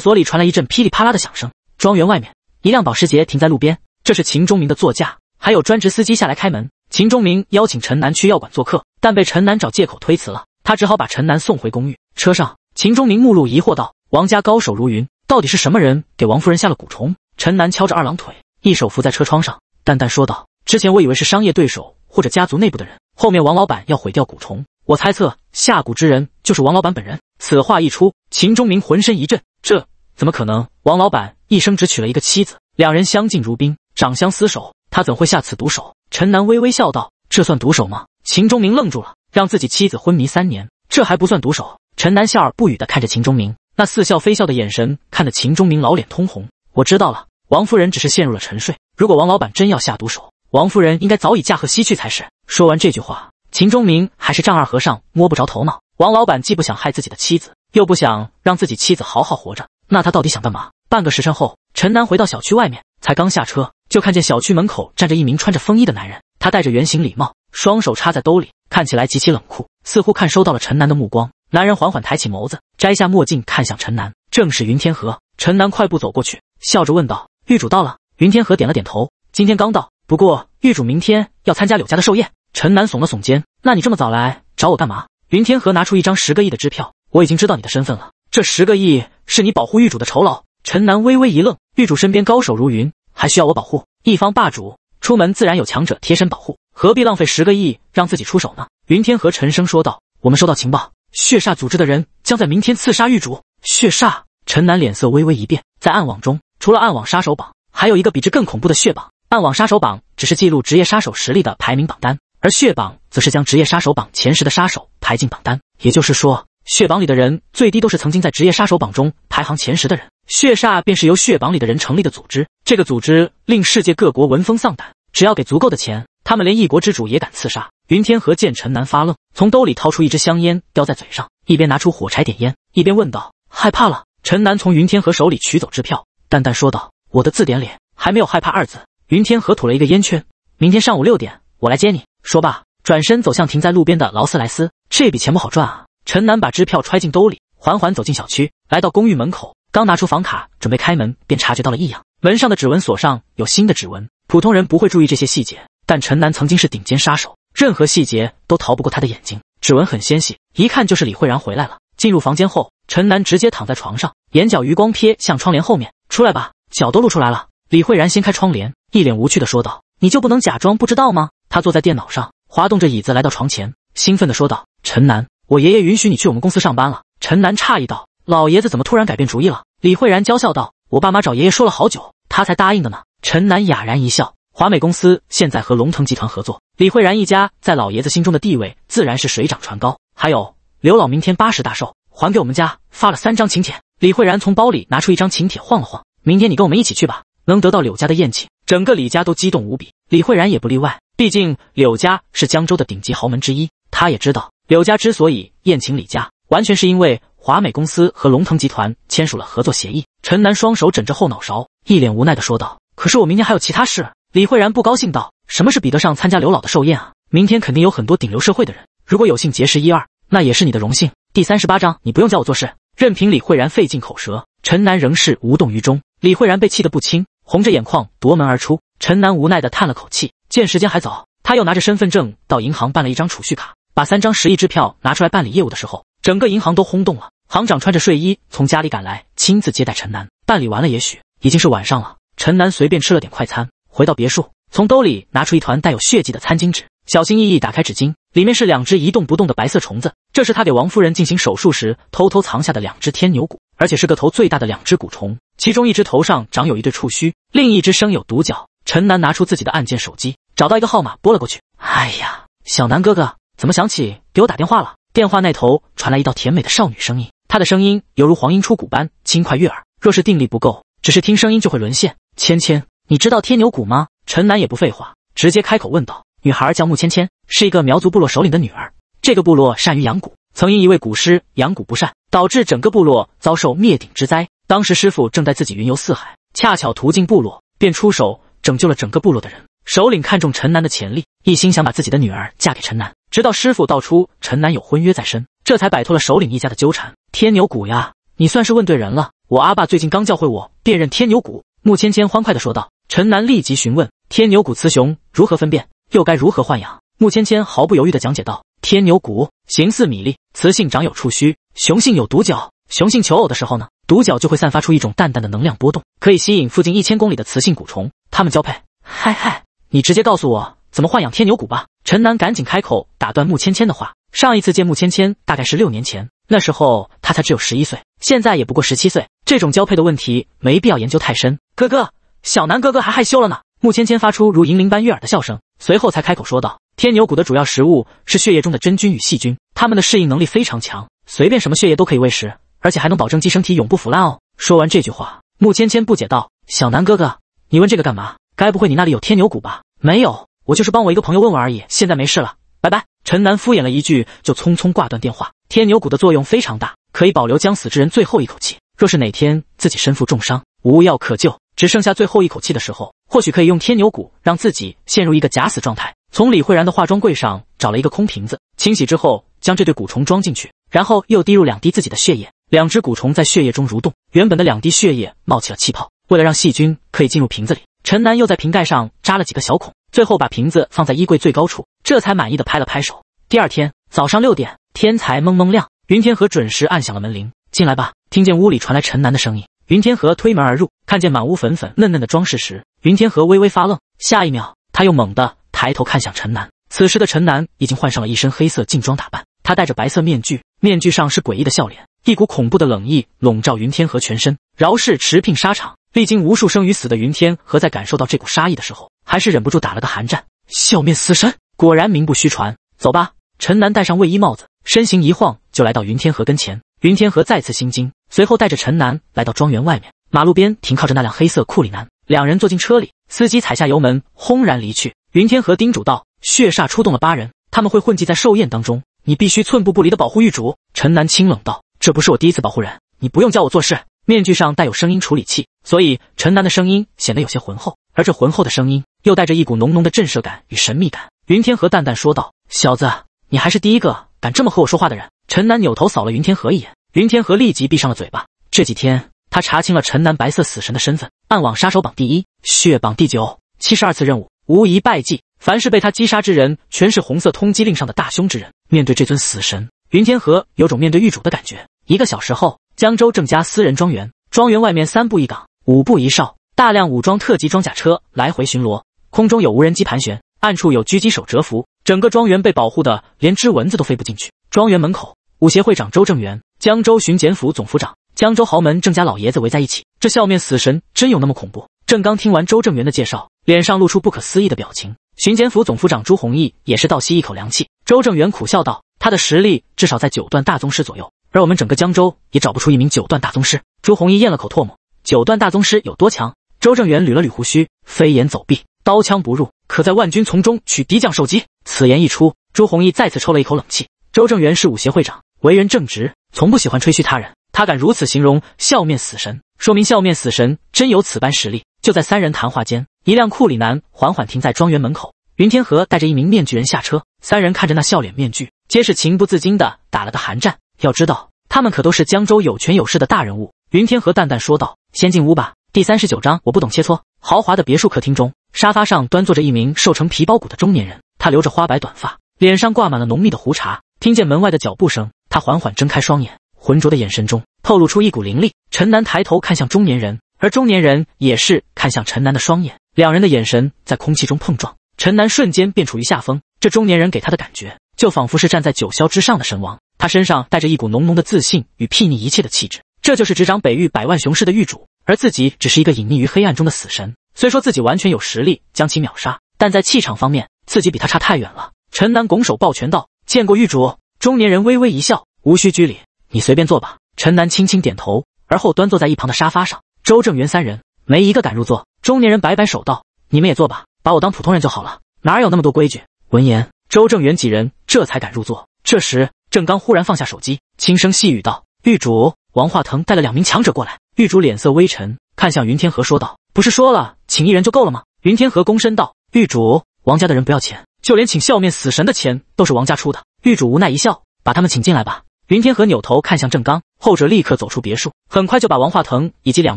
所里传来一阵噼里啪啦的响声。庄园外面，一辆保时捷停在路边，这是秦忠明的座驾，还有专职司机下来开门。秦钟明邀请陈南去药馆做客，但被陈南找借口推辞了。他只好把陈南送回公寓。车上，秦钟明目露疑惑道：“王家高手如云，到底是什么人给王夫人下了蛊虫？”陈南翘着二郎腿，一手扶在车窗上，淡淡说道：“之前我以为是商业对手或者家族内部的人，后面王老板要毁掉蛊虫，我猜测下蛊之人就是王老板本人。”此话一出，秦钟明浑身一震：“这怎么可能？王老板一生只娶了一个妻子，两人相敬如宾，长相厮守，他怎会下此毒手？”陈南微微笑道：“这算毒手吗？”秦钟明愣住了，让自己妻子昏迷三年，这还不算毒手。陈南笑而不语的看着秦钟明，那似笑非笑的眼神，看得秦钟明老脸通红。我知道了，王夫人只是陷入了沉睡。如果王老板真要下毒手，王夫人应该早已驾鹤西去才是。说完这句话，秦钟明还是丈二和尚摸不着头脑。王老板既不想害自己的妻子，又不想让自己妻子好好活着，那他到底想干嘛？半个时辰后，陈南回到小区外面，才刚下车。就看见小区门口站着一名穿着风衣的男人，他戴着圆形礼帽，双手插在兜里，看起来极其冷酷，似乎看收到了陈楠的目光。男人缓缓抬起眸子，摘下墨镜，看向陈楠，正是云天河。陈楠快步走过去，笑着问道：“玉主到了？”云天河点了点头：“今天刚到，不过玉主明天要参加柳家的寿宴。”陈楠耸了耸肩：“那你这么早来找我干嘛？”云天河拿出一张十个亿的支票：“我已经知道你的身份了，这十个亿是你保护玉主的酬劳。”陈楠微微一愣：“玉主身边高手如云。”还需要我保护一方霸主？出门自然有强者贴身保护，何必浪费十个亿让自己出手呢？云天河沉声说道：“我们收到情报，血煞组织的人将在明天刺杀狱主。”血煞，陈南脸色微微一变。在暗网中，除了暗网杀手榜，还有一个比这更恐怖的血榜。暗网杀手榜只是记录职业杀手实力的排名榜单，而血榜则是将职业杀手榜前十的杀手排进榜单。也就是说，血榜里的人最低都是曾经在职业杀手榜中排行前十的人。血煞便是由血榜里的人成立的组织。这个组织令世界各国闻风丧胆，只要给足够的钱，他们连一国之主也敢刺杀。云天河见陈南发愣，从兜里掏出一支香烟，叼在嘴上，一边拿出火柴点烟，一边问道：“害怕了？”陈南从云天河手里取走支票，淡淡说道：“我的字典里还没有‘害怕’二字。”云天河吐了一个烟圈：“明天上午六点，我来接你。”说罢，转身走向停在路边的劳斯莱斯。这笔钱不好赚啊！陈南把支票揣进兜里，缓缓走进小区，来到公寓门口，刚拿出房卡准备开门，便察觉到了异样。门上的指纹锁上有新的指纹，普通人不会注意这些细节，但陈楠曾经是顶尖杀手，任何细节都逃不过他的眼睛。指纹很纤细，一看就是李慧然回来了。进入房间后，陈楠直接躺在床上，眼角余光瞥向窗帘后面。出来吧，脚都露出来了。李慧然掀开窗帘，一脸无趣的说道：“你就不能假装不知道吗？”他坐在电脑上，滑动着椅子来到床前，兴奋的说道：“陈楠，我爷爷允许你去我们公司上班了。”陈楠诧异道：“老爷子怎么突然改变主意了？”李慧然娇笑道。我爸妈找爷爷说了好久，他才答应的呢。陈楠哑然一笑。华美公司现在和龙腾集团合作，李慧然一家在老爷子心中的地位自然是水涨船高。还有，刘老明天八十大寿，还给我们家发了三张请帖。李慧然从包里拿出一张请帖，晃了晃。明天你跟我们一起去吧。能得到柳家的宴请，整个李家都激动无比，李慧然也不例外。毕竟柳家是江州的顶级豪门之一，他也知道柳家之所以宴请李家，完全是因为。华美公司和龙腾集团签署了合作协议。陈楠双手枕着后脑勺，一脸无奈地说道：“可是我明天还有其他事。”李慧然不高兴道：“什么是比得上参加刘老的寿宴啊？明天肯定有很多顶流社会的人，如果有幸结识一二，那也是你的荣幸。”第三十八章，你不用教我做事，任凭李慧然费尽口舌，陈楠仍是无动于衷。李慧然被气得不轻，红着眼眶夺门而出。陈楠无奈地叹了口气，见时间还早，他又拿着身份证到银行办了一张储蓄卡，把三张十亿支票拿出来办理业务的时候，整个银行都轰动了。行长穿着睡衣从家里赶来，亲自接待陈楠。办理完了，也许已经是晚上了。陈楠随便吃了点快餐，回到别墅，从兜里拿出一团带有血迹的餐巾纸，小心翼翼打开纸巾，里面是两只一动不动的白色虫子。这是他给王夫人进行手术时偷偷藏下的两只天牛骨，而且是个头最大的两只蛊虫，其中一只头上长有一对触须，另一只生有独角。陈楠拿出自己的按键手机，找到一个号码拨了过去。哎呀，小南哥哥，怎么想起给我打电话了？电话那头传来一道甜美的少女声音。他的声音犹如黄莺出谷般轻快悦耳，若是定力不够，只是听声音就会沦陷。芊芊，你知道天牛谷吗？陈楠也不废话，直接开口问道。女孩叫穆芊芊，是一个苗族部落首领的女儿。这个部落善于养蛊，曾因一位蛊师养蛊不善，导致整个部落遭受灭顶之灾。当时师傅正在自己云游四海，恰巧途径部落，便出手拯救了整个部落的人。首领看中陈楠的潜力，一心想把自己的女儿嫁给陈楠。直到师傅道出陈楠有婚约在身。这才摆脱了首领一家的纠缠。天牛骨呀，你算是问对人了。我阿爸最近刚教会我辨认天牛骨。穆芊芊欢快地说道。陈南立即询问：天牛骨雌雄如何分辨？又该如何豢养？穆芊芊毫不犹豫地讲解道：天牛骨形似米粒，雌性长有触须，雄性有独角。雄性求偶的时候呢，独角就会散发出一种淡淡的能量波动，可以吸引附近一千公里的雌性蛊虫，它们交配。嗨嗨，你直接告诉我怎么豢养天牛骨吧。陈南赶紧开口打断穆芊芊的话。上一次见穆芊芊，大概是六年前，那时候她才只有十一岁，现在也不过十七岁。这种交配的问题，没必要研究太深。哥哥，小南哥哥还害羞了呢。穆芊芊发出如银铃般悦耳的笑声，随后才开口说道：“天牛骨的主要食物是血液中的真菌与细菌，它们的适应能力非常强，随便什么血液都可以喂食，而且还能保证寄生体永不腐烂哦。”说完这句话，穆芊芊不解道：“小南哥哥，你问这个干嘛？该不会你那里有天牛骨吧？没有，我就是帮我一个朋友问问而已。现在没事了，拜拜。”陈楠敷衍了一句，就匆匆挂断电话。天牛骨的作用非常大，可以保留将死之人最后一口气。若是哪天自己身负重伤，无药可救，只剩下最后一口气的时候，或许可以用天牛骨让自己陷入一个假死状态。从李慧然的化妆柜上找了一个空瓶子，清洗之后将这对蛊虫装进去，然后又滴入两滴自己的血液。两只蛊虫在血液中蠕动，原本的两滴血液冒起了气泡。为了让细菌可以进入瓶子里，陈楠又在瓶盖上扎了几个小孔。最后把瓶子放在衣柜最高处，这才满意的拍了拍手。第二天早上六点，天才蒙蒙亮，云天河准时按响了门铃：“进来吧。”听见屋里传来陈楠的声音，云天河推门而入，看见满屋粉粉嫩嫩的装饰时，云天河微微发愣。下一秒，他又猛地抬头看向陈楠。此时的陈楠已经换上了一身黑色劲装打扮，他戴着白色面具，面具上是诡异的笑脸，一股恐怖的冷意笼罩云天河全身。饶是驰骋沙场、历经无数生与死的云天河，在感受到这股杀意的时候。还是忍不住打了个寒战。笑面死神果然名不虚传。走吧，陈南戴上卫衣帽子，身形一晃就来到云天河跟前。云天河再次心惊，随后带着陈南来到庄园外面。马路边停靠着那辆黑色库里南，两人坐进车里，司机踩下油门，轰然离去。云天河叮嘱道：“血煞出动了八人，他们会混迹在寿宴当中，你必须寸步不离的保护玉主。”陈南清冷道：“这不是我第一次保护人，你不用教我做事。”面具上带有声音处理器，所以陈南的声音显得有些浑厚，而这浑厚的声音。又带着一股浓浓的震慑感与神秘感，云天河淡淡说道：“小子，你还是第一个敢这么和我说话的人。”陈南扭头扫了云天河一眼，云天河立即闭上了嘴巴。这几天，他查清了陈南白色死神的身份，暗网杀手榜第一，血榜第九，七十二次任务无一败绩。凡是被他击杀之人，全是红色通缉令上的大凶之人。面对这尊死神，云天河有种面对狱主的感觉。一个小时后，江州郑家私人庄园，庄园外面三步一岗，五步一哨，大量武装特级装甲车来回巡逻。空中有无人机盘旋，暗处有狙击手蛰伏，整个庄园被保护的连只蚊子都飞不进去。庄园门口，武协会长周正元、江州巡检府总府长、江州豪门郑家老爷子围在一起。这笑面死神真有那么恐怖？正刚听完周正元的介绍，脸上露出不可思议的表情。巡检府总府长朱弘毅也是倒吸一口凉气。周正元苦笑道：“他的实力至少在九段大宗师左右，而我们整个江州也找不出一名九段大宗师。”朱弘毅咽了口唾沫：“九段大宗师有多强？”周正元捋了捋胡须：“飞檐走壁。”刀枪不入，可在万军丛中取敌将首级。此言一出，朱弘毅再次抽了一口冷气。周正元是武协会长，为人正直，从不喜欢吹嘘他人。他敢如此形容笑面死神，说明笑面死神真有此般实力。就在三人谈话间，一辆库里南缓缓停在庄园门口。云天河带着一名面具人下车，三人看着那笑脸面具，皆是情不自禁的打了个寒战。要知道，他们可都是江州有权有势的大人物。云天河淡淡说道：“先进屋吧。”第三十九章，我不懂切磋。豪华的别墅客厅中。沙发上端坐着一名瘦成皮包骨的中年人，他留着花白短发，脸上挂满了浓密的胡茬。听见门外的脚步声，他缓缓睁开双眼，浑浊的眼神中透露出一股凌厉。陈南抬头看向中年人，而中年人也是看向陈南的双眼，两人的眼神在空气中碰撞。陈南瞬间便处于下风。这中年人给他的感觉，就仿佛是站在九霄之上的神王，他身上带着一股浓浓的自信与睥睨一切的气质。这就是执掌北域百万雄师的狱主，而自己只是一个隐匿于黑暗中的死神。虽说自己完全有实力将其秒杀，但在气场方面，自己比他差太远了。陈南拱手抱拳道：“见过狱主。”中年人微微一笑：“无需拘礼，你随便坐吧。”陈南轻轻点头，而后端坐在一旁的沙发上。周正元三人没一个敢入座。中年人摆摆手道：“你们也坐吧，把我当普通人就好了，哪有那么多规矩？”闻言，周正元几人这才敢入座。这时，郑刚忽然放下手机，轻声细语道：“狱主，王化腾带了两名强者过来。”狱主脸色微沉，看向云天河说道。不是说了请一人就够了吗？云天河躬身道：“玉主，王家的人不要钱，就连请笑面死神的钱都是王家出的。”玉主无奈一笑，把他们请进来吧。云天河扭头看向郑刚，后者立刻走出别墅，很快就把王化腾以及两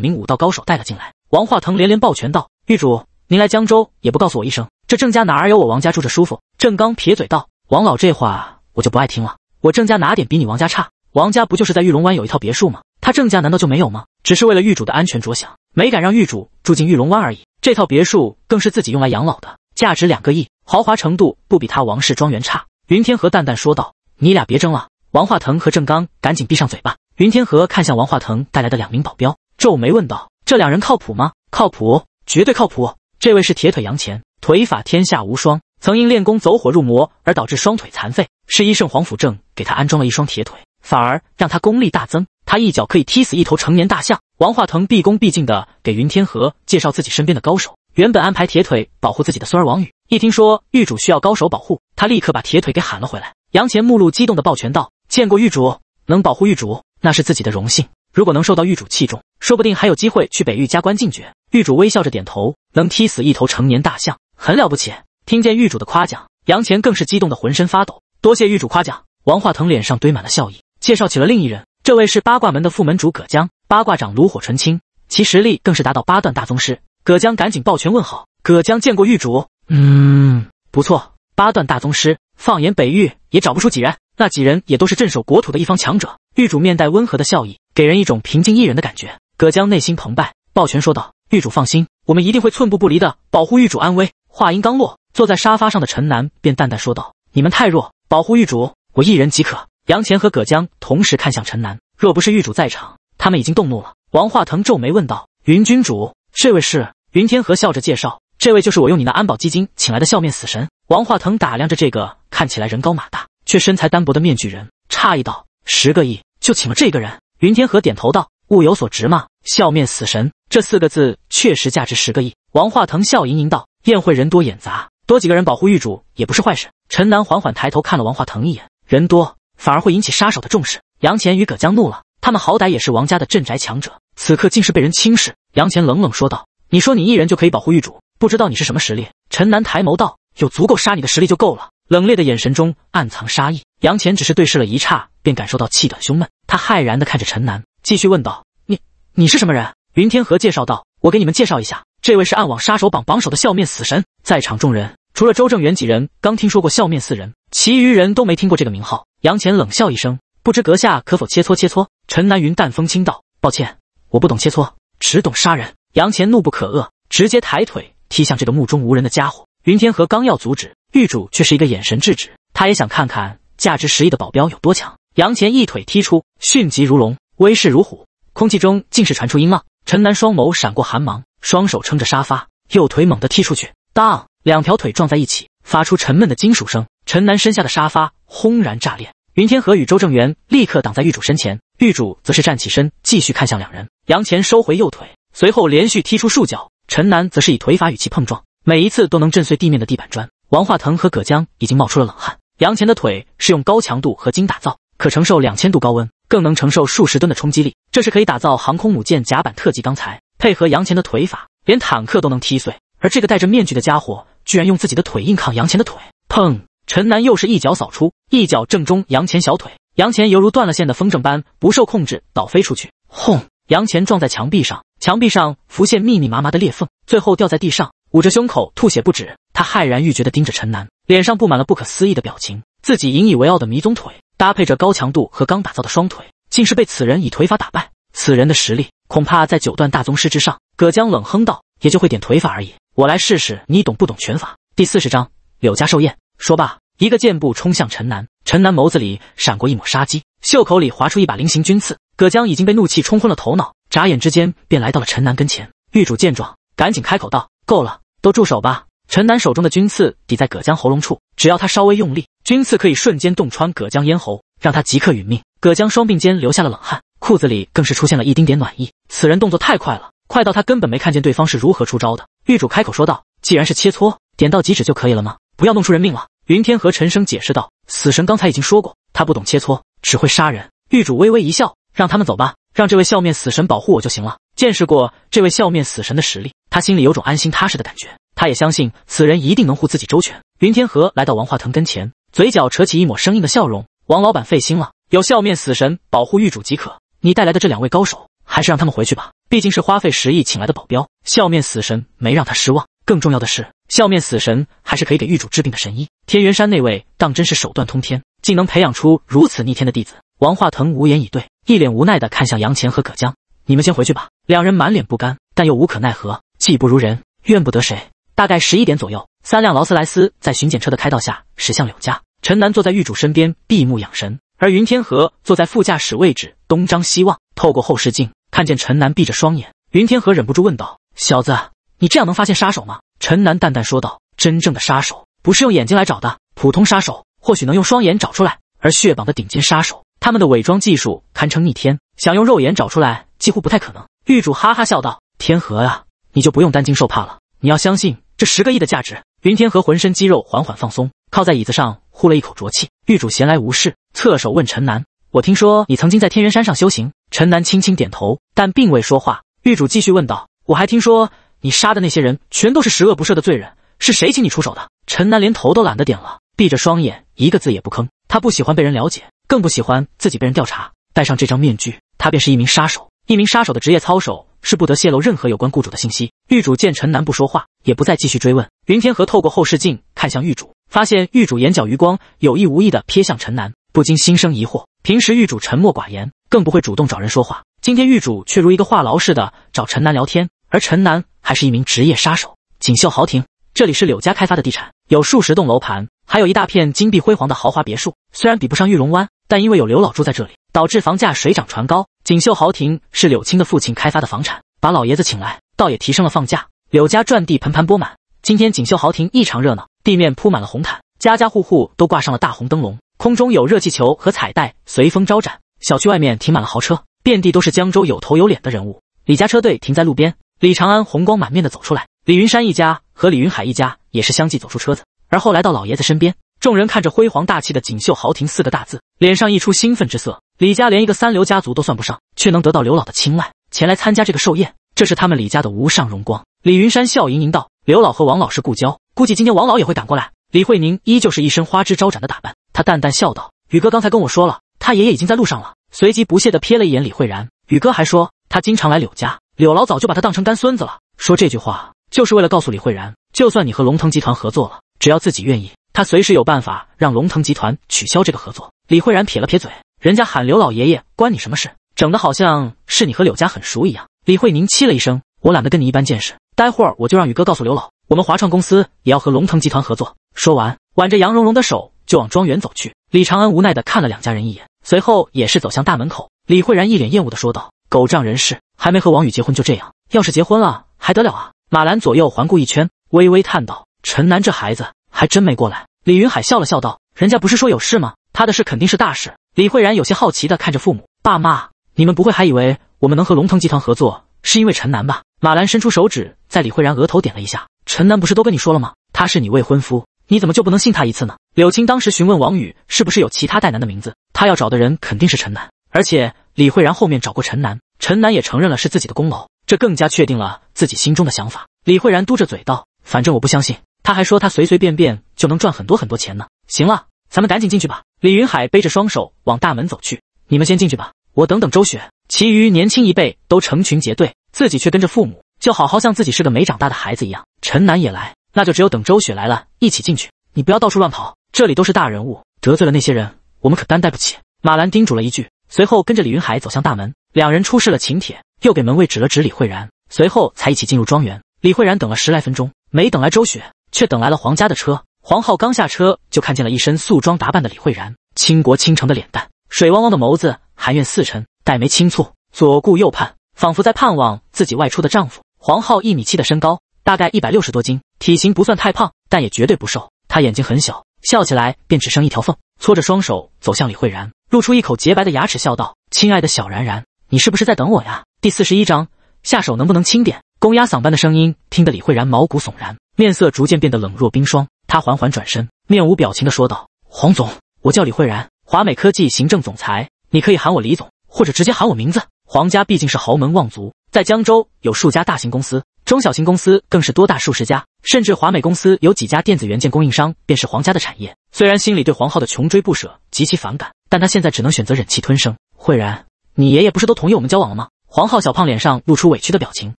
名武道高手带了进来。王化腾连连抱拳道：“玉主，您来江州也不告诉我一声，这郑家哪儿有我王家住着舒服？”郑刚撇嘴道：“王老这话我就不爱听了，我郑家哪点比你王家差？王家不就是在玉龙湾有一套别墅吗？他郑家难道就没有吗？只是为了玉主的安全着想。”没敢让玉主住进玉龙湾而已，这套别墅更是自己用来养老的，价值两个亿，豪华程度不比他王氏庄园差。云天河淡淡说道：“你俩别争了。”王化腾和郑刚赶紧闭上嘴巴。云天河看向王化腾带来的两名保镖，皱眉问道：“这两人靠谱吗？”“靠谱，绝对靠谱。”这位是铁腿杨乾，腿法天下无双，曾因练功走火入魔而导致双腿残废，是医圣黄甫正给他安装了一双铁腿，反而让他功力大增。他一脚可以踢死一头成年大象。王化腾毕恭毕敬地给云天河介绍自己身边的高手。原本安排铁腿保护自己的孙儿王宇，一听说玉主需要高手保护，他立刻把铁腿给喊了回来。杨乾目露激动地抱拳道：“见过玉主，能保护玉主，那是自己的荣幸。如果能受到玉主器重，说不定还有机会去北域加官进爵。”玉主微笑着点头：“能踢死一头成年大象，很了不起。”听见玉主的夸奖，杨乾更是激动得浑身发抖：“多谢玉主夸奖。”王化腾脸上堆满了笑意，介绍起了另一人。这位是八卦门的副门主葛江，八卦掌炉火纯青，其实力更是达到八段大宗师。葛江赶紧抱拳问好：“葛江见过玉主。”“嗯，不错，八段大宗师，放眼北域也找不出几人。那几人也都是镇守国土的一方强者。”玉主面带温和的笑意，给人一种平静一人的感觉。葛江内心澎湃，抱拳说道：“玉主放心，我们一定会寸步不离的保护玉主安危。”话音刚落，坐在沙发上的陈南便淡淡说道：“你们太弱，保护玉主我一人即可。”杨乾和葛江同时看向陈南，若不是玉主在场，他们已经动怒了。王化腾皱眉问道：“云君主，这位是？”云天河笑着介绍：“这位就是我用你那安保基金请来的笑面死神。”王化腾打量着这个看起来人高马大却身材单薄的面具人，诧异道：“十个亿就请了这个人？”云天河点头道：“物有所值嘛。”笑面死神这四个字确实价值十个亿。王化腾笑盈盈道：“宴会人多眼杂，多几个人保护玉主也不是坏事。”陈南缓缓抬头看了王化腾一眼，人多。反而会引起杀手的重视。杨乾与葛江怒了，他们好歹也是王家的镇宅强者，此刻竟是被人轻视。杨乾冷冷说道：“你说你一人就可以保护狱主，不知道你是什么实力？”陈南抬眸道：“有足够杀你的实力就够了。”冷冽的眼神中暗藏杀意。杨乾只是对视了一刹，便感受到气短胸闷，他骇然地看着陈南，继续问道：“你，你是什么人？”云天河介绍道：“我给你们介绍一下，这位是暗网杀手榜榜首的笑面死神。”在场众人。除了周正元几人，刚听说过笑面四人，其余人都没听过这个名号。杨乾冷笑一声，不知阁下可否切磋切磋？陈南云淡风轻道：“抱歉，我不懂切磋，只懂杀人。”杨乾怒不可遏，直接抬腿踢向这个目中无人的家伙。云天河刚要阻止，狱主却是一个眼神制止。他也想看看价值十亿的保镖有多强。杨乾一腿踢出，迅疾如龙，威势如虎，空气中竟是传出音浪。陈南双眸闪过寒芒，双手撑着沙发，右腿猛地踢出去，当。两条腿撞在一起，发出沉闷的金属声。陈南身下的沙发轰然炸裂，云天河与周正元立刻挡在狱主身前，狱主则是站起身，继续看向两人。杨乾收回右腿，随后连续踢出数脚，陈南则是以腿法与其碰撞，每一次都能震碎地面的地板砖。王化腾和葛江已经冒出了冷汗。杨乾的腿是用高强度合金打造，可承受两千度高温，更能承受数十吨的冲击力，这是可以打造航空母舰甲板特级钢材。配合杨乾的腿法，连坦克都能踢碎。而这个戴着面具的家伙，居然用自己的腿硬抗杨乾的腿，砰！陈南又是一脚扫出，一脚正中杨乾小腿，杨乾犹如断了线的风筝般不受控制倒飞出去，轰！杨乾撞在墙壁上，墙壁上浮现密密麻麻的裂缝，最后掉在地上，捂着胸口吐血不止。他骇然欲绝地盯着陈南，脸上布满了不可思议的表情。自己引以为傲的迷踪腿，搭配着高强度和刚打造的双腿，竟是被此人以腿法打败。此人的实力恐怕在九段大宗师之上。葛江冷哼道：“也就会点腿法而已。”我来试试，你懂不懂拳法？第四十章柳家寿宴。说罢，一个箭步冲向陈南。陈南眸子里闪过一抹杀机，袖口里划出一把菱形军刺。葛江已经被怒气冲昏了头脑，眨眼之间便来到了陈南跟前。玉主见状，赶紧开口道：“够了，都住手吧！”陈南手中的军刺抵在葛江喉咙处，只要他稍微用力，军刺可以瞬间洞穿葛江咽喉，让他即刻殒命。葛江双鬓间流下了冷汗，裤子里更是出现了一丁点暖意。此人动作太快了。快到他根本没看见对方是如何出招的。狱主开口说道：“既然是切磋，点到即止就可以了吗？不要弄出人命了。”云天河沉声解释道：“死神刚才已经说过，他不懂切磋，只会杀人。”狱主微微一笑，让他们走吧，让这位笑面死神保护我就行了。见识过这位笑面死神的实力，他心里有种安心踏实的感觉。他也相信此人一定能护自己周全。云天河来到王化腾跟前，嘴角扯起一抹生硬的笑容：“王老板费心了，有笑面死神保护狱主即可。你带来的这两位高手，还是让他们回去吧。”毕竟是花费十亿请来的保镖，笑面死神没让他失望。更重要的是，笑面死神还是可以给狱主治病的神医。天元山那位当真是手段通天，竟能培养出如此逆天的弟子。王化腾无言以对，一脸无奈的看向杨乾和葛江：“你们先回去吧。”两人满脸不甘，但又无可奈何，技不如人，怨不得谁。大概十一点左右，三辆劳斯莱斯在巡检车的开道下驶向柳家。陈楠坐在狱主身边，闭目养神，而云天河坐在副驾驶位置，东张西望，透过后视镜。看见陈南闭着双眼，云天河忍不住问道：“小子，你这样能发现杀手吗？”陈南淡淡说道：“真正的杀手不是用眼睛来找的，普通杀手或许能用双眼找出来，而血榜的顶尖杀手，他们的伪装技术堪称逆天，想用肉眼找出来几乎不太可能。”狱主哈哈笑道：“天河啊，你就不用担惊受怕了，你要相信这十个亿的价值。”云天河浑身肌肉缓缓放松，靠在椅子上呼了一口浊气。狱主闲来无事，侧手问陈南：“我听说你曾经在天元山上修行。”陈南轻轻点头，但并未说话。狱主继续问道：“我还听说你杀的那些人，全都是十恶不赦的罪人，是谁请你出手的？”陈南连头都懒得点了，闭着双眼，一个字也不吭。他不喜欢被人了解，更不喜欢自己被人调查。戴上这张面具，他便是一名杀手。一名杀手的职业操守是不得泄露任何有关雇主的信息。狱主见陈南不说话，也不再继续追问。云天河透过后视镜看向狱主，发现狱主眼角余光有意无意地瞥向陈南。不禁心生疑惑，平时狱主沉默寡言，更不会主动找人说话。今天狱主却如一个话痨似的找陈南聊天，而陈南还是一名职业杀手。锦绣豪庭，这里是柳家开发的地产，有数十栋楼盘，还有一大片金碧辉煌的豪华别墅。虽然比不上玉龙湾，但因为有刘老住在这里，导致房价水涨船高。锦绣豪庭是柳青的父亲开发的房产，把老爷子请来，倒也提升了房价。柳家赚地盆盘钵满，今天锦绣豪庭异常热闹，地面铺满了红毯，家家户户都挂上了大红灯笼。空中有热气球和彩带随风招展，小区外面停满了豪车，遍地都是江州有头有脸的人物。李家车队停在路边，李长安红光满面的走出来，李云山一家和李云海一家也是相继走出车子，而后来到老爷子身边。众人看着辉煌大气的“锦绣豪庭”四个大字，脸上溢出兴奋之色。李家连一个三流家族都算不上，却能得到刘老的青睐，前来参加这个寿宴，这是他们李家的无上荣光。李云山笑盈盈道：“刘老和王老是故交，估计今天王老也会赶过来。”李慧宁依旧是一身花枝招展的打扮，她淡淡笑道：“宇哥刚才跟我说了，他爷爷已经在路上了。”随即不屑地瞥了一眼李慧然。宇哥还说，他经常来柳家，柳老早就把他当成干孙子了。说这句话就是为了告诉李慧然，就算你和龙腾集团合作了，只要自己愿意，他随时有办法让龙腾集团取消这个合作。李慧然撇了撇嘴，人家喊刘老爷爷，关你什么事？整的好像是你和柳家很熟一样。李慧宁嘁了一声：“我懒得跟你一般见识，待会儿我就让宇哥告诉刘老，我们华创公司也要和龙腾集团合作。”说完，挽着杨蓉蓉的手就往庄园走去。李长安无奈地看了两家人一眼，随后也是走向大门口。李慧然一脸厌恶地说道：“狗仗人势，还没和王宇结婚就这样，要是结婚了还得了啊？”马兰左右环顾一圈，微微叹道：“陈楠这孩子还真没过来。”李云海笑了笑，道：“人家不是说有事吗？他的事肯定是大事。”李慧然有些好奇地看着父母：“爸妈，你们不会还以为我们能和龙腾集团合作是因为陈楠吧？”马兰伸出手指在李慧然额头点了一下：“陈楠不是都跟你说了吗？他是你未婚夫。”你怎么就不能信他一次呢？柳青当时询问王宇，是不是有其他戴南的名字？他要找的人肯定是陈南，而且李慧然后面找过陈南，陈南也承认了是自己的功劳，这更加确定了自己心中的想法。李慧然嘟着嘴道：“反正我不相信。”他还说他随随便便就能赚很多很多钱呢。行了，咱们赶紧进去吧。李云海背着双手往大门走去：“你们先进去吧，我等等周雪。”其余年轻一辈都成群结队，自己却跟着父母，就好好像自己是个没长大的孩子一样。陈南也来。那就只有等周雪来了，一起进去。你不要到处乱跑，这里都是大人物，得罪了那些人，我们可担待不起。马兰叮嘱了一句，随后跟着李云海走向大门。两人出示了请帖，又给门卫指了指李慧然，随后才一起进入庄园。李慧然等了十来分钟，没等来周雪，却等来了黄家的车。黄浩刚下车，就看见了一身素装打扮的李慧然，倾国倾城的脸蛋，水汪汪的眸子，含怨似沉，黛眉轻蹙，左顾右盼，仿佛在盼望自己外出的丈夫。黄浩一米七的身高，大概一百六十多斤。体型不算太胖，但也绝对不瘦。他眼睛很小，笑起来便只剩一条缝。搓着双手走向李慧然，露出一口洁白的牙齿，笑道：“亲爱的小然然，你是不是在等我呀？”第四十一章，下手能不能轻点？公鸭嗓般的声音听得李慧然毛骨悚然，面色逐渐变得冷若冰霜。他缓缓转身，面无表情地说道：“黄总，我叫李慧然，华美科技行政总裁。你可以喊我李总，或者直接喊我名字。”黄家毕竟是豪门望族，在江州有数家大型公司，中小型公司更是多大数十家。甚至华美公司有几家电子元件供应商，便是黄家的产业。虽然心里对黄浩的穷追不舍极其反感，但他现在只能选择忍气吞声。慧然，你爷爷不是都同意我们交往了吗？黄浩小胖脸上露出委屈的表情。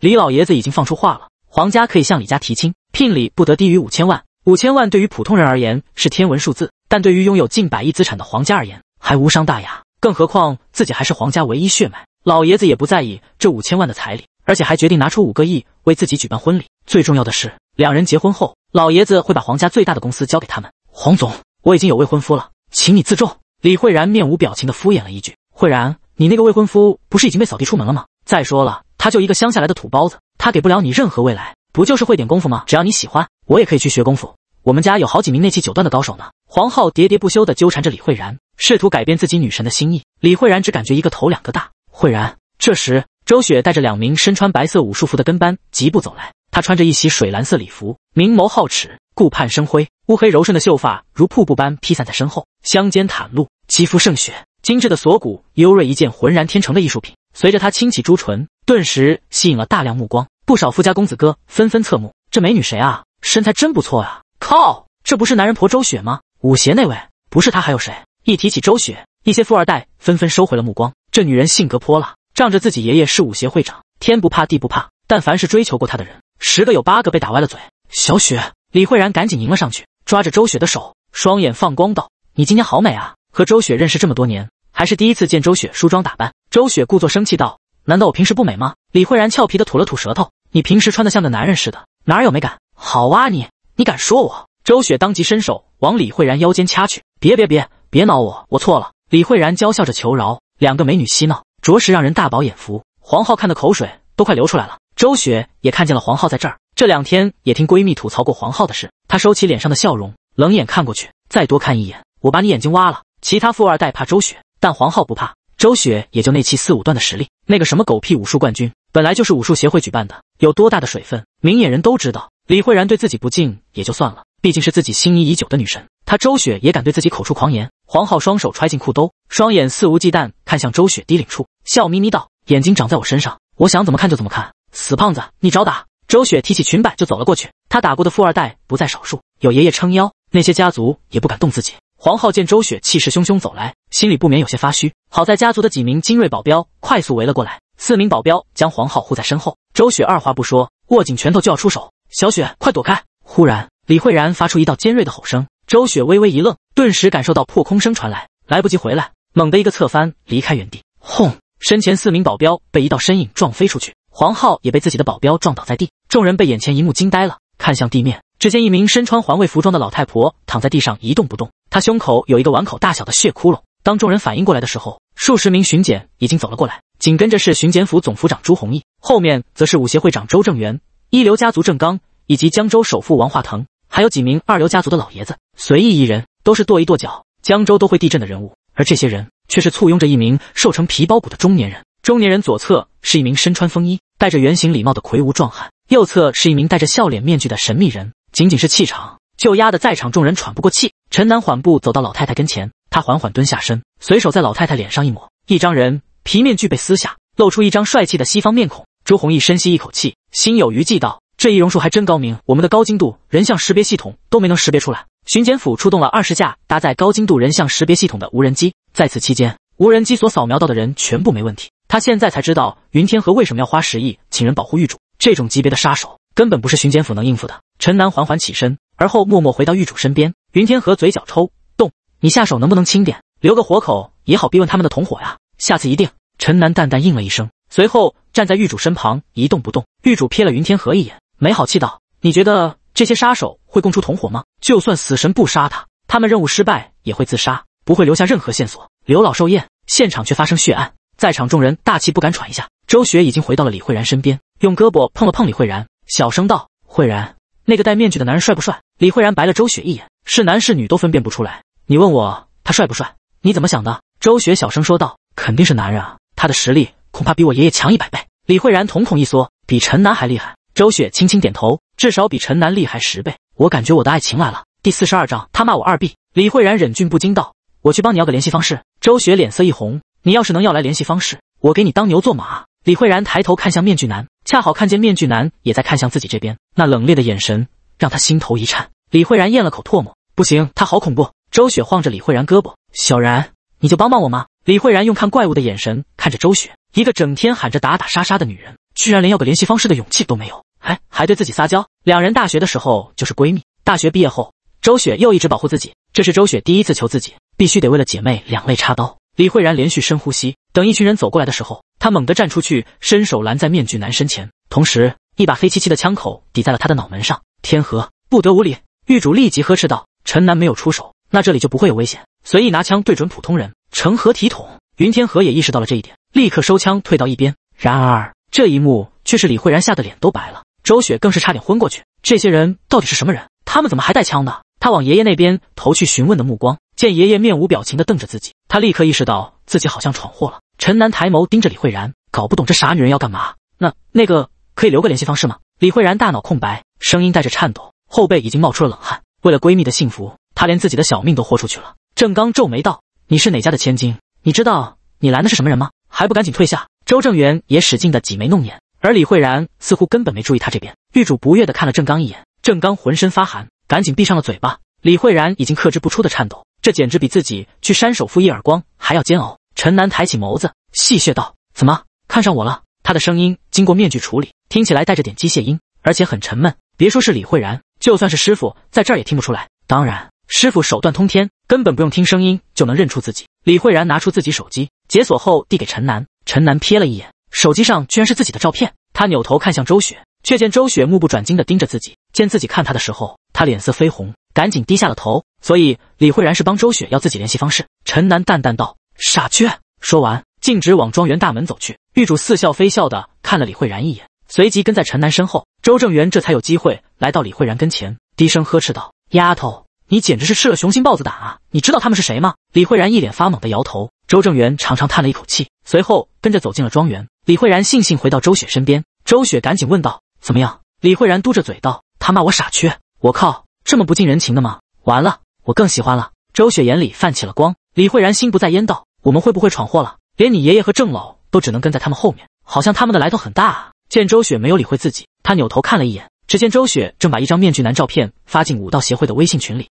李老爷子已经放出话了，黄家可以向李家提亲，聘礼不得低于五千万。五千万对于普通人而言是天文数字，但对于拥有近百亿资产的黄家而言还无伤大雅。更何况自己还是黄家唯一血脉，老爷子也不在意这五千万的彩礼，而且还决定拿出五个亿为自己举办婚礼。最重要的是。两人结婚后，老爷子会把皇家最大的公司交给他们。黄总，我已经有未婚夫了，请你自重。李慧然面无表情的敷衍了一句：“慧然，你那个未婚夫不是已经被扫地出门了吗？再说了，他就一个乡下来的土包子，他给不了你任何未来。不就是会点功夫吗？只要你喜欢，我也可以去学功夫。我们家有好几名内气九段的高手呢。”黄浩喋喋不休的纠缠着李慧然，试图改变自己女神的心意。李慧然只感觉一个头两个大。慧然，这时周雪带着两名身穿白色武术服的跟班疾步走来。她穿着一袭水蓝色礼服，明眸皓齿，顾盼生辉，乌黑柔顺的秀发如瀑布般披散在身后，香肩袒露，肌肤胜雪，精致的锁骨，优锐一件浑然天成的艺术品。随着她轻启朱唇，顿时吸引了大量目光，不少富家公子哥纷纷侧目：“这美女谁啊？身材真不错啊！靠，这不是男人婆周雪吗？武邪那位，不是她还有谁？”一提起周雪，一些富二代纷纷收回了目光。这女人性格泼辣，仗着自己爷爷是武协会长，天不怕地不怕，但凡是追求过她的人。十个有八个被打歪了嘴。小雪，李慧然赶紧迎了上去，抓着周雪的手，双眼放光道：“你今天好美啊！”和周雪认识这么多年，还是第一次见周雪梳妆打扮。周雪故作生气道：“难道我平时不美吗？”李慧然俏皮的吐了吐舌头：“你平时穿得像个男人似的，哪有美感？好啊你，你敢说我？”周雪当即伸手往李慧然腰间掐去：“别别别，别挠我，我错了。”李慧然娇笑着求饶。两个美女嬉闹，着实让人大饱眼福。黄浩看的口水都快流出来了。周雪也看见了黄浩在这儿，这两天也听闺蜜吐槽过黄浩的事。她收起脸上的笑容，冷眼看过去，再多看一眼，我把你眼睛挖了。其他富二代怕周雪，但黄浩不怕。周雪也就那期四五段的实力，那个什么狗屁武术冠军，本来就是武术协会举办的，有多大的水分，明眼人都知道。李慧然对自己不敬也就算了，毕竟是自己心仪已久的女神，她周雪也敢对自己口出狂言。黄浩双手揣进裤兜，双眼肆无忌惮看向周雪低领处，笑眯眯道：“眼睛长在我身上，我想怎么看就怎么看。”死胖子，你找打！周雪提起裙摆就走了过去。她打过的富二代不在少数，有爷爷撑腰，那些家族也不敢动自己。黄浩见周雪气势汹汹走来，心里不免有些发虚。好在家族的几名精锐保镖快速围了过来，四名保镖将黄浩护在身后。周雪二话不说，握紧拳头就要出手。小雪，快躲开！忽然，李慧然发出一道尖锐的吼声。周雪微微一愣，顿时感受到破空声传来，来不及回来，猛地一个侧翻离开原地。轰！身前四名保镖被一道身影撞飞出去。黄浩也被自己的保镖撞倒在地，众人被眼前一幕惊呆了，看向地面，只见一名身穿环卫服装的老太婆躺在地上一动不动，她胸口有一个碗口大小的血窟窿。当众人反应过来的时候，数十名巡检已经走了过来，紧跟着是巡检府总府长朱弘毅，后面则是武协会长周正元、一流家族郑刚以及江州首富王化腾，还有几名二流家族的老爷子，随意一人都是跺一跺脚江州都会地震的人物，而这些人却是簇拥着一名瘦成皮包骨的中年人，中年人左侧是一名身穿风衣。戴着圆形礼帽的魁梧壮汉，右侧是一名戴着笑脸面具的神秘人，仅仅是气场就压得在场众人喘不过气。陈南缓步走到老太太跟前，他缓缓蹲下身，随手在老太太脸上一抹，一张人皮面具被撕下，露出一张帅气的西方面孔。朱弘毅深吸一口气，心有余悸道：“这易容术还真高明，我们的高精度人像识别系统都没能识别出来。”巡检府出动了二十架搭载高精度人像识别系统的无人机，在此期间。无人机所扫描到的人全部没问题。他现在才知道云天河为什么要花十亿请人保护狱主。这种级别的杀手根本不是巡检府能应付的。陈南缓缓起身，而后默默回到狱主身边。云天河嘴角抽动：“你下手能不能轻点？留个活口也好，逼问他们的同伙呀。”“下次一定。”陈南淡淡应了一声，随后站在狱主身旁一动不动。狱主瞥了云天河一眼，没好气道：“你觉得这些杀手会供出同伙吗？就算死神不杀他，他们任务失败也会自杀，不会留下任何线索。”刘老寿宴现场却发生血案，在场众人大气不敢喘一下。周雪已经回到了李慧然身边，用胳膊碰了碰李慧然，小声道：“慧然，那个戴面具的男人帅不帅？”李慧然白了周雪一眼，是男是女都分辨不出来。你问我他帅不帅？你怎么想的？周雪小声说道：“肯定是男人啊，他的实力恐怕比我爷爷强一百倍。”李慧然瞳孔一缩，比陈楠还厉害。周雪轻轻点头，至少比陈楠厉害十倍。我感觉我的爱情来了。第四十二章，他骂我二 B。李慧然忍俊不禁道：“我去帮你要个联系方式。”周雪脸色一红，你要是能要来联系方式，我给你当牛做马。李慧然抬头看向面具男，恰好看见面具男也在看向自己这边，那冷冽的眼神让他心头一颤。李慧然咽了口唾沫，不行，他好恐怖。周雪晃着李慧然胳膊，小然，你就帮帮我吗？李慧然用看怪物的眼神看着周雪，一个整天喊着打打杀杀的女人，居然连要个联系方式的勇气都没有，还还对自己撒娇。两人大学的时候就是闺蜜，大学毕业后，周雪又一直保护自己。这是周雪第一次求自己，必须得为了姐妹两肋插刀。李慧然连续深呼吸，等一群人走过来的时候，他猛地站出去，伸手拦在面具男身前，同时一把黑漆漆的枪口抵在了他的脑门上。天河不得无礼，狱主立即呵斥道：“陈南没有出手，那这里就不会有危险。随意拿枪对准普通人，成何体统？”云天河也意识到了这一点，立刻收枪退到一边。然而这一幕却是李慧然吓得脸都白了，周雪更是差点昏过去。这些人到底是什么人？他们怎么还带枪呢？他往爷爷那边投去询问的目光，见爷爷面无表情的瞪着自己，他立刻意识到自己好像闯祸了。陈楠抬眸盯着李慧然，搞不懂这傻女人要干嘛。那那个可以留个联系方式吗？李慧然大脑空白，声音带着颤抖，后背已经冒出了冷汗。为了闺蜜的幸福，她连自己的小命都豁出去了。郑刚皱眉道：“你是哪家的千金？你知道你拦的是什么人吗？还不赶紧退下！”周正元也使劲的挤眉弄眼，而李慧然似乎根本没注意他这边。玉主不悦的看了郑刚一眼，郑刚浑身发寒。赶紧闭上了嘴巴。李慧然已经克制不住的颤抖，这简直比自己去扇首富一耳光还要煎熬。陈楠抬起眸子，戏谑道：“怎么看上我了？”他的声音经过面具处理，听起来带着点机械音，而且很沉闷。别说是李慧然，就算是师傅在这儿也听不出来。当然，师傅手段通天，根本不用听声音就能认出自己。李慧然拿出自己手机，解锁后递给陈楠。陈楠瞥了一眼，手机上居然是自己的照片。他扭头看向周雪，却见周雪目不转睛地盯着自己，见自己看他的时候。他脸色绯红，赶紧低下了头。所以李慧然是帮周雪要自己联系方式。陈楠淡淡道：“傻缺。”说完，径直往庄园大门走去。玉主似笑非笑的看了李慧然一眼，随即跟在陈楠身后。周正元这才有机会来到李慧然跟前，低声呵斥道：“丫头，你简直是吃了雄心豹子胆啊！你知道他们是谁吗？”李慧然一脸发懵的摇头。周正元长长叹了一口气，随后跟着走进了庄园。李慧然悻悻回到周雪身边，周雪赶紧问道：“怎么样？”李慧然嘟着嘴道：“他骂我傻缺。”我靠，这么不近人情的吗？完了，我更喜欢了。周雪眼里泛起了光。李慧然心不在焉道：“我们会不会闯祸了？连你爷爷和郑老都只能跟在他们后面，好像他们的来头很大啊。”见周雪没有理会自己，他扭头看了一眼，只见周雪正把一张面具男照片发进武道协会的微信群里，@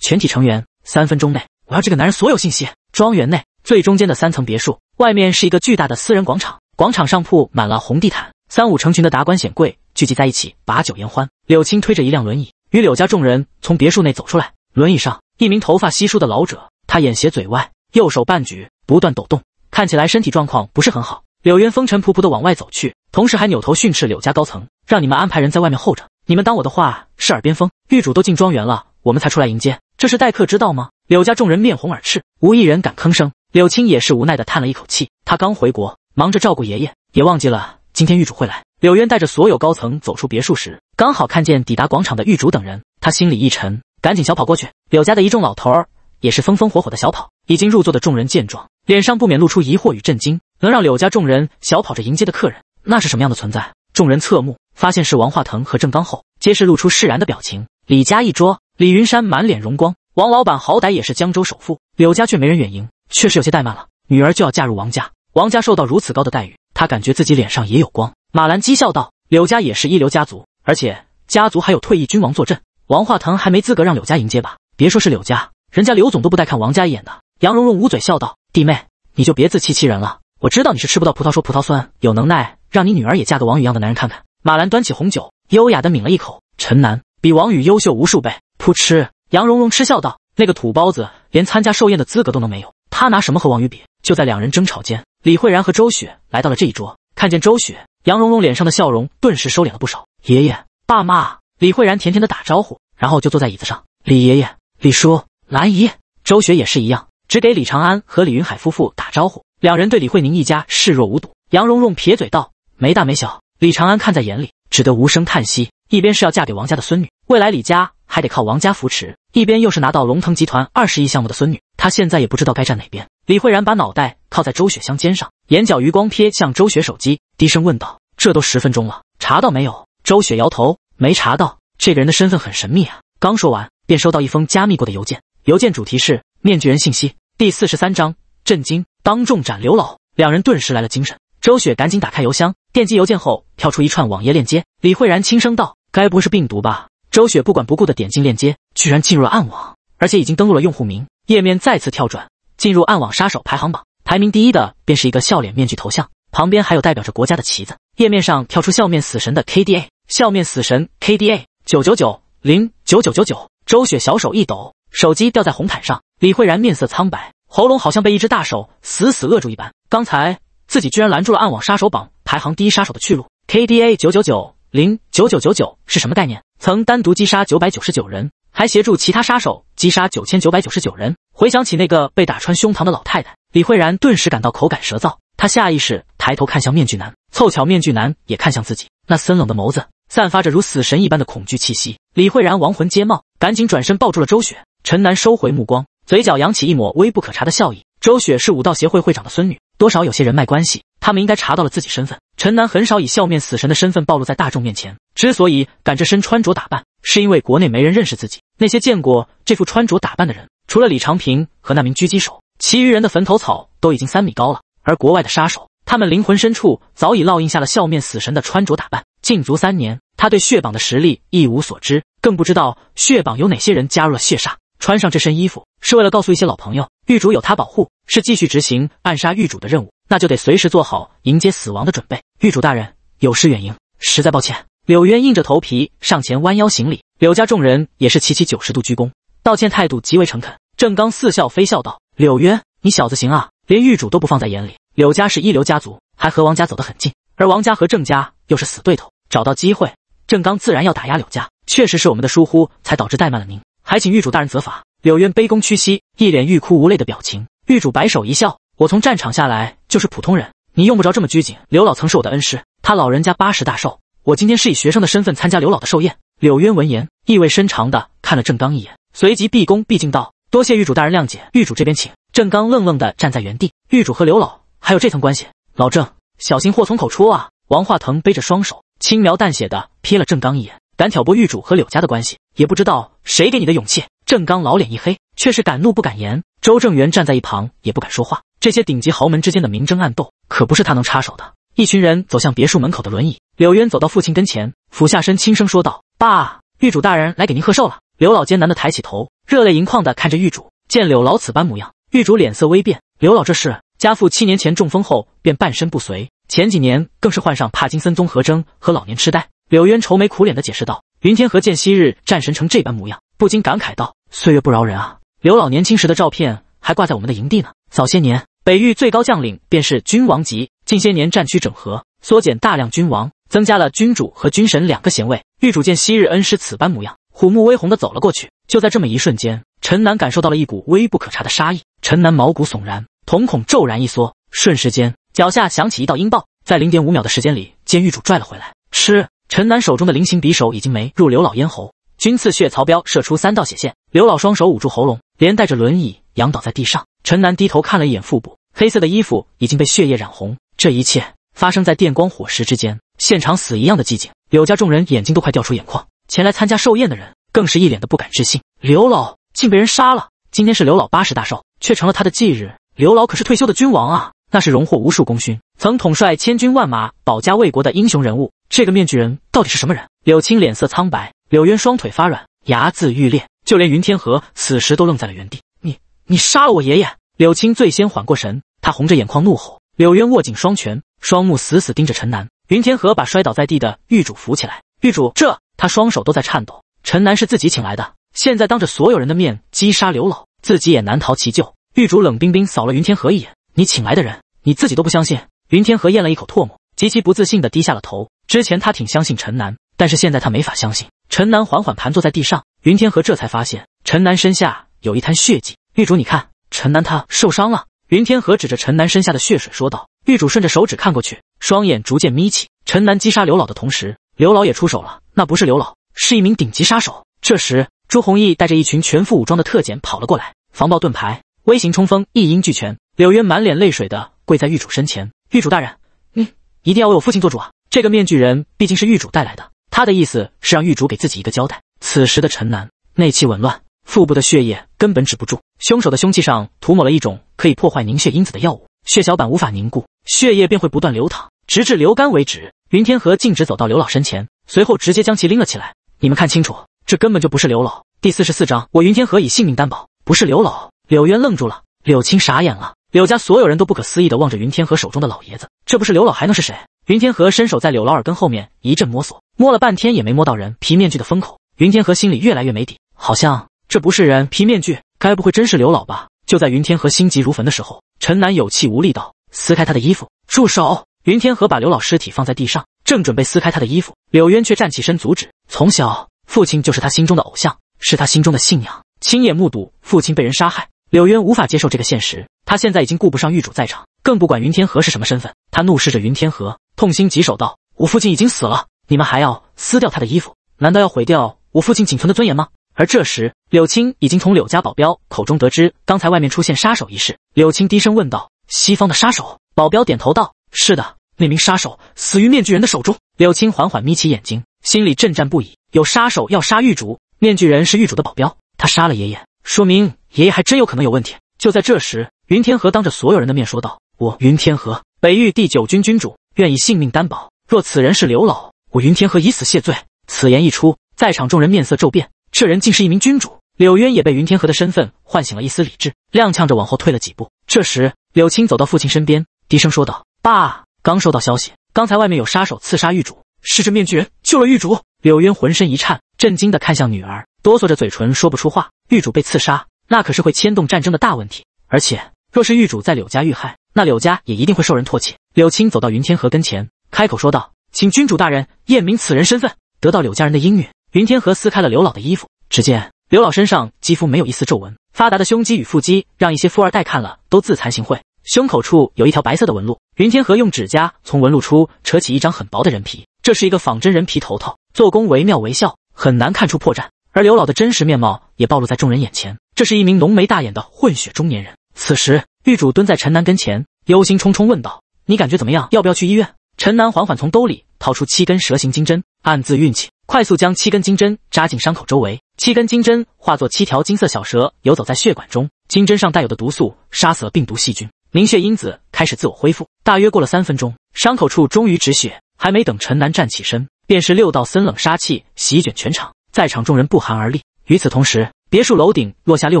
全体成员，三分钟内，我要这个男人所有信息。庄园内最中间的三层别墅外面是一个巨大的私人广场，广场上铺满了红地毯，三五成群的达官显贵聚集在一起，把酒言欢。柳青推着一辆轮椅。与柳家众人从别墅内走出来，轮椅上一名头发稀疏的老者，他眼斜嘴歪，右手半举，不断抖动，看起来身体状况不是很好。柳渊风尘仆仆地往外走去，同时还扭头训斥柳家高层：“让你们安排人在外面候着，你们当我的话是耳边风？玉主都进庄园了，我们才出来迎接，这是待客之道吗？”柳家众人面红耳赤，无一人敢吭声。柳青也是无奈地叹了一口气，他刚回国，忙着照顾爷爷，也忘记了今天玉主会来。柳渊带着所有高层走出别墅时。刚好看见抵达广场的玉竹等人，他心里一沉，赶紧小跑过去。柳家的一众老头儿也是风风火火的小跑。已经入座的众人见状，脸上不免露出疑惑与震惊。能让柳家众人小跑着迎接的客人，那是什么样的存在？众人侧目，发现是王化腾和郑刚后，皆是露出释然的表情。李家一桌，李云山满脸荣光。王老板好歹也是江州首富，柳家却没人远迎，确实有些怠慢了。女儿就要嫁入王家，王家受到如此高的待遇，他感觉自己脸上也有光。马兰讥笑道：“柳家也是一流家族。”而且家族还有退役君王坐镇，王化腾还没资格让柳家迎接吧？别说是柳家，人家刘总都不带看王家一眼的。杨蓉蓉捂嘴笑道：“弟妹，你就别自欺欺人了。我知道你是吃不到葡萄说葡萄酸，有能耐让你女儿也嫁个王宇一样的男人看看。”马兰端起红酒，优雅的抿了一口。陈楠比王宇优秀无数倍。噗嗤，杨蓉蓉嗤笑道：“那个土包子连参加寿宴的资格都能没有，他拿什么和王宇比？”就在两人争吵间，李慧然和周雪来到了这一桌，看见周雪，杨蓉蓉脸上的笑容顿时收敛了不少。爷爷、爸妈，李慧然甜甜的打招呼，然后就坐在椅子上。李爷爷、李叔、兰姨、周雪也是一样，只给李长安和李云海夫妇打招呼，两人对李慧宁一家视若无睹。杨蓉蓉撇嘴道：“没大没小。”李长安看在眼里，只得无声叹息。一边是要嫁给王家的孙女，未来李家还得靠王家扶持；一边又是拿到龙腾集团二十亿项目的孙女，他现在也不知道该站哪边。李慧然把脑袋靠在周雪香肩上，眼角余光瞥向周雪手机，低声问道：“这都十分钟了，查到没有？”周雪摇头，没查到这个人的身份很神秘啊。刚说完，便收到一封加密过的邮件，邮件主题是“面具人信息”。第四十三章，震惊，当众斩刘老，两人顿时来了精神。周雪赶紧打开邮箱，点击邮件后，跳出一串网页链接。李慧然轻声道：“该不会是病毒吧？”周雪不管不顾的点击链接，居然进入了暗网，而且已经登录了用户名。页面再次跳转，进入暗网杀手排行榜，排名第一的便是一个笑脸面具头像，旁边还有代表着国家的旗子。页面上跳出笑面死神的 K D A。笑面死神 K D A 九九九零九九九九，周雪小手一抖，手机掉在红毯上。李慧然面色苍白，喉咙好像被一只大手死死扼住一般。刚才自己居然拦住了暗网杀手榜排行第一杀手的去路。K D A 九九九零九九九九是什么概念？曾单独击杀九百九十九人，还协助其他杀手击杀九千九百九十九人。回想起那个被打穿胸膛的老太太，李慧然顿时感到口干舌燥。他下意识抬头看向面具男，凑巧面具男也看向自己，那森冷的眸子。散发着如死神一般的恐惧气息，李慧然亡魂皆冒，赶紧转身抱住了周雪。陈楠收回目光，嘴角扬起一抹微不可察的笑意。周雪是武道协会会长的孙女，多少有些人脉关系，他们应该查到了自己身份。陈楠很少以笑面死神的身份暴露在大众面前，之所以敢这身穿着打扮，是因为国内没人认识自己。那些见过这副穿着打扮的人，除了李长平和那名狙击手，其余人的坟头草都已经三米高了。而国外的杀手。他们灵魂深处早已烙印下了笑面死神的穿着打扮。禁足三年，他对血榜的实力一无所知，更不知道血榜有哪些人加入了血煞。穿上这身衣服，是为了告诉一些老朋友，狱主有他保护，是继续执行暗杀狱主的任务，那就得随时做好迎接死亡的准备。狱主大人，有失远迎，实在抱歉。柳渊硬着头皮上前弯腰行礼，柳家众人也是齐齐九十度鞠躬，道歉态度极为诚恳。郑刚似笑非笑道：“柳渊，你小子行啊，连狱主都不放在眼里。”柳家是一流家族，还和王家走得很近，而王家和郑家又是死对头。找到机会，郑刚自然要打压柳家。确实是我们的疏忽，才导致怠慢了您，还请狱主大人责罚。柳渊卑躬屈膝，一脸欲哭无泪的表情。狱主摆手一笑：“我从战场下来就是普通人，你用不着这么拘谨。”刘老曾是我的恩师，他老人家八十大寿，我今天是以学生的身份参加刘老的寿宴。”柳渊闻言，意味深长地看了郑刚一眼，随即毕恭毕敬道：“多谢狱主大人谅解，狱主这边请。”郑刚愣愣地站在原地，狱主和刘老。还有这层关系，老郑，小心祸从口出啊！王化腾背着双手，轻描淡写的瞥了郑刚一眼，敢挑拨玉主和柳家的关系，也不知道谁给你的勇气。郑刚老脸一黑，却是敢怒不敢言。周正元站在一旁，也不敢说话。这些顶级豪门之间的明争暗斗，可不是他能插手的。一群人走向别墅门口的轮椅，柳渊走到父亲跟前，俯下身轻声说道：“爸，玉主大人来给您贺寿了。”刘老艰难的抬起头，热泪盈眶的看着玉主。见柳老此般模样，玉主脸色微变：“刘老，这是？”家父七年前中风后便半身不遂，前几年更是患上帕金森综合征和老年痴呆。柳渊愁眉苦脸的解释道。云天河见昔日战神成这般模样，不禁感慨道：岁月不饶人啊！刘老年轻时的照片还挂在我们的营地呢。早些年北域最高将领便是君王级，近些年战区整合缩减大量君王，增加了君主和君神两个衔位。玉主见昔日恩师此般模样，虎目微红的走了过去。就在这么一瞬间，陈南感受到了一股微不可察的杀意，陈南毛骨悚然。瞳孔骤然一缩，瞬时间脚下响起一道音爆，在零点五秒的时间里，监狱主拽了回来。吃，陈南手中的菱形匕首已经没入刘老咽喉，军刺血槽标射出三道血线，刘老双手捂住喉咙，连带着轮椅仰倒在地上。陈南低头看了一眼腹部，黑色的衣服已经被血液染红。这一切发生在电光火石之间，现场死一样的寂静。柳家众人眼睛都快掉出眼眶，前来参加寿宴的人更是一脸的不敢置信，刘老竟被人杀了！今天是刘老八十大寿，却成了他的忌日。刘老可是退休的君王啊，那是荣获无数功勋，曾统帅千军万马保家卫国的英雄人物。这个面具人到底是什么人？柳青脸色苍白，柳渊双腿发软，牙眦欲裂，就连云天河此时都愣在了原地。你你杀了我爷爷！柳青最先缓过神，他红着眼眶怒吼。柳渊握紧双拳，双目死死盯着陈南。云天河把摔倒在地的玉主扶起来，玉主这他双手都在颤抖。陈南是自己请来的，现在当着所有人的面击杀刘老，自己也难逃其咎。狱主冷冰冰扫了云天河一眼：“你请来的人，你自己都不相信？”云天河咽了一口唾沫，极其不自信的低下了头。之前他挺相信陈南，但是现在他没法相信。陈南缓缓盘坐在地上，云天河这才发现陈南身下有一滩血迹。狱主，你看，陈南他受伤了。云天河指着陈南身下的血水说道。狱主顺着手指看过去，双眼逐渐眯起。陈南击杀刘老的同时，刘老也出手了。那不是刘老，是一名顶级杀手。这时，朱弘毅带着一群全副武装的特检跑了过来，防爆盾牌。微型冲锋一应俱全，柳渊满脸泪水的跪在狱主身前，狱主大人，你一定要为我父亲做主啊！这个面具人毕竟是狱主带来的，他的意思是让狱主给自己一个交代。此时的陈南内气紊乱，腹部的血液根本止不住。凶手的凶器上涂抹了一种可以破坏凝血因子的药物，血小板无法凝固，血液便会不断流淌，直至流干为止。云天河径直走到刘老身前，随后直接将其拎了起来。你们看清楚，这根本就不是刘老。第四十四章，我云天河以性命担保，不是刘老。柳渊愣住了，柳青傻眼了，柳家所有人都不可思议的望着云天河手中的老爷子，这不是刘老还能是谁？云天河伸手在柳老耳根后面一阵摸索，摸了半天也没摸到人皮面具的封口，云天河心里越来越没底，好像这不是人皮面具，该不会真是刘老吧？就在云天河心急如焚的时候，陈楠有气无力道：“撕开他的衣服，住手！”云天河把刘老尸体放在地上，正准备撕开他的衣服，柳渊却站起身阻止。从小，父亲就是他心中的偶像，是他心中的信仰，亲眼目睹父亲被人杀害。柳渊无法接受这个现实，他现在已经顾不上狱主在场，更不管云天河是什么身份。他怒视着云天河，痛心疾首道：“我父亲已经死了，你们还要撕掉他的衣服？难道要毁掉我父亲仅存的尊严吗？”而这时，柳青已经从柳家保镖口中得知，刚才外面出现杀手一事。柳青低声问道：“西方的杀手？”保镖点头道：“是的，那名杀手死于面具人的手中。”柳青缓缓眯起眼睛，心里震颤不已。有杀手要杀狱主，面具人是狱主的保镖，他杀了爷爷，说明。爷爷还真有可能有问题。就在这时，云天河当着所有人的面说道：“我云天河，北域第九军军主，愿以性命担保，若此人是刘老，我云天河以死谢罪。”此言一出，在场众人面色骤变。这人竟是一名君主！柳渊也被云天河的身份唤醒了一丝理智，踉跄着往后退了几步。这时，柳青走到父亲身边，低声说道：“爸，刚收到消息，刚才外面有杀手刺杀狱主，是这面具人救了狱主。”柳渊浑身一颤，震惊的看向女儿，哆嗦着嘴唇说不出话。狱主被刺杀。那可是会牵动战争的大问题，而且若是狱主在柳家遇害，那柳家也一定会受人唾弃。柳青走到云天河跟前，开口说道：“请君主大人验明此人身份。”得到柳家人的应允，云天河撕开了刘老的衣服，只见刘老身上肌肤没有一丝皱纹，发达的胸肌与腹肌让一些富二代看了都自惭形秽。胸口处有一条白色的纹路，云天河用指甲从纹路处扯起一张很薄的人皮，这是一个仿真人皮头套，做工惟妙惟肖，很难看出破绽。而刘老的真实面貌也暴露在众人眼前。这是一名浓眉大眼的混血中年人。此时，狱主蹲在陈南跟前，忧心忡忡问道：“你感觉怎么样？要不要去医院？”陈南缓缓从兜里掏出七根蛇形金针，暗自运气，快速将七根金针扎进伤口周围。七根金针化作七条金色小蛇，游走在血管中。金针上带有的毒素杀死了病毒细菌，凝血因子开始自我恢复。大约过了三分钟，伤口处终于止血。还没等陈南站起身，便是六道森冷杀气席卷全场，在场众人不寒而栗。与此同时，别墅楼顶落下六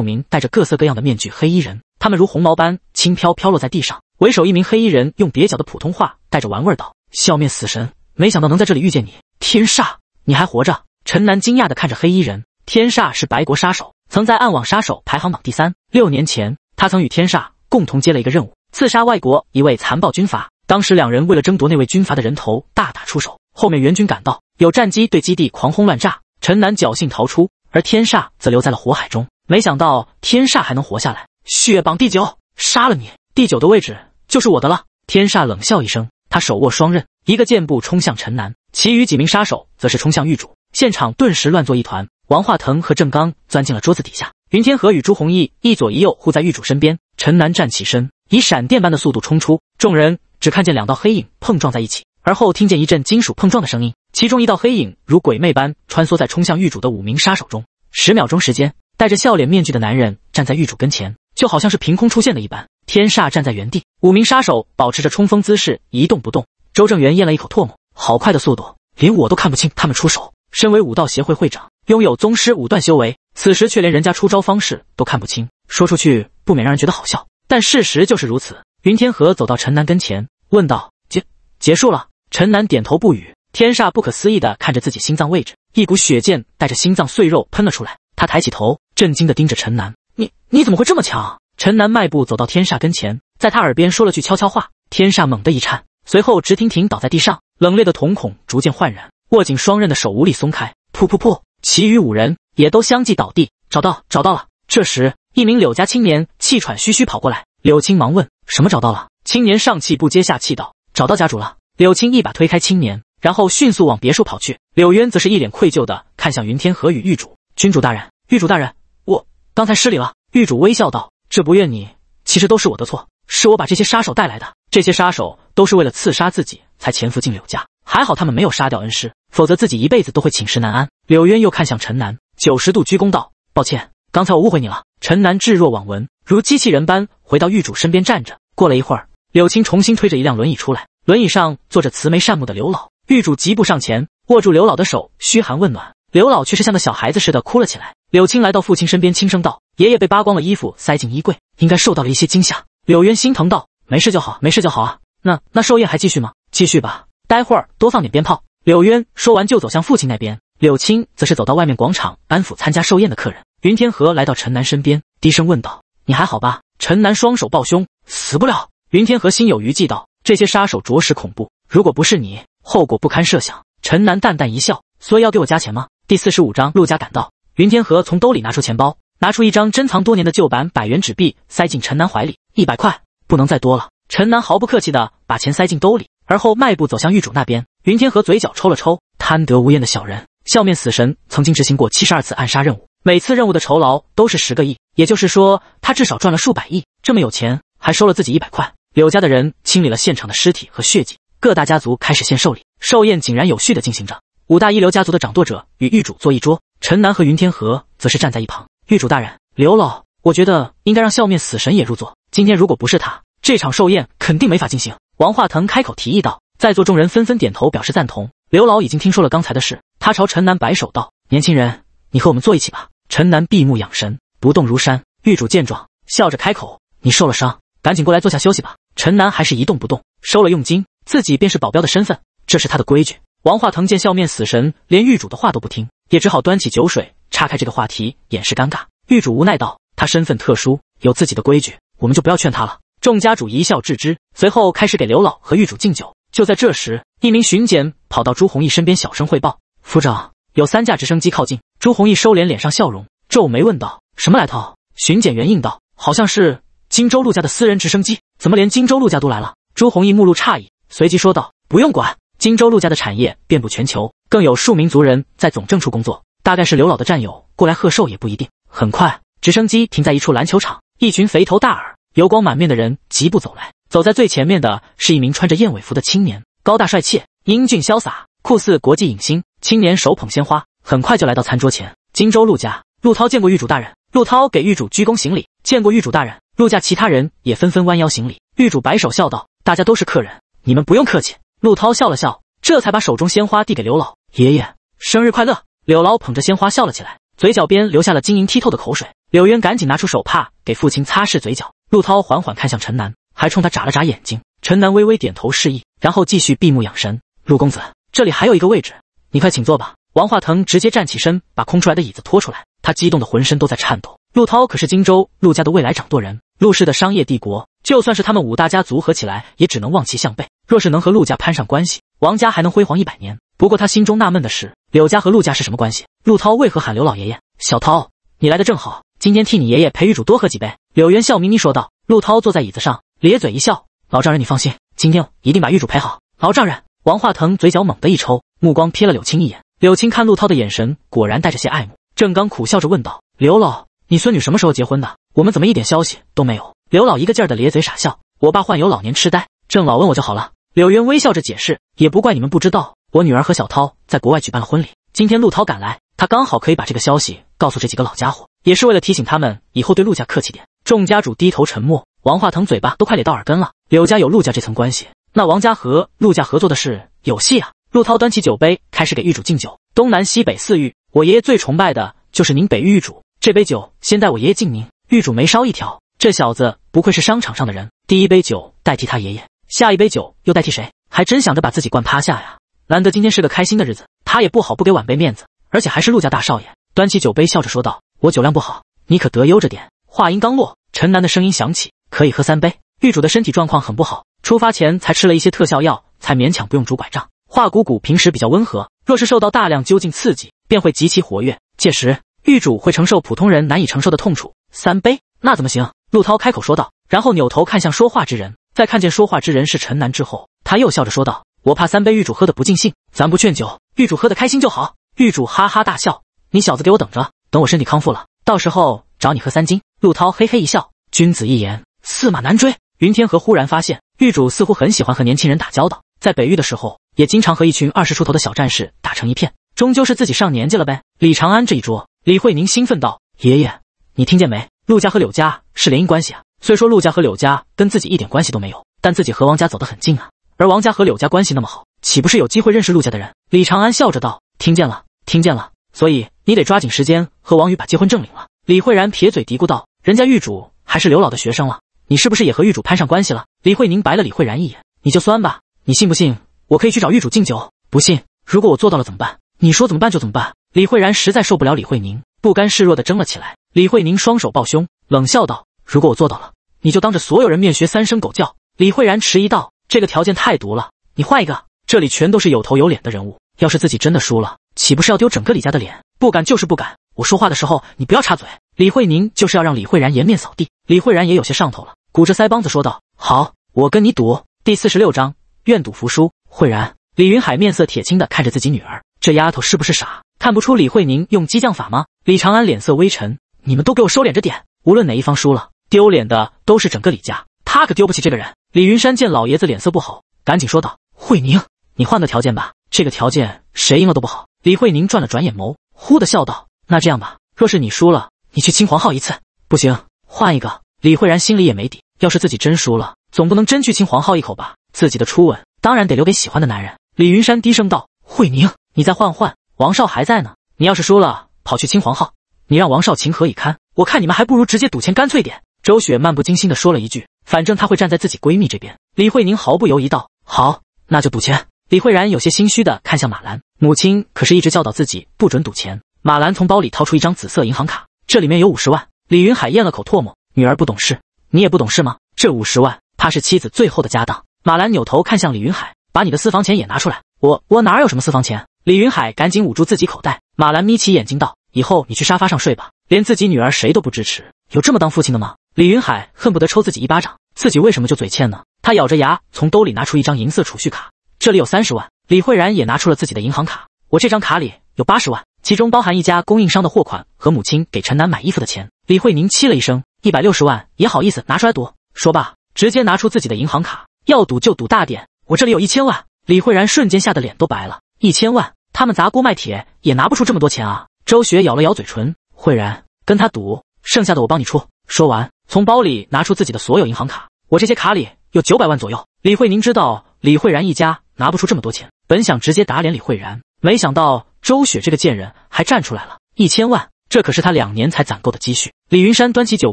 名戴着各色各样的面具黑衣人，他们如红毛般轻飘飘落在地上。为首一名黑衣人用蹩脚的普通话，带着玩味儿道：“笑面死神，没想到能在这里遇见你，天煞，你还活着？”陈南惊讶地看着黑衣人。天煞是白国杀手，曾在暗网杀手排行榜第三。六年前，他曾与天煞共同接了一个任务，刺杀外国一位残暴军阀。当时两人为了争夺那位军阀的人头，大打出手。后面援军赶到，有战机对基地狂轰乱炸，陈南侥幸逃出。而天煞则留在了火海中，没想到天煞还能活下来。血榜第九，杀了你！第九的位置就是我的了。天煞冷笑一声，他手握双刃，一个箭步冲向陈南，其余几名杀手则是冲向狱主，现场顿时乱作一团。王化腾和郑刚钻进了桌子底下，云天河与朱弘毅一左一右护在狱主身边。陈南站起身，以闪电般的速度冲出，众人只看见两道黑影碰撞在一起，而后听见一阵金属碰撞的声音。其中一道黑影如鬼魅般穿梭在冲向狱主的五名杀手中，十秒钟时间，戴着笑脸面具的男人站在狱主跟前，就好像是凭空出现的一般。天煞站在原地，五名杀手保持着冲锋姿势，一动不动。周正元咽了一口唾沫，好快的速度，连我都看不清他们出手。身为武道协会会长，拥有宗师五段修为，此时却连人家出招方式都看不清，说出去不免让人觉得好笑。但事实就是如此。云天河走到陈南跟前，问道：“结结束了？”陈南点头不语。天煞不可思议的看着自己心脏位置，一股血剑带着心脏碎肉喷了出来。他抬起头，震惊的盯着陈南：“你你怎么会这么强？”陈南迈步走到天煞跟前，在他耳边说了句悄悄话。天煞猛地一颤，随后直挺挺倒在地上，冷冽的瞳孔逐渐焕然，握紧双刃的手无力松开。噗噗噗，其余五人也都相继倒地。找到，找到了。这时，一名柳家青年气喘吁吁跑过来，柳青忙问：“什么找到了？”青年上气不接下气道：“找到家主了。”柳青一把推开青年。然后迅速往别墅跑去。柳渊则是一脸愧疚的看向云天河与玉主，君主大人，玉主大人，我刚才失礼了。玉主微笑道：“这不怨你，其实都是我的错，是我把这些杀手带来的。这些杀手都是为了刺杀自己才潜伏进柳家，还好他们没有杀掉恩师，否则自己一辈子都会寝食难安。”柳渊又看向陈南，九十度鞠躬道：“抱歉，刚才我误会你了。”陈南置若罔闻，如机器人般回到玉主身边站着。过了一会儿，柳青重新推着一辆轮椅出来，轮椅上坐着慈眉善目的刘老。狱主急步上前，握住刘老的手，嘘寒问暖。刘老却是像个小孩子似的哭了起来。柳青来到父亲身边，轻声道：“爷爷被扒光了衣服，塞进衣柜，应该受到了一些惊吓。”柳渊心疼道：“没事就好，没事就好啊。那那寿宴还继续吗？继续吧，待会儿多放点鞭炮。”柳渊说完就走向父亲那边，柳青则是走到外面广场，安抚参加寿宴的客人。云天河来到陈南身边，低声问道：“你还好吧？”陈南双手抱胸，死不了。云天河心有余悸道：“这些杀手着实恐怖，如果不是你……”后果不堪设想。陈南淡淡一笑，所以要给我加钱吗？第四十五章，陆家赶到。云天河从兜里拿出钱包，拿出一张珍藏多年的旧版百元纸币，塞进陈南怀里。一百块，不能再多了。陈南毫不客气的把钱塞进兜里，而后迈步走向狱主那边。云天河嘴角抽了抽，贪得无厌的小人，笑面死神曾经执行过七十二次暗杀任务，每次任务的酬劳都是十个亿，也就是说他至少赚了数百亿。这么有钱，还收了自己一百块。柳家的人清理了现场的尸体和血迹。各大家族开始献寿礼，寿宴井然有序的进行着。五大一流家族的掌舵者与玉主坐一桌，陈南和云天河则是站在一旁。玉主大人，刘老，我觉得应该让笑面死神也入座。今天如果不是他，这场寿宴肯定没法进行。王化腾开口提议道，在座众人纷纷点头表示赞同。刘老已经听说了刚才的事，他朝陈南摆手道：“年轻人，你和我们坐一起吧。”陈南闭目养神，不动如山。玉主见状，笑着开口：“你受了伤，赶紧过来坐下休息吧。”陈南还是一动不动，收了佣金。自己便是保镖的身份，这是他的规矩。王化腾见笑面死神连狱主的话都不听，也只好端起酒水，岔开这个话题，掩饰尴尬。狱主无奈道：“他身份特殊，有自己的规矩，我们就不要劝他了。”众家主一笑置之，随后开始给刘老和狱主敬酒。就在这时，一名巡检跑到朱弘毅身边，小声汇报：“府长，有三架直升机靠近。”朱弘毅收敛脸上笑容，皱眉问道：“什么来头？”巡检员应道：“好像是荆州陆家的私人直升机，怎么连荆州陆家都来了？”朱弘毅目露诧异。随即说道：“不用管，荆州陆家的产业遍布全球，更有数名族人在总政处工作。大概是刘老的战友过来贺寿，也不一定。”很快，直升机停在一处篮球场，一群肥头大耳、油光满面的人疾步走来。走在最前面的是一名穿着燕尾服的青年，高大帅气，英俊潇洒，酷似国际影星。青年手捧鲜花，很快就来到餐桌前。荆州陆家，陆涛见过狱主大人，陆涛给狱主鞠躬行礼，见过狱主大人。陆家其他人也纷纷弯腰行礼。狱主摆手笑道：“大家都是客人。”你们不用客气。陆涛笑了笑，这才把手中鲜花递给刘老爷爷，生日快乐。柳老捧着鲜花笑了起来，嘴角边留下了晶莹剔透的口水。柳渊赶紧拿出手帕给父亲擦拭嘴角。陆涛缓缓看向陈南，还冲他眨了眨眼睛。陈南微微点头示意，然后继续闭目养神。陆公子，这里还有一个位置，你快请坐吧。王化腾直接站起身，把空出来的椅子拖出来，他激动的浑身都在颤抖。陆涛可是荆州陆家的未来掌舵人，陆氏的商业帝国，就算是他们五大家族合起来，也只能望其项背。若是能和陆家攀上关系，王家还能辉煌一百年。不过他心中纳闷的是，柳家和陆家是什么关系？陆涛为何喊刘老爷爷？小涛，你来的正好，今天替你爷爷陪玉主多喝几杯。柳渊笑眯眯说道。陆涛坐在椅子上，咧嘴一笑：“老丈人，你放心，今天一定把玉主陪好。”老丈人，王化腾嘴角猛地一抽，目光瞥了柳青一眼。柳青看陆涛的眼神果然带着些爱慕。正刚苦笑着问道：“刘老。”你孙女什么时候结婚的？我们怎么一点消息都没有？刘老一个劲儿的咧嘴傻笑。我爸患有老年痴呆，郑老问我就好了。柳渊微笑着解释，也不怪你们不知道，我女儿和小涛在国外举办了婚礼。今天陆涛赶来，他刚好可以把这个消息告诉这几个老家伙，也是为了提醒他们以后对陆家客气点。众家主低头沉默。王化腾嘴巴都快咧到耳根了。柳家有陆家这层关系，那王家和陆家合作的事有戏啊！陆涛端起酒杯，开始给玉主敬酒。东南西北四域，我爷爷最崇拜的就是您北域玉主。这杯酒先代我爷爷敬您，玉主眉梢一挑，这小子不愧是商场上的人。第一杯酒代替他爷爷，下一杯酒又代替谁？还真想着把自己灌趴下呀！难得今天是个开心的日子，他也不好不给晚辈面子，而且还是陆家大少爷。端起酒杯，笑着说道：“我酒量不好，你可得悠着点。”话音刚落，陈楠的声音响起：“可以喝三杯。”玉主的身体状况很不好，出发前才吃了一些特效药，才勉强不用拄拐杖。化骨骨平时比较温和，若是受到大量究竟刺激，便会极其活跃，届时。狱主会承受普通人难以承受的痛楚。三杯？那怎么行？陆涛开口说道，然后扭头看向说话之人，在看见说话之人是陈南之后，他又笑着说道：“我怕三杯狱主喝的不尽兴，咱不劝酒，狱主喝的开心就好。”狱主哈哈大笑：“你小子给我等着，等我身体康复了，到时候找你喝三斤。”陆涛嘿嘿一笑：“君子一言，驷马难追。”云天河忽然发现，狱主似乎很喜欢和年轻人打交道，在北域的时候，也经常和一群二十出头的小战士打成一片。终究是自己上年纪了呗。李长安这一桌。李慧宁兴奋道：“爷爷，你听见没？陆家和柳家是联姻关系啊。虽说陆家和柳家跟自己一点关系都没有，但自己和王家走得很近啊。而王家和柳家关系那么好，岂不是有机会认识陆家的人？”李长安笑着道：“听见了，听见了。所以你得抓紧时间和王宇把结婚证领了。”李慧然撇嘴嘀咕道：“人家玉主还是刘老的学生了，你是不是也和玉主攀上关系了？”李慧宁白了李慧然一眼：“你就酸吧，你信不信我可以去找玉主敬酒？不信，如果我做到了怎么办？你说怎么办就怎么办。”李慧然实在受不了李慧宁，不甘示弱地争了起来。李慧宁双手抱胸，冷笑道：“如果我做到了，你就当着所有人面学三声狗叫。”李慧然迟疑道：“这个条件太毒了，你换一个。这里全都是有头有脸的人物，要是自己真的输了，岂不是要丢整个李家的脸？不敢就是不敢。我说话的时候你不要插嘴。”李慧宁就是要让李慧然颜面扫地。李慧然也有些上头了，鼓着腮帮子说道：“好，我跟你赌。”第四十六章，愿赌服输。慧然，李云海面色铁青地看着自己女儿，这丫头是不是傻？看不出李慧宁用激将法吗？李长安脸色微沉，你们都给我收敛着点！无论哪一方输了，丢脸的都是整个李家，他可丢不起这个人。李云山见老爷子脸色不好，赶紧说道：“慧宁，你换个条件吧，这个条件谁赢了都不好。”李慧宁转了转眼眸，忽地笑道：“那这样吧，若是你输了，你去亲皇浩一次，不行，换一个。”李慧然心里也没底，要是自己真输了，总不能真去亲皇浩一口吧？自己的初吻当然得留给喜欢的男人。李云山低声道：“慧宁，你再换换。”王少还在呢，你要是输了跑去亲皇号，你让王少情何以堪？我看你们还不如直接赌钱，干脆点。周雪漫不经心地说了一句：“反正他会站在自己闺蜜这边。”李慧宁毫不犹豫道：“好，那就赌钱。”李慧然有些心虚地看向马兰，母亲可是一直教导自己不准赌钱。马兰从包里掏出一张紫色银行卡，这里面有五十万。李云海咽了口唾沫：“女儿不懂事，你也不懂事吗？这五十万，怕是妻子最后的家当。”马兰扭头看向李云海：“把你的私房钱也拿出来。”我我哪有什么私房钱？李云海赶紧捂住自己口袋，马兰眯起眼睛道：“以后你去沙发上睡吧，连自己女儿谁都不支持，有这么当父亲的吗？”李云海恨不得抽自己一巴掌，自己为什么就嘴欠呢？他咬着牙从兜里拿出一张银色储蓄卡，这里有三十万。李慧然也拿出了自己的银行卡，我这张卡里有八十万，其中包含一家供应商的货款和母亲给陈楠买衣服的钱。李慧宁气了一声，一百六十万也好意思拿出来赌？说罢，直接拿出自己的银行卡，要赌就赌大点，我这里有一千万。李慧然瞬间吓得脸都白了，一千万。他们砸锅卖铁也拿不出这么多钱啊！周雪咬了咬嘴唇，慧然跟他赌，剩下的我帮你出。说完，从包里拿出自己的所有银行卡，我这些卡里有九百万左右。李慧宁知道李慧然一家拿不出这么多钱，本想直接打脸李慧然，没想到周雪这个贱人还站出来了。一千万，这可是她两年才攒够的积蓄。李云山端起酒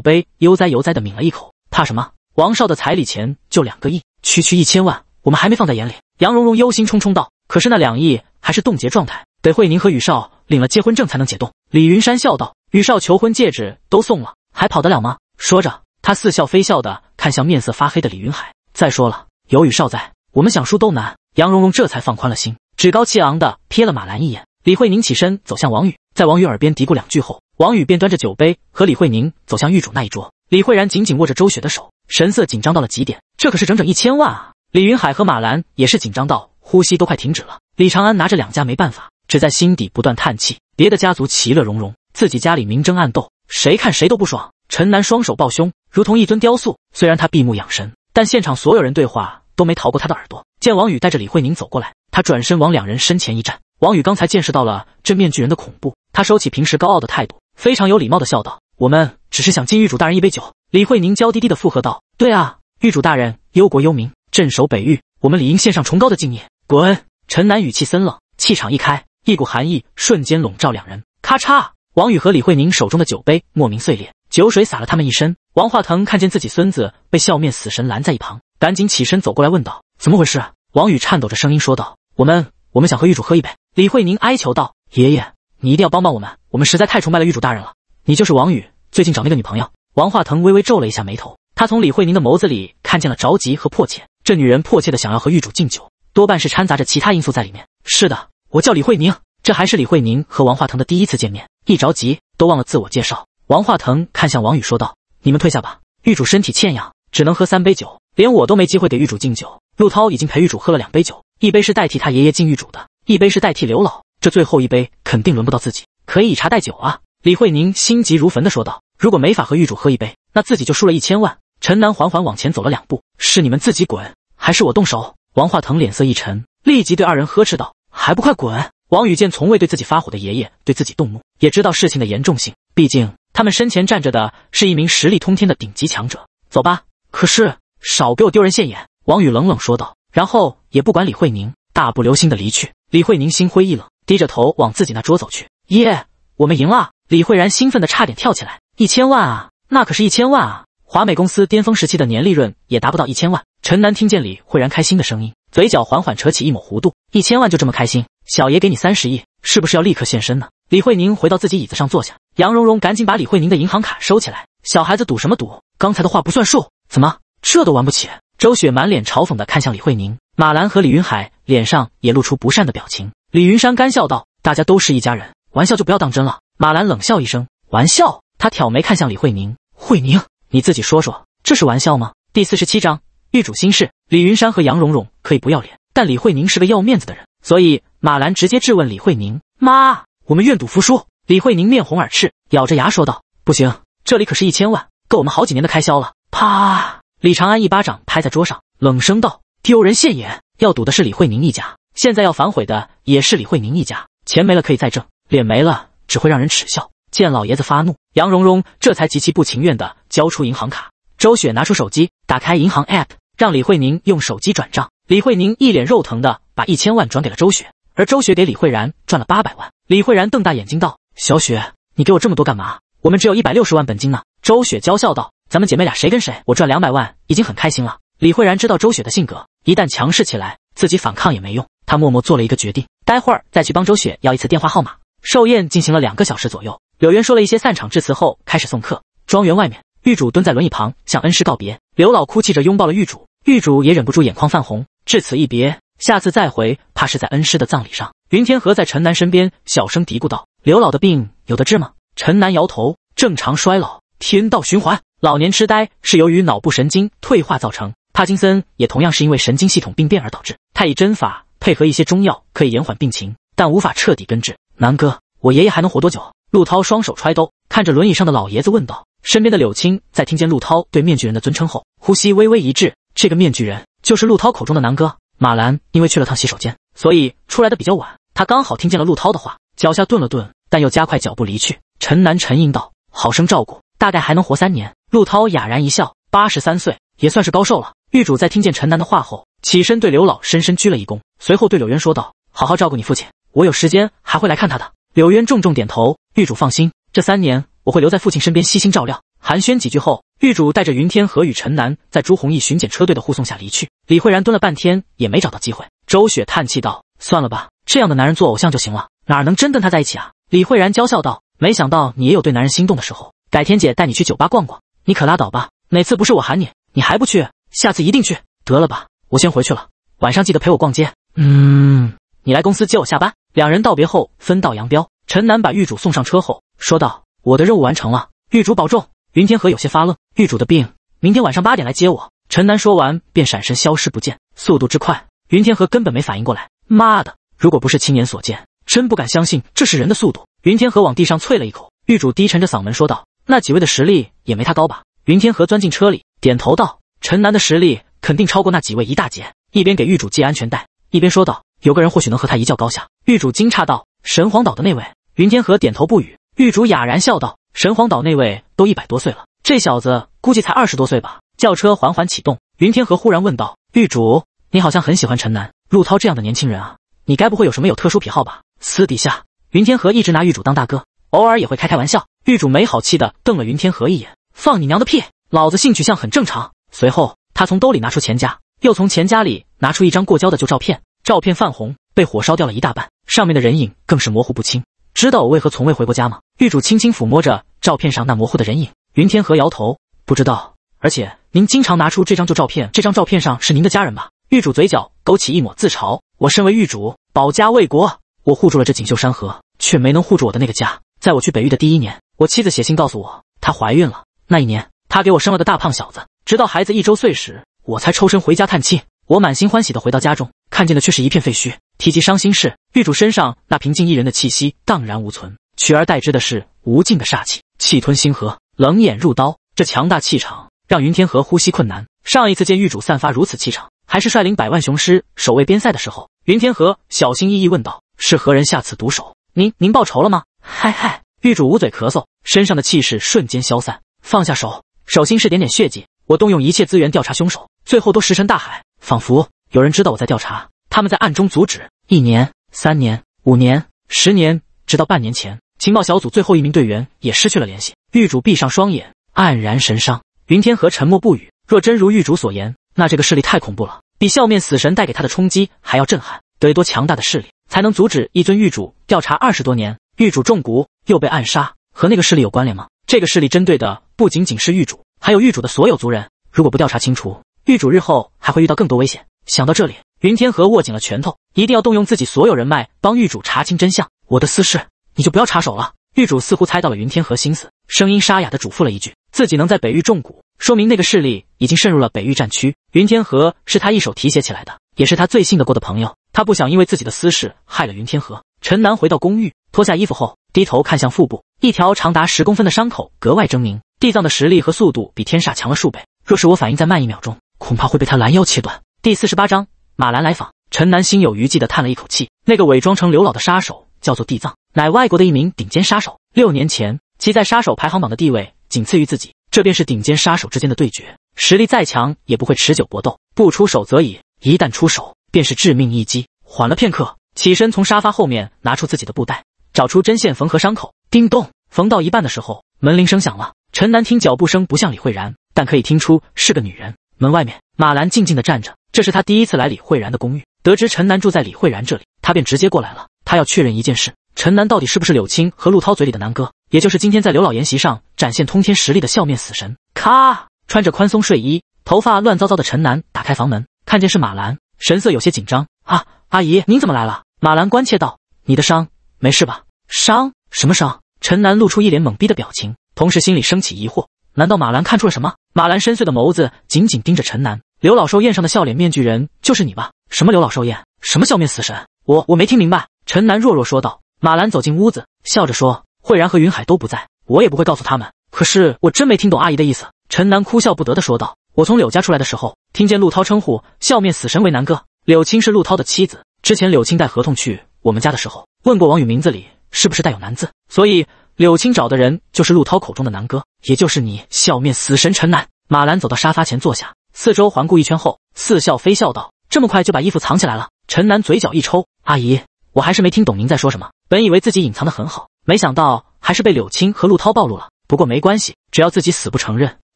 杯，悠哉悠哉地抿了一口，怕什么？王少的彩礼钱就两个亿，区区一千万，我们还没放在眼里。杨蓉蓉忧心忡忡道：“可是那两亿……”还是冻结状态，得慧宁和宇少领了结婚证才能解冻。李云山笑道：“宇少求婚戒指都送了，还跑得了吗？”说着，他似笑非笑的看向面色发黑的李云海。再说了，有宇少在，我们想输都难。杨蓉蓉这才放宽了心，趾高气昂的瞥了马兰一眼。李慧宁起身走向王宇，在王宇耳边嘀咕两句后，王宇便端着酒杯和李慧宁走向狱主那一桌。李慧然紧紧握着周雪的手，神色紧张到了极点。这可是整整一千万啊！李云海和马兰也是紧张到。呼吸都快停止了，李长安拿着两家没办法，只在心底不断叹气。别的家族其乐融融，自己家里明争暗斗，谁看谁都不爽。陈南双手抱胸，如同一尊雕塑。虽然他闭目养神，但现场所有人对话都没逃过他的耳朵。见王宇带着李慧宁走过来，他转身往两人身前一站。王宇刚才见识到了这面具人的恐怖，他收起平时高傲的态度，非常有礼貌的笑道：“我们只是想敬玉主大人一杯酒。”李慧宁娇滴滴的附和道：“对啊，玉主大人忧国忧民，镇守北域，我们理应献上崇高的敬意。”滚！陈楠语气森冷，气场一开，一股寒意瞬间笼罩两人。咔嚓，王宇和李慧宁手中的酒杯莫名碎裂，酒水洒了他们一身。王化腾看见自己孙子被笑面死神拦在一旁，赶紧起身走过来问道：“怎么回事？”王宇颤抖着声音说道：“我们，我们想和玉主喝一杯。”李慧宁哀求道：“爷爷，你一定要帮帮我们，我们实在太崇拜了玉主大人了。你就是王宇，最近找那个女朋友。”王化腾微微皱了一下眉头，他从李慧宁的眸子里看见了着急和迫切，这女人迫切的想要和玉主敬酒。多半是掺杂着其他因素在里面。是的，我叫李慧宁，这还是李慧宁和王化腾的第一次见面，一着急都忘了自我介绍。王化腾看向王宇说道：“你们退下吧，玉主身体欠养，只能喝三杯酒，连我都没机会给玉主敬酒。陆涛已经陪玉主喝了两杯酒，一杯是代替他爷爷敬玉主的，一杯是代替刘老，这最后一杯肯定轮不到自己。可以以茶代酒啊！”李慧宁心急如焚地说道：“如果没法和玉主喝一杯，那自己就输了一千万。”陈南缓缓往前走了两步：“是你们自己滚，还是我动手？”王化腾脸色一沉，立即对二人呵斥道：“还不快滚！”王宇见从未对自己发火的爷爷对自己动怒，也知道事情的严重性，毕竟他们身前站着的是一名实力通天的顶级强者。走吧！可是少给我丢人现眼！”王宇冷冷说道，然后也不管李慧宁，大步流星的离去。李慧宁心灰意冷，低着头往自己那桌走去。耶，我们赢了！李慧然兴奋的差点跳起来。一千万啊，那可是一千万啊！华美公司巅峰时期的年利润也达不到一千万。陈楠听见李慧然开心的声音，嘴角缓缓扯起一抹弧度。一千万就这么开心？小爷给你三十亿，是不是要立刻现身呢？李慧宁回到自己椅子上坐下，杨蓉蓉赶紧把李慧宁的银行卡收起来。小孩子赌什么赌？刚才的话不算数，怎么这都玩不起？周雪满脸嘲讽的看向李慧宁，马兰和李云海脸上也露出不善的表情。李云山干笑道：“大家都是一家人，玩笑就不要当真了。”马兰冷笑一声：“玩笑？”他挑眉看向李慧宁，慧宁。你自己说说，这是玩笑吗？第四十七章，玉主心事。李云山和杨蓉蓉可以不要脸，但李慧宁是个要面子的人，所以马兰直接质问李慧宁：“妈，我们愿赌服输。”李慧宁面红耳赤，咬着牙说道：“不行，这里可是一千万，够我们好几年的开销了。”啪！李长安一巴掌拍在桌上，冷声道：“丢人现眼！要赌的是李慧宁一家，现在要反悔的也是李慧宁一家。钱没了可以再挣，脸没了只会让人耻笑。”见老爷子发怒，杨蓉蓉这才极其不情愿地交出银行卡。周雪拿出手机，打开银行 app，让李慧宁用手机转账。李慧宁一脸肉疼地把一千万转给了周雪，而周雪给李慧然转了八百万。李慧然瞪大眼睛道：“小雪，你给我这么多干嘛？我们只有一百六十万本金呢。”周雪娇笑道：“咱们姐妹俩谁跟谁？我赚两百万已经很开心了。”李慧然知道周雪的性格，一旦强势起来，自己反抗也没用。她默默做了一个决定，待会儿再去帮周雪要一次电话号码。寿宴进行了两个小时左右。柳渊说了一些散场致辞后，开始送客。庄园外面，玉主蹲在轮椅旁向恩师告别。刘老哭泣着拥抱了玉主，玉主也忍不住眼眶泛红。至此一别，下次再回，怕是在恩师的葬礼上。云天河在陈南身边小声嘀咕道：“刘老的病有的治吗？”陈南摇头：“正常衰老，天道循环。老年痴呆是由于脑部神经退化造成，帕金森也同样是因为神经系统病变而导致。太乙针法配合一些中药可以延缓病情，但无法彻底根治。”南哥，我爷爷还能活多久？陆涛双手揣兜，看着轮椅上的老爷子问道。身边的柳青在听见陆涛对面具人的尊称后，呼吸微微一滞。这个面具人就是陆涛口中的南哥。马兰因为去了趟洗手间，所以出来的比较晚。他刚好听见了陆涛的话，脚下顿了顿，但又加快脚步离去。陈南沉吟道：“好生照顾，大概还能活三年。”陆涛哑然一笑：“八十三岁也算是高寿了。”玉主在听见陈南的话后，起身对刘老深深鞠了一躬，随后对柳渊说道：“好好照顾你父亲，我有时间还会来看他的。”柳渊重重点头，玉主放心，这三年我会留在父亲身边悉心照料。寒暄几句后，玉主带着云天河与陈楠，在朱弘毅巡检车队的护送下离去。李慧然蹲了半天也没找到机会，周雪叹气道：“算了吧，这样的男人做偶像就行了，哪能真跟他在一起啊？”李慧然娇笑道：“没想到你也有对男人心动的时候，改天姐带你去酒吧逛逛，你可拉倒吧，哪次不是我喊你，你还不去，下次一定去。得了吧，我先回去了，晚上记得陪我逛街。嗯，你来公司接我下班。”两人道别后分道扬镳。陈南把玉主送上车后说道：“我的任务完成了，玉主保重。”云天河有些发愣：“玉主的病，明天晚上八点来接我。”陈南说完便闪身消失不见，速度之快，云天河根本没反应过来。妈的，如果不是亲眼所见，真不敢相信这是人的速度。云天河往地上啐了一口。玉主低沉着嗓门说道：“那几位的实力也没他高吧？”云天河钻进车里，点头道：“陈南的实力肯定超过那几位一大截。”一边给玉主系安全带，一边说道。有个人或许能和他一较高下。狱主惊诧道：“神皇岛的那位。”云天河点头不语。狱主哑然笑道：“神皇岛那位都一百多岁了，这小子估计才二十多岁吧。”轿车缓缓启动，云天河忽然问道：“狱主，你好像很喜欢陈南、陆涛这样的年轻人啊？你该不会有什么有特殊癖好吧？”私底下，云天河一直拿狱主当大哥，偶尔也会开开玩笑。狱主没好气的瞪了云天河一眼：“放你娘的屁！老子性取向很正常。”随后，他从兜里拿出钱夹，又从钱夹里拿出一张过胶的旧照片。照片泛红，被火烧掉了一大半，上面的人影更是模糊不清。知道我为何从未回过家吗？玉主轻轻抚摸着照片上那模糊的人影。云天河摇头，不知道。而且您经常拿出这张旧照片，这张照片上是您的家人吧？玉主嘴角勾起一抹自嘲。我身为玉主，保家卫国，我护住了这锦绣山河，却没能护住我的那个家。在我去北域的第一年，我妻子写信告诉我她怀孕了。那一年，她给我生了个大胖小子。直到孩子一周岁时，我才抽身回家探亲。我满心欢喜的回到家中。看见的却是一片废墟。提及伤心事，玉主身上那平静一人的气息荡然无存，取而代之的是无尽的煞气，气吞星河，冷眼入刀。这强大气场让云天河呼吸困难。上一次见玉主散发如此气场，还是率领百万雄师守卫边塞的时候。云天河小心翼翼问道：“是何人下此毒手？您您报仇了吗？”嗨嗨，玉主捂嘴咳嗽，身上的气势瞬间消散，放下手，手心是点点血迹。我动用一切资源调查凶手，最后都石沉大海，仿佛。有人知道我在调查，他们在暗中阻止。一年、三年、五年、十年，直到半年前，情报小组最后一名队员也失去了联系。狱主闭上双眼，黯然神伤。云天河沉默不语。若真如狱主所言，那这个势力太恐怖了，比笑面死神带给他的冲击还要震撼。得多强大的势力才能阻止一尊狱主调查二十多年？狱主中蛊又被暗杀，和那个势力有关联吗？这个势力针对的不仅仅是狱主，还有狱主的所有族人。如果不调查清楚，狱主日后还会遇到更多危险。想到这里，云天河握紧了拳头，一定要动用自己所有人脉帮狱主查清真相。我的私事你就不要插手了。狱主似乎猜到了云天河心思，声音沙哑的嘱咐了一句：“自己能在北域中蛊，说明那个势力已经渗入了北域战区。云天河是他一手提携起来的，也是他最信得过的朋友。他不想因为自己的私事害了云天河。”陈南回到公寓，脱下衣服后，低头看向腹部，一条长达十公分的伤口格外狰狞。地藏的实力和速度比天煞强了数倍，若是我反应再慢一秒钟，恐怕会被他拦腰切断。第四十八章马兰来访。陈南心有余悸地叹了一口气。那个伪装成刘老的杀手叫做地藏，乃外国的一名顶尖杀手。六年前，其在杀手排行榜的地位仅次于自己。这便是顶尖杀手之间的对决，实力再强也不会持久搏斗，不出手则已，一旦出手便是致命一击。缓了片刻，起身从沙发后面拿出自己的布袋，找出针线缝合伤口。叮咚，缝到一半的时候，门铃声响了。陈南听脚步声不像李慧然，但可以听出是个女人。门外面，马兰静静地站着。这是他第一次来李慧然的公寓，得知陈楠住在李慧然这里，他便直接过来了。他要确认一件事：陈楠到底是不是柳青和陆涛嘴里的南哥，也就是今天在刘老研席上展现通天实力的笑面死神。咔，穿着宽松睡衣、头发乱糟糟的陈楠打开房门，看见是马兰，神色有些紧张：“啊，阿姨，您怎么来了？”马兰关切道：“你的伤没事吧？伤什么伤？”陈楠露出一脸懵逼的表情，同时心里升起疑惑：难道马兰看出了什么？马兰深邃的眸子紧紧盯着陈楠，刘老寿宴上的笑脸面具人就是你吧？什么刘老寿宴，什么笑面死神，我我没听明白。陈楠弱弱说道。马兰走进屋子，笑着说：“慧然和云海都不在，我也不会告诉他们。可是我真没听懂阿姨的意思。”陈楠哭笑不得的说道：“我从柳家出来的时候，听见陆涛称呼笑面死神为南哥。柳青是陆涛的妻子，之前柳青带合同去我们家的时候，问过王宇名字里是不是带有南字，所以柳青找的人就是陆涛口中的南哥，也就是你笑面死神陈楠。”马兰走到沙发前坐下。四周环顾一圈后，似笑非笑道：“这么快就把衣服藏起来了？”陈楠嘴角一抽，阿姨，我还是没听懂您在说什么。本以为自己隐藏的很好，没想到还是被柳青和陆涛暴露了。不过没关系，只要自己死不承认，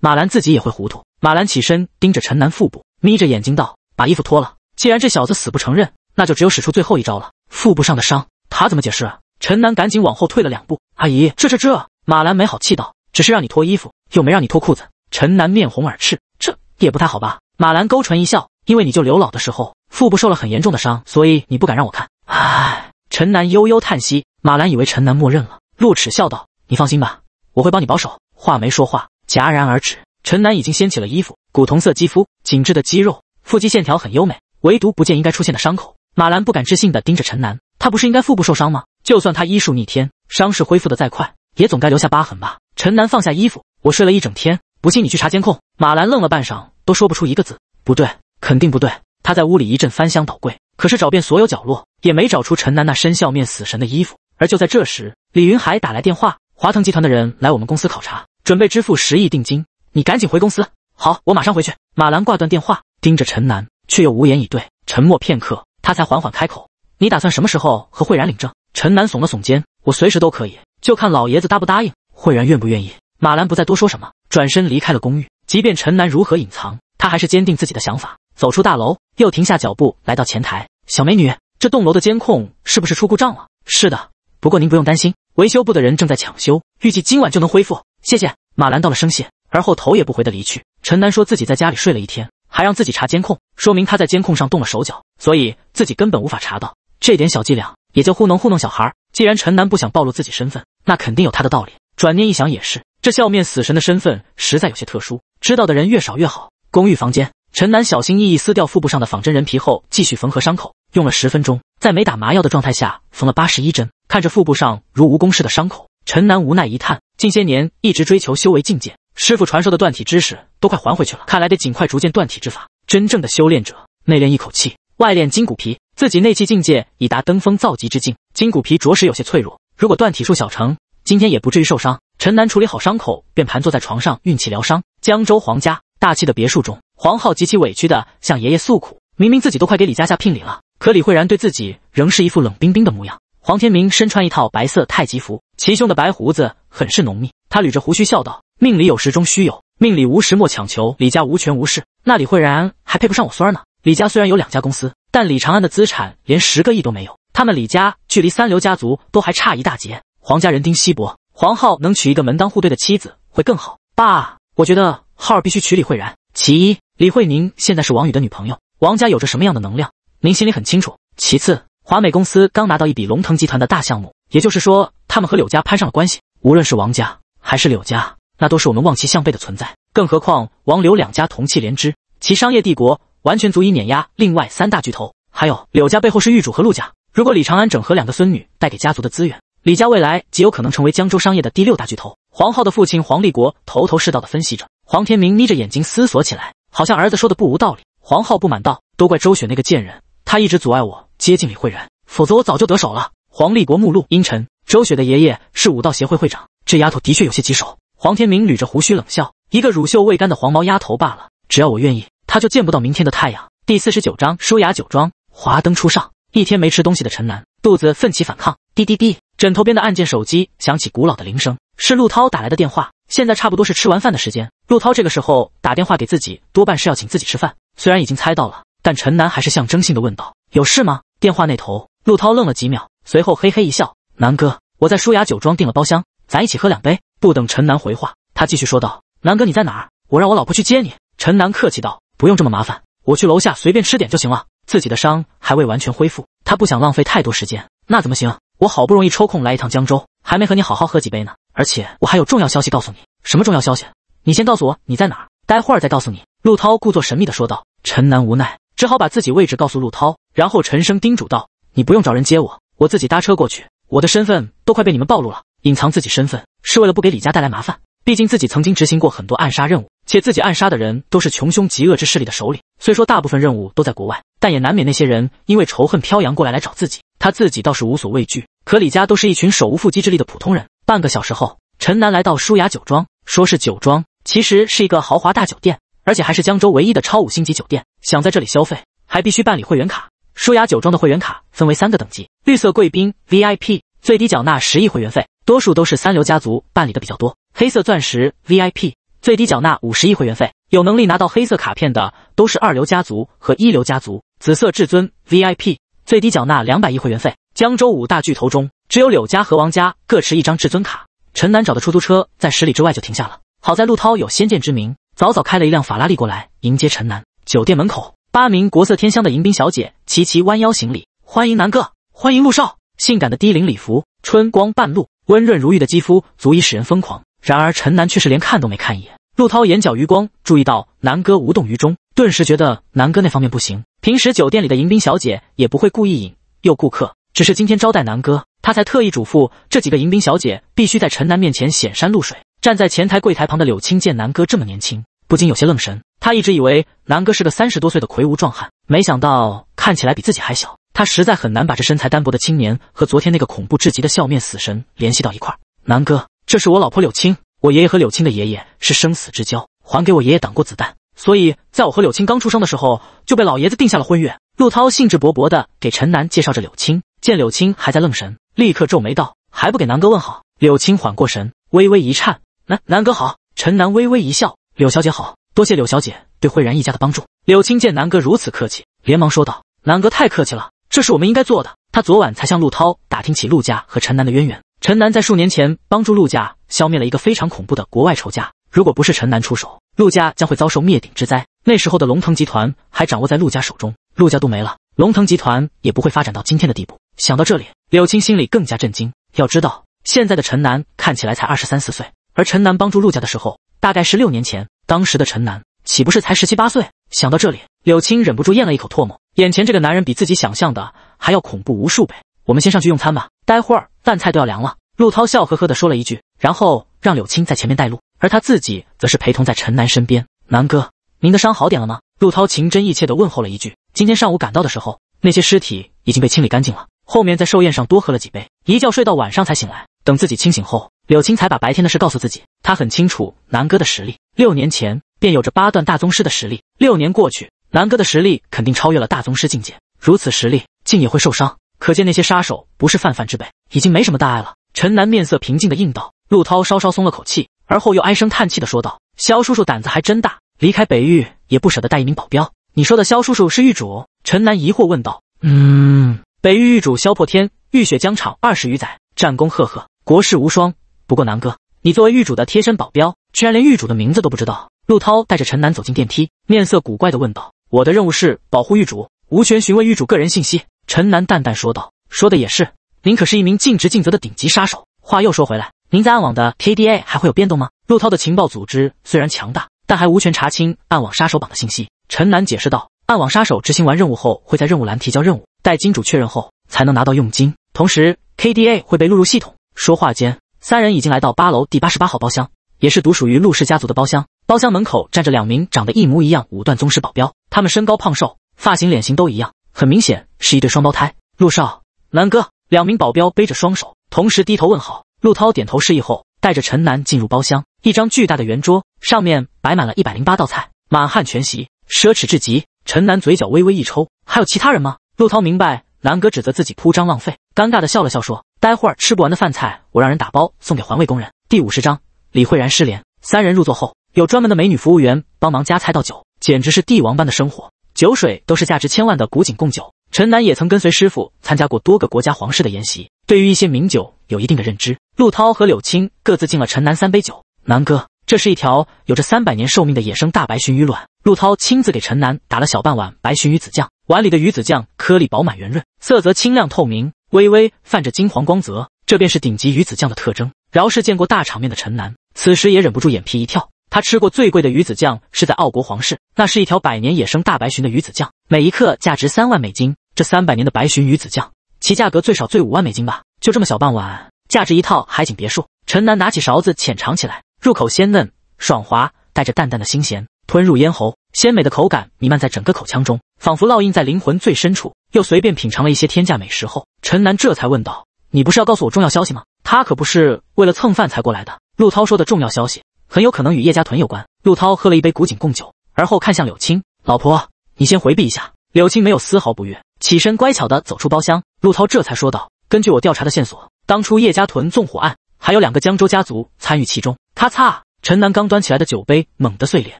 马兰自己也会糊涂。马兰起身盯着陈楠腹部，眯着眼睛道：“把衣服脱了。”既然这小子死不承认，那就只有使出最后一招了。腹部上的伤，他怎么解释？陈楠赶紧往后退了两步。阿姨，这这这！马兰没好气道：“只是让你脱衣服，又没让你脱裤子。”陈楠面红耳赤，这。也不太好吧。马兰勾唇一笑，因为你救刘老的时候腹部受了很严重的伤，所以你不敢让我看。唉，陈南悠悠叹息。马兰以为陈南默认了，露齿笑道：“你放心吧，我会帮你保守。”话没说话，戛然而止。陈南已经掀起了衣服，古铜色肌肤，紧致的肌肉，腹肌线条很优美，唯独不见应该出现的伤口。马兰不敢置信的盯着陈南，他不是应该腹部受伤吗？就算他医术逆天，伤势恢复的再快，也总该留下疤痕吧？陈南放下衣服，我睡了一整天。不信你去查监控。马兰愣了半晌，都说不出一个字。不对，肯定不对。他在屋里一阵翻箱倒柜，可是找遍所有角落，也没找出陈楠那身笑面死神的衣服。而就在这时，李云海打来电话，华腾集团的人来我们公司考察，准备支付十亿定金，你赶紧回公司。好，我马上回去。马兰挂断电话，盯着陈楠，却又无言以对。沉默片刻，他才缓缓开口：“你打算什么时候和慧然领证？”陈楠耸了耸肩：“我随时都可以，就看老爷子答不答应，慧然愿不愿意。”马兰不再多说什么。转身离开了公寓，即便陈楠如何隐藏，他还是坚定自己的想法。走出大楼，又停下脚步，来到前台。小美女，这栋楼的监控是不是出故障了？是的，不过您不用担心，维修部的人正在抢修，预计今晚就能恢复。谢谢。马兰道了声谢，而后头也不回的离去。陈楠说自己在家里睡了一天，还让自己查监控，说明他在监控上动了手脚，所以自己根本无法查到。这点小伎俩也就糊弄糊弄小孩。既然陈楠不想暴露自己身份，那肯定有他的道理。转念一想也是。这笑面死神的身份实在有些特殊，知道的人越少越好。公寓房间，陈南小心翼翼撕掉腹部上的仿真人皮后，继续缝合伤口，用了十分钟，在没打麻药的状态下缝了八十一针。看着腹部上如蜈蚣似的伤口，陈南无奈一叹：近些年一直追求修为境界，师傅传授的断体知识都快还回去了。看来得尽快逐渐断体之法。真正的修炼者，内练一口气，外练筋骨皮。自己内气境界已达登峰造极之境，筋骨皮着实有些脆弱。如果断体术小成，今天也不至于受伤。陈楠处理好伤口，便盘坐在床上运气疗伤。江州黄家大气的别墅中，黄浩极其委屈的向爷爷诉苦：明明自己都快给李家下聘礼了，可李慧然对自己仍是一副冷冰冰的模样。黄天明身穿一套白色太极服，齐胸的白胡子很是浓密，他捋着胡须笑道：“命里有时终须有，命里无时莫强求。李家无权无势，那李慧然还配不上我孙儿呢。李家虽然有两家公司，但李长安的资产连十个亿都没有，他们李家距离三流家族都还差一大截。”黄家人丁稀薄，黄浩能娶一个门当户对的妻子会更好。爸，我觉得浩儿必须娶李慧然。其一，李慧宁现在是王宇的女朋友，王家有着什么样的能量，您心里很清楚。其次，华美公司刚拿到一笔龙腾集团的大项目，也就是说，他们和柳家攀上了关系。无论是王家还是柳家，那都是我们望其项背的存在。更何况王柳两家同气连枝，其商业帝国完全足以碾压另外三大巨头。还有，柳家背后是玉主和陆家，如果李长安整合两个孙女带给家族的资源。李家未来极有可能成为江州商业的第六大巨头。黄浩的父亲黄立国头头是道的分析着。黄天明眯着眼睛思索起来，好像儿子说的不无道理。黄浩不满道：“都怪周雪那个贱人，她一直阻碍我接近李慧然，否则我早就得手了。”黄立国目露阴沉。周雪的爷爷是武道协会会长，这丫头的确有些棘手。黄天明捋着胡须冷笑：“一个乳臭未干的黄毛丫头罢了，只要我愿意，她就见不到明天的太阳。”第四十九章舒雅酒庄。华灯初上，一天没吃东西的陈楠，肚子奋起反抗。滴滴滴。枕头边的按键手机响起古老的铃声，是陆涛打来的电话。现在差不多是吃完饭的时间，陆涛这个时候打电话给自己，多半是要请自己吃饭。虽然已经猜到了，但陈楠还是象征性的问道：“有事吗？”电话那头，陆涛愣了几秒，随后嘿嘿一笑：“南哥，我在舒雅酒庄订了包厢，咱一起喝两杯。”不等陈楠回话，他继续说道：“南哥，你在哪儿？我让我老婆去接你。”陈楠客气道：“不用这么麻烦，我去楼下随便吃点就行了。”自己的伤还未完全恢复，他不想浪费太多时间。那怎么行？我好不容易抽空来一趟江州，还没和你好好喝几杯呢。而且我还有重要消息告诉你。什么重要消息？你先告诉我你在哪儿，待会儿再告诉你。陆涛故作神秘地说道。陈楠无奈，只好把自己位置告诉陆涛，然后沉声叮嘱道：“你不用找人接我，我自己搭车过去。我的身份都快被你们暴露了，隐藏自己身份是为了不给李家带来麻烦。毕竟自己曾经执行过很多暗杀任务，且自己暗杀的人都是穷凶极恶之势力的首领。虽说大部分任务都在国外，但也难免那些人因为仇恨飘洋过来来找自己。”他自己倒是无所畏惧，可李家都是一群手无缚鸡之力的普通人。半个小时后，陈楠来到舒雅酒庄，说是酒庄，其实是一个豪华大酒店，而且还是江州唯一的超五星级酒店。想在这里消费，还必须办理会员卡。舒雅酒庄的会员卡分为三个等级：绿色贵宾 VIP，最低缴纳十亿会员费，多数都是三流家族办理的比较多；黑色钻石 VIP，最低缴纳五十亿会员费，有能力拿到黑色卡片的都是二流家族和一流家族；紫色至尊 VIP。最低缴纳两百亿会员费，江州五大巨头中，只有柳家和王家各持一张至尊卡。陈楠找的出租车在十里之外就停下了，好在陆涛有先见之明，早早开了一辆法拉利过来迎接陈楠。酒店门口，八名国色天香的迎宾小姐齐齐弯腰行礼，欢迎南哥，欢迎陆少。性感的低领礼服，春光半露，温润如玉的肌肤足以使人疯狂。然而陈楠却是连看都没看一眼。陆涛眼角余光注意到南哥无动于衷。顿时觉得南哥那方面不行。平时酒店里的迎宾小姐也不会故意引诱顾客，只是今天招待南哥，他才特意嘱咐这几个迎宾小姐必须在陈南面前显山露水。站在前台柜台旁的柳青见南哥这么年轻，不禁有些愣神。他一直以为南哥是个三十多岁的魁梧壮汉，没想到看起来比自己还小。他实在很难把这身材单薄的青年和昨天那个恐怖至极的笑面死神联系到一块儿。南哥，这是我老婆柳青。我爷爷和柳青的爷爷是生死之交，还给我爷爷挡过子弹。所以，在我和柳青刚出生的时候，就被老爷子定下了婚约。陆涛兴致勃勃地给陈楠介绍着柳青，见柳青还在愣神，立刻皱眉道：“还不给南哥问好？”柳青缓过神，微微一颤：“南南哥好。”陈楠微微一笑：“柳小姐好，多谢柳小姐对惠然一家的帮助。”柳青见南哥如此客气，连忙说道：“南哥太客气了，这是我们应该做的。”他昨晚才向陆涛打听起陆家和陈楠的渊源。陈楠在数年前帮助陆家消灭了一个非常恐怖的国外仇家，如果不是陈楠出手。陆家将会遭受灭顶之灾。那时候的龙腾集团还掌握在陆家手中，陆家都没了，龙腾集团也不会发展到今天的地步。想到这里，柳青心里更加震惊。要知道，现在的陈南看起来才二十三四岁，而陈南帮助陆家的时候大概是六年前，当时的陈南岂不是才十七八岁？想到这里，柳青忍不住咽了一口唾沫。眼前这个男人比自己想象的还要恐怖无数倍。我们先上去用餐吧，待会儿饭菜都要凉了。陆涛笑呵呵的说了一句，然后让柳青在前面带路。而他自己则是陪同在陈南身边。南哥，您的伤好点了吗？陆涛情真意切的问候了一句。今天上午赶到的时候，那些尸体已经被清理干净了。后面在寿宴上多喝了几杯，一觉睡到晚上才醒来。等自己清醒后，柳青才把白天的事告诉自己。他很清楚南哥的实力，六年前便有着八段大宗师的实力。六年过去，南哥的实力肯定超越了大宗师境界。如此实力，竟也会受伤，可见那些杀手不是泛泛之辈。已经没什么大碍了。陈南面色平静的应道。陆涛稍稍松了口气。而后又唉声叹气的说道：“萧叔叔胆子还真大，离开北域也不舍得带一名保镖。”你说的萧叔叔是狱主？陈南疑惑问道。“嗯，北域狱主萧破天，浴血疆场二十余载，战功赫赫，国士无双。不过南哥，你作为狱主的贴身保镖，居然连狱主的名字都不知道？”陆涛带着陈南走进电梯，面色古怪的问道：“我的任务是保护狱主，无权询问狱主个人信息。”陈南淡淡说道：“说的也是，您可是一名尽职尽责的顶级杀手。话又说回来。”您在暗网的 KDA 还会有变动吗？陆涛的情报组织虽然强大，但还无权查清暗网杀手榜的信息。陈楠解释道：“暗网杀手执行完任务后，会在任务栏提交任务，待金主确认后才能拿到佣金，同时 KDA 会被录入系统。”说话间，三人已经来到八楼第八十八号包厢，也是独属于陆氏家族的包厢。包厢门口站着两名长得一模一样五段宗师保镖，他们身高胖瘦、发型脸型都一样，很明显是一对双胞胎。陆少，蓝哥，两名保镖背着双手，同时低头问好。陆涛点头示意后，带着陈楠进入包厢。一张巨大的圆桌上面摆满了一百零八道菜，满汉全席，奢侈至极。陈楠嘴角微微一抽。还有其他人吗？陆涛明白南哥指责自己铺张浪费，尴尬的笑了笑说：“待会儿吃不完的饭菜，我让人打包送给环卫工人。”第五十章，李慧然失联。三人入座后，有专门的美女服务员帮忙加菜倒酒，简直是帝王般的生活。酒水都是价值千万的古井贡酒。陈楠也曾跟随师傅参加过多个国家皇室的宴席，对于一些名酒有一定的认知。陆涛和柳青各自敬了陈南三杯酒。南哥，这是一条有着三百年寿命的野生大白鲟鱼卵。陆涛亲自给陈南打了小半碗白鲟鱼子酱，碗里的鱼子酱颗粒饱满圆润，色泽清亮透明，微微泛着金黄光泽，这便是顶级鱼子酱的特征。饶是见过大场面的陈南，此时也忍不住眼皮一跳。他吃过最贵的鱼子酱是在奥国皇室，那是一条百年野生大白鲟的鱼子酱，每一克价值三万美金。这三百年的白鲟鱼子酱，其价格最少最五万美金吧？就这么小半碗。价值一套海景别墅。陈楠拿起勺子浅尝起来，入口鲜嫩爽滑，带着淡淡的腥咸，吞入咽喉，鲜美的口感弥漫在整个口腔中，仿佛烙印在灵魂最深处。又随便品尝了一些天价美食后，陈楠这才问道：“你不是要告诉我重要消息吗？他可不是为了蹭饭才过来的。”陆涛说的重要消息，很有可能与叶家屯有关。陆涛喝了一杯古井贡酒，而后看向柳青：“老婆，你先回避一下。”柳青没有丝毫不悦，起身乖巧的走出包厢。陆涛这才说道：“根据我调查的线索。”当初叶家屯纵火案，还有两个江州家族参与其中。咔嚓！陈南刚端起来的酒杯猛地碎裂，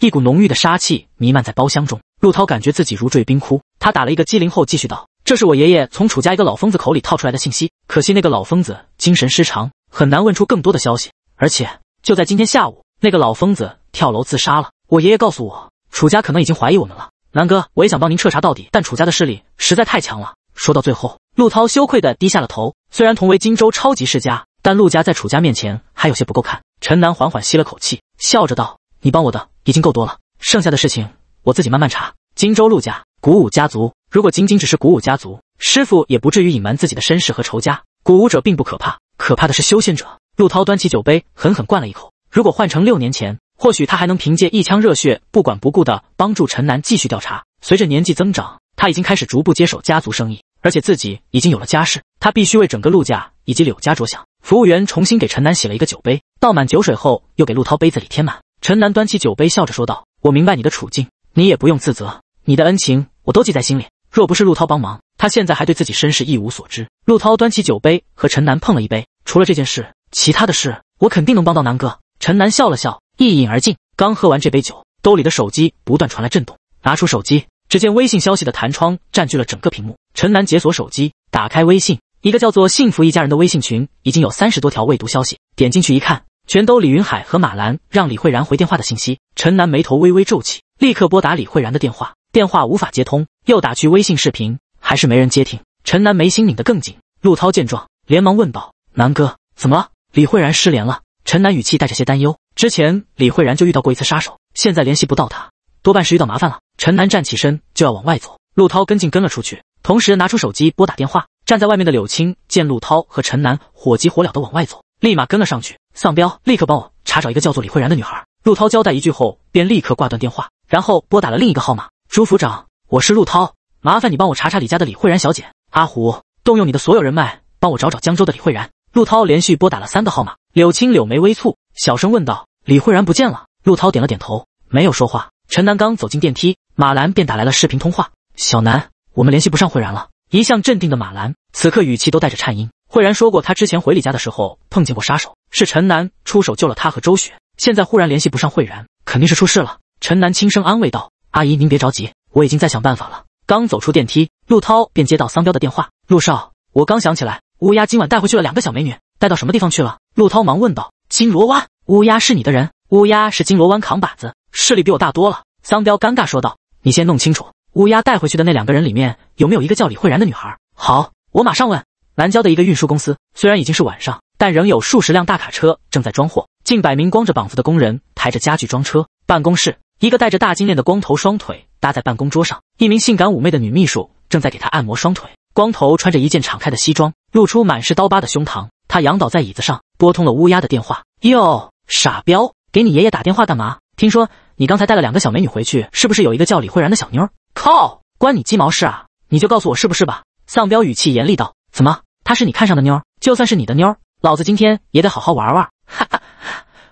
一股浓郁的杀气弥漫在包厢中。陆涛感觉自己如坠冰窟，他打了一个激灵后继续道：“这是我爷爷从楚家一个老疯子口里套出来的信息，可惜那个老疯子精神失常，很难问出更多的消息。而且就在今天下午，那个老疯子跳楼自杀了。我爷爷告诉我，楚家可能已经怀疑我们了。南哥，我也想帮您彻查到底，但楚家的势力实在太强了。”说到最后。陆涛羞愧的低下了头。虽然同为荆州超级世家，但陆家在楚家面前还有些不够看。陈南缓缓吸了口气，笑着道：“你帮我的已经够多了，剩下的事情我自己慢慢查。”荆州陆家，古武家族。如果仅仅只是古武家族，师傅也不至于隐瞒自己的身世和仇家。古武者并不可怕，可怕的是修仙者。陆涛端起酒杯，狠狠灌了一口。如果换成六年前，或许他还能凭借一腔热血，不管不顾的帮助陈南继续调查。随着年纪增长，他已经开始逐步接手家族生意。而且自己已经有了家室，他必须为整个陆家以及柳家着想。服务员重新给陈南洗了一个酒杯，倒满酒水后，又给陆涛杯子里添满。陈南端起酒杯，笑着说道：“我明白你的处境，你也不用自责，你的恩情我都记在心里。若不是陆涛帮忙，他现在还对自己身世一无所知。”陆涛端起酒杯和陈南碰了一杯。除了这件事，其他的事我肯定能帮到南哥。陈南笑了笑，一饮而尽。刚喝完这杯酒，兜里的手机不断传来震动，拿出手机。只见微信消息的弹窗占据了整个屏幕。陈楠解锁手机，打开微信，一个叫做“幸福一家人的”微信群，已经有三十多条未读消息。点进去一看，全都李云海和马兰让李慧然回电话的信息。陈楠眉头微微皱起，立刻拨打李慧然的电话，电话无法接通，又打去微信视频，还是没人接听。陈楠眉心拧得更紧。陆涛见状，连忙问道：“南哥，怎么了？李慧然失联了？”陈楠语气带着些担忧：“之前李慧然就遇到过一次杀手，现在联系不到他，多半是遇到麻烦了。”陈楠站起身就要往外走，陆涛跟进跟了出去，同时拿出手机拨打电话。站在外面的柳青见陆涛和陈楠火急火燎的往外走，立马跟了上去。丧彪立刻帮我查找一个叫做李慧然的女孩。陆涛交代一句后，便立刻挂断电话，然后拨打了另一个号码。朱府长，我是陆涛，麻烦你帮我查查李家的李慧然小姐。阿虎，动用你的所有人脉，帮我找找江州的李慧然。陆涛连续拨打了三个号码。柳青柳眉微蹙，小声问道：“李慧然不见了？”陆涛点了点头，没有说话。陈南刚走进电梯，马兰便打来了视频通话。小南，我们联系不上慧然了。一向镇定的马兰，此刻语气都带着颤音。慧然说过，他之前回李家的时候碰见过杀手，是陈南出手救了他和周雪。现在忽然联系不上慧然，肯定是出事了。陈南轻声安慰道：“阿姨，您别着急，我已经在想办法了。”刚走出电梯，陆涛便接到桑彪的电话：“陆少，我刚想起来，乌鸦今晚带回去了两个小美女，带到什么地方去了？”陆涛忙问道：“金罗湾，乌鸦是你的人？乌鸦是金罗湾扛把子。”势力比我大多了，桑彪尴尬说道：“你先弄清楚，乌鸦带回去的那两个人里面有没有一个叫李慧然的女孩？”好，我马上问。南郊的一个运输公司，虽然已经是晚上，但仍有数十辆大卡车正在装货，近百名光着膀子的工人抬着家具装车。办公室，一个戴着大金链的光头，双腿搭在办公桌上，一名性感妩媚的女秘书正在给他按摩双腿。光头穿着一件敞开的西装，露出满是刀疤的胸膛，他仰倒在椅子上，拨通了乌鸦的电话：“哟，傻彪，给你爷爷打电话干嘛？”听说你刚才带了两个小美女回去，是不是有一个叫李慧然的小妞儿？靠，关你鸡毛事啊！你就告诉我是不是吧。丧彪语气严厉道：“怎么？她是你看上的妞儿？就算是你的妞儿，老子今天也得好好玩玩。”哈哈，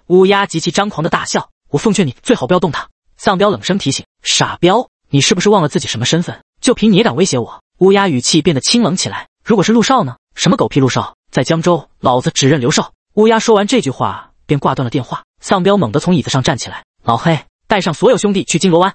乌鸦极其张狂的大笑。我奉劝你最好不要动她。丧彪冷声提醒：“傻彪，你是不是忘了自己什么身份？就凭你也敢威胁我？”乌鸦语气变得清冷起来：“如果是陆少呢？什么狗屁陆少？在江州，老子只认刘少。”乌鸦说完这句话便挂断了电话。丧彪猛地从椅子上站起来。老黑，带上所有兄弟去金锣湾。